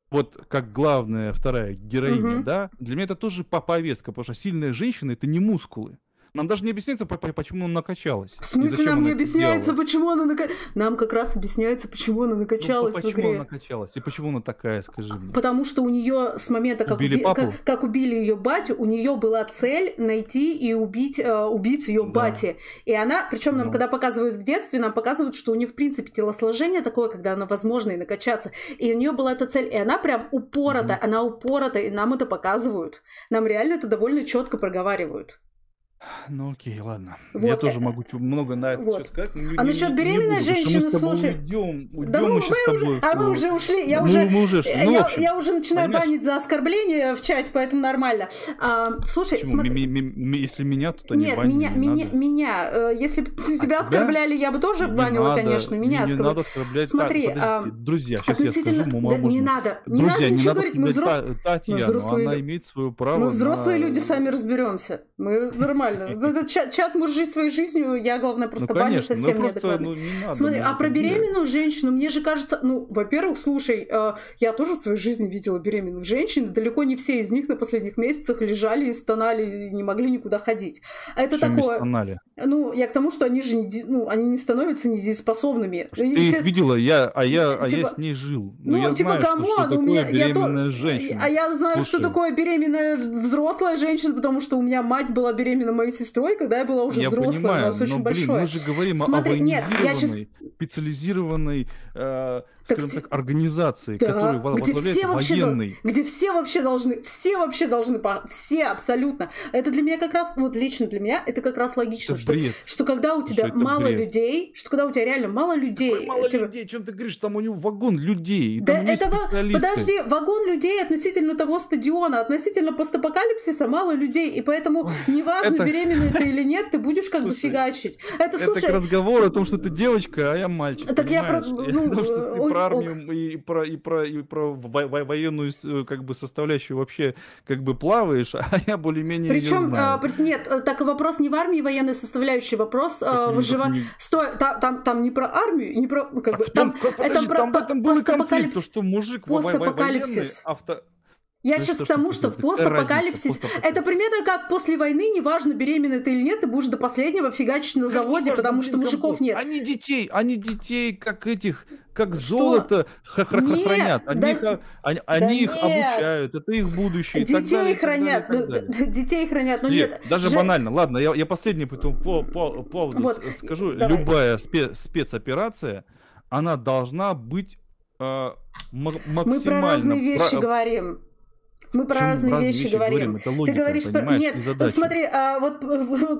вот как главная вторая героиня, угу. да, для меня это тоже по повестка, потому что сильная женщина это не мускулы. Нам даже не объясняется, почему она накачалась. В смысле нам не объясняется, делала? почему она накачалась? Нам как раз объясняется, почему она ну, накачалась ну, почему в игре. Почему она накачалась и почему она такая, скажи мне. Потому что у нее с момента, как убили, уби... Как, как убили ее батю, у нее была цель найти и убить э, убийц ее да. бати. И она, причем нам, ну. когда показывают в детстве, нам показывают, что у нее в принципе телосложение такое, когда она возможно и накачаться. И у нее была эта цель, и она прям упорота, mm-hmm. она упорота, и нам это показывают. Нам реально это довольно четко проговаривают. Ну окей, ладно. Вот. Я тоже э, могу много на это вот. сказать. Но а насчет беременной женщины, слушай. Уйдем, уйдем да мы, мы сейчас мы уже, тобой. А вы уже ушли. Я, ну, уже, мы уже, э, ну, я, общем, я уже начинаю конечно. банить за оскорбление в чате, поэтому нормально. А, слушай, Почему? Ми, ми, ми, если меня, то, то Нет, не банили. Меня, не меня, надо. меня. Э, если бы а тебя оскорбляли, я бы тоже не банила, надо, конечно. Меня не, а, не надо оскорблять. Смотри, так, а, друзья, сейчас относительно... я скажу, да, можно... не надо. Друзья, Не надо ничего говорить. Мы взрослые. она имеет свое право. Мы взрослые люди, сами разберемся. Мы нормально нормально. (laughs) Чат мужи своей жизнью, я, главное, ну, просто ну, баню совсем ну, просто, Ну, не надо, ну, Смотри, а про беременную нет. женщину, мне же кажется, ну, во-первых, слушай, э, я тоже в своей жизни видела беременных женщин, далеко не все из них на последних месяцах лежали и стонали, и не могли никуда ходить. А это Чем такое... стонали? Ну, я к тому, что они же не, ну, они не становятся недееспособными. Ты их видела, я, а, я, типа... а я типа, с ней жил. Ну, ну я типа, знаю, кому? Что, что такое меня... беременная я... женщина. А я знаю, Слушай. что такое беременная взрослая женщина, потому что у меня мать была беременна моей сестрой, когда я была уже я взрослая, понимаю, у нас но, очень блин, большое. Мы же говорим Смотри, о нет, я сейчас... специализированной э, скажем так, так организации, да, которые возглавляет где военный. Вообще, где все вообще должны, все вообще должны, все абсолютно. Это для меня как раз, вот лично для меня, это как раз логично, это что, бред. что когда у тебя Слушай, мало бред. людей, что когда у тебя реально мало людей. Какой мало тебя... Типа людей, чем ты говоришь, там у него вагон людей. И да там это подожди, вагон людей относительно того стадиона, относительно постапокалипсиса мало людей, и поэтому Ой, неважно, это... беременный ты или нет, ты будешь как слушай, бы фигачить. Это, слушай. это слушай... разговор о том, что ты девочка, а я мальчик. Так понимаешь? я про... (laughs) Ну, про армию ок. и про и про и про во военную э, как бы составляющую вообще как бы плаваешь, (laughs) а я более-менее Причем а, нет, э, так вопрос не в армии военной составляющей, вопрос а, в живо... не... Стой, там, там там не про армию, не про ну, как а бы там, там, подожди, это про там, там был конфликт, то, что мужик военный, авто я ну, сейчас к тому, что, в постапокалипсис... Пост это примерно как после войны, неважно, беременна ты или нет, ты будешь до последнего фигачить на заводе, потому что мужиков нет. Они детей, они детей, как этих, как что? золото хранят. Они, да, их, а, они, да они их обучают, это их будущее. Детей далее, хранят. Далее, ну, далее. (laughs) Детей хранят. но ну, нет, нет, даже Жень... банально. Ладно, я, я последний по, по, поводу вот. скажу. Давай. Любая спе спецоперация, она должна быть э, а, максимально... Мы про разные вещи про... говорим. Мы про разные, разные вещи, вещи говорим. говорим. Это логика, Ты говоришь про... Нет, и смотри, а вот,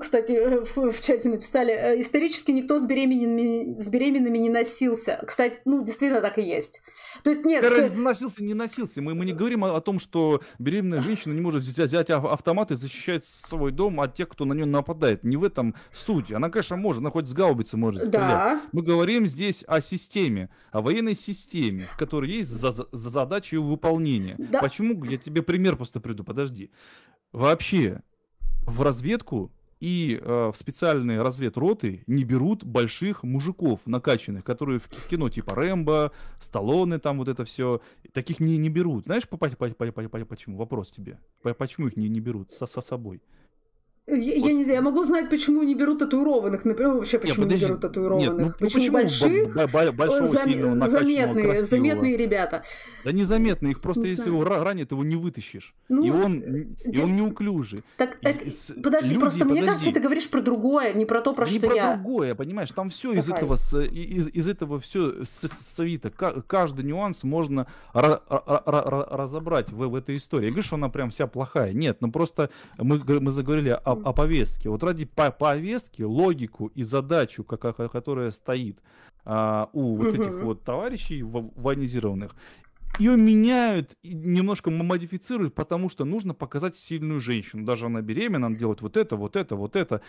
(laughs) кстати, в чате написали, э, исторически никто с беременными, с беременными не носился. Кстати, ну, действительно так и есть. То есть нет... Ты... Носился, не носился. Мы, мы не говорим о, о том, что беременная женщина не может взять, взять автомат и защищать свой дом от тех, кто на нее нападает. Не в этом суть. Она, конечно, может. Она хоть с гаубицы может стрелять. Да. Мы говорим здесь о системе, о военной системе, в которой есть за, за задача ее выполнения. Да. Почему? Я тебе пример просто приду. Подожди. Вообще, в разведку и э, в специальные разведроты не берут больших мужиков накачанных, которые в кино типа Рэмбо, Сталлоне, там вот это все, таких не, не берут. Знаешь, по, по, по, по, по, почему? Вопрос тебе. По, почему их не, не берут со, со собой? Я, вот. я не знаю, я могу знать, почему не берут татуированных, например, ну, вообще почему нет, не ну, берут татуированных, нет, ну, почему, почему больших, б- б- большого, зам- сильного, заметные, красивого. заметные ребята. Да незаметные, их просто не если знаю. его ранит, его не вытащишь, ну, и он, дел... Э, и он неуклюжий. Так, так и, подожди, люди, просто подожди. мне кажется, ты говоришь про другое, не про то, про не что про я. Не про другое, понимаешь, там все из этого, из, из этого все совито, каждый нюанс можно разобрать в, в этой истории. Я говорю, что она прям вся плохая, нет, ну просто мы, мы заговорили о о повестке. Вот ради по повестки, логику и задачу, какая, которая стоит а, у вот этих вот товарищей ванизированных, ее меняют, и немножко модифицируют, потому что нужно показать сильную женщину. Даже она беременна, она делает вот это, вот это, вот это.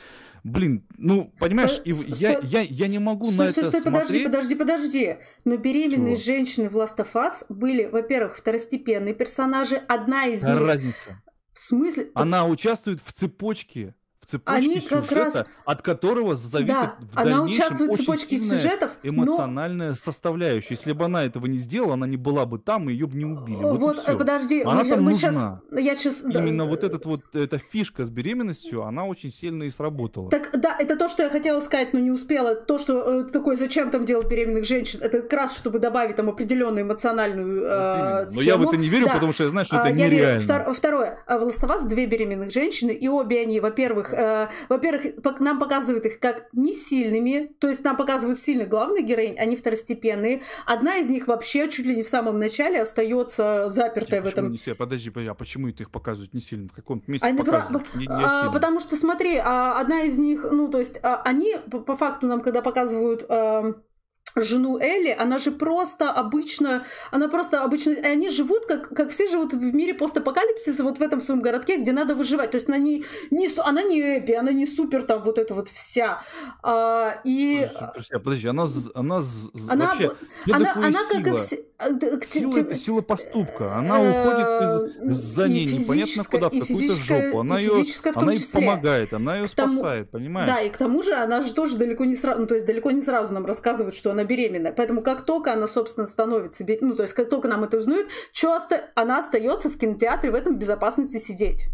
Блин, ну, понимаешь, э, и я, я, я не могу стой, на стой, это стой, смотреть. Подожди, подожди, подожди. Но беременные Чего? женщины в Last of Us были, во-первых, второстепенные персонажи. Одна из Разница. них... Разница. В смысле? Она участвует в цепочке в цепочке Они сюжета, как раз... от которого зависит да, в дальнейшем она участвует очень в цепочке сюжетов, эмоциональная но... составляющая. Если бы она этого не сделала, она не была бы там, и ее бы не убили. Вот, вот все. подожди, она мы, там мы нужна. Сейчас... Я сейчас... Именно вот э, этот вот эта фишка с беременностью, она очень сильно и сработала. Так да, это то, что я хотела сказать, но не успела. То, что э, такое, зачем там делать беременных женщин, это как раз чтобы добавить там определенную эмоциональную ну, э, вот схему. Но я в это не верю, да. потому что я знаю, что а, это я нереально. Верю. Второе, а, в Last of Us две беременных женщины, и обе они, во-первых, Э, во-первых, нам показывают их как не сильными, то есть нам показывают сильных главных героинь, они второстепенные. Одна из них вообще чуть ли не в самом начале остается запертая типа, Подожди, в этом. Не сильно? Подожди, а почему это их показывают не сильным? В каком месте они показывают? Про... Не, не а, потому что, смотри, а, одна из них, ну, то есть а, они по факту нам, когда показывают... Эм, жену Элли, она же просто обычно, она просто обычно, и они живут, как, как все живут в мире постапокалипсиса, вот в этом своем городке, где надо выживать. То есть она не, не, она не Эбби, она не супер там вот эта вот вся. А, и... Подожди, подожди, а она, она, она вообще... Она, она сила? как и все... Сила, это сила поступка. Она э, уходит из, за ней непонятно куда, в какую-то жопу. Она ее, она ей помогает, она ее спасает, понимаешь? Да, и к тому же она же тоже далеко не сразу, ну, то есть далеко не сразу нам рассказывают, что она она беременна. Поэтому как только она, собственно, становится, ну, то есть как только нам это узнают, часто она остается в кинотеатре в этом безопасности сидеть.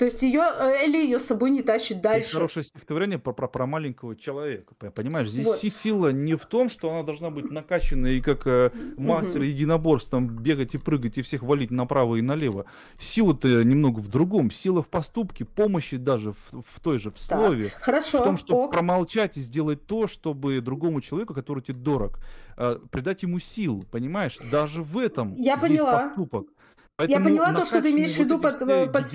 То есть ее э, Элли ее с собой не тащит дальше. Есть хорошее стихотворение про, про, про маленького человека. Понимаешь, здесь вот. сила не в том, что она должна быть накачана и как э, мастер угу. единоборств там бегать и прыгать и всех валить направо и налево. Сила-то немного в другом. Сила в поступке, помощи даже в, в той же, в слове. Так. Хорошо. В том, чтобы Ок. промолчать и сделать то, чтобы другому человеку, который тебе дорог, э, придать ему сил. Понимаешь, даже в этом Я есть поняла. поступок. Поэтому я поняла то, что ты имеешь в виду вот под, э, под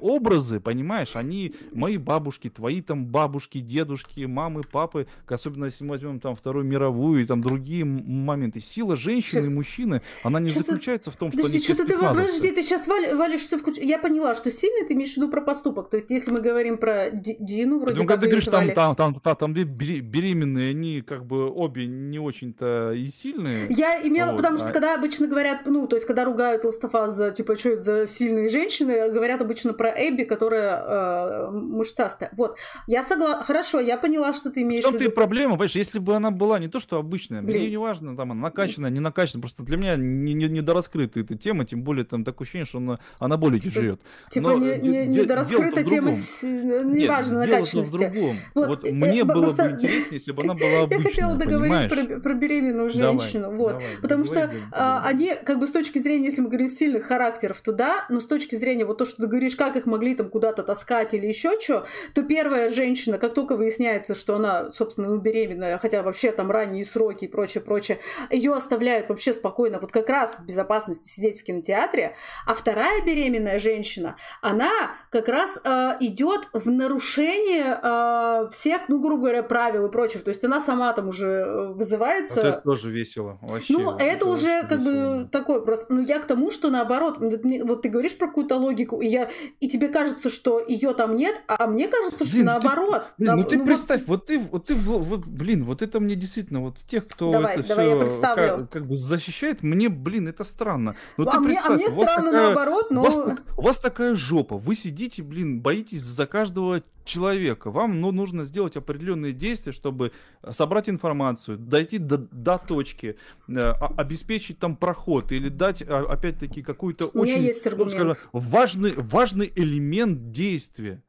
образы, понимаешь, они мои бабушки, твои там бабушки, дедушки, мамы, папы, особенно если мы возьмем там Вторую мировую и там другие моменты. Сила женщины сейчас. и мужчины, она не что-то... заключается в том, что подожди, они что-то ты, подожди, ты сейчас вали, валишься в кучу. Я поняла, что сильно ты имеешь в виду про поступок. То есть, если мы говорим про Ди- Дину, вроде ну, как ты говоришь, там, там, там, там, там беременные, они как бы обе не очень-то и сильные. Я имела, вот, потому а что когда обычно говорят, ну, то есть, когда ругают фаза типа, что это за сильные женщины, говорят обычно про Эбби, которая э, мышцастая. Вот. Я согласна. Хорошо, я поняла, что ты имеешь в виду. ты проблема, понимаешь, если бы она была не то, что обычная, Блин. мне не важно, там, она накачана, не накачана, просто для меня не, не, недораскрыта эта тема, тем более, там, такое ощущение, что она анаболики типа, живет. Типа, Но, не, э, не, недораскрыта тема, э, неважно, накачанности. Дело в другом. Вот, вот э, мне было просто... бы интереснее, если бы она была (laughs) обычная, Я хотела договорить про, про беременную женщину, давай, вот. Давай, Потому что а, они, как бы, с точки зрения, если мы говорим сильных характеров туда, но с точки зрения вот то, что ты говоришь, как их могли там куда-то таскать или еще что, то первая женщина, как только выясняется, что она, собственно, ну, беременная, хотя вообще там ранние сроки и прочее, прочее, ее оставляют вообще спокойно, вот как раз в безопасности сидеть в кинотеатре, а вторая беременная женщина, она как раз э, идет в нарушение э, всех, ну, грубо говоря, правил и прочего, то есть она сама там уже э, вызывается. Вот это тоже весело. Вообще, ну, это, это уже как весело. бы такой просто, ну, я к тому, что что наоборот, вот ты говоришь про какую-то логику, и, я, и тебе кажется, что ее там нет, а мне кажется, что блин, ну наоборот. Ты, блин, там, ну ты ну, представь, вот... вот ты, вот ты, вот, блин, вот это мне действительно, вот тех, кто давай, это давай все как, как бы защищает, мне, блин, это странно. Но ну а, ты мне, а мне странно такая, наоборот, но... У вас, у вас такая жопа, вы сидите, блин, боитесь за каждого человека. Вам ну, нужно сделать определенные действия, чтобы э, собрать информацию, дойти до, до точки, э, обеспечить там проход или дать, а, опять-таки, какую-то очень есть ну, аргумент. Скажем, важный, важный элемент действия.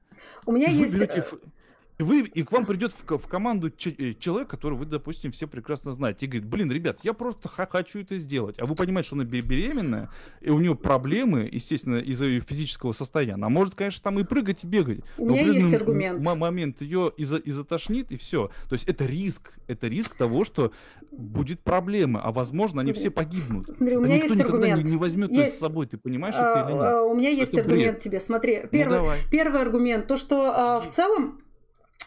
У меня Вы, есть... Э, вы, и к вам придет в, в команду э, человек, который вы, допустим, все прекрасно знаете, и говорит, блин, ребят, я просто хочу это сделать. А вы понимаете, что она беременная, и у нее проблемы, естественно, из-за ее физического состояния. Она может, конечно, там и прыгать, и бегать. У меня есть ну, аргумент. момент ее и, за, и затошнит, и все. То есть это риск. Это риск того, что будет проблема, а, возможно, они все погибнут. Смотри, у меня есть аргумент. не, не возьмет есть... с собой, ты понимаешь а, это или нет. А, у меня есть аргумент тебе. Смотри, ну, первый, первый аргумент, то, что а, в целом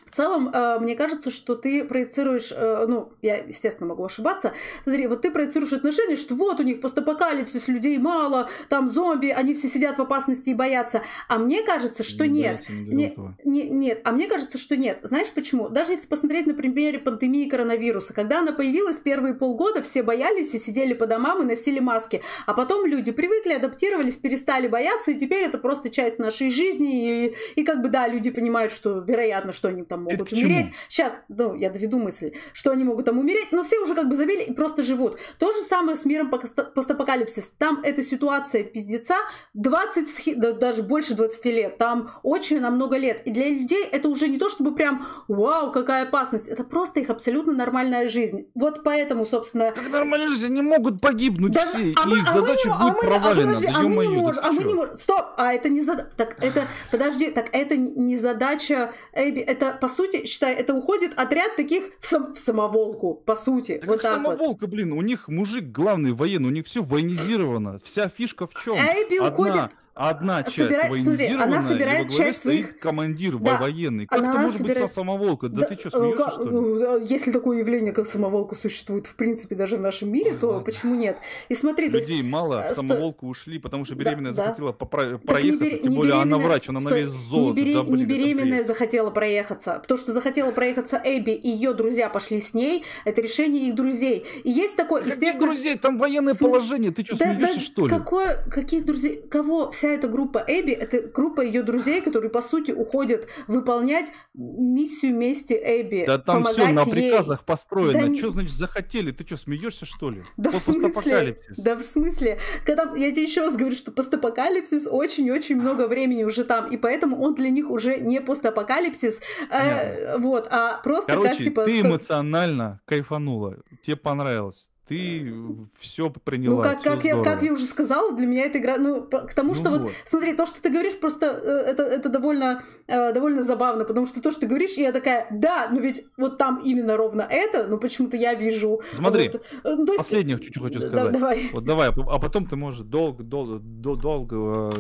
в целом, э, мне кажется, что ты проецируешь, э, ну, я, естественно, могу ошибаться. Смотри, вот ты проецируешь отношения, что вот у них постапокалипсис, людей мало, там зомби, они все сидят в опасности и боятся. А мне кажется, что не нет. Боятся, не не, не, нет, а мне кажется, что нет. Знаешь почему? Даже если посмотреть на примере пандемии коронавируса, когда она появилась первые полгода, все боялись и сидели по домам и носили маски. А потом люди привыкли, адаптировались, перестали бояться, и теперь это просто часть нашей жизни. И, и как бы, да, люди понимают, что, вероятно, что они там там могут Это умереть. Чему? Сейчас, ну, я доведу мысли, что они могут там умереть, но все уже как бы забили и просто живут. То же самое с миром постапокалипсис. Там эта ситуация пиздеца 20, да, даже больше 20 лет. Там очень на много лет. И для людей это уже не то, чтобы прям вау, какая опасность. Это просто их абсолютно нормальная жизнь. Вот поэтому, собственно... Как нормальная жизнь? Они могут погибнуть да, все, а и мы, их а задача мы, а будет а провалена. А, подожди, а мы не можем, а мы не можем. Стоп, а это не задача... Так это, подожди, так это не задача Эбби, это по сути, считай, это уходит отряд таких в, сам, в самоволку, по сути. Так вот так самоволка, вот. блин, у них мужик главный военный, у них все военизировано. Вся фишка в чем? А Одна... уходит одна часть собирает, военизированная, она собирает часть стоит своих... командир да, военный. Как она это может собирает... быть самоволка? Да, да ты что, смеешься, как, что ли? Ну, а если такое явление, как самоволка, существует, в принципе, даже в нашем мире, Ой, то ладно. почему нет? И смотри, Людей есть... мало, э, в самоволку ушли, потому что беременная да, захотела да. Попро... проехаться, бер... тем более беременная... она врач, она на вес золота. Не, бере... да, блин, не беременная захотела проехаться. То, что захотела проехаться Эбби и ее друзья пошли с ней, это решение их друзей. И есть такое, естественно... Каких друзей? Там военное См... положение, ты что, смеешься, что ли? Какое... Каких друзей? Кого? Вся вся эта группа Эбби — это группа ее друзей, которые, по сути, уходят выполнять миссию вместе Эбби. Да там все на приказах ей. построено. Да, что значит захотели? Ты что, смеешься, что ли? Да вот в смысле? Да в смысле? Когда... Я тебе еще раз говорю, что постапокалипсис очень-очень много времени уже там, и поэтому он для них уже не постапокалипсис, э, вот, а просто Короче, как, типа... ты эмоционально кайфанула, тебе понравилось ты все ну, приняла. Ну, как, как, я, как я уже сказала, для меня эта игра... Ну, к тому, ну что вот. вот, смотри, то, что ты говоришь, просто э, это, это довольно, э, довольно забавно, потому что то, что ты говоришь, я такая, да, но ведь вот там именно ровно это, но ну, почему-то я вижу... Смотри, вот, э, ну, последних чуть-чуть хочу сказать. Да, давай. Вот давай, а, а потом ты можешь долго, долго, долго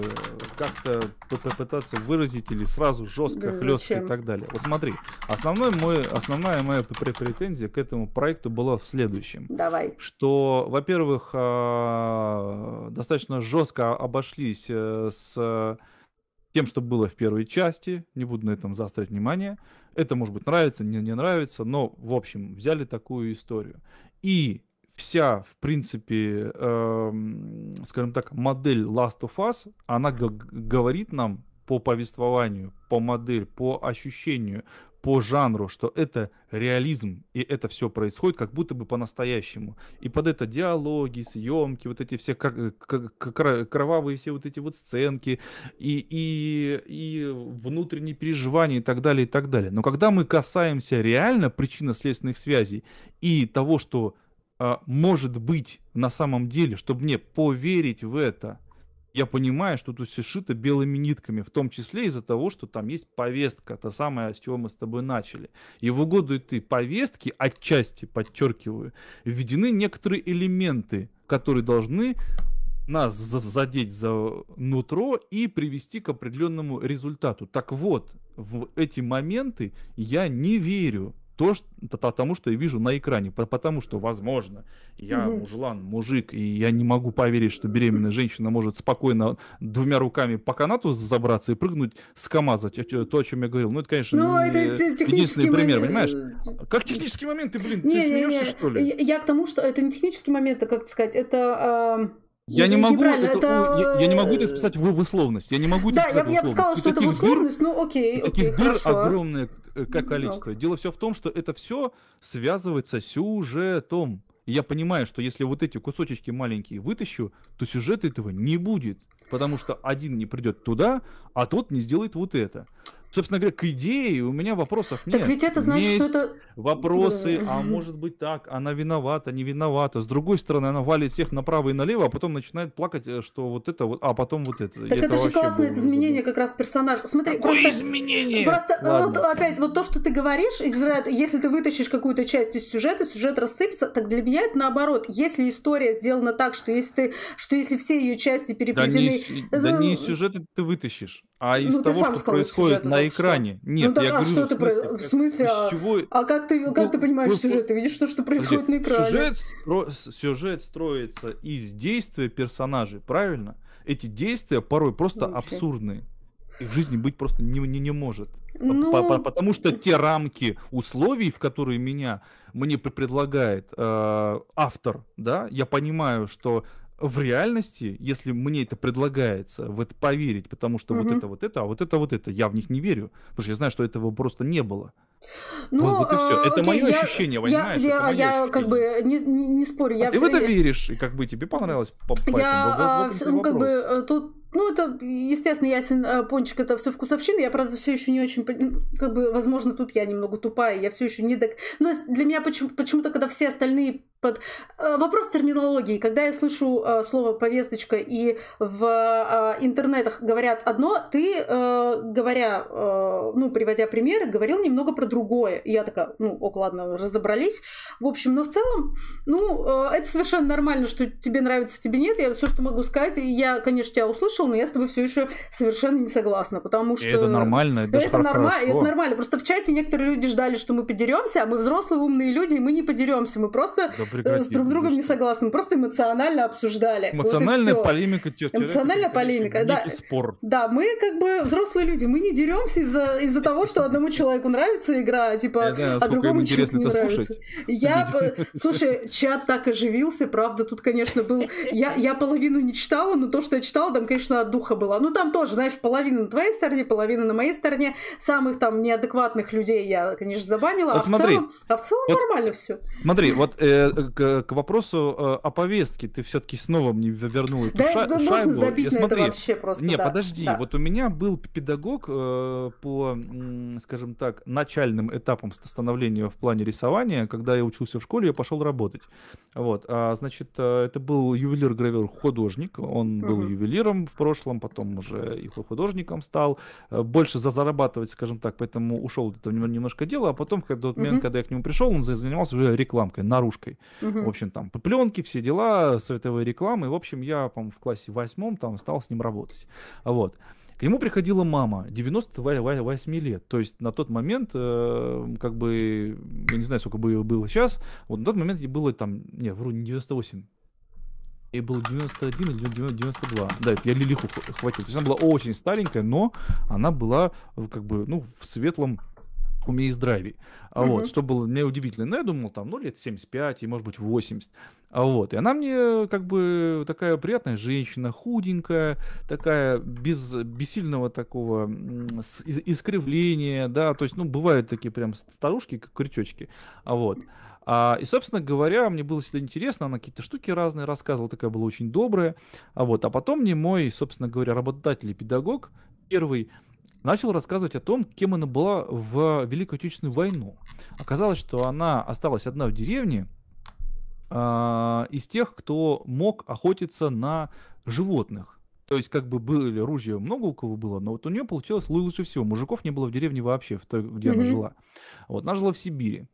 как-то попытаться выразить или сразу жестко, да, хлестко и так далее. Вот смотри, основной мой, основная моя претензия к этому проекту была в следующем. Давай что, во-первых, а, достаточно жестко обошлись э, с тем, что было в первой части. Не буду на этом заострять внимание. Это, может быть, нравится, не, не нравится, но, в общем, взяли такую историю. И вся, в принципе, эм, скажем так, модель Last of Us, она говорит нам по повествованию, по модель, по ощущению, по жанру, что это реализм, и это все происходит как будто бы по-настоящему. И под это диалоги, съемки, вот эти все кровавые все вот эти вот сценки, и, и, и внутренние переживания и так далее, и так далее. Но когда мы касаемся реально причинно-следственных связей и того, что а, может быть на самом деле, чтобы мне поверить в это – я понимаю, что тут все шито белыми нитками, в том числе из-за того, что там есть повестка, та самая, с чего мы с тобой начали. И в угоду этой повестки, отчасти, подчеркиваю, введены некоторые элементы, которые должны нас задеть за нутро и привести к определенному результату. Так вот, в эти моменты я не верю то, что, тому, что я вижу на экране. Потому что, возможно, я угу. мужлан, мужик, и я не могу поверить, что беременная женщина может спокойно двумя руками по канату забраться и прыгнуть с КАМАЗа. Э, то, о чем я говорил. Ну, это, конечно, ну, это единственный пример, момент. понимаешь? Как технический момент? Ты, блин, не, ты смеешься, не, не. что ли? Я к тому, что это не технический момент, а, как сказать, это... Э... Я не, могу это, это... Я, я не могу это списать в, в условность. Я не могу это да, списать я, в условность. я бы сказала, что это в условность, дыр, ну окей. окей таких хорошо. огромное Э, как количество. Дело все в том, что это все связывается сюжетом. я понимаю, что если вот эти кусочечки маленькие вытащу, то сюжета этого не будет. Потому что один не придет туда, а тот не сделает вот это собственно говоря, к идее у меня вопросов нет. Так ведь это значит, Есть что это... вопросы, да. а может быть так, она виновата, не виновата. С другой стороны, она валит всех направо и налево, а потом начинает плакать, э, что вот это вот, а потом вот это. Так это, это же классное было... изменение как раз персонажа. Смотри, Какое просто... изменение? Просто вот опять вот то, что ты говоришь, если ты вытащишь какую-то часть из сюжета, сюжет рассыпется, так для меня это наоборот. Если история сделана так, что если ты, что если все ее части переплетены... Да не, да не сюжеты ты вытащишь а из ну, того, что происходит на экране. Нет, ну, да, я а говорю, что это про... в смысле, а... чего... а как ты, как ну, ты понимаешь просто... сюжет? Ты видишь то, что происходит Подожди, на экране? Сюжет, стро... сюжет строится из действия персонажей, правильно? Эти действия порой просто Вообще. абсурдные. Их в жизни быть просто не, не, не может. Ну... По -по ну. Потому что те рамки условий, в которые меня мне предлагает э, автор, да, я понимаю, что в реальности, если мне это предлагается, в это поверить, потому что mm вот это, вот это, а вот это, вот это, я в них не верю, потому что я знаю, что этого просто не было. Ну, вот, вот и все. Это э, окей, мое я, ощущение, понимаешь? Я, это я ощущение. как бы не, не, не спорю. А я а все... ты в это веришь, и как бы тебе понравилось? По, поэтому, я, вот, вот а, ну, как бы, э, тут ну, это, естественно, ясен э, пончик, это все вкусовщина. Я, правда, все еще не очень, ну, как бы, возможно, тут я немного тупая, я все еще не так. Но для меня почему-то, когда все остальные под... Э, вопрос терминологии. Когда я слышу э, слово повесточка и в э, интернетах говорят одно, ты, говоря, ну, приводя примеры, говорил немного про другое. я такая, ну, ок, ладно, разобрались. В общем, но в целом, ну, это совершенно нормально, что тебе нравится, тебе нет. Я все, что могу сказать, я, конечно, тебя услышал, но я с тобой все еще совершенно не согласна, потому что... И это нормально, это, это, норма... это нормально. Просто в чате некоторые люди ждали, что мы подеремся, а мы взрослые умные люди, и мы не подеремся. Мы просто... Да с друг другом не согласны, просто эмоционально обсуждали. Эмоциональная вот полемика. Эмоциональная полемика, да. спор. Да, мы как бы взрослые люди, мы не деремся из-за из того, что одному человеку нравится игра, а, типа, знаю, а другому человеку не нравится. Слушать. Я, слушай, чат так оживился, правда, тут, конечно, был... Я, я половину не читала, но то, что я читала, там, конечно, от духа было. Ну, там тоже, знаешь, половина на твоей стороне, половина на моей стороне. Самых там неадекватных людей я, конечно, забанила. Вот а, смотри, в целом, а в целом вот, нормально все. Смотри, вот э, Э, к, э, к вопросу э, о повестке ты все-таки снова мне вернул эту да, ша- да, ну, шайбу. Можно забить я, на смотри, это вообще просто. Не, да. подожди, да. вот у меня был педагог э, по, скажем так, начальным этапам становления в плане рисования, когда я учился в школе, я пошел работать. Вот, а, значит, это был ювелир-гравер-художник, он был угу. ювелиром в прошлом, потом уже и художником стал, больше за зазарабатывать, скажем так, поэтому ушел это немножко дело, а потом когда тот момент, когда я к нему пришел, он занимался уже рекламкой, наружкой. Угу. В общем, там по пленке, все дела, световые рекламы. в общем, я, по в классе восьмом там стал с ним работать. Вот. К нему приходила мама 98 лет. То есть на тот момент, э, как бы, я не знаю, сколько бы ее было сейчас, вот на тот момент ей было там, не, вру, не 98, Ей было 91 или 92. Да, это я Лилиху хватил. То есть она была очень старенькая, но она была как бы, ну, в светлом их уме и здравии. А угу. вот, что было мне удивительно. Но ну, я думал, там, ну, лет 75 и, может быть, 80. А вот, и она мне, как бы, такая приятная женщина, худенькая, такая, без, бессильного такого искривления, да, то есть, ну, бывают такие прям старушки, как крючочки, а вот. А, и, собственно говоря, мне было всегда интересно, она какие-то штуки разные рассказывала, такая была очень добрая, а вот. А потом мне мой, собственно говоря, работодатель и педагог первый, начал рассказывать о том, кем она была в Великую Отечественную войну. Оказалось, что она осталась одна в деревне э, из тех, кто мог охотиться на животных. То есть, как бы были ружья, много у кого было, но вот у нее получилось лучше всего. Мужиков не было в деревне вообще, в той, где mm-hmm. она жила. Вот, она жила в Сибири.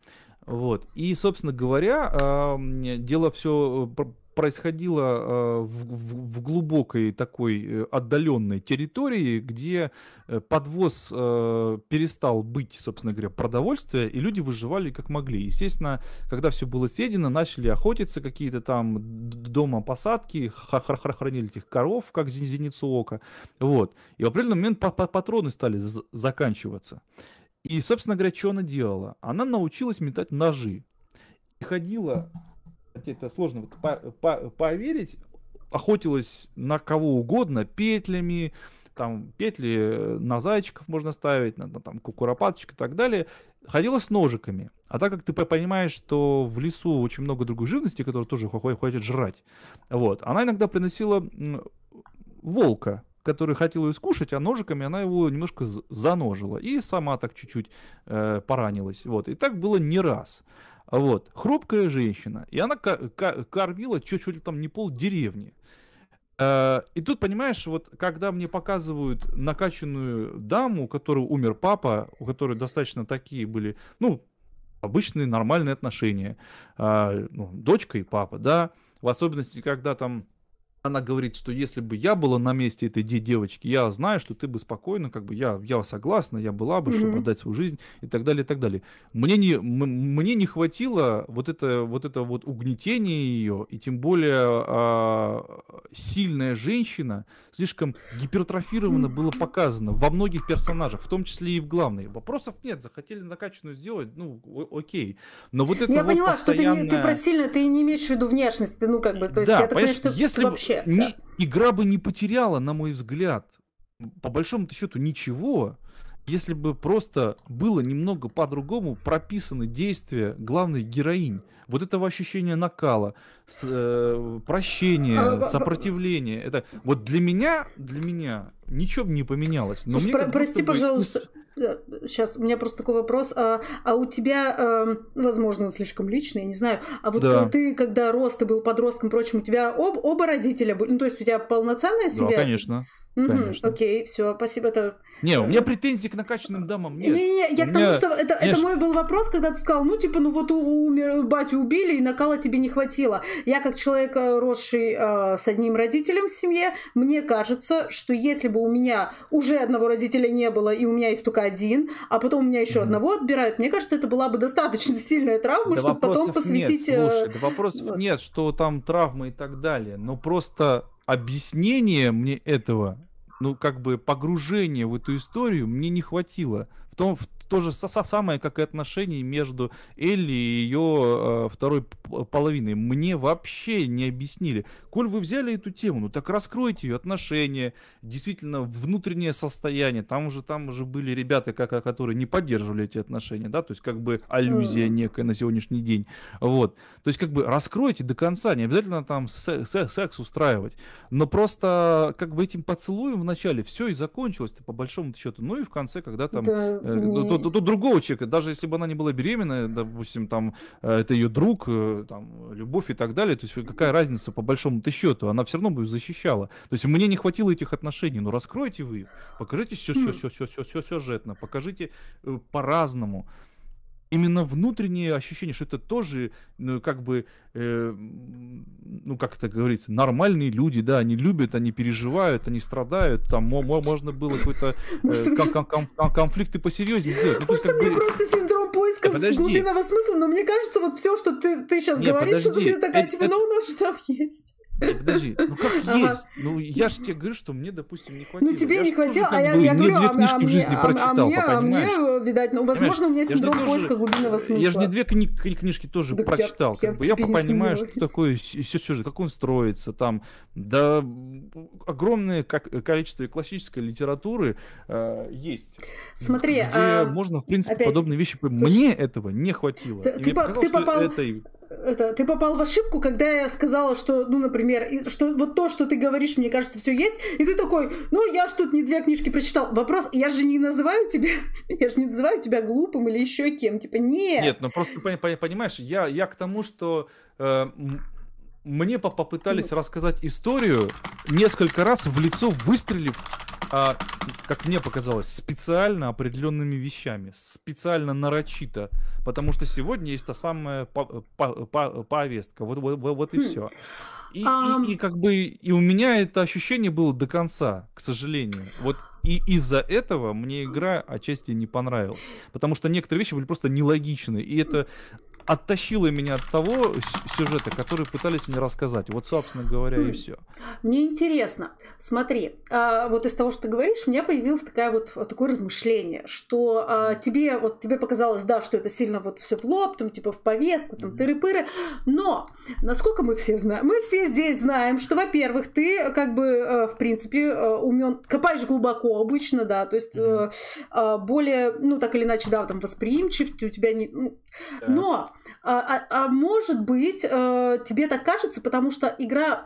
Вот. И, собственно говоря, а, э, дело все происходило э, в, в, в глубокой такой э, отдаленной территории, где э, подвоз перестал быть, собственно говоря, продовольствие, и люди выживали как могли. Естественно, когда все было съедено, начали охотиться какие-то там дома посадки, хранили этих коров, как зеницу ока. Вот. И в определенный момент патроны стали заканчиваться. И, собственно говоря, что она делала? Она научилась метать ножи. И ходила это сложно вот по, по, поверить, охотилась на кого угодно петлями, там петли э, на зайчиков можно ставить, на, на там кукуропаточек и так далее. Ходила с ножиками. А так как ты понимаешь, что в лесу очень много другой живности, которая тоже хочет жрать, вот, она иногда приносила волка, который хотел ее скушать, а ножиками она его немножко заножила. И сама так чуть-чуть э, поранилась. Вот. И так было не раз. Вот. Хрупкая женщина. И она кормила чуть-чуть там не пол деревни. Э, и тут, понимаешь, вот когда мне показывают накачанную даму, у которой умер папа, у которой достаточно такие были, ну, обычные нормальные отношения, э, ну, дочка и папа, да, в особенности, когда там она говорит, что если бы я была на месте этой девочки, я знаю, что ты бы спокойно, как бы я, я согласна, я была бы, mm-hmm. чтобы отдать свою жизнь и так далее, и так далее. Мне не, мне не хватило вот это вот, это вот угнетение ее, и тем более а, сильная женщина слишком гипертрофированно было показано во многих персонажах, в том числе и в главной. Вопросов нет, захотели накачанную сделать, ну о- окей. Но вот это Я вот поняла, постоянное... что ты, не, ты про сильно, ты не имеешь в виду внешность, ты, ну как бы, то есть да, я так понимаю, что если вообще вообще. Не, да. Игра бы не потеряла, на мой взгляд, по большому счету ничего, если бы просто было немного по-другому прописаны действия главной героинь. Вот этого ощущения накала, с, э, прощения, а, а, сопротивления. Это вот для меня, для меня ничего бы не поменялось. Но Слушай, мне про- прости, бы... пожалуйста, сейчас э, у меня просто такой вопрос, а, а у тебя, эм, возможно, он слишком личный, я не знаю, а вот да. ты, когда рос, ты был подростком, прочим, у тебя об, оба родителя были, ну, то есть у тебя полноценная семья? Да, конечно. Конечно. Окей, все, спасибо. Это... Не, у меня претензий к накачанным дамам нет. Не, не, я к тому, что это, это мой был вопрос, когда ты сказал, ну типа, ну вот умер, батю убили и накала тебе не хватило. Я как человек, э, росший э, с одним родителем в семье, мне кажется, что если бы у меня уже одного родителя не было и у меня есть только один, а потом у меня еще угу. одного отбирают, мне кажется, это была бы достаточно (laughs) сильная травма, да чтобы потом посвятить. Нет, э, слушай, да вопросов нет, что там травмы и так далее, но просто объяснение мне этого, ну, как бы погружение в эту историю мне не хватило. В том, в то же самое, как и отношения между Элли и ее э, а, второй половиной. Мне вообще не объяснили. Коль вы взяли эту тему, ну так раскройте ее отношения, действительно внутреннее состояние. Там уже там уже были ребята, как, которые не поддерживали эти отношения, да, то есть как бы аллюзия некая на сегодняшний день. Вот. То есть как бы раскройте до конца, не обязательно там секс, секс устраивать. Но просто как бы этим поцелуем вначале все и закончилось по большому счету. Ну и в конце, когда там... Да, э, ну, тут другого человека, даже если бы она не была беременная, допустим, там, э, это ее друг, э, там, любовь и так далее, то есть какая разница по большому-то счету, она все равно бы защищала. То есть мне не хватило этих отношений, ну раскройте вы их, покажите все, все, хм. все, все, все, все все сюжетно, покажите э, по-разному именно внутреннее ощущение, что это тоже, ну, как бы, э, ну, как это говорится, нормальные люди, да, они любят, они переживают, они страдают, там можно было какой-то э, кон кон кон конфликты посерьезнее сделать. Ну, Может, у меня просто синдром поиска подожди. глубинного смысла, но мне кажется, вот все, что ты, ты сейчас Не, говоришь, подожди. что ты такая, это, типа, это... ну, у нас же там есть. Э, подожди, ну как ага. есть? Ну я же тебе говорю, что мне, допустим, не ну, хватило. Ну тебе я не хватило, а я, был. я говорю, а две а, книжки а, в жизни а, прочитал, а, мне, а э, мне, видать, ну возможно, понимаешь? у меня синдром тоже, поиска глубинного э, смысла. Я же не две кни- кни- книжки тоже так прочитал. Я, как я, бы. я понимаю, что такое все сюжет, как он строится там. Да огромное как, количество классической литературы э, есть. Смотри, где а... можно, в принципе, Опять... подобные вещи. Типа, слушай, мне этого не хватило. Ты, ты, ты попал... это это, ты попал в ошибку, когда я сказала, что, ну, например, что вот то, что ты говоришь, мне кажется, все есть, и ты такой, ну, я же тут не две книжки прочитал. Вопрос, я же не называю тебя, (laughs) я же не называю тебя глупым или еще кем, типа, нет. Нет, ну, просто, понимаешь, я, я к тому, что э, мне попытались рассказать историю несколько раз в лицо выстрелив а, как мне показалось, специально определенными вещами, специально нарочито, потому что сегодня есть та самая по повестка, вот, вот, вот и хм. все. И, и, и как бы и у меня это ощущение было до конца, к сожалению. Вот и из-за этого мне игра отчасти не понравилась, потому что некоторые вещи были просто нелогичны, и это оттащило меня от того сюжета, который пытались мне рассказать. Вот, собственно говоря, и хм. все. Мне интересно. Смотри, а, вот из того, что ты говоришь, у меня появилось такое вот, такое размышление, что а, тебе, вот тебе показалось, да, что это сильно вот все в лоб, там, типа в повестку, там, тыры-пыры, но насколько мы все знаем, мы все здесь знаем, что, во-первых, ты как бы, э, в принципе, э, умен, копаешь глубоко обычно, да, то есть э, а, более, ну, так или иначе, да, там, восприимчив, у тебя не, ну, но а, а, а, может быть, э, тебе так кажется, потому что игра,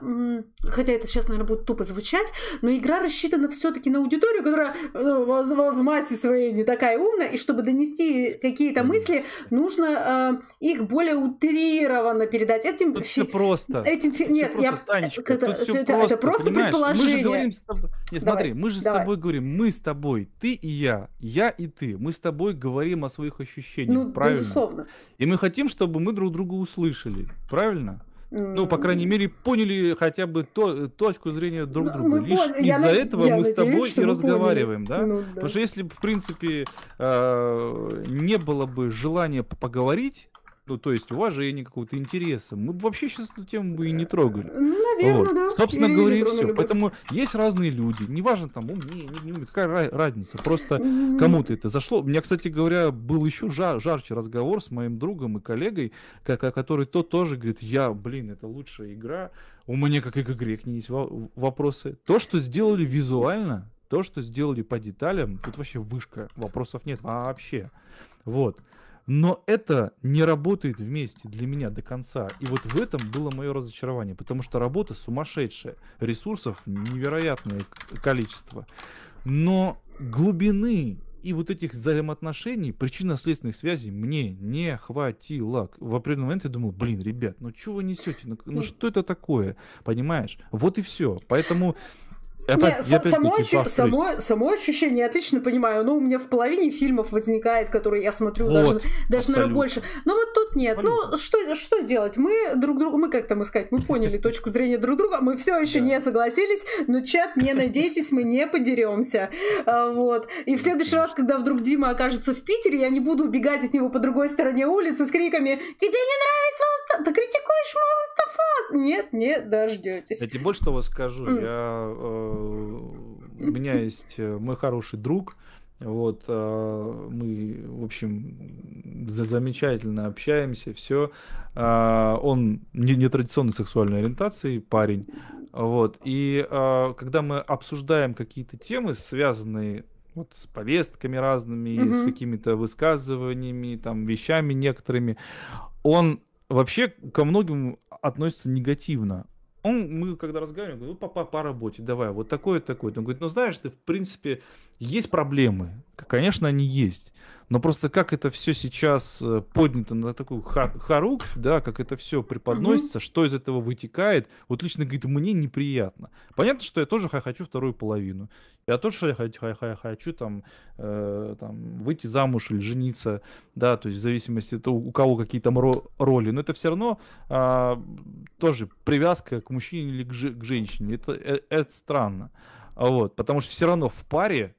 хотя это сейчас, наверное, будет тупо звучать, но игра рассчитана все-таки на аудиторию, которая э, в массе своей не такая умная, и чтобы донести какие-то мысли, нужно э, их более утрированно передать. Этим Тут все просто. Этим Тут нет, все я Танечка, это, Тут все это, просто, это просто предположение. Мы же говорим с тобой. Не, смотри, давай, мы же давай. с тобой говорим, мы с тобой, ты и я, я и ты, мы с тобой говорим о своих ощущениях, ну, правильно? Безусловно. И мы хотим, чтобы чтобы мы друг друга услышали, правильно? Ну, по крайней мере, поняли хотя бы то, э, точку зрения друг ну, друга. Лишь из-за этого я мы надеюсь, с тобой и разговариваем, да? Ну, да? Потому что если бы, в принципе, э, не было бы желания поговорить, ну, то есть уважение какого-то интереса. Мы вообще сейчас эту тему бы и не трогали. Э, Наверное, вот. да. Собственно Или говоря, и все. Любовь. Поэтому есть разные люди. Неважно там умнее, не, не умнее. Какая разница? Просто кому-то это зашло. У меня, кстати говоря, был еще жар, жарче разговор с моим другом и коллегой, как, который то тоже говорит, я, блин, это лучшая игра. У меня как и к игре к ней есть вопросы. То, что сделали визуально, то, что сделали по деталям, тут вообще вышка. Вопросов нет вообще. Вот. Но это не работает вместе для меня до конца. И вот в этом было мое разочарование, потому что работа сумасшедшая, ресурсов невероятное количество. Но глубины и вот этих взаимоотношений, причинно-следственных связей мне не хватило. В определенный момент я думал, блин, ребят, ну что вы несете? Ну, ну что это такое? Понимаешь? Вот и все. Поэтому опять, Нет, опять само, оч... само, само ощущение я отлично понимаю, но ну, у меня в половине фильмов возникает, которые я смотрю вот, даже, даже наверное, больше. Но ну, вот тут нет. Абсолютно. Ну, что, что делать? Мы друг другу, мы как там искать, мы поняли точку зрения друг друга, мы все еще не согласились, но чат, не надейтесь, мы не подеремся. А, вот. И в следующий раз, когда вдруг Дима окажется в Питере, я не буду убегать от него по другой стороне улицы с криками «Тебе не нравится Ласта... Ты критикуешь мой Ластофас!» Нет, не дождетесь. Я тебе больше того скажу, я э, Э, у меня есть э, мой хороший друг, вот, э, мы, в общем, за замечательно общаемся, все. Он не нетрадиционной сексуальной ориентации, парень. Вот, и когда мы обсуждаем какие-то темы, связанные вот с повестками разными, mm-hmm. с какими-то высказываниями, там, вещами некоторыми, он вообще ко многим относится негативно он, мы когда разговариваем, говорим, ну, по, по, по работе, давай, вот такое, такое. Он говорит, ну, знаешь, ты, в принципе, есть проблемы. Конечно, они есть. Но просто как это все сейчас э, поднято на такую харук, да, как это все преподносится, угу. что из этого вытекает, вот лично, говорит, мне неприятно. Понятно, что я тоже хочу вторую половину. Я тоже хочу, там, э, там выйти замуж или жениться, да, то есть в зависимости от того, у кого какие там ро- роли. Но это все равно э, тоже привязка к мужчине или к, же, к женщине. Это, э, это странно. А вот, потому что все равно в паре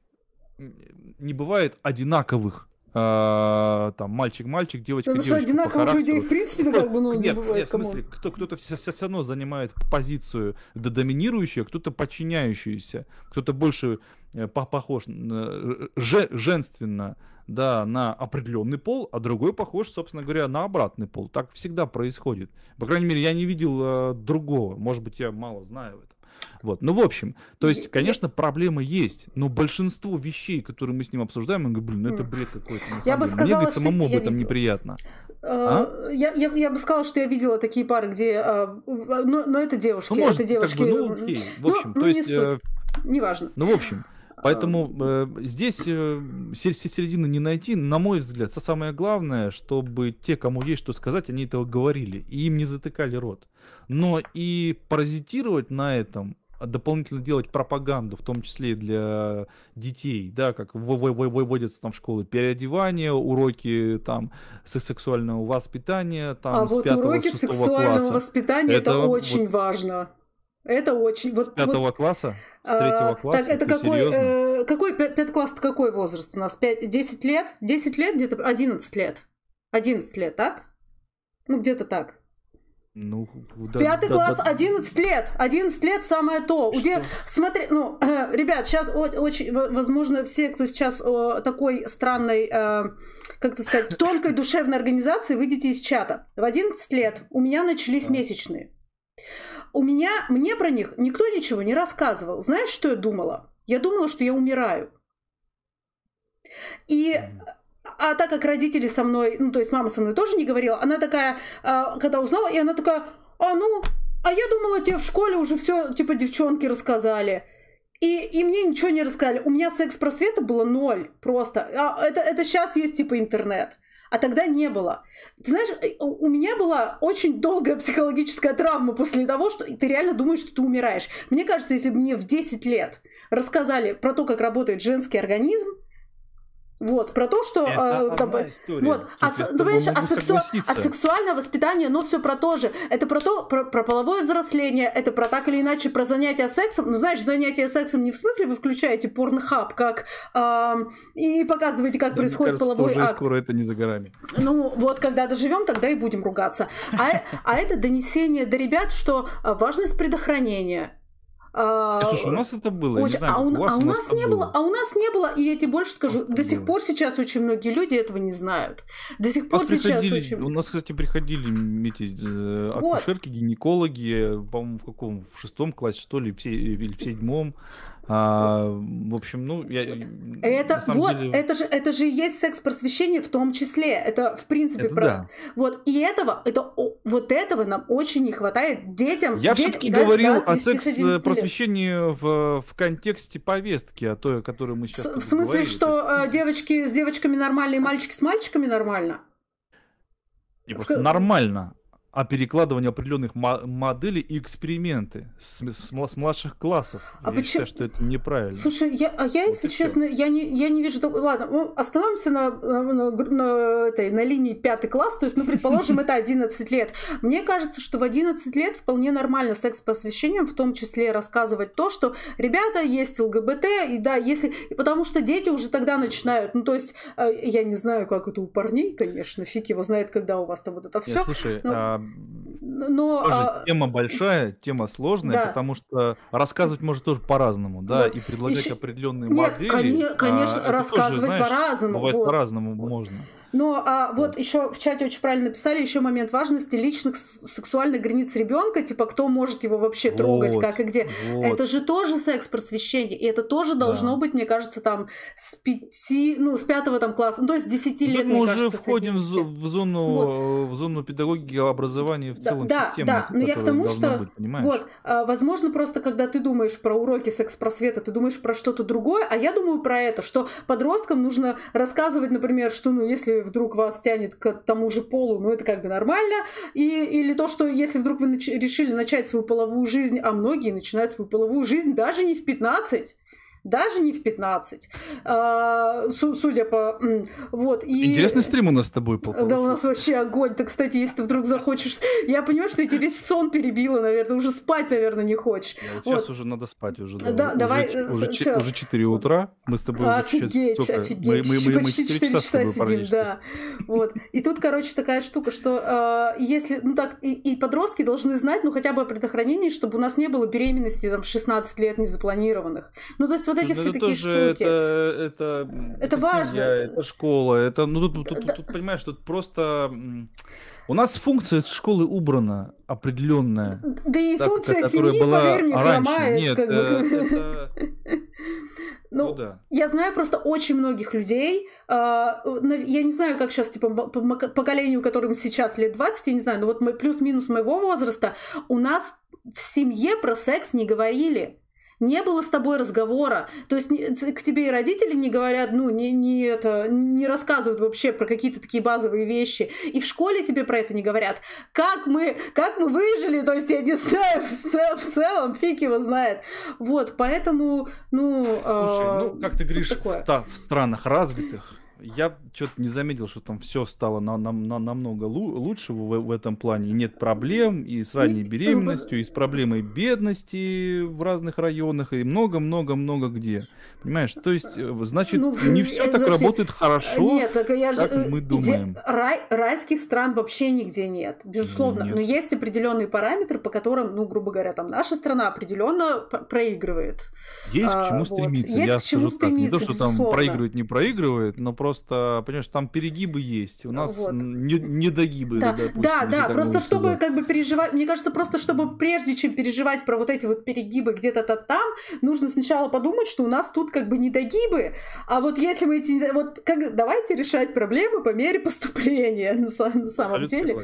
не бывает одинаковых а, там мальчик-мальчик, девочка, девочка. Потому ну, что одинаковых людей в принципе ну, как бы ну, нет, не бывает. Нет, в смысле, кто, кто-то все, все равно занимает позицию до доминирующую, а кто-то подчиняющуюся, кто-то больше э, похож э, женственно да, на определенный пол, а другой похож, собственно говоря, на обратный пол. Так всегда происходит. По крайней мере, я не видел э, другого. Может быть, я мало знаю это. Вот. Ну, в общем, то есть, конечно, проблема есть, но большинство вещей, которые мы с ним обсуждаем, он говорит, блин, ну это бред какой-то. На самом я бы сказала, Мне, говорит, самому об этом неприятно. Э, а? Я, я, я бы сказала, что я видела такие пары, где... А, но, но это девушки, ну, может, это девушки. Как бы, ну, окей, в ну, общем, ну, то есть... Не суть. Э, неважно. Ну, в общем, Поэтому эм. э, здесь э, середины не найти. На мой взгляд, самое главное, чтобы те, кому есть что сказать, они этого говорили, и им не затыкали рот. Но и паразитировать на этом дополнительно делать пропаганду, в том числе и для детей, да, как выводятся там в школы переодевание, уроки там сексуального воспитания, там а с вот 5 уроки сексуального класса. воспитания это, это очень вот... важно. Это очень. Вот, с пятого вот, класса? С а, третьего а, класса? Так, это Ты какой, э, какой пят, пятый класс? Какой возраст у нас? Пять? Десять лет? Десять лет где-то? Одиннадцать лет. Одиннадцать лет, так? Ну, где-то так. Ну, да, Пятый да, класс, да, 11 лет. 11 лет самое то. Что? Где, смотри, ну, (clears throat) ребят, сейчас очень, возможно, все, кто сейчас о такой странной, э, как то сказать, тонкой душевной организации, выйдите из чата. В 11 лет у меня начались месячные. У меня, мне про них никто ничего не рассказывал. Знаешь, что я думала? Я думала, что я умираю. И а так как родители со мной, ну, то есть мама со мной тоже не говорила, она такая, а, когда узнала, и она такая, а ну, а я думала, тебе в школе уже все, типа, девчонки рассказали. И, и мне ничего не рассказали. У меня секс-просвета было ноль просто. А это, это сейчас есть, типа, интернет. А тогда не было. Ты знаешь, у меня была очень долгая психологическая травма после того, что ты реально думаешь, что ты умираешь. Мне кажется, если бы мне в 10 лет рассказали про то, как работает женский организм, вот, про то, что... Это э, как вот, а, знаешь, а, сексу... а сексуальное воспитание, ну, все про то же. Это про то, про, про половое взросление, это про так или иначе, про занятия сексом. Ну, знаешь, занятия сексом не в смысле вы включаете порнхаб, как... Э, и показываете, как да, происходит кажется, половой уже акт. скоро это не за горами. Ну, вот, когда доживем, тогда и будем ругаться. А, а это донесение до ребят, что важность предохранения, Э, Слушай, у нас это было. Очень... знаю, а у, у, вас, а у, у нас, не было. было. А у нас не было, и я тебе больше скажу, до сих было. пор сейчас очень многие люди этого не знают. До сих пор сейчас очень... У нас, кстати, приходили эти э, акушерки, вот. гинекологи, э, по-моему, в каком, в шестом классе, что ли, в, се... или в седьмом. А, в общем, ну, я... Это, вот, деле... это, же, это же и есть секс-просвещение в том числе. Это, в принципе, это про... да. Вот, и этого, это, вот этого нам очень не хватает детям. Я дет... все-таки да, говорил да, о секс-просвещении в, в контексте повестки, о той, о которой мы сейчас В смысле, говорили. что есть... Э, девочки с девочками нормально и мальчики с мальчиками нормально? И просто нормально а перекладывание определенных моделей и эксперименты с, с, с младших классов. А я почему? считаю, что это неправильно. Слушай, я, а я, вот если честно, я не, я не вижу... Ладно, ну, остановимся на, на, на, этой, на линии пятый класс, то есть, ну, предположим, (laughs) это 11 лет. Мне кажется, что в 11 лет вполне нормально секс по освещениям, в том числе рассказывать то, что, ребята, есть ЛГБТ, и да, если... Потому что дети уже тогда начинают, ну, то есть, э, я не знаю, как это у парней, конечно, фиг его знает, когда у вас там вот это все. Слушай, но... А, но, тоже а... тема большая, тема сложная, да. потому что рассказывать может тоже по-разному, да, вот. Ну, и предлагать Еще... определенные Нет, модели. А, конечно, а, рассказывать по-разному. Бывает вот. по-разному можно. Но ну, а, вот еще в чате очень правильно писали еще момент важности личных сексуальных границ ребенка, типа кто может его вообще вот, трогать, как и где. Вот. Это же тоже секс просвещение, и это тоже должно да. быть, мне кажется, там с пяти, ну с пятого там класса, ну то есть с десяти ну, лет. Мы уже кажется, входим в, в зону вот. в зону педагогики образования в да, целом да, системы. Да, да. Но я к тому, что быть, вот, а, возможно, просто когда ты думаешь про уроки секс-просвета, ты думаешь про что-то другое, а я думаю про это, что подросткам нужно рассказывать, например, что ну если вдруг вас тянет к тому же полу, ну это как бы нормально. И, или то, что если вдруг вы нач- решили начать свою половую жизнь, а многие начинают свою половую жизнь даже не в 15, даже не в 15, а, судя по... Вот, и... Интересный стрим у нас с тобой был. Да, у нас вообще огонь. Ты, кстати, если ты вдруг захочешь... Я понимаю, что я тебе весь сон перебила, наверное, уже спать, наверное, не хочешь. Ну, сейчас уже надо спать, уже, да, да, уже, давай, э, уже, все. уже 4 утра, мы с тобой офигеть, уже... Офигеть, мы, мы, мы, почти 4 часа, часа сидим, да. Вот. И тут, короче, такая штука, что э, если, ну так, и, и подростки должны знать, ну хотя бы о предохранении, чтобы у нас не было беременности там в 16 лет незапланированных. Ну, то есть вот эти ну, это все такие тоже, штуки. Это, это, это важно. Семья, это школа. Это, ну, тут, тут, тут, тут понимаешь, тут просто... У нас функция из школы убрана определенная. Да и так, функция та, семьи, была поверь мне, раньше. Нет, как э, это... (laughs) Ну, ну да. я знаю просто очень многих людей. А, э, я не знаю, как сейчас, типа, по поколению, которым сейчас лет 20, я не знаю, но вот плюс-минус моего возраста, у нас в семье про секс не говорили не было с тобой разговора. То есть к тебе и родители не говорят, ну, не, не, это, не рассказывают вообще про какие-то такие базовые вещи. И в школе тебе про это не говорят. Как мы, как мы выжили, то есть я не знаю, в, цел, в целом фиг его знает. Вот, поэтому, ну... Слушай, э, ну, как ты говоришь, в, в странах развитых я что-то не заметил, что там все стало на, на, на, намного лучше в, в этом плане. И нет проблем и с ну, ранней беременностью, и с проблемой бедности в разных районах, и много-много-много где. Понимаешь? То есть, э, значит, ну, не все э, так значит, работает хорошо, э, нет, так я как же, мы думаем. Где, рай, райских стран вообще нигде нет, безусловно. Нет. Но есть определенные параметры, по которым, ну, грубо говоря, там наша страна определенно проигрывает. Есть а, к чему вот. стремиться. Есть я к чему скажу стремиться, так, не то, что безусловно. там проигрывает, не проигрывает, но просто, понимаешь, там перегибы есть. У нас вот. не, Да, допустим, да, да просто чтобы сказать. как бы переживать, мне кажется, просто чтобы прежде чем переживать про вот эти вот перегибы где-то там, нужно сначала подумать, что у нас тут тут как бы недогибы, а вот если мы эти... Вот как, давайте решать проблемы по мере поступления на, на самом деле.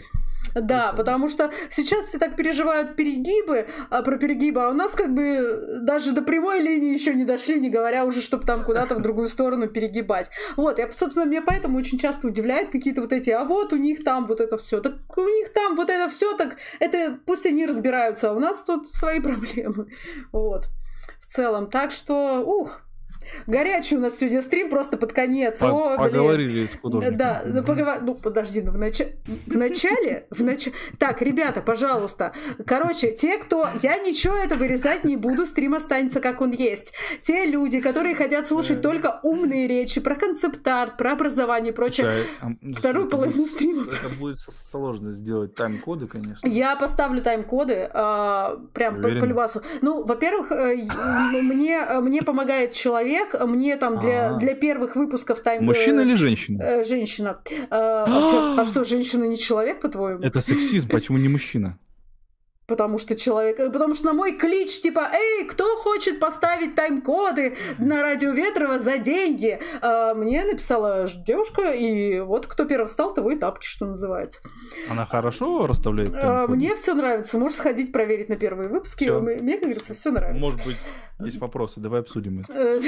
Да, потому что сейчас все так переживают перегибы, а, про перегибы, а у нас как бы даже до прямой линии еще не дошли, не говоря уже, чтобы там куда-то в другую сторону перегибать. Вот, я, собственно, меня поэтому очень часто удивляет какие-то вот эти, а вот у них там вот это все, так у них там вот это все, так это пусть они разбираются, а у нас тут свои (laughs) проблемы. Вот. В целом. Так что, ух, Горячий у нас сегодня стрим просто под конец. По О, поговорили блин. с художником. Да, ну, поговор... ну подожди, ну в, нач... в начале... В нач... Так, ребята, пожалуйста. Короче, те, кто... Я ничего это вырезать не буду, стрим останется как он есть. Те люди, которые хотят слушать э. только умные речи про концепт-арт, про образование и прочее. Да, ну, Вторую половину стрима. Это будет сложно сделать тайм-коды, конечно. Я поставлю тайм-коды а, прям по, по любасу. Ну, во-первых, э, мне, мне помогает человек, коллег, э, мне там для, А-а-а. для первых выпусков тайм... Э, мужчина или женщина? Э, женщина. А, а (gasps) что, женщина не человек, по-твоему? Это сексизм, почему не мужчина? Потому что человек, потому что на мой клич типа, эй, кто хочет поставить тайм-коды на радио Ветрова за деньги? А, мне написала девушка, и вот кто первый встал, того и тапки, что называется. Она хорошо расставляет а, тайм-коды? А, мне все нравится, можешь сходить проверить на первые выпуски, всё. мне, как говорится, все нравится. Может быть, есть вопросы, давай обсудим их. Э,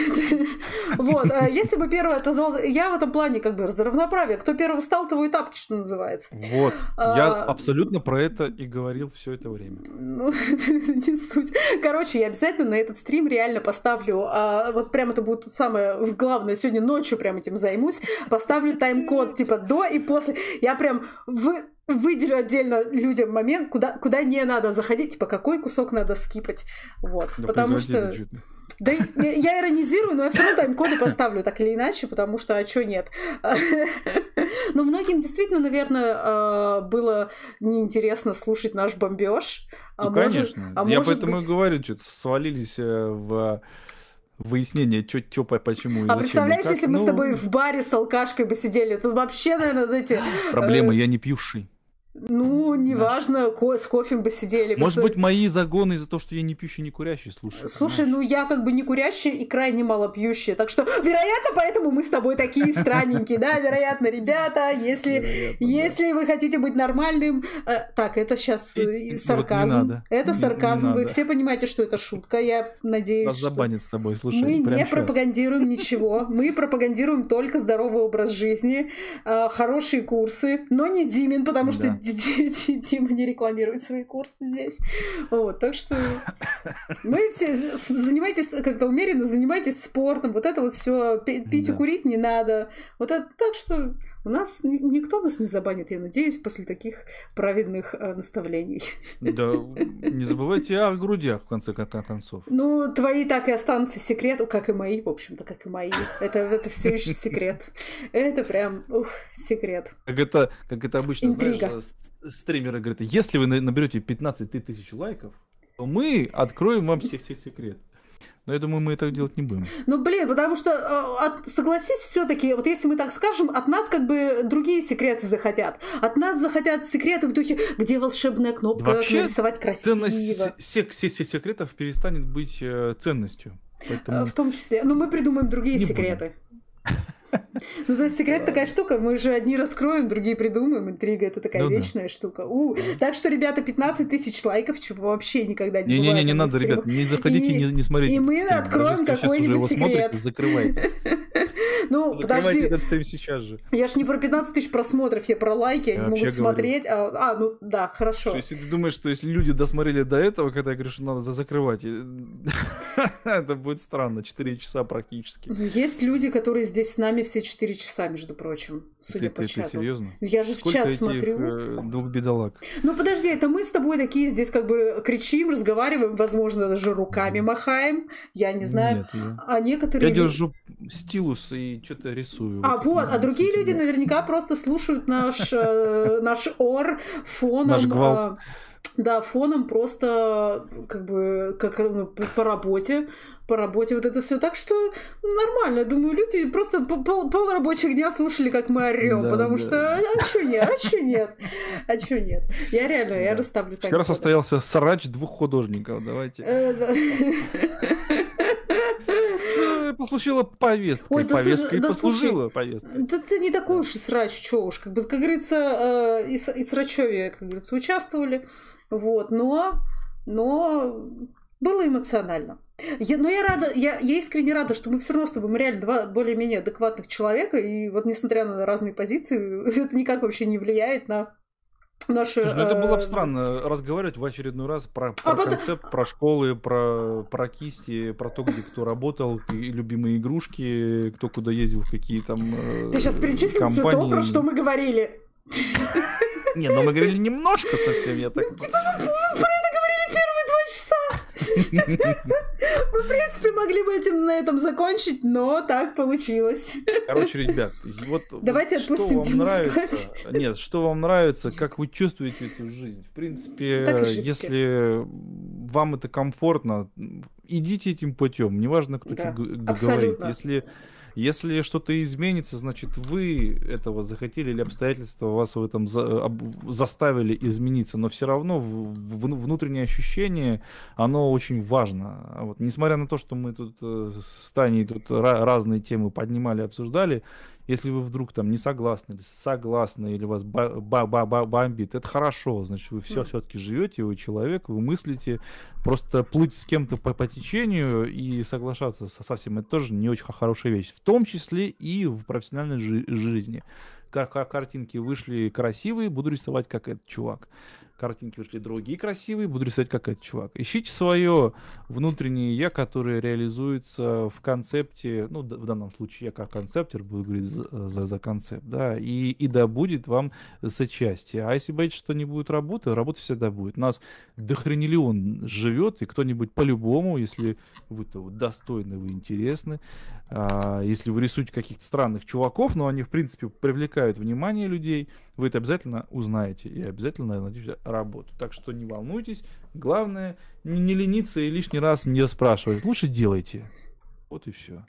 (laughs) вот, а если бы первый отозвался, я в этом плане как бы за равноправие, кто первый встал, того и тапки, что называется. Вот, я а, абсолютно про это и говорил все это время время. Ну, (laughs) не суть. Короче, я обязательно на этот стрим реально поставлю. А, вот прям это будет самое главное. Сегодня ночью прям этим займусь. Поставлю тайм-код типа до и после. Я прям... Вы выделю отдельно людям момент, куда, куда не надо заходить, типа какой кусок надо скипать. Вот. Да потому что. Да я иронизирую, но я все равно тайм-коды поставлю так или иначе, потому что а чё нет. (laughs) Но многим действительно, наверное, а, было неинтересно слушать наш бомбеж. А ну, конечно. А я поэтому быть... и говорю, что свалились э, в выяснение, что чё, почему и А зачем, представляешь, как? если ну... мы с ну, тобой в баре с алкашкой бы сидели, то вообще, наверное, эти... Проблема, э, я не пьющий. Ну, неважно, ко с кофе бы сидели. Может быть, мои загоны из-за того, что я не пьющий, не курящий, слушай. Слушай, понимаешь? ну я как бы не курящий и крайне мало пьющий, так что, вероятно, поэтому мы с тобой такие странненькие, да, вероятно, ребята, если, если вы хотите быть нормальным, э, так, это сейчас э, сарказм, это сарказм, вы все понимаете, что это шутка, я надеюсь, Нас забанят с тобой, слушай, Мы не пропагандируем ничего, мы пропагандируем только здоровый образ жизни, э, хорошие курсы, но не Димин, потому что (laughs) Дима не рекламирует свои курсы здесь. Вот, так что мы все занимайтесь как-то умеренно, занимайтесь спортом. Вот это вот все пить и курить не надо. Вот это так что у нас никто нас не забанит, я надеюсь, после таких праведных э, наставлений. Да, не забывайте о грудях, в конце концов. Ну, твои так и останутся секретом, как и мои, в общем-то, как и мои. Это, это все еще секрет. Это прям, ух, секрет. Как это, как это обычно, Интрига. знаешь, э, стримеры говорят, если вы наберете 15 тысяч лайков, то мы откроем вам всех-всех секрет. Но я думаю, мы этого делать не будем. Ну, блин, потому что, э, согласись, все-таки, вот если мы так скажем, от нас как бы другие секреты захотят. От нас захотят секреты в духе, где волшебная кнопка, Вообще, как нарисовать красиво. Ценность всех, всех, всех секретов перестанет быть э, ценностью. Э, Поэтому... В том числе. Но ну, мы придумаем другие не секреты. Будем. Ну, знаешь, секрет такая штука, мы же одни раскроем, другие придумаем, интрига это такая ну, вечная да. штука. У, так что, ребята, 15 тысяч лайков, чего вообще никогда не Не-не-не, не надо, ребят, не заходите, и, не, не смотрите. И мы стрим. откроем какой-нибудь секрет. Смотрите, закрывайте. (laughs) Ну, подожди. этот стрим сейчас же. Я же не про 15 тысяч просмотров, я про лайки, они могут смотреть. А, а, ну да, хорошо. Если ты думаешь, что если люди досмотрели до этого, когда я говорю, что надо закрывать, (laughs) это будет странно, 4 часа практически. Есть люди, которые здесь с нами нами все четыре часа, между прочим, судя ты, по ты, чату. Ты серьезно? Я же Сколько в чат этих, смотрю. Э, двух бедолаг. Ну подожди, это мы с тобой такие здесь как бы кричим, разговариваем, возможно, даже руками махаем. Я не знаю. Нет, я... А некоторые. Я держу стилус и что-то рисую. А вот, вот а другие люди наверняка просто слушают наш э, наш ор фоном. Наш гвалт. А, да, фоном просто э, как бы как э, ну, по работе, по работе вот это все. Так что нормально, думаю, люди просто пол, пол рабочих дня слушали, как мы орем, да, потому да. что а, а что а нет, а что нет, а что нет. Я реально, да. я расставлю Вчера состоялся срач двух художников, давайте. Э, послужила повесткой, Ой, да, повестка да, послужила слушай, повестка. Да ты не такой уж и срач, чё уж. Как, бы, как говорится, э, и, и срачеве, как говорится, участвовали. Вот, но, но было эмоционально. Я, но я рада, я, я искренне рада, что мы все равно с тобой, мы реально два более-менее адекватных человека, и вот несмотря на разные позиции, (laughs) это никак вообще не влияет на наши... Слушай, ну это было бы э, странно разговаривать в очередной раз про, про а концепт, потом... про школы, про, про кисти, про то, где кто работал, и любимые игрушки, кто куда ездил, какие там э, Ты сейчас перечислил все то, про что мы говорили. (laughs) Не, ну мы говорили немножко совсем, я так... Ну, типа, мы, ну, мы про это говорили первые два часа. (laughs) Мы, в принципе, могли бы этим на этом закончить, но так получилось. Короче, ребят, вот... Давайте вот отпустим что вам нравится. Нет, что вам нравится, как вы чувствуете эту жизнь. В принципе, ну, если вам это комфортно, идите этим путем. Неважно, кто да, что говорит. Если если что-то изменится, значит, вы этого захотели или обстоятельства вас в этом за, об, заставили измениться. Но все равно в, в, внутреннее ощущение, оно очень важно. Вот. Несмотря на то, что мы тут э, с Таней тут ra- разные темы поднимали, обсуждали, если вы вдруг там не согласны или согласны, или вас ба ба ба бомбит, это хорошо, значит, вы все mm. все-таки живете, вы человек, вы мыслите, просто плыть с кем-то по, по течению и соглашаться со, со всем, это тоже не очень хорошая вещь, в том числе и в профессиональной жи жизни. Как картинки вышли красивые, буду рисовать как этот чувак картинки вышли другие красивые, буду рисовать как этот чувак. Ищите свое внутреннее я, которое реализуется в концепте, ну, в данном случае я как концептер буду говорить за, за, за концепт, да, и, и да будет вам сочастие. А если боитесь, что не будет работы, работа всегда будет. У нас дохренелион живет, и кто-нибудь по-любому, если вы-то достойны, вы интересны, а, если вы рисуете каких-то странных чуваков, но они, в принципе, привлекают внимание людей, вы это обязательно узнаете и обязательно найдете работу. Так что не волнуйтесь. Главное, не лениться и лишний раз не спрашивать. Лучше делайте. Вот и все.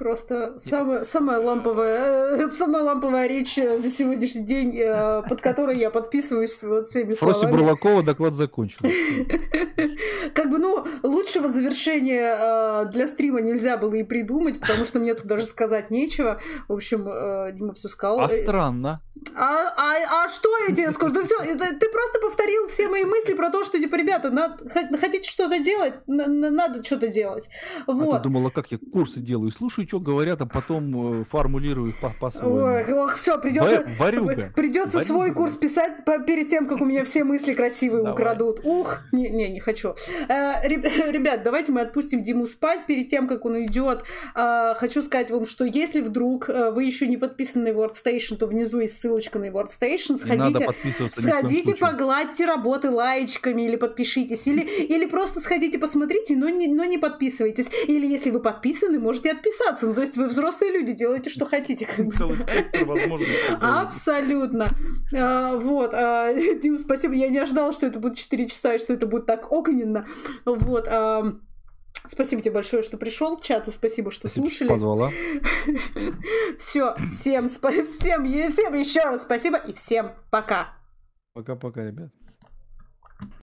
Просто самая, самая, ламповая, э, самая ламповая речь за сегодняшний день, э, под которой я подписываюсь вот всеми Фроси словами. Бурлакова доклад закончил. (laughs) Как бы, ну, лучшего завершения э, для стрима нельзя было и придумать, потому что мне тут даже сказать нечего. В общем, Дима все сказал. А странно. А, а, а что я тебе скажу? Да все, ты просто повторил все мои мысли про то, что, типа, ребята, надо, хотите что-то делать, надо что-то делать. Вот. А ты думала, как я курсы делаю слушаю что говорят, а потом э, формулируют по, по своему. все, придется, придется Барюга. свой курс писать по, перед тем, как у меня все мысли красивые Давай. украдут. Ух, не, не, не хочу. Э, (laughs) ребят, давайте мы отпустим Диму спать перед тем, как он уйдет. Э, хочу сказать вам, что если вдруг э, вы еще не подписаны на WordStation, то внизу есть ссылочка на WordStation. Сходите, сходите погладьте работы лаечками или подпишитесь, или, или просто сходите посмотрите, но не, но не подписывайтесь. Или если вы подписаны, можете отписаться развиваться. Ну, то есть вы взрослые люди, делаете, что хотите. Как бы. Целый спектр (laughs) Абсолютно. А, вот. А, (laughs) Дим, спасибо. Я не ожидала, что это будет 4 часа и что это будет так огненно. Вот. А, Спасибо тебе большое, что пришел. Чату спасибо, что спасибо, слушали. позвала. (laughs) Все, всем, спасибо. всем, всем еще раз спасибо и всем пока. Пока-пока, ребят.